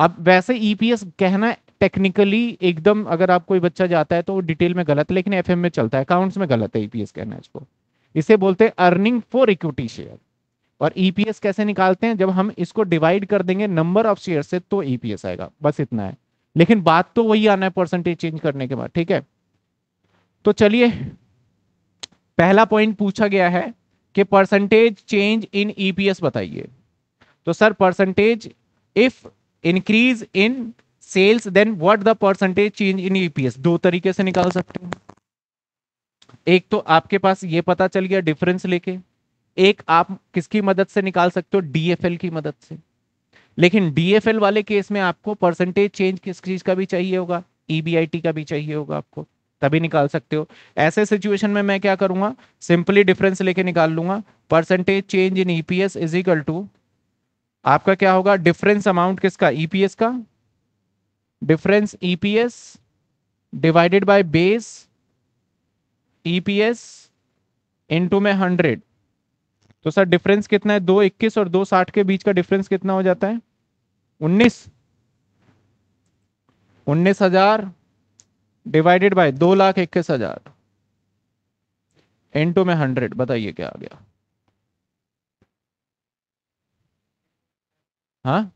अब वैसे ईपीएस e कहना टेक्निकली एकदम अगर आप कोई बच्चा जाता है तो डिटेल में गलत लेकिन एफएम में चलता है अकाउंट्स में गलत है ईपीएस e कहना इसको इसे बोलते हैं अर्निंग फॉर इक्विटी शेयर और ईपीएस e कैसे निकालते हैं जब हम इसको डिवाइड कर देंगे नंबर ऑफ शेयर से तो ईपीएस e आएगा बस इतना है लेकिन बात तो वही आना है परसेंटेज चेंज करने के बाद ठीक है तो चलिए पहला पॉइंट पूछा गया है कि परसेंटेज चेंज इन ईपीएस बताइए तो sir percentage if increase in sales then what the percentage change in EPS दो तरीके से निकाल सकते हैं एक तो आपके पास ये पता चल गया डिफरेंस लेके एक आप किसकी मदद से निकाल सकते हो डीएफएल की मदद से लेकिन डीएफएल वाले केस में आपको परसेंटेज चेंज किस चीज का भी चाहिए होगा ईबीआईटी e का भी चाहिए होगा आपको तभी निकाल सकते हो ऐसे सिचुएशन में मैं क्या करूंगा सिंपली डिफरेंस लेके निकाल लूंगा percentage change in EPS is equal to आपका क्या होगा डिफरेंस अमाउंट किसका ईपीएस e का difference EPS divided by base EPS e into में हंड्रेड तो सर डिफरेंस कितना है दो इक्कीस और दो साठ के बीच का डिफरेंस कितना हो जाता है उन्नीस उन्नीस हजार डिवाइडेड बाय दो लाख इक्कीस हजार इंटू में हंड्रेड बताइए क्या आ गया हाँ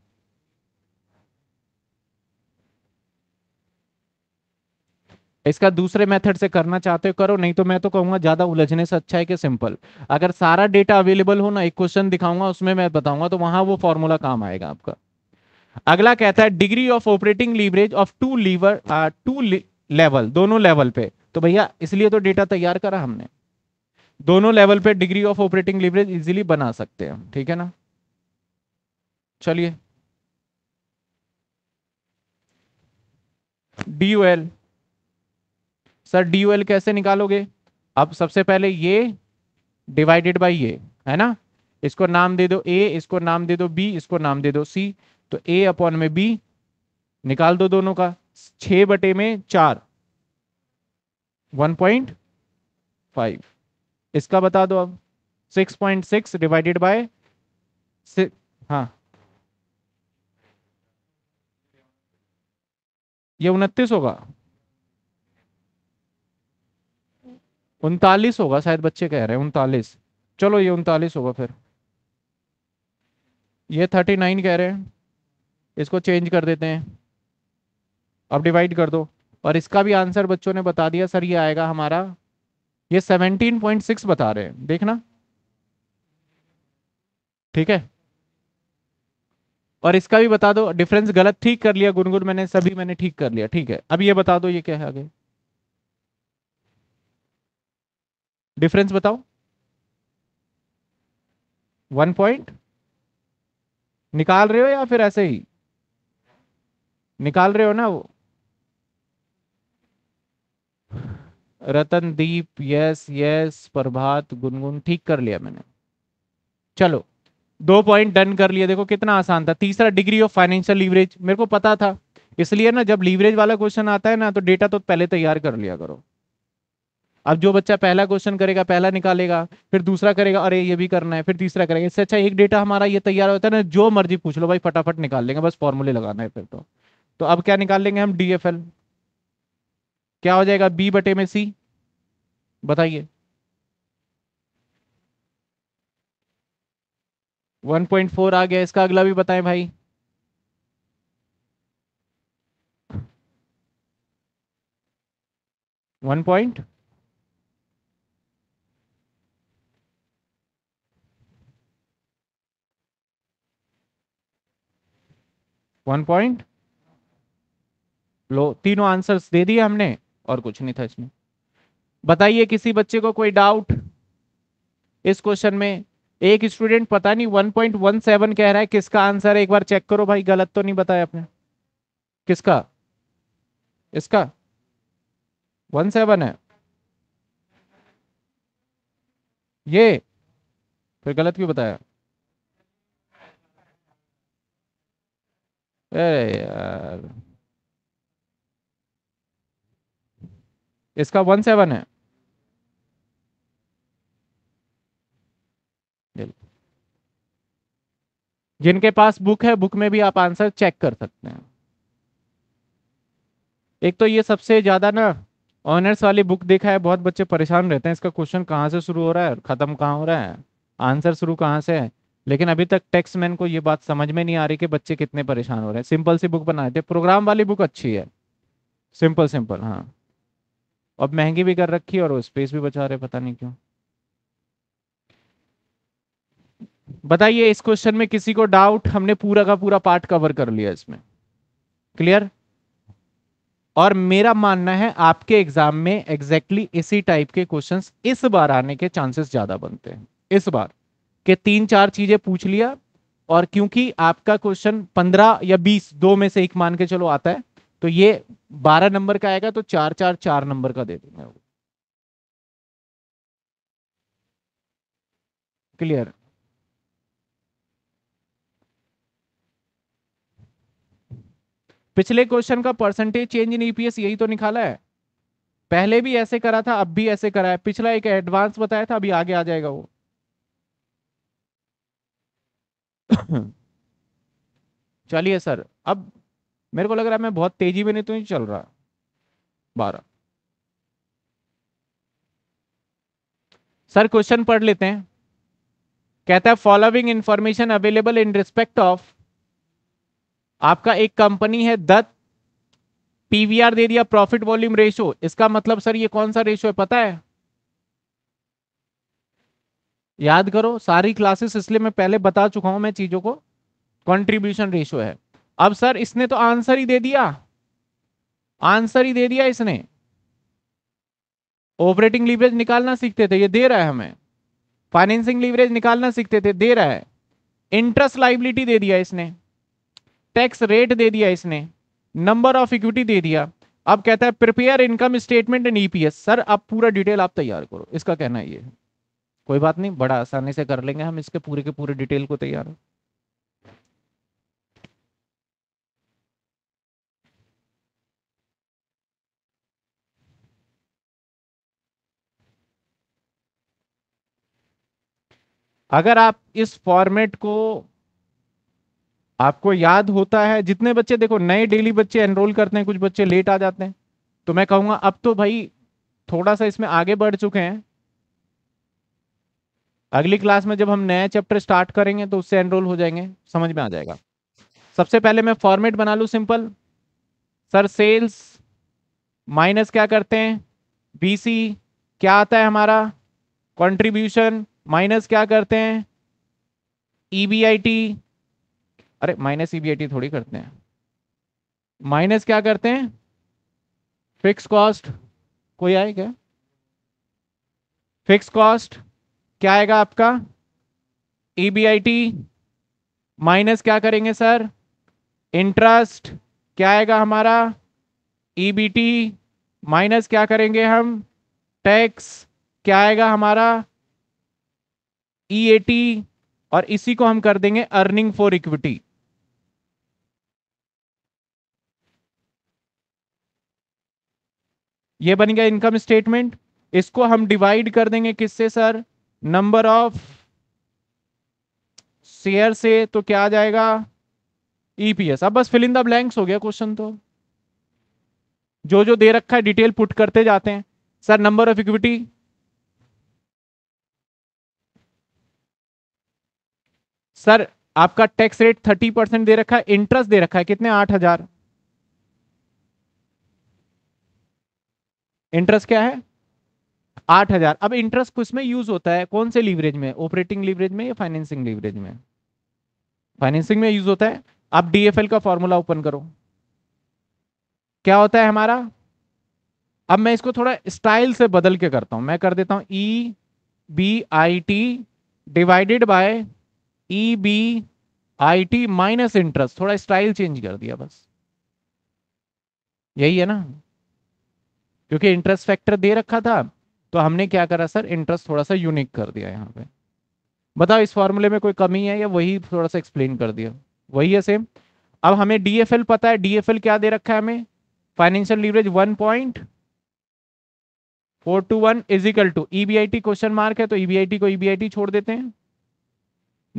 इसका दूसरे मेथड से करना चाहते हो करो नहीं तो मैं तो कहूंगा ज़्यादा उलझने से अच्छा है कि सिंपल अगर सारा डेटा अवेलेबल हो ना एक क्वेश्चन दिखाऊंगा उसमें मैं बताऊंगा तो वहां वो फॉर्मूला काम आएगा आपका अगला कहता है degree of operating leverage of two lever two level दोनों लेवल पे तो भैया इसलिए तो डेटा तैयार करा हमने दोनों लेवल पे degree of operating leverage easily बना सकते हैं ठीक है ना चलिए D L sir D O L कैसे निकालोगे अब सबसे पहले ये डिवाइडेड बाई ये है ना इसको नाम दे दो ए इसको नाम दे दो बी इसको नाम दे दो सी तो ए अपॉन में बी निकाल दो दोनों का छ बटे में चार वन पॉइंट फाइव इसका बता दो अब six point six divided by हाँ ये उनतीस होगा उनतालीस होगा शायद बच्चे कह रहे हैं उनतालीस चलो ये उनतालीस होगा फिर ये थर्टी नाइन कह रहे हैं इसको चेंज कर देते हैं अब डिवाइड कर दो और इसका भी आंसर बच्चों ने बता दिया सर ये आएगा हमारा ये सेवनटीन पॉइंट सिक्स बता रहे हैं देखना ठीक है और इसका भी बता दो डिफरेंस गलत ठीक कर लिया गुनगुन मैंने सभी मैंने ठीक कर लिया ठीक है अब ये बता दो ये क्या है आगे डिफरेंस बताओ वन पॉइंट निकाल रहे हो या फिर ऐसे ही निकाल रहे हो ना वो रतनदीप यस यस प्रभात गुनगुन ठीक कर लिया मैंने चलो दो पॉइंट डन कर लिया देखो कितना आसान था तीसरा डिग्री ऑफ फाइनेंशियल लीवरेज मेरे को पता था इसलिए ना जब लीवरेज वाला क्वेश्चन आता है ना तो डेटा तो पहले तैयार कर लिया करो अब जो बच्चा पहला क्वेश्चन करेगा पहला निकालेगा फिर दूसरा करेगा अरे ये भी करना है फिर तीसरा करेगा इससे अच्छा एक डेटा हमारा ये तैयार होता है ना जो मर्जी पूछ लो भाई फटाफट निकाल लेंगे बस फॉर्मूले लगाना है फिर तो तो अब क्या निकाल लेंगे हम डी क्या हो जाएगा बी बटे में सी बताइए 1.4 आ गया इसका अगला भी बताएं भाई वन पॉइंट वन पॉइंट लो तीनों आंसर्स दे दिए हमने और कुछ नहीं था इसमें बताइए किसी बच्चे को कोई डाउट इस क्वेश्चन में एक स्टूडेंट पता नहीं 1.17 कह रहा है किसका आंसर है एक बार चेक करो भाई गलत तो नहीं बताया आपने किसका इसका वन सेवन है ये फिर गलत क्यों बताया अरे यार uh, इसका वन सेवन है जिनके पास बुक है बुक में भी आप आंसर चेक कर सकते हैं एक तो ये सबसे ज़्यादा ना ऑनर्स वाली बुक देखा है बहुत बच्चे परेशान रहते हैं इसका क्वेश्चन कहाँ से शुरू हो रहा है और ख़त्म कहाँ हो रहा है आंसर शुरू कहाँ से है लेकिन अभी तक टेक्स मैन को ये बात समझ में नहीं आ रही कि बच्चे कितने परेशान हो रहे हैं सिंपल सी बुक बना थे प्रोग्राम वाली बुक अच्छी है सिंपल सिंपल हाँ अब महंगी भी कर रखी है और वो स्पेस भी बचा रहे पता नहीं क्यों बताइए इस क्वेश्चन में किसी को डाउट हमने पूरा का पूरा पार्ट कवर कर लिया इसमें क्लियर और मेरा मानना है आपके एग्जाम में एग्जैक्टली exactly इसी टाइप के क्वेश्चंस इस बार आने के चांसेस ज्यादा बनते हैं इस बार कि तीन चार चीजें पूछ लिया और क्योंकि आपका क्वेश्चन पंद्रह या बीस दो में से एक मान के चलो आता है तो ये बारह नंबर का आएगा तो चार चार चार नंबर का दे देंगे क्लियर पिछले क्वेश्चन का परसेंटेज चेंज इन ईपीएस यही तो निकाला है पहले भी ऐसे करा था अब भी ऐसे करा है पिछला एक एडवांस बताया था अभी आगे आ जाएगा वो चलिए सर अब मेरे को लग रहा है मैं बहुत तेजी में नहीं तो नहीं चल रहा बारह सर क्वेश्चन पढ़ लेते हैं कहता है following information available in respect of आपका एक कंपनी है दत्त पीवीआर दे दिया प्रॉफिट वॉल्यूम रेशो इसका मतलब सर ये कौन सा रेशो है पता है याद करो सारी क्लासेस इसलिए मैं पहले बता चुका हूं मैं चीजों को कंट्रीब्यूशन रेशियो है अब सर इसने तो आंसर ही दे दिया आंसर ही दे दिया इसने ऑपरेटिंग लीवरेज निकालना सीखते थे ये दे रहा है हमें फाइनेंसिंग लीवरेज निकालना सीखते थे दे रहा है इंटरेस्ट लाइबिलिटी दे दिया इसने टैक्स रेट दे दिया इसने नंबर ऑफ इक्विटी दे दिया अब कहता है prepare income statement and EPS sir अब पूरा डिटेल आप तैयार करो इसका कहना ये है कोई बात नहीं बड़ा आसानी से कर लेंगे हम इसके पूरे के पूरे डिटेल को तैयार अगर आप इस फॉर्मेट को आपको याद होता है जितने बच्चे देखो नए डेली बच्चे एनरोल करते हैं कुछ बच्चे लेट आ जाते हैं तो मैं कहूंगा अब तो भाई थोड़ा सा इसमें आगे बढ़ चुके हैं अगली क्लास में जब हम नया चैप्टर स्टार्ट करेंगे तो उससे एनरोल हो जाएंगे समझ में आ जाएगा सबसे पहले मैं फॉर्मेट बना लू सिंपल सर सेल्स माइनस क्या करते हैं बीसी क्या आता है हमारा कंट्रीब्यूशन माइनस क्या करते हैं ईबीआईटी e अरे माइनस ईबीआईटी e थोड़ी करते हैं माइनस क्या करते हैं फिक्स कॉस्ट कोई आए क्या फिक्स कॉस्ट क्या आएगा आपका ईबीआईटी e माइनस क्या करेंगे सर इंटरेस्ट क्या आएगा हमारा ईबीटी e माइनस क्या करेंगे हम टैक्स क्या आएगा हमारा ई ए टी और इसी को हम कर देंगे अर्निंग फॉर इक्विटी ये बन गया इनकम स्टेटमेंट इसको हम डिवाइड कर देंगे किससे सर नंबर ऑफ शेयर से तो क्या आ जाएगा ईपीएस e अब बस फिल इन द ब्लैंक्स हो गया क्वेश्चन तो जो जो दे रखा है डिटेल पुट करते जाते हैं sir number of equity sir आपका टैक्स रेट थर्टी परसेंट दे रखा है इंटरेस्ट दे रखा है कितने आठ हजार इंटरेस्ट क्या है आठ हजार अब इंटरेस्ट कुछ में यूज होता है कौन से लीवरेज में ऑपरेटिंग लीवरेज में या फाइनेंसिंग लीवरेज में फाइनेंसिंग में यूज होता है अब डीएफएल का फॉर्मूला ओपन करो क्या होता है हमारा अब मैं इसको थोड़ा स्टाइल से बदल के करता हूं मैं कर देता हूं E B I T divided by E B I T minus interest थोड़ा स्टाइल चेंज कर दिया बस यही है ना क्योंकि इंटरेस्ट फैक्टर दे रखा था तो हमने क्या करा सर इंटरेस्ट थोड़ा सा यूनिक कर दिया यहाँ पे बताओ इस फॉर्मूले में कोई कमी है या वही थोड़ा सा एक्सप्लेन कर दिया वही है सेम अब हमें डीएफएल पता है डीएफएल क्या दे रखा है हमें financial leverage one point four two one is equal to EBIT question mark है तो ईबीआईटी e को ईबीआईटी e छोड़ देते हैं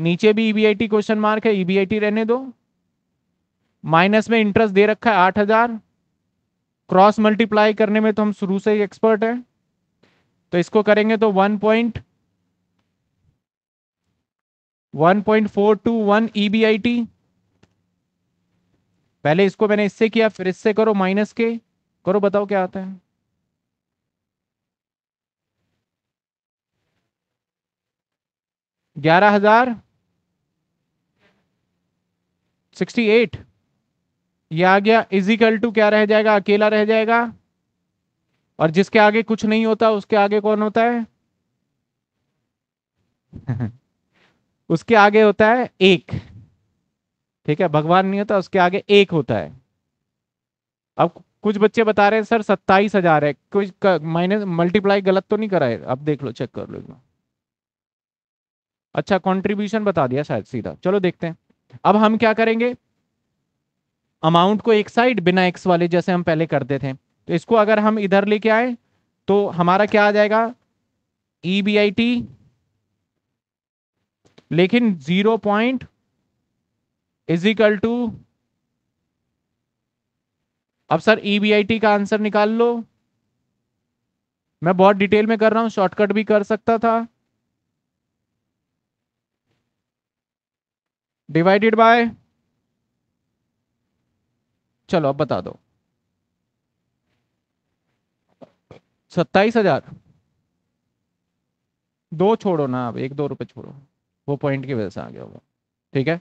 नीचे भी ईबीआईटी क्वेश्चन मार्क है ईबीआईटी e रहने दो माइनस में इंटरेस्ट दे रखा है आठ हजार क्रॉस मल्टीप्लाई करने में तो हम शुरू से ही एक्सपर्ट हैं तो इसको करेंगे तो one point one point four two one E B I T पहले इसको मैंने इससे किया फिर इससे करो माइनस के करो बताओ क्या आता है ग्यारह हजार सिक्सटी एट ये आ गया इजिकल टू क्या रह जाएगा अकेला रह जाएगा और जिसके आगे कुछ नहीं होता उसके आगे कौन होता है उसके आगे होता है एक ठीक है भगवान नहीं होता उसके आगे एक होता है अब कुछ बच्चे बता रहे हैं सर सत्ताईस हजार है कुछ माइनस मल्टीप्लाई गलत तो नहीं करा है अब देख लो चेक कर लो इसमें अच्छा कंट्रीब्यूशन बता दिया शायद सीधा चलो देखते हैं अब हम क्या करेंगे अमाउंट को एक साइड बिना एक्स वाले जैसे हम पहले करते थे तो इसको अगर हम इधर लेके आए तो हमारा क्या आ जाएगा ई बी आई टी लेकिन जीरो पॉइंट इजिकल टू अब sir E B I T का आंसर निकाल लो मैं बहुत डिटेल में कर रहा हूं शॉर्टकट भी कर सकता था डिवाइडेड बाय चलो अब बता दो सत्ताईस हजार दो छोड़ो ना आप एक दो रुपए छोड़ो वो पॉइंट की वजह से आ गया वो ठीक है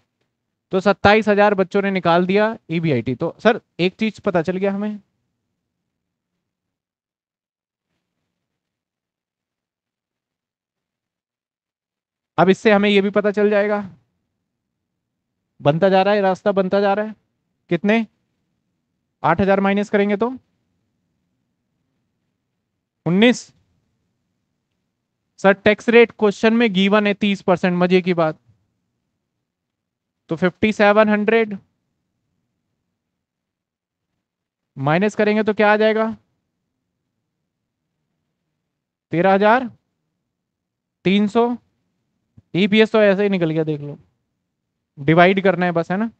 तो सत्ताईस हजार बच्चों ने निकाल दिया ईबीआईटी e तो सर एक चीज पता चल गया हमें अब इससे हमें यह भी पता चल जाएगा बनता जा रहा है रास्ता बनता जा रहा है कितने आठ हजार माइनस करेंगे तो उन्नीस सर टैक्स रेट क्वेश्चन में गीवन है तीस परसेंट मजे की बात तो फिफ्टी सेवन हंड्रेड माइनस करेंगे तो क्या आ जाएगा तेरह हजार तीन सौ ईपीएस e तो ऐसे ही निकल गया देख लो डिवाइड करना है बस है ना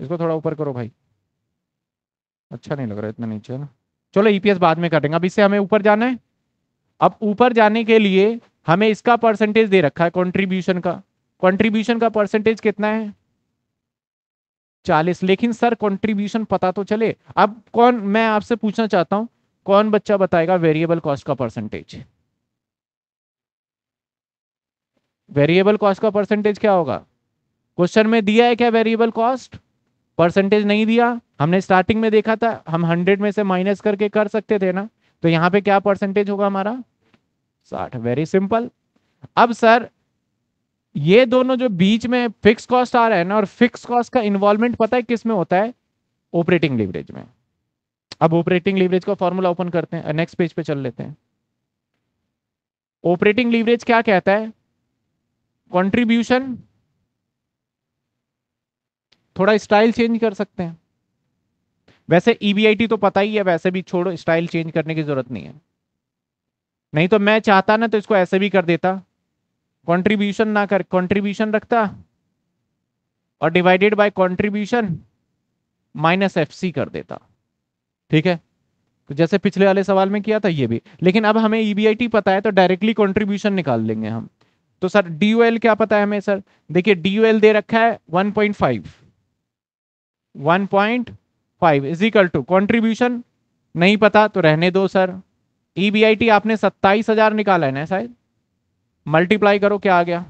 इसको थोड़ा ऊपर करो भाई अच्छा नहीं लग रहा इतना नीचे है ना चलो ईपीएस e बाद में कटेंगे अब इससे हमें ऊपर जाना है अब ऊपर जाने के लिए हमें इसका परसेंटेज दे रखा है कंट्रीब्यूशन का कंट्रीब्यूशन का परसेंटेज कितना है चालीस लेकिन सर कंट्रीब्यूशन पता तो चले अब कौन मैं आपसे पूछना चाहता हूं कौन बच्चा बताएगा वेरिएबल कॉस्ट का परसेंटेज वेरिएबल कॉस्ट का परसेंटेज क्या होगा क्वेश्चन में दिया है क्या वेरिएबल कॉस्ट परसेंटेज नहीं दिया हमने स्टार्टिंग में देखा था हम हंड्रेड में से माइनस करके कर सकते थे ना तो यहाँ पे क्या परसेंटेज होगा हमारा साठ वेरी सिंपल अब सर ये दोनों जो बीच में फिक्स कॉस्ट आ रहा है ना और फिक्स कॉस्ट का इन्वॉल्वमेंट पता है किस में होता है ऑपरेटिंग लीवरेज में अब ऑपरेटिंग लीवरेज का फॉर्मूला ओपन करते हैं नेक्स्ट पेज पे चल लेते हैं ऑपरेटिंग लीवरेज क्या कहता है कंट्रीब्यूशन थोड़ा स्टाइल चेंज कर सकते हैं वैसे ईबीआईटी e तो पता ही है वैसे भी छोड़ो स्टाइल चेंज करने की जरूरत नहीं है नहीं तो मैं चाहता ना तो इसको ऐसे भी कर देता कंट्रीब्यूशन ना कर कंट्रीब्यूशन रखता और divided by contribution minus FC कर देता ठीक है तो जैसे पिछले वाले सवाल में किया था ये भी लेकिन अब हमें ईबीआईटी e पता है तो डायरेक्टली कॉन्ट्रीब्यूशन निकाल लेंगे हम तो सर डी क्या पता है हमें सर देखिए डी दे रखा है one point five is equal to contribution नहीं पता तो रहने दो sir E B I T आपने सत्ताईस हजार निकाला है ना शायद मल्टीप्लाई करो क्या आ गया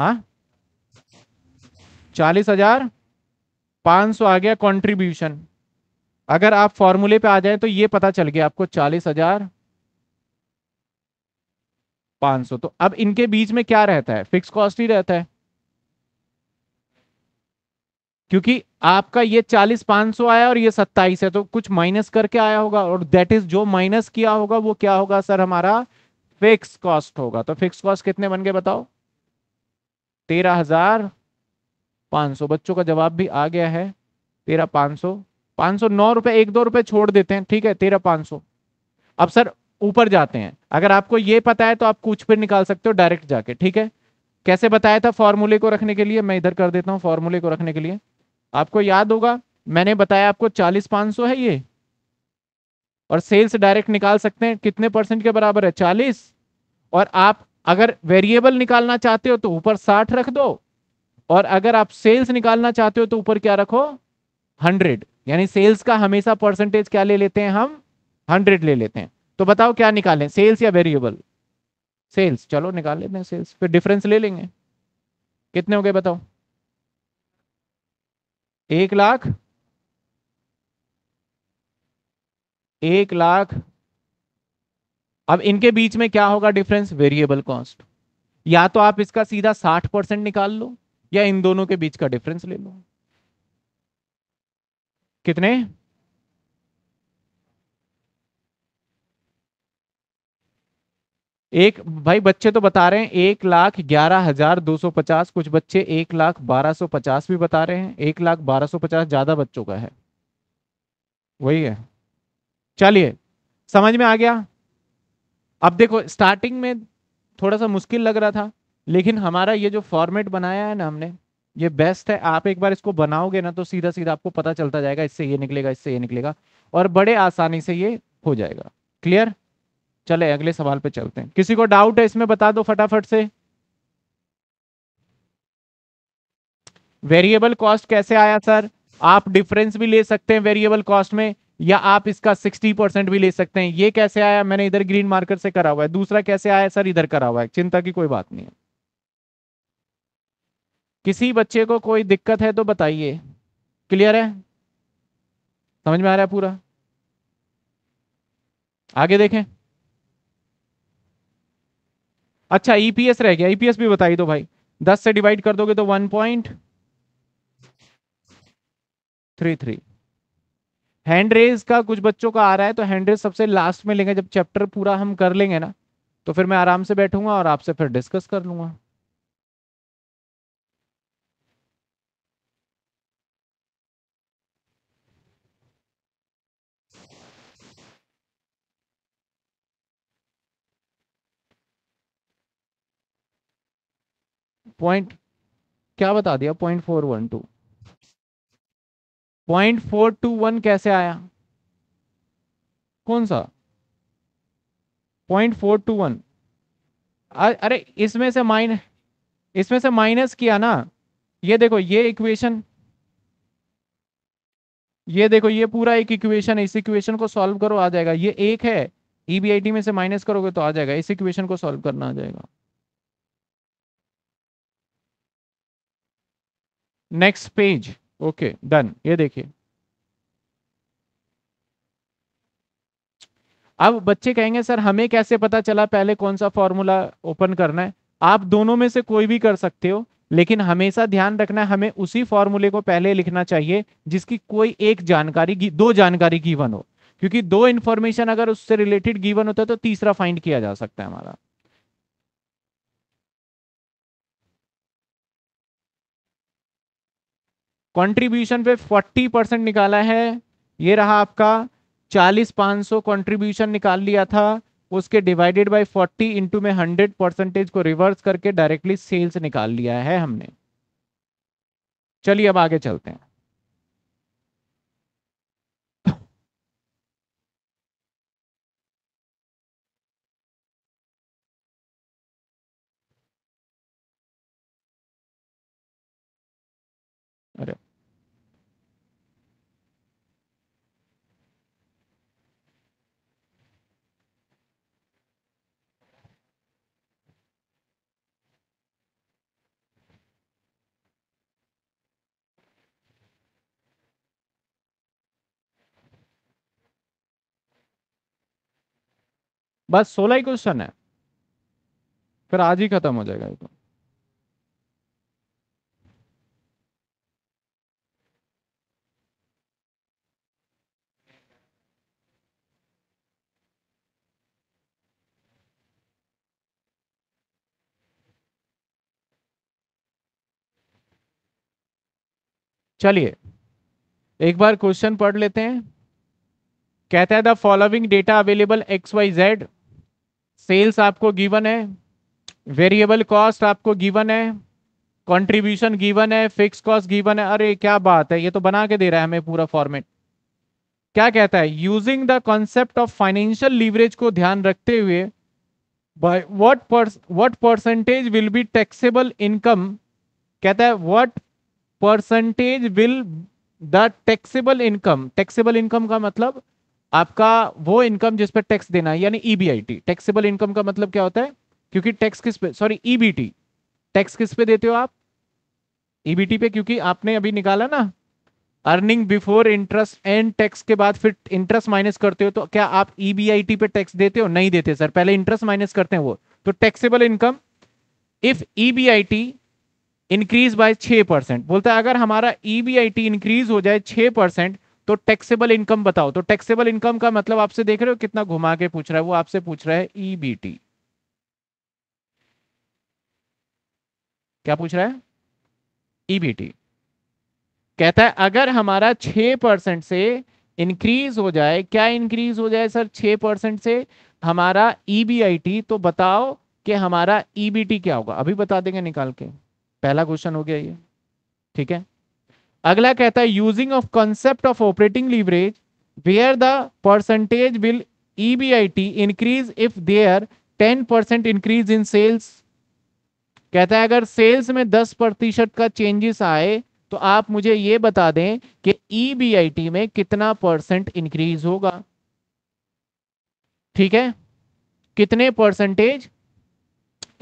हा चालीस हजार पांच सौ आ गया कंट्रीब्यूशन अगर आप फॉर्मूले पे आ जाए तो ये पता चल गया आपको चालीस हजार पांच सौ तो अब इनके बीच में क्या रहता है फिक्स कॉस्ट ही रहता है क्योंकि आपका ये चालीस पांच सौ आया और ये सत्ताईस है तो कुछ माइनस करके आया होगा और दैट इज जो माइनस किया होगा वो क्या होगा सर हमारा फिक्स कॉस्ट होगा तो फिक्स कॉस्ट कितने बन गए बताओ तेरह हजार पाँच सौ बच्चों का जवाब भी आ गया है तेरह पांच सौ पांच सौ नौ रुपए एक दो रुपए छोड़ देते हैं ठीक है तेरह पांच सौ अब सर ऊपर जाते हैं अगर आपको ये पता है तो आप कुछ फिर निकाल सकते हो डायरेक्ट जाके ठीक है कैसे बताया था फॉर्मूले को रखने के लिए मैं इधर कर देता हूँ फॉर्मूले को रखने के लिए आपको याद होगा मैंने बताया आपको चालीस पाँच सौ है ये और सेल्स डायरेक्ट निकाल सकते हैं कितने परसेंट के बराबर है चालीस और आप अगर वेरिएबल निकालना चाहते हो तो ऊपर साठ रख दो और अगर आप सेल्स निकालना चाहते हो तो ऊपर क्या रखो हंड्रेड यानी सेल्स का हमेशा परसेंटेज क्या ले लेते हैं हम हंड्रेड ले लेते हैं तो बताओ क्या निकालें सेल्स या वेरिएबल सेल्स चलो निकाल लेते हैं सेल्स फिर डिफरेंस ले लेंगे कितने हो गए बताओ एक लाख एक लाख अब इनके बीच में क्या होगा डिफरेंस वेरिएबल कॉस्ट या तो आप इसका सीधा साठ परसेंट निकाल लो या इन दोनों के बीच का डिफरेंस ले लो कितने एक भाई बच्चे तो बता रहे हैं एक लाख ग्यारह हजार दो सौ पचास कुछ बच्चे एक लाख बारह सौ पचास भी बता रहे हैं एक लाख बारह सौ पचास ज्यादा बच्चों का है वही है चलिए समझ में आ गया अब देखो स्टार्टिंग में थोड़ा सा मुश्किल लग रहा था लेकिन हमारा ये जो फॉर्मेट बनाया है ना हमने ये बेस्ट है आप एक बार इसको बनाओगे ना तो सीधा सीधा आपको पता चलता जाएगा इससे ये निकलेगा इससे ये निकलेगा और बड़े आसानी से ये हो जाएगा क्लियर चले अगले सवाल पे चलते हैं किसी को डाउट है इसमें बता दो फटाफट से वेरिएबल कॉस्ट कैसे आया सर आप डिफरेंस भी ले सकते हैं वेरिएबल कॉस्ट में या आप इसका 60 परसेंट भी ले सकते हैं ये कैसे आया मैंने इधर ग्रीन मार्कर से करा हुआ है दूसरा कैसे आया सर इधर करा हुआ है चिंता की कोई बात नहीं है किसी बच्चे को कोई दिक्कत है तो बताइए क्लियर है समझ में आ रहा है पूरा आगे देखें अच्छा ईपीएस e रह गया ईपीएस e भी बताई दो भाई दस से डिवाइड कर दोगे तो one point three three hand raise का कुछ बच्चों का आ रहा है तो हैंड रेज सबसे लास्ट में लेंगे जब चैप्टर पूरा हम कर लेंगे ना तो फिर मैं आराम से बैठूंगा और आपसे फिर डिस्कस कर लूंगा पॉइंट क्या बता दिया point four one two point four two one कैसे आया कौन सा पॉइंट फोर टू वन अरे इसमें से माइन इसमें से माइनस किया ना ये देखो ये इक्वेशन ये देखो ये पूरा एक इक्वेशन है इस इक्वेशन को सॉल्व करो आ जाएगा ये एक है ईबीआईटी e में से माइनस करोगे तो आ जाएगा इस इक्वेशन को सॉल्व करना आ जाएगा नेक्स्ट पेज ओके डन ये देखिए अब बच्चे कहेंगे सर हमें कैसे पता चला पहले कौन सा फॉर्मूला ओपन करना है आप दोनों में से कोई भी कर सकते हो लेकिन हमेशा ध्यान रखना है हमें उसी फॉर्मूले को पहले लिखना चाहिए जिसकी कोई एक जानकारी दो जानकारी गिवन हो क्योंकि दो इन्फॉर्मेशन अगर उससे रिलेटेड गिवन होता है तो तीसरा फाइंड किया जा सकता है हमारा कंट्रीब्यूशन पे 40 परसेंट निकाला है ये रहा आपका चालीस पाँच सौ कॉन्ट्रीब्यूशन निकाल लिया था उसके डिवाइडेड बाय 40 इंटू में 100 परसेंटेज को रिवर्स करके डायरेक्टली सेल्स निकाल लिया है हमने चलिए अब आगे चलते हैं अरे बस सोलह ही क्वेश्चन है फिर आज ही खत्म हो जाएगा तो चलिए एक बार क्वेश्चन पढ़ लेते हैं कहता है the following data available X Y Z sales आपको गिवन है वेरिएबल कॉस्ट आपको गिवन है कंट्रीब्यूशन गिवन है फिक्स कॉस्ट गिवन है अरे क्या बात है ये तो बना के दे रहा है हमें पूरा फॉर्मेट क्या कहता है using the concept of financial leverage को ध्यान रखते हुए by what what percentage will be taxable income कहता है what percentage will the taxable income taxable income का मतलब आपका वो इनकम जिस पर टैक्स देना है यानी ईबीआईटी टैक्सेबल इनकम का मतलब क्या होता है क्योंकि टैक्स किस पे सॉरी ईबीटी e टैक्स किस पे देते हो आप ईबीटी e पे क्योंकि आपने अभी निकाला ना earning before interest and tax के बाद फिर इंटरेस्ट माइनस करते हो तो क्या आप ईबीआईटी e पे टैक्स देते हो नहीं देते सर पहले इंटरेस्ट माइनस करते हैं वो तो taxable income if EBIT increase by 6 percent बोलता है अगर हमारा ईबीआईटी इंक्रीज हो जाए 6 परसेंट तो टैक्सेबल इनकम बताओ तो टैक्सेबल इनकम का मतलब आपसे देख रहे हो कितना घुमा के पूछ रहा है वो आपसे पूछ रहा है ईबीटी e क्या पूछ रहा है ईबीटी e कहता है अगर हमारा छह परसेंट से इंक्रीज हो जाए क्या इंक्रीज हो जाए सर छह परसेंट से हमारा ईबीआईटी e तो बताओ कि हमारा ईबीटी क्या होगा अभी बता देंगे निकाल के पहला क्वेश्चन हो गया ये ठीक है अगला कहता है using of concept of operating leverage where the percentage will E B I T increase if there ten percent increase in sales कहता है अगर सेल्स में दस प्रतिशत का चेंजेस आए तो आप मुझे ये बता दें कि ई बी आई टी में कितना परसेंट इंक्रीज होगा ठीक है कितने परसेंटेज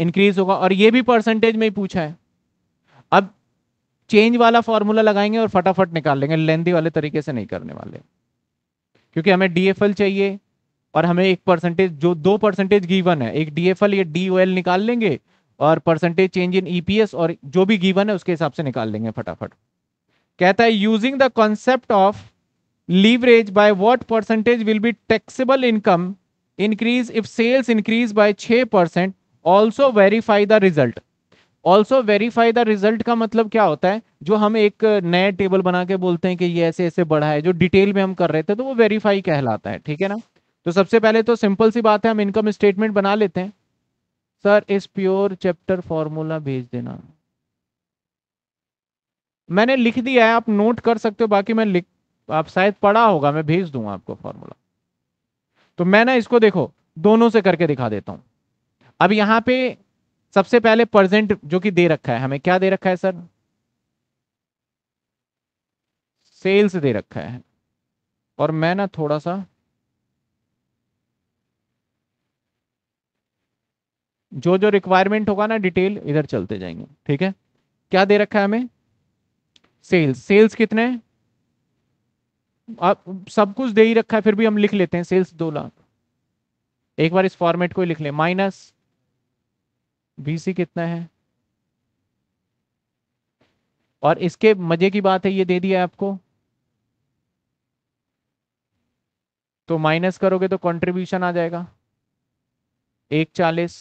इंक्रीज होगा और ये भी परसेंटेज में ही पूछा है अब चेंज वाला फॉर्मूला लगाएंगे और फटाफट निकाल लेंगे लेंदी वाले तरीके से नहीं करने वाले क्योंकि हमें डीएफएल चाहिए और हमें एक परसेंटेज जो दो परसेंटेज गीवन है एक डीएफएल या डीओएल निकाल लेंगे और परसेंटेज चेंज इन ईपीएस और जो भी गीवन है उसके हिसाब से निकाल लेंगे फटाफट कहता है using the concept of leverage by what percentage will be taxable income increase if sales increase by छ percent also verify the result also verify the result का मतलब क्या होता है जो हम एक नए टेबल बना के बोलते हैं कि ये ऐसे ऐसे बढ़ा है जो डिटेल में हम कर रहे थे तो वो वेरीफाई कहलाता है ठीक है ना तो सबसे पहले तो सिंपल सी बात है हम इनकम स्टेटमेंट बना लेते हैं सर इस प्योर चैप्टर फॉर्मूला भेज देना मैंने लिख दिया है आप नोट कर सकते हो बाकी मैं लिख आप शायद पढ़ा होगा मैं भेज दूंगा आपको फॉर्मूला तो मैं ना इसको देखो दोनों से करके दिखा देता हूं अब यहां पे सबसे पहले प्रेजेंट जो कि दे रखा है हमें क्या दे रखा है सर सेल्स दे रखा है और मैं ना थोड़ा सा जो जो रिक्वायरमेंट होगा ना डिटेल इधर चलते जाएंगे ठीक है क्या दे रखा है हमें सेल्स सेल्स कितने आप सब कुछ दे ही रखा है फिर भी हम लिख लेते हैं सेल्स दो लाख एक बार इस फॉर्मेट को लिख ले माइनस बी सी कितना है और इसके मजे की बात है ये दे दिया आपको तो माइनस करोगे तो कंट्रीब्यूशन आ जाएगा एक चालीस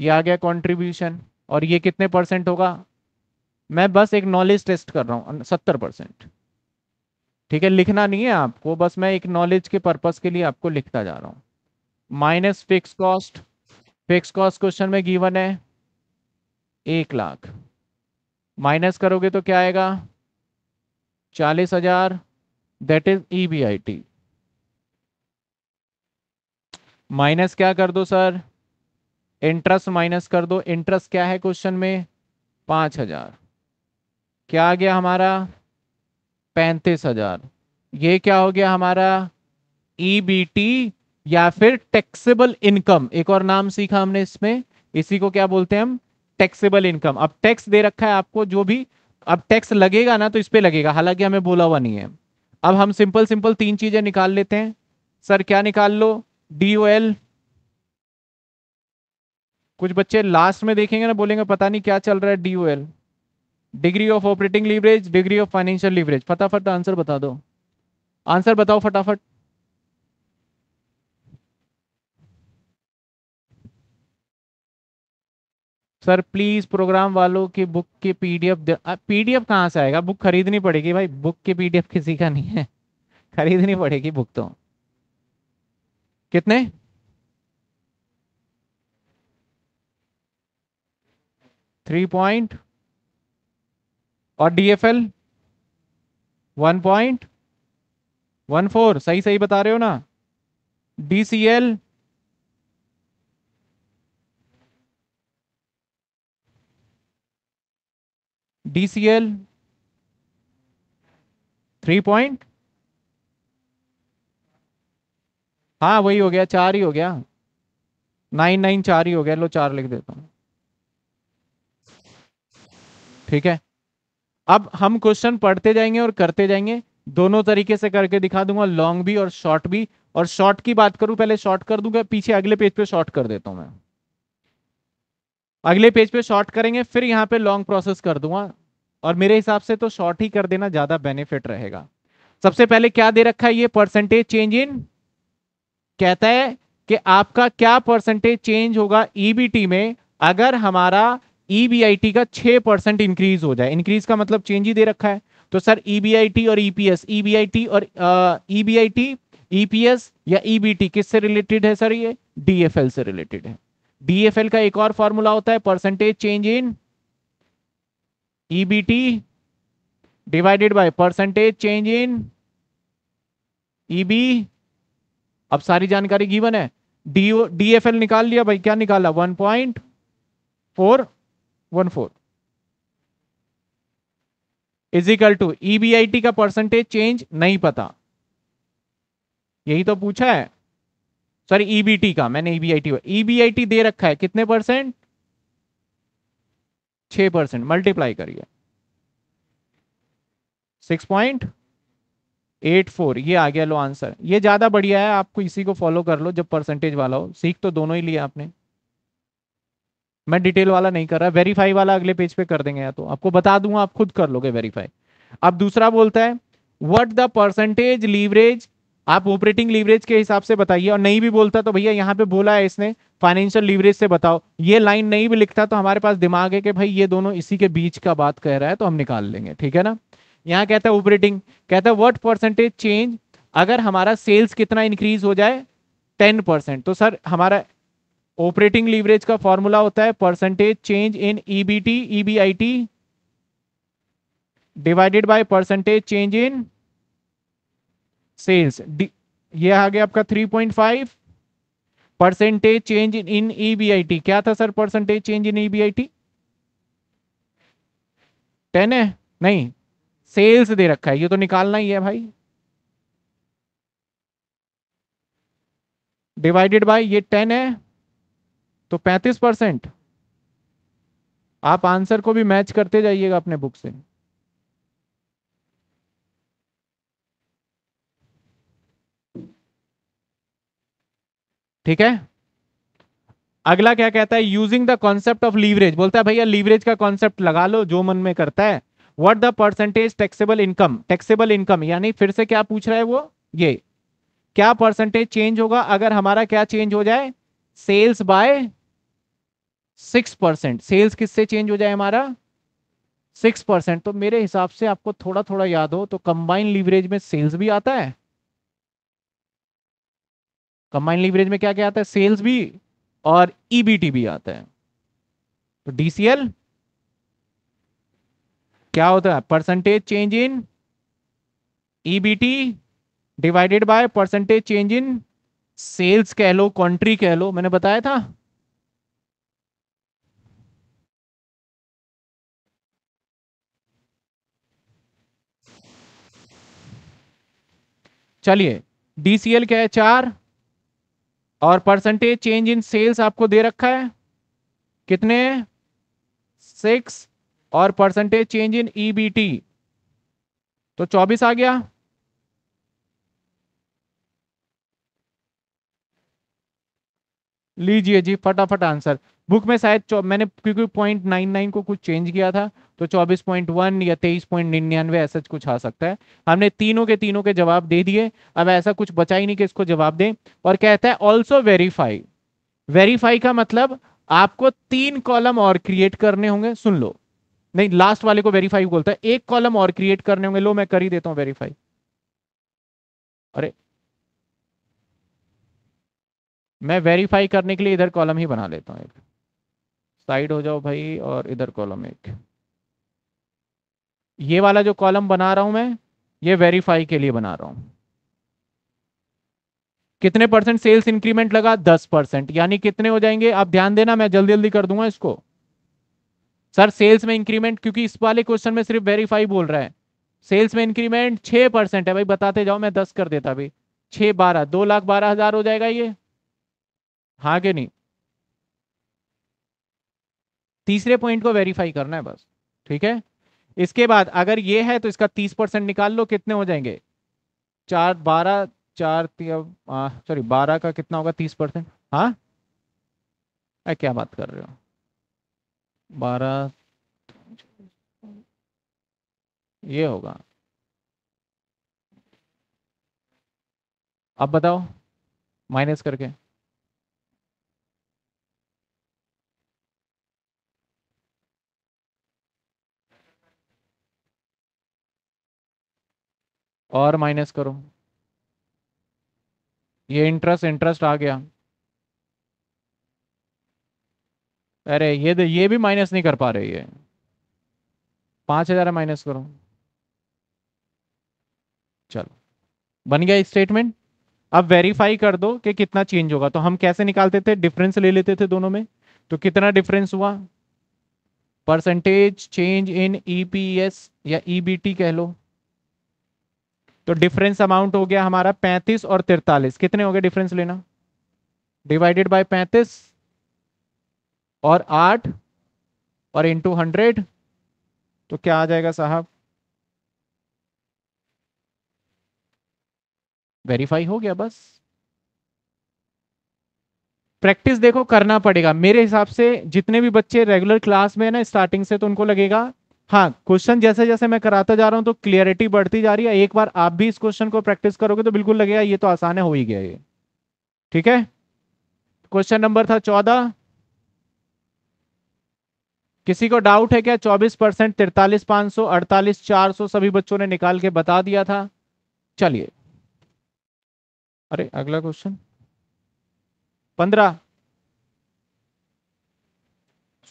ये आ गया कंट्रीब्यूशन और ये कितने परसेंट होगा मैं बस एक नॉलेज टेस्ट कर रहा हूँ सत्तर परसेंट ठीक है लिखना नहीं है आपको बस मैं एक नॉलेज के पर्पस के लिए आपको लिखता जा रहा हूँ minus fix cost fix cost question में गिवन है एक लाख माइनस करोगे तो क्या आएगा चालीस हजार that is E B I T minus क्या कर दो सर इंटरेस्ट माइनस कर दो इंटरेस्ट क्या है क्वेश्चन में पांच हजार क्या आ गया हमारा पैंतीस हजार ये क्या हो गया हमारा ई बी टी या फिर टैक्सेबल इनकम एक और नाम सीखा हमने इसमें इसी को क्या बोलते हैं हम टैक्सेबल इनकम अब टैक्स दे रखा है आपको जो भी अब टैक्स लगेगा ना तो इस पर लगेगा हालांकि हमें बोला हुआ नहीं है अब हम सिंपल सिंपल तीन चीजें निकाल लेते हैं सर क्या निकाल लो डी ओ एल कुछ बच्चे लास्ट में देखेंगे ना बोलेंगे पता नहीं क्या चल रहा है D O L degree of operating leverage degree of financial leverage फटाफट आंसर बता दो आंसर बताओ फटाफट सर प्लीज प्रोग्राम वालों की बुक की पीडीएफ पीडीएफ कहाँ से आएगा बुक खरीदनी पड़ेगी भाई बुक की पीडीएफ किसी का नहीं है खरीदनी पड़ेगी बुक तो कितने थ्री पॉइंट और DFL one point one four सही सही बता रहे हो ना डीसीएल डी थ्री पॉइंट हाँ वही हो गया चार ही हो गया नाइन नाइन चार ही हो गया लो चार लिख देता हूँ ठीक है अब हम क्वेश्चन पढ़ते जाएंगे और करते जाएंगे दोनों तरीके से करके दिखा दूंगा लॉन्ग भी और शॉर्ट भी और शॉर्ट की बात करूं पहले शॉर्ट कर दूंगा पीछे अगले पेज पे शॉर्ट कर देता हूं मैं अगले पेज पे शॉर्ट करेंगे फिर यहां पे लॉन्ग प्रोसेस कर दूंगा और मेरे हिसाब से तो शॉर्ट ही कर देना ज्यादा बेनिफिट रहेगा सबसे पहले क्या दे रखा है ये परसेंटेज चेंज इन कहता है कि आपका क्या परसेंटेज चेंज होगा ईबीटी e में अगर हमारा ईबीआईटी e का 6 परसेंट इंक्रीज हो जाए इंक्रीज का मतलब चेंज ही दे रखा है तो सर ईबीआईटी e और ईपीएस ईबीआईटी और ईबीआईटी ईपीएस या ईबीटी किससे रिलेटेड है सर ये डीएफएल से रिलेटेड है डीएफएल का एक और फॉर्मूला होता है percentage change in EBT divided by percentage change in EB अब सारी जानकारी गिवन है डी डीएफएल निकाल लिया भाई क्या निकाला one point four one four is equal to EBIT का परसेंटेज चेंज नहीं पता यही तो पूछा है सॉरी ईबीटी e का मैंने ईबीआईटी e ईबीआईटी e दे रखा है कितने परसेंट छः परसेंट मल्टीप्लाई करिए सिक्स पॉइंट एट फोर ये आ गया लो आंसर ये ज़्यादा बढ़िया है आपको इसी को फॉलो कर लो जब परसेंटेज वाला हो सीख तो दोनों ही लिया आपने मैं डिटेल वाला नहीं कर रहा वेरीफाई वाला अगले पेज पे कर देंगे या तो आपको बता दूंगा आप खुद कर लोगे वेरीफाई अब दूसरा बोलता है वट द परसेंटेज लीवरेज आप ऑपरेटिंग लीवरेज के हिसाब से बताइए और नहीं भी बोलता तो भैया यहाँ पे बोला है इसने फाइनेंशियल लीवरेज से बताओ ये लाइन नहीं भी लिखता तो हमारे पास दिमाग है कि भाई ये दोनों इसी के बीच का बात कह रहा है तो हम निकाल लेंगे ठीक है ना यहाँ कहता है ऑपरेटिंग कहता है वट परसेंटेज चेंज अगर हमारा सेल्स कितना इंक्रीज हो जाए टेन परसेंट तो सर हमारा ऑपरेटिंग लीवरेज का फॉर्मूला होता है percentage change in E B divided by percentage change in sales ये आ गया आपका 3.5 परसेंटेज चेंज इन ईबीआईटी क्या था sir percentage change in EBIT ten है नहीं सेल्स दे रखा है ये तो निकालना ही है भाई डिवाइडेड बाय ये टेन है तो पैंतीस परसेंट आप आंसर को भी मैच करते जाइएगा अपने बुक से ठीक है अगला क्या कहता है using the concept of leverage बोलता है भैया लीवरेज का कॉन्सेप्ट लगा लो जो मन में करता है what the percentage taxable income taxable income यानी फिर से क्या पूछ रहा है वो ये क्या परसेंटेज चेंज होगा अगर हमारा क्या चेंज हो जाए sales by six percent sales किससे चेंज हो जाए हमारा सिक्स परसेंट तो मेरे हिसाब से आपको थोड़ा थोड़ा याद हो तो कंबाइन लीवरेज में सेल्स भी आता है कंबाइंड लीवरेज में क्या क्या आता है सेल्स भी और ईबीटी e भी आता है तो डीसीएल क्या होता है percentage change in EBT divided by percentage change in sales कह लो कंट्री कह लो मैंने बताया था चलिए डीसीएल क्या है चार और परसेंटेज चेंज इन सेल्स आपको दे रखा है कितने सिक्स और परसेंटेज चेंज इन ईबीटी तो चौबीस आ गया लीजिए जी फटाफट आंसर बुक में शायद मैंने क्योंकि पॉइंट नाइन नाइन को कुछ चेंज किया था तो चौबीस पॉइंट वन या तेईस पॉइंट निन्यानवे ऐसा कुछ आ सकता है हमने तीनों के तीनों के जवाब दे दिए अब ऐसा कुछ बचा ही नहीं कि इसको जवाब दें और कहता है ऑल्सो वेरीफाई वेरीफाई का मतलब आपको तीन कॉलम और क्रिएट करने होंगे सुन लो नहीं लास्ट वाले को वेरीफाई बोलता है एक कॉलम और क्रिएट करने होंगे लो मैं कर ही देता हूं वेरीफाई अरे मैं वेरीफाई करने के लिए इधर कॉलम ही बना लेता हूं एक साइड हो जाओ भाई और इधर कॉलम एक ये वाला जो कॉलम बना रहा हूं मैं ये वेरीफाई के लिए बना रहा हूं कितने परसेंट सेल्स इंक्रीमेंट लगा दस परसेंट यानी कितने हो जाएंगे आप ध्यान देना मैं जल्दी जल्दी कर दूंगा इसको सर सेल्स में इंक्रीमेंट क्योंकि इस वाले क्वेश्चन में सिर्फ वेरीफाई बोल रहा है सेल्स में इंक्रीमेंट छह परसेंट है भाई बताते जाओ मैं दस कर देता अभी छह बारह दो लाख बारह हजार हो जाएगा ये हाँ के नहीं तीसरे पॉइंट को वेरीफाई करना है बस ठीक है इसके बाद अगर ये है तो इसका तीस परसेंट निकाल लो कितने हो जाएंगे चार बारह चार सॉरी बारह का कितना होगा तीस परसेंट हाँ आ, क्या बात कर रहे हो बारह ये होगा अब बताओ माइनस करके और माइनस करो ये इंटरेस्ट इंटरेस्ट आ गया अरे ये ये भी माइनस नहीं कर पा रहे ये पांच हजार माइनस करो चलो बन गया स्टेटमेंट अब वेरीफाई कर दो कि कितना चेंज होगा तो हम कैसे निकालते थे डिफरेंस ले लेते थे दोनों में तो कितना डिफरेंस हुआ परसेंटेज चेंज इन ईपीएस या ईबीटी e कह लो तो डिफरेंस अमाउंट हो गया हमारा पैंतीस और तिरतालीस कितने हो गए डिफरेंस लेना डिवाइडेड बाय पैंतीस और आठ और इंटू हंड्रेड तो क्या आ जाएगा साहब वेरीफाई हो गया बस प्रैक्टिस देखो करना पड़ेगा मेरे हिसाब से जितने भी बच्चे रेगुलर क्लास में है ना स्टार्टिंग से तो उनको लगेगा हाँ क्वेश्चन जैसे जैसे मैं कराता जा रहा हूँ तो क्लियरिटी बढ़ती जा रही है एक बार आप भी इस क्वेश्चन को प्रैक्टिस करोगे तो बिल्कुल लगेगा ये तो आसान है हो ही गया ये ठीक है क्वेश्चन नंबर था चौदह किसी को डाउट है क्या चौबीस परसेंट तिरतालीस पांच सौ अड़तालीस चार सौ सभी बच्चों ने निकाल के बता दिया था चलिए अरे अगला क्वेश्चन पंद्रह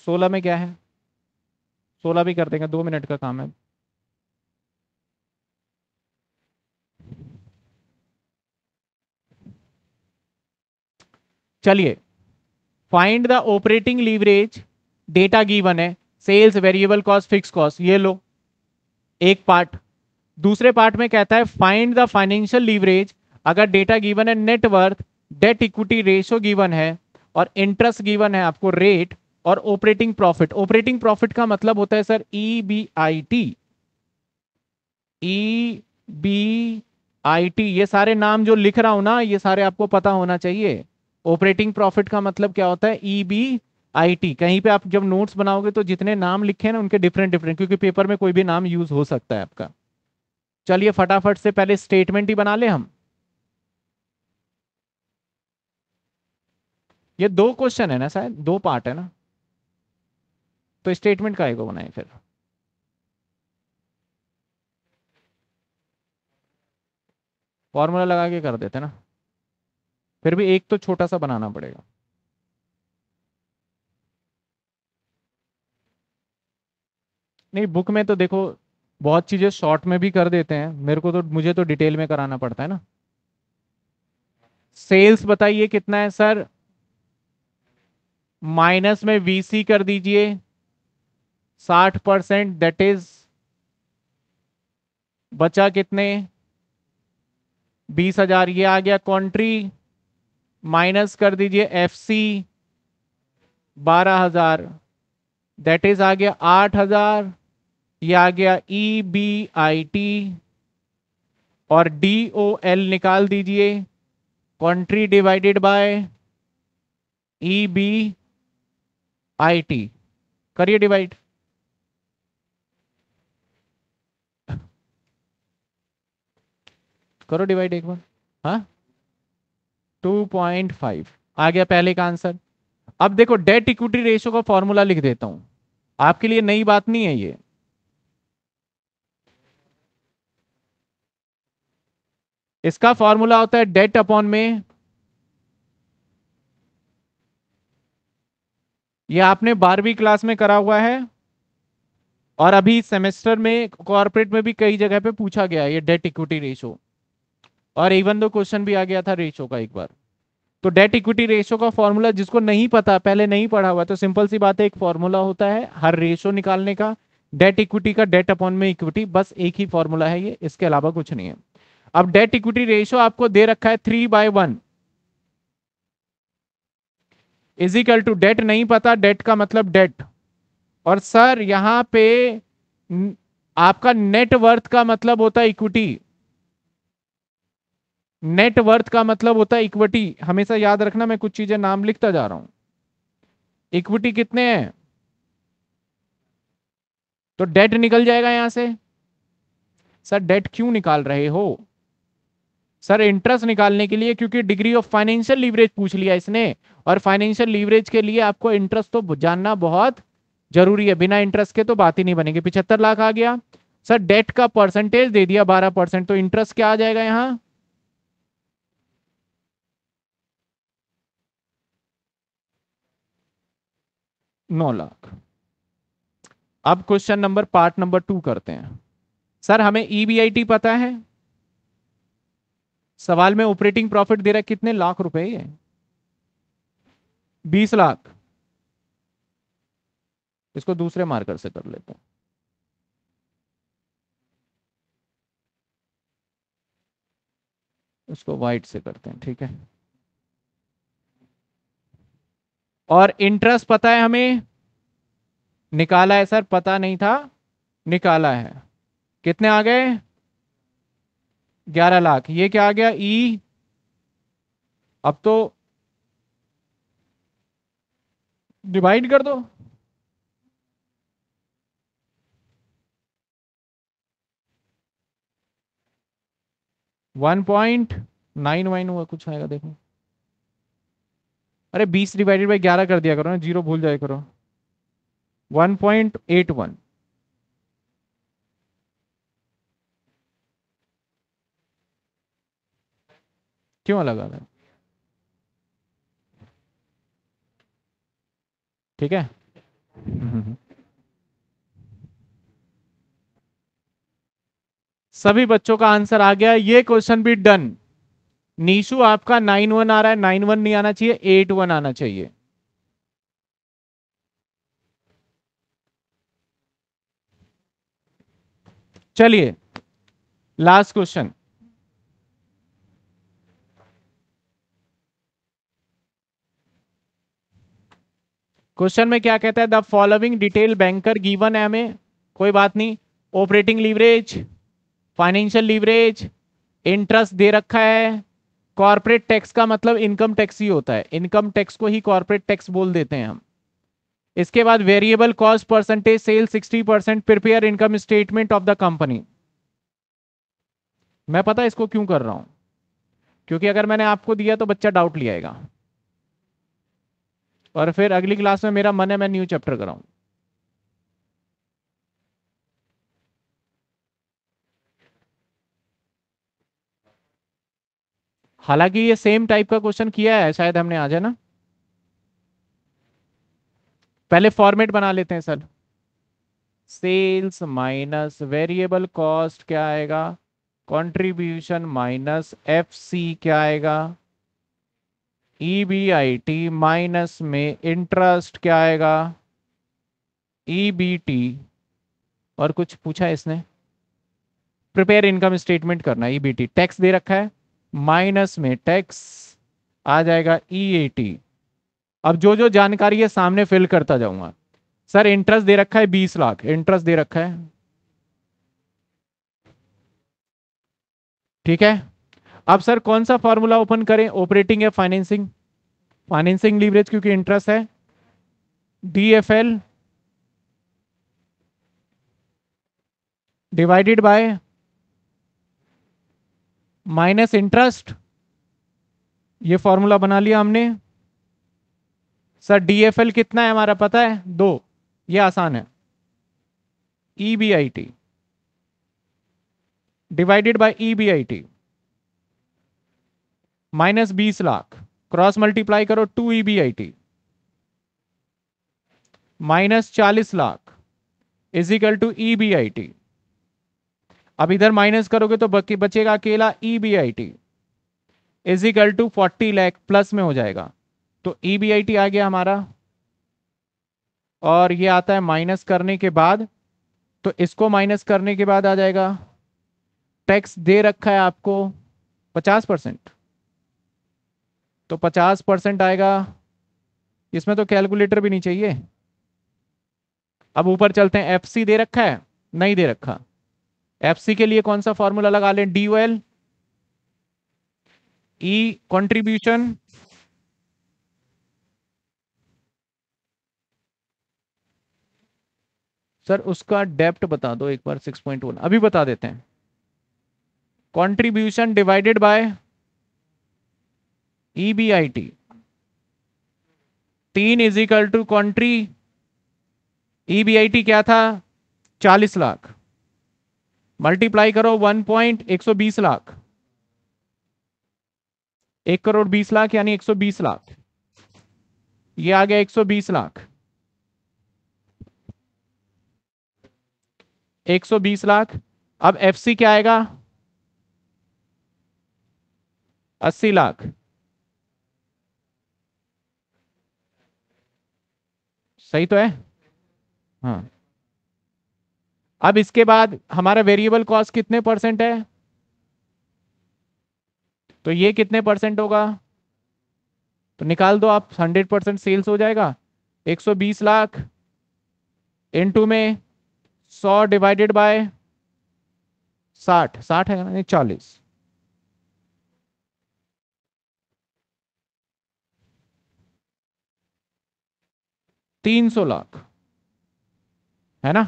सोलह में क्या है सोलह भी कर देंगे दो मिनट का काम है चलिए find the operating leverage data given है sales variable cost fix cost ये लो एक पार्ट दूसरे पार्ट में कहता है फाइंड द फाइनेंशियल लीवरेज अगर डेटा गिवन है net worth debt equity ratio given है और इंटरेस्ट गिवन है आपको रेट और ऑपरेटिंग प्रॉफिट ऑपरेटिंग प्रॉफिट का मतलब होता है sir E B I T E B I T ये सारे नाम जो लिख रहा हूं ना ये सारे आपको पता होना चाहिए ऑपरेटिंग प्रॉफिट का मतलब क्या होता है ई बी आई टी कहीं पे आप जब नोट्स बनाओगे तो जितने नाम लिखे हैं ना उनके डिफरेंट डिफरेंट क्योंकि पेपर में कोई भी नाम यूज हो सकता है आपका चलिए फटाफट से पहले स्टेटमेंट ही बना ले हम ये दो क्वेश्चन है ना शायद दो पार्ट है ना तो स्टेटमेंट का आएगा बनाए फिर फॉर्मूला लगा के कर देते ना फिर भी एक तो छोटा सा बनाना पड़ेगा नहीं बुक में तो देखो बहुत चीज़ें शॉर्ट में भी कर देते हैं मेरे को तो मुझे तो डिटेल में कराना पड़ता है ना सेल्स बताइए कितना है सर माइनस में वीसी कर दीजिए साठ परसेंट दैट इज बचा कितने बीस हजार ये आ गया कंट्री माइनस कर दीजिए एफ सी बारह हजार दैट इज आ गया आठ हजार ये आ गया ई बी आई टी और डी ओ एल निकाल दीजिए contribution divided by E B I T करिए डिवाइड करो डिवाइड एक बार हाँ टू पॉइंट फाइव आ गया पहले का आंसर अब देखो डेट इक्विटी रेशियो का फॉर्मूला लिख देता हूं आपके लिए नई बात नहीं है ये इसका फॉर्मूला होता है डेट अपॉन में ये आपने बारहवीं क्लास में करा हुआ है और अभी सेमेस्टर में कॉर्पोरेट में भी कई जगह पे पूछा गया है ये डेट इक्विटी रेशियो और इवन दो क्वेश्चन भी आ गया था रेशो का एक बार तो डेट इक्विटी रेशो का फॉर्मूला जिसको नहीं पता पहले नहीं पढ़ा हुआ तो सिंपल सी बात है एक फॉर्मूला होता है हर रेशो निकालने का डेट इक्विटी का डेट अपॉन में इक्विटी बस एक ही फॉर्मूला है ये इसके अलावा कुछ नहीं है अब डेट इक्विटी रेशो आपको दे रखा है three by one is equal to debt नहीं पता डेट का मतलब डेट और सर यहां पे आपका नेटवर्थ का मतलब होता है इक्विटी नेट वर्थ का मतलब होता है इक्विटी हमेशा याद रखना मैं कुछ चीजें नाम लिखता जा रहा हूं इक्विटी कितने हैं तो डेट निकल जाएगा यहां से सर डेट क्यों निकाल रहे हो सर इंटरेस्ट निकालने के लिए क्योंकि डिग्री ऑफ फाइनेंशियल लीवरेज पूछ लिया इसने और फाइनेंशियल लीवरेज के लिए आपको इंटरेस्ट तो जानना बहुत जरूरी है बिना इंटरेस्ट के तो बात ही नहीं बनेगी पिछहत्तर लाख आ गया सर डेट का परसेंटेज दे दिया बारह परसेंट तो इंटरेस्ट क्या आ जाएगा यहाँ नौ लाख अब question number part number two करते हैं सर हमें ईबीआईटी e पता है सवाल में ऑपरेटिंग प्रॉफिट दे रहा है कितने लाख रुपए है बीस लाख इसको दूसरे मार्कर से कर लेते हैं इसको व्हाइट से करते हैं ठीक है और इंटरेस्ट पता है हमें निकाला है सर पता नहीं था निकाला है कितने आ गए ग्यारह लाख ये क्या आ गया ई e? अब तो डिवाइड कर दो वन पॉइंट नाइन वाइन हुआ कुछ आएगा देखो अरे बीस डिवाइडेड बाई ग्यारह कर दिया करो ना जीरो भूल जाए करो वन पॉइंट एट वन क्यों लगा अलग ठीक है सभी बच्चों का आंसर आ गया ये क्वेश्चन भी डन नीशु आपका नाइन वन आ रहा है नाइन वन नहीं आना चाहिए एट वन आना चाहिए चलिए लास्ट क्वेश्चन क्वेश्चन में क्या कहता है the following detail banker given M A कोई बात नहीं operating leverage financial leverage interest दे रखा है कॉर्पोरेट टैक्स का मतलब इनकम टैक्स ही होता है इनकम टैक्स को ही कॉर्पोरेट टैक्स बोल देते हैं हम इसके बाद variable cost percentage sale 60 percent prepare income statement of the company मैं पता इसको क्यों कर रहा हूं क्योंकि अगर मैंने आपको दिया तो बच्चा डाउट ले आएगा और फिर अगली क्लास में मेरा मन है मैं न्यू चैप्टर कराऊं हालांकि ये सेम टाइप का क्वेश्चन किया है शायद हमने आ जाए ना पहले फॉर्मेट बना लेते हैं sir sales minus variable cost क्या आएगा कंट्रीब्यूशन माइनस एफ सी क्या आएगा E B I T minus में इंटरेस्ट क्या आएगा ई बी टी और कुछ पूछा इसने प्रिपेयर इनकम स्टेटमेंट करना ईबीटी e टैक्स दे रखा है माइनस में टैक्स आ जाएगा ई e अब जो जो जानकारी है सामने फिल करता जाऊंगा सर इंटरेस्ट दे रखा है बीस लाख इंटरेस्ट दे रखा है ठीक है अब सर कौन सा फॉर्मूला ओपन करें ऑपरेटिंग या फाइनेंसिंग फाइनेंसिंग लीवरेज क्योंकि इंटरेस्ट है D F L divided by minus interest ये फॉर्मूला बना लिया हमने सर डीएफएल कितना है हमारा पता है दो ये आसान है E B I T divided by E B I T minus बीस लाख क्रॉस मल्टीप्लाई करो to E B I T minus चालीस lakh is equal to E B I T अब इधर माइनस करोगे तो बचेगा अकेला E B I T is equal to forty lakh plus में हो जाएगा तो ई बी आई टी आ गया हमारा और ये आता है माइनस करने के बाद तो इसको माइनस करने के बाद आ जाएगा टैक्स दे रखा है आपको पचास परसेंट तो पचास परसेंट आएगा इसमें तो कैलकुलेटर भी नहीं चाहिए अब ऊपर चलते हैं एफसी दे रखा है नहीं दे रखा एफसी के लिए कौन सा फॉर्मूला लगा लें D L E contribution sir उसका डेप्ट बता दो एक बार 6.1 अभी बता देते हैं कॉन्ट्रीब्यूशन डिवाइडेड बाय ईबीआईटी तीन is equal to contribution EBIT क्या था चालीस लाख मल्टीप्लाई करो वन पॉइंट एक सौ बीस लाख एक करोड़ बीस लाख यानी एक सौ बीस लाख ये आ गया एक सौ बीस लाख एक सौ बीस लाख अब एफ सी क्या आएगा अस्सी लाख सही तो है हाँ अब इसके बाद हमारा वेरिएबल कॉस्ट कितने परसेंट है तो ये कितने परसेंट होगा तो निकाल दो आप हंड्रेड परसेंट सेल्स हो जाएगा एक सौ बीस लाख इनटू में सौ डिवाइडेड बाय साठ साठ है नहीं चालीस तीन सौ लाख है ना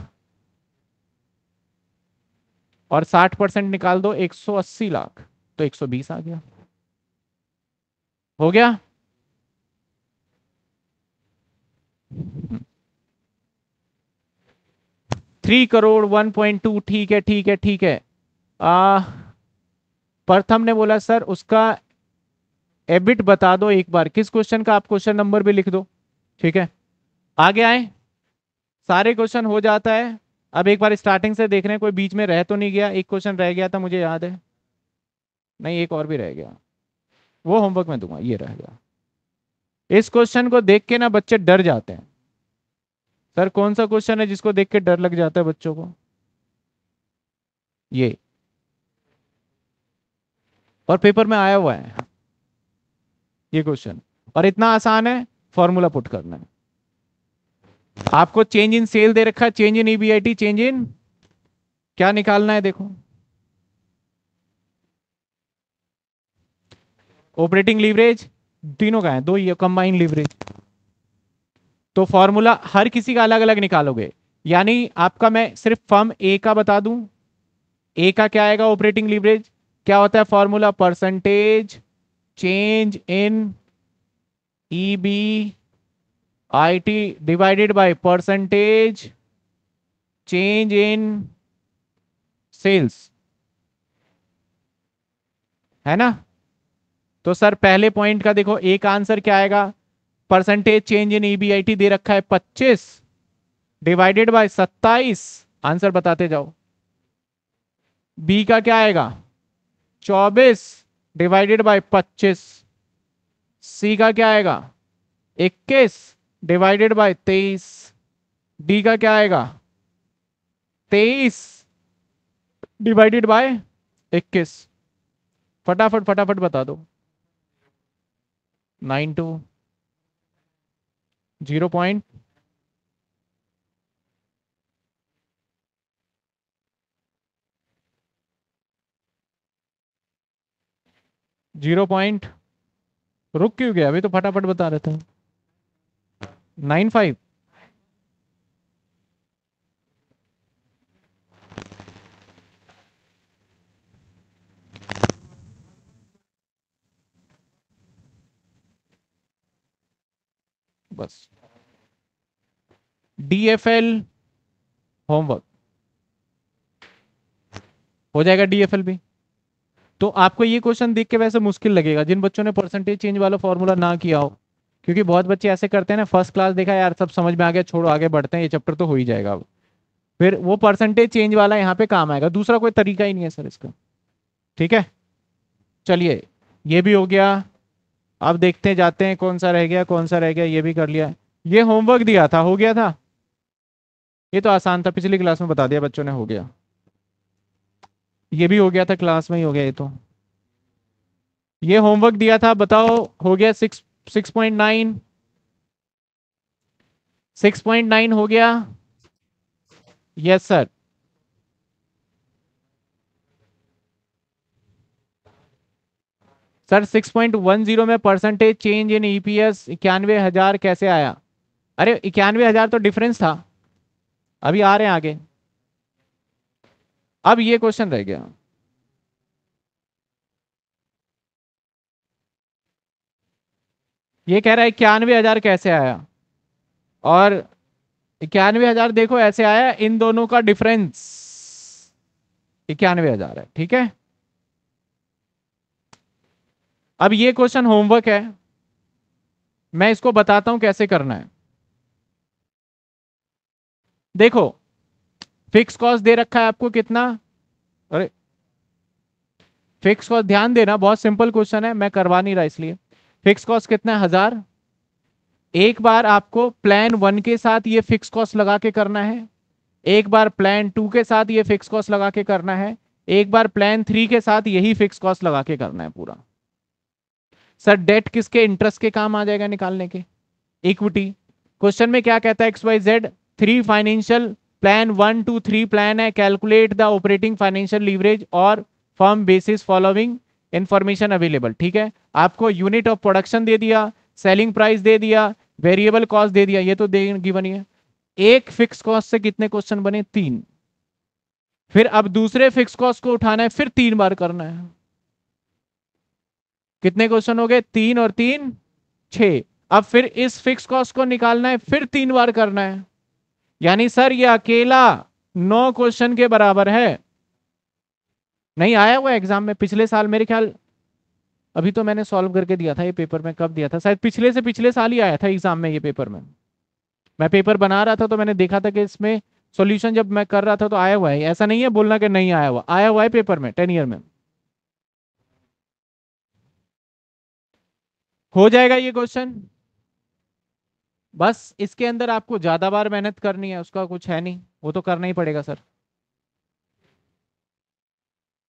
और 60 परसेंट निकाल दो 180 लाख तो 120 आ गया हो गया three crore one point two ठीक है ठीक है ठीक है आ, प्रथम ने बोला सर उसका एबिट बता दो एक बार किस क्वेश्चन का आप क्वेश्चन नंबर भी लिख दो ठीक है आगे आए सारे क्वेश्चन हो जाता है अब एक बार स्टार्टिंग से देख रहे हैं कोई बीच में रह तो नहीं गया एक क्वेश्चन रह गया था मुझे याद है नहीं एक और भी रह गया वो होमवर्क में दूंगा ये रह गया इस क्वेश्चन को देख के ना बच्चे डर जाते हैं सर कौन सा क्वेश्चन है जिसको देख के डर लग जाता है बच्चों को ये और पेपर में आया हुआ है ये क्वेश्चन और इतना आसान है फॉर्मूला पुट करना है आपको चेंज इन सेल दे रखा है change in EBIT change in क्या निकालना है देखो ऑपरेटिंग लीवरेज तीनों का है दो ही कंबाइंड लीवरेज तो फॉर्मूला हर किसी का अलग अलग निकालोगे यानी आपका मैं सिर्फ फर्म ए का बता दूं ए का क्या आएगा ऑपरेटिंग लीवरेज क्या होता है formula percentage change in E B IT divided by percentage change in sales है ना तो सर पहले पॉइंट का देखो एक आंसर क्या आएगा परसेंटेज चेंज इन ईबीआईटी दे रखा है 25 डिवाइडेड बाय 27 आंसर बताते जाओ बी का क्या आएगा 24 डिवाइडेड बाय 25 सी का क्या आएगा इक्कीस डिवाइडेड बाय तेईस डी का क्या आएगा तेईस डिवाइडेड बाय इक्कीस फटाफट फटाफट बता दो nine two zero point zero point रुक क्यों गया अभी तो फटाफट बता रहे थे नाइन फाइव बस डीएफएल होमवर्क हो जाएगा डीएफएल भी तो आपको ये क्वेश्चन देख के वैसे मुश्किल लगेगा जिन बच्चों ने परसेंटेज चेंज वाला फॉर्मूला ना किया हो क्योंकि बहुत बच्चे ऐसे करते हैं ना फर्स्ट क्लास देखा यार सब समझ में आ गया छोड़ो आगे बढ़ते हैं ये चैप्टर तो हो ही जाएगा अब फिर वो परसेंटेज चेंज वाला यहाँ पे काम आएगा दूसरा कोई तरीका ही नहीं है सर इसका ठीक है चलिए ये भी हो गया अब देखते जाते हैं कौन सा रह गया कौन सा रह गया ये भी कर लिया ये होमवर्क दिया था हो गया था ये तो आसान था पिछली क्लास में बता दिया बच्चों ने हो गया ये भी हो गया था क्लास में ही हो गया ये तो ये होमवर्क दिया था बताओ हो गया six six point nine six point nine हो गया yes sir sir six point one zero में परसेंटेज चेंज इन ईपीएस इक्यानवे हजार कैसे आया अरे इक्यानवे हजार तो डिफरेंस था अभी आ रहे हैं आगे अब ये क्वेश्चन रह गया ये कह रहा है इक्यानवे हजार कैसे आया और इक्यानवे हजार देखो ऐसे आया इन दोनों का डिफरेंस इक्यानवे हजार है ठीक है अब ये क्वेश्चन होमवर्क है मैं इसको बताता हूं कैसे करना है देखो फिक्स कॉस्ट दे रखा है आपको कितना अरे फिक्स कॉस्ट ध्यान देना बहुत सिंपल क्वेश्चन है मैं करवा नहीं रहा इसलिए फिक्स कॉस्ट कितना है हजार एक बार आपको प्लान वन के साथ ये फिक्स कॉस्ट लगा के करना है एक बार प्लान टू के साथ ये फिक्स कॉस्ट लगा के करना है एक बार प्लान थ्री के साथ यही फिक्स कॉस्ट लगा के करना है पूरा सर डेट किसके इंटरेस्ट के काम आ जाएगा निकालने के इक्विटी क्वेश्चन में क्या कहता है X Y Z three financial plan one two three plan है calculate the operating financial leverage और form basis following information available ठीक है आपको यूनिट ऑफ प्रोडक्शन दे दिया सेलिंग प्राइस दे दिया वेरिएबल कॉस्ट दे दिया ये तो दे गिवन है एक फिक्स कॉस्ट से कितने क्वेश्चन बने तीन फिर अब दूसरे फिक्स कॉस्ट को उठाना है फिर तीन बार करना है कितने क्वेश्चन हो गए तीन और तीन छ अब फिर इस फिक्स कॉस्ट को निकालना है फिर तीन बार करना है यानी सर ये अकेला नौ क्वेश्चन के बराबर है नहीं आया हुआ एग्जाम में पिछले साल मेरे ख्याल अभी तो मैंने सॉल्व करके दिया था ये पेपर में कब दिया था शायद पिछले से पिछले साल ही आया था एग्जाम में ये पेपर में मैं पेपर बना रहा था तो मैंने देखा था कि इसमें सॉल्यूशन जब मैं कर रहा था तो आया हुआ है ऐसा नहीं है बोलना कि नहीं आया हुआ आया हुआ है पेपर में टेन ईयर में हो जाएगा ये क्वेश्चन बस इसके अंदर आपको ज्यादा बार मेहनत करनी है उसका कुछ है नहीं वो तो करना ही पड़ेगा सर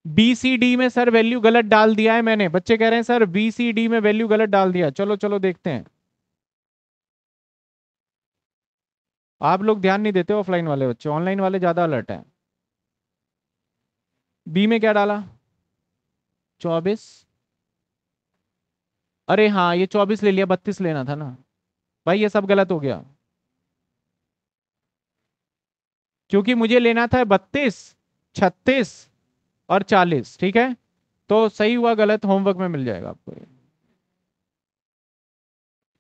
बी सी डी में सर वैल्यू गलत डाल दिया है मैंने बच्चे कह रहे हैं सर बी सी डी में वैल्यू गलत डाल दिया चलो चलो देखते हैं आप लोग ध्यान नहीं देते ऑफलाइन वाले बच्चे ऑनलाइन वाले ज्यादा अलर्ट हैं बी में क्या डाला चौबीस अरे हाँ ये चौबीस ले लिया बत्तीस लेना था ना भाई ये सब गलत हो गया क्योंकि मुझे लेना था बत्तीस छत्तीस और चालीस ठीक है तो सही हुआ गलत होमवर्क में मिल जाएगा आपको ये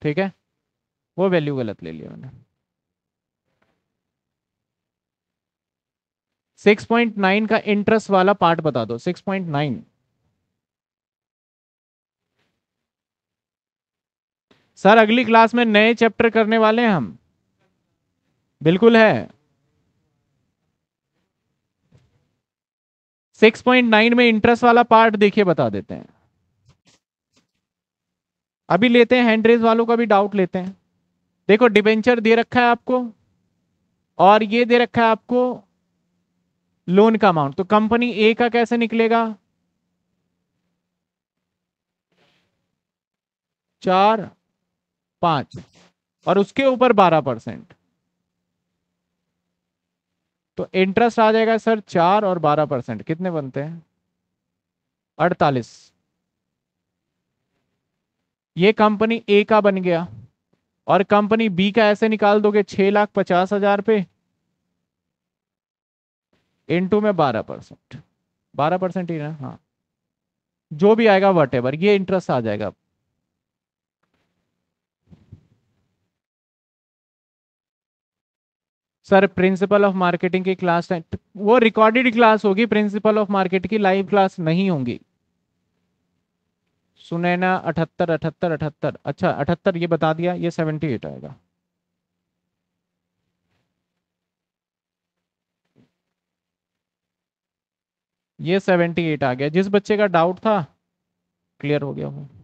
ठीक है वो वैल्यू गलत ले लिया मैंने सिक्स पॉइंट नाइन का इंटरेस्ट वाला पार्ट बता दो सिक्स पॉइंट नाइन सर अगली क्लास में नए चैप्टर करने वाले हैं हम बिल्कुल है सिक्स पॉइंट नाइन में इंटरेस्ट वाला पार्ट देखिए बता देते हैं अभी लेते हैं हैंड रेज वालों का भी डाउट लेते हैं देखो डिबेंचर दे रखा है आपको और ये दे रखा है आपको लोन का अमाउंट तो कंपनी ए का कैसे निकलेगा चार पांच और उसके ऊपर बारह परसेंट तो इंटरेस्ट आ जाएगा सर चार और बारह परसेंट कितने बनते हैं अड़तालीस ये कंपनी ए का बन गया और कंपनी बी का ऐसे निकाल दोगे छह लाख पचास हजार पे इंटू में बारह परसेंट बारह परसेंट ही ना हाँ जो भी आएगा वट एवर ये इंटरेस्ट आ जाएगा सर प्रिंसिपल ऑफ मार्केटिंग की क्लास तो वो रिकॉर्डेड क्लास होगी प्रिंसिपल ऑफ मार्केट की लाइव क्लास नहीं होगी सुनैना अठहत्तर अठहत्तर अठहत्तर अच्छा अठहत्तर ये बता दिया ये सेवेंटी एट आएगा ये सेवेंटी एट आ गया जिस बच्चे का डाउट था क्लियर हो गया हूँ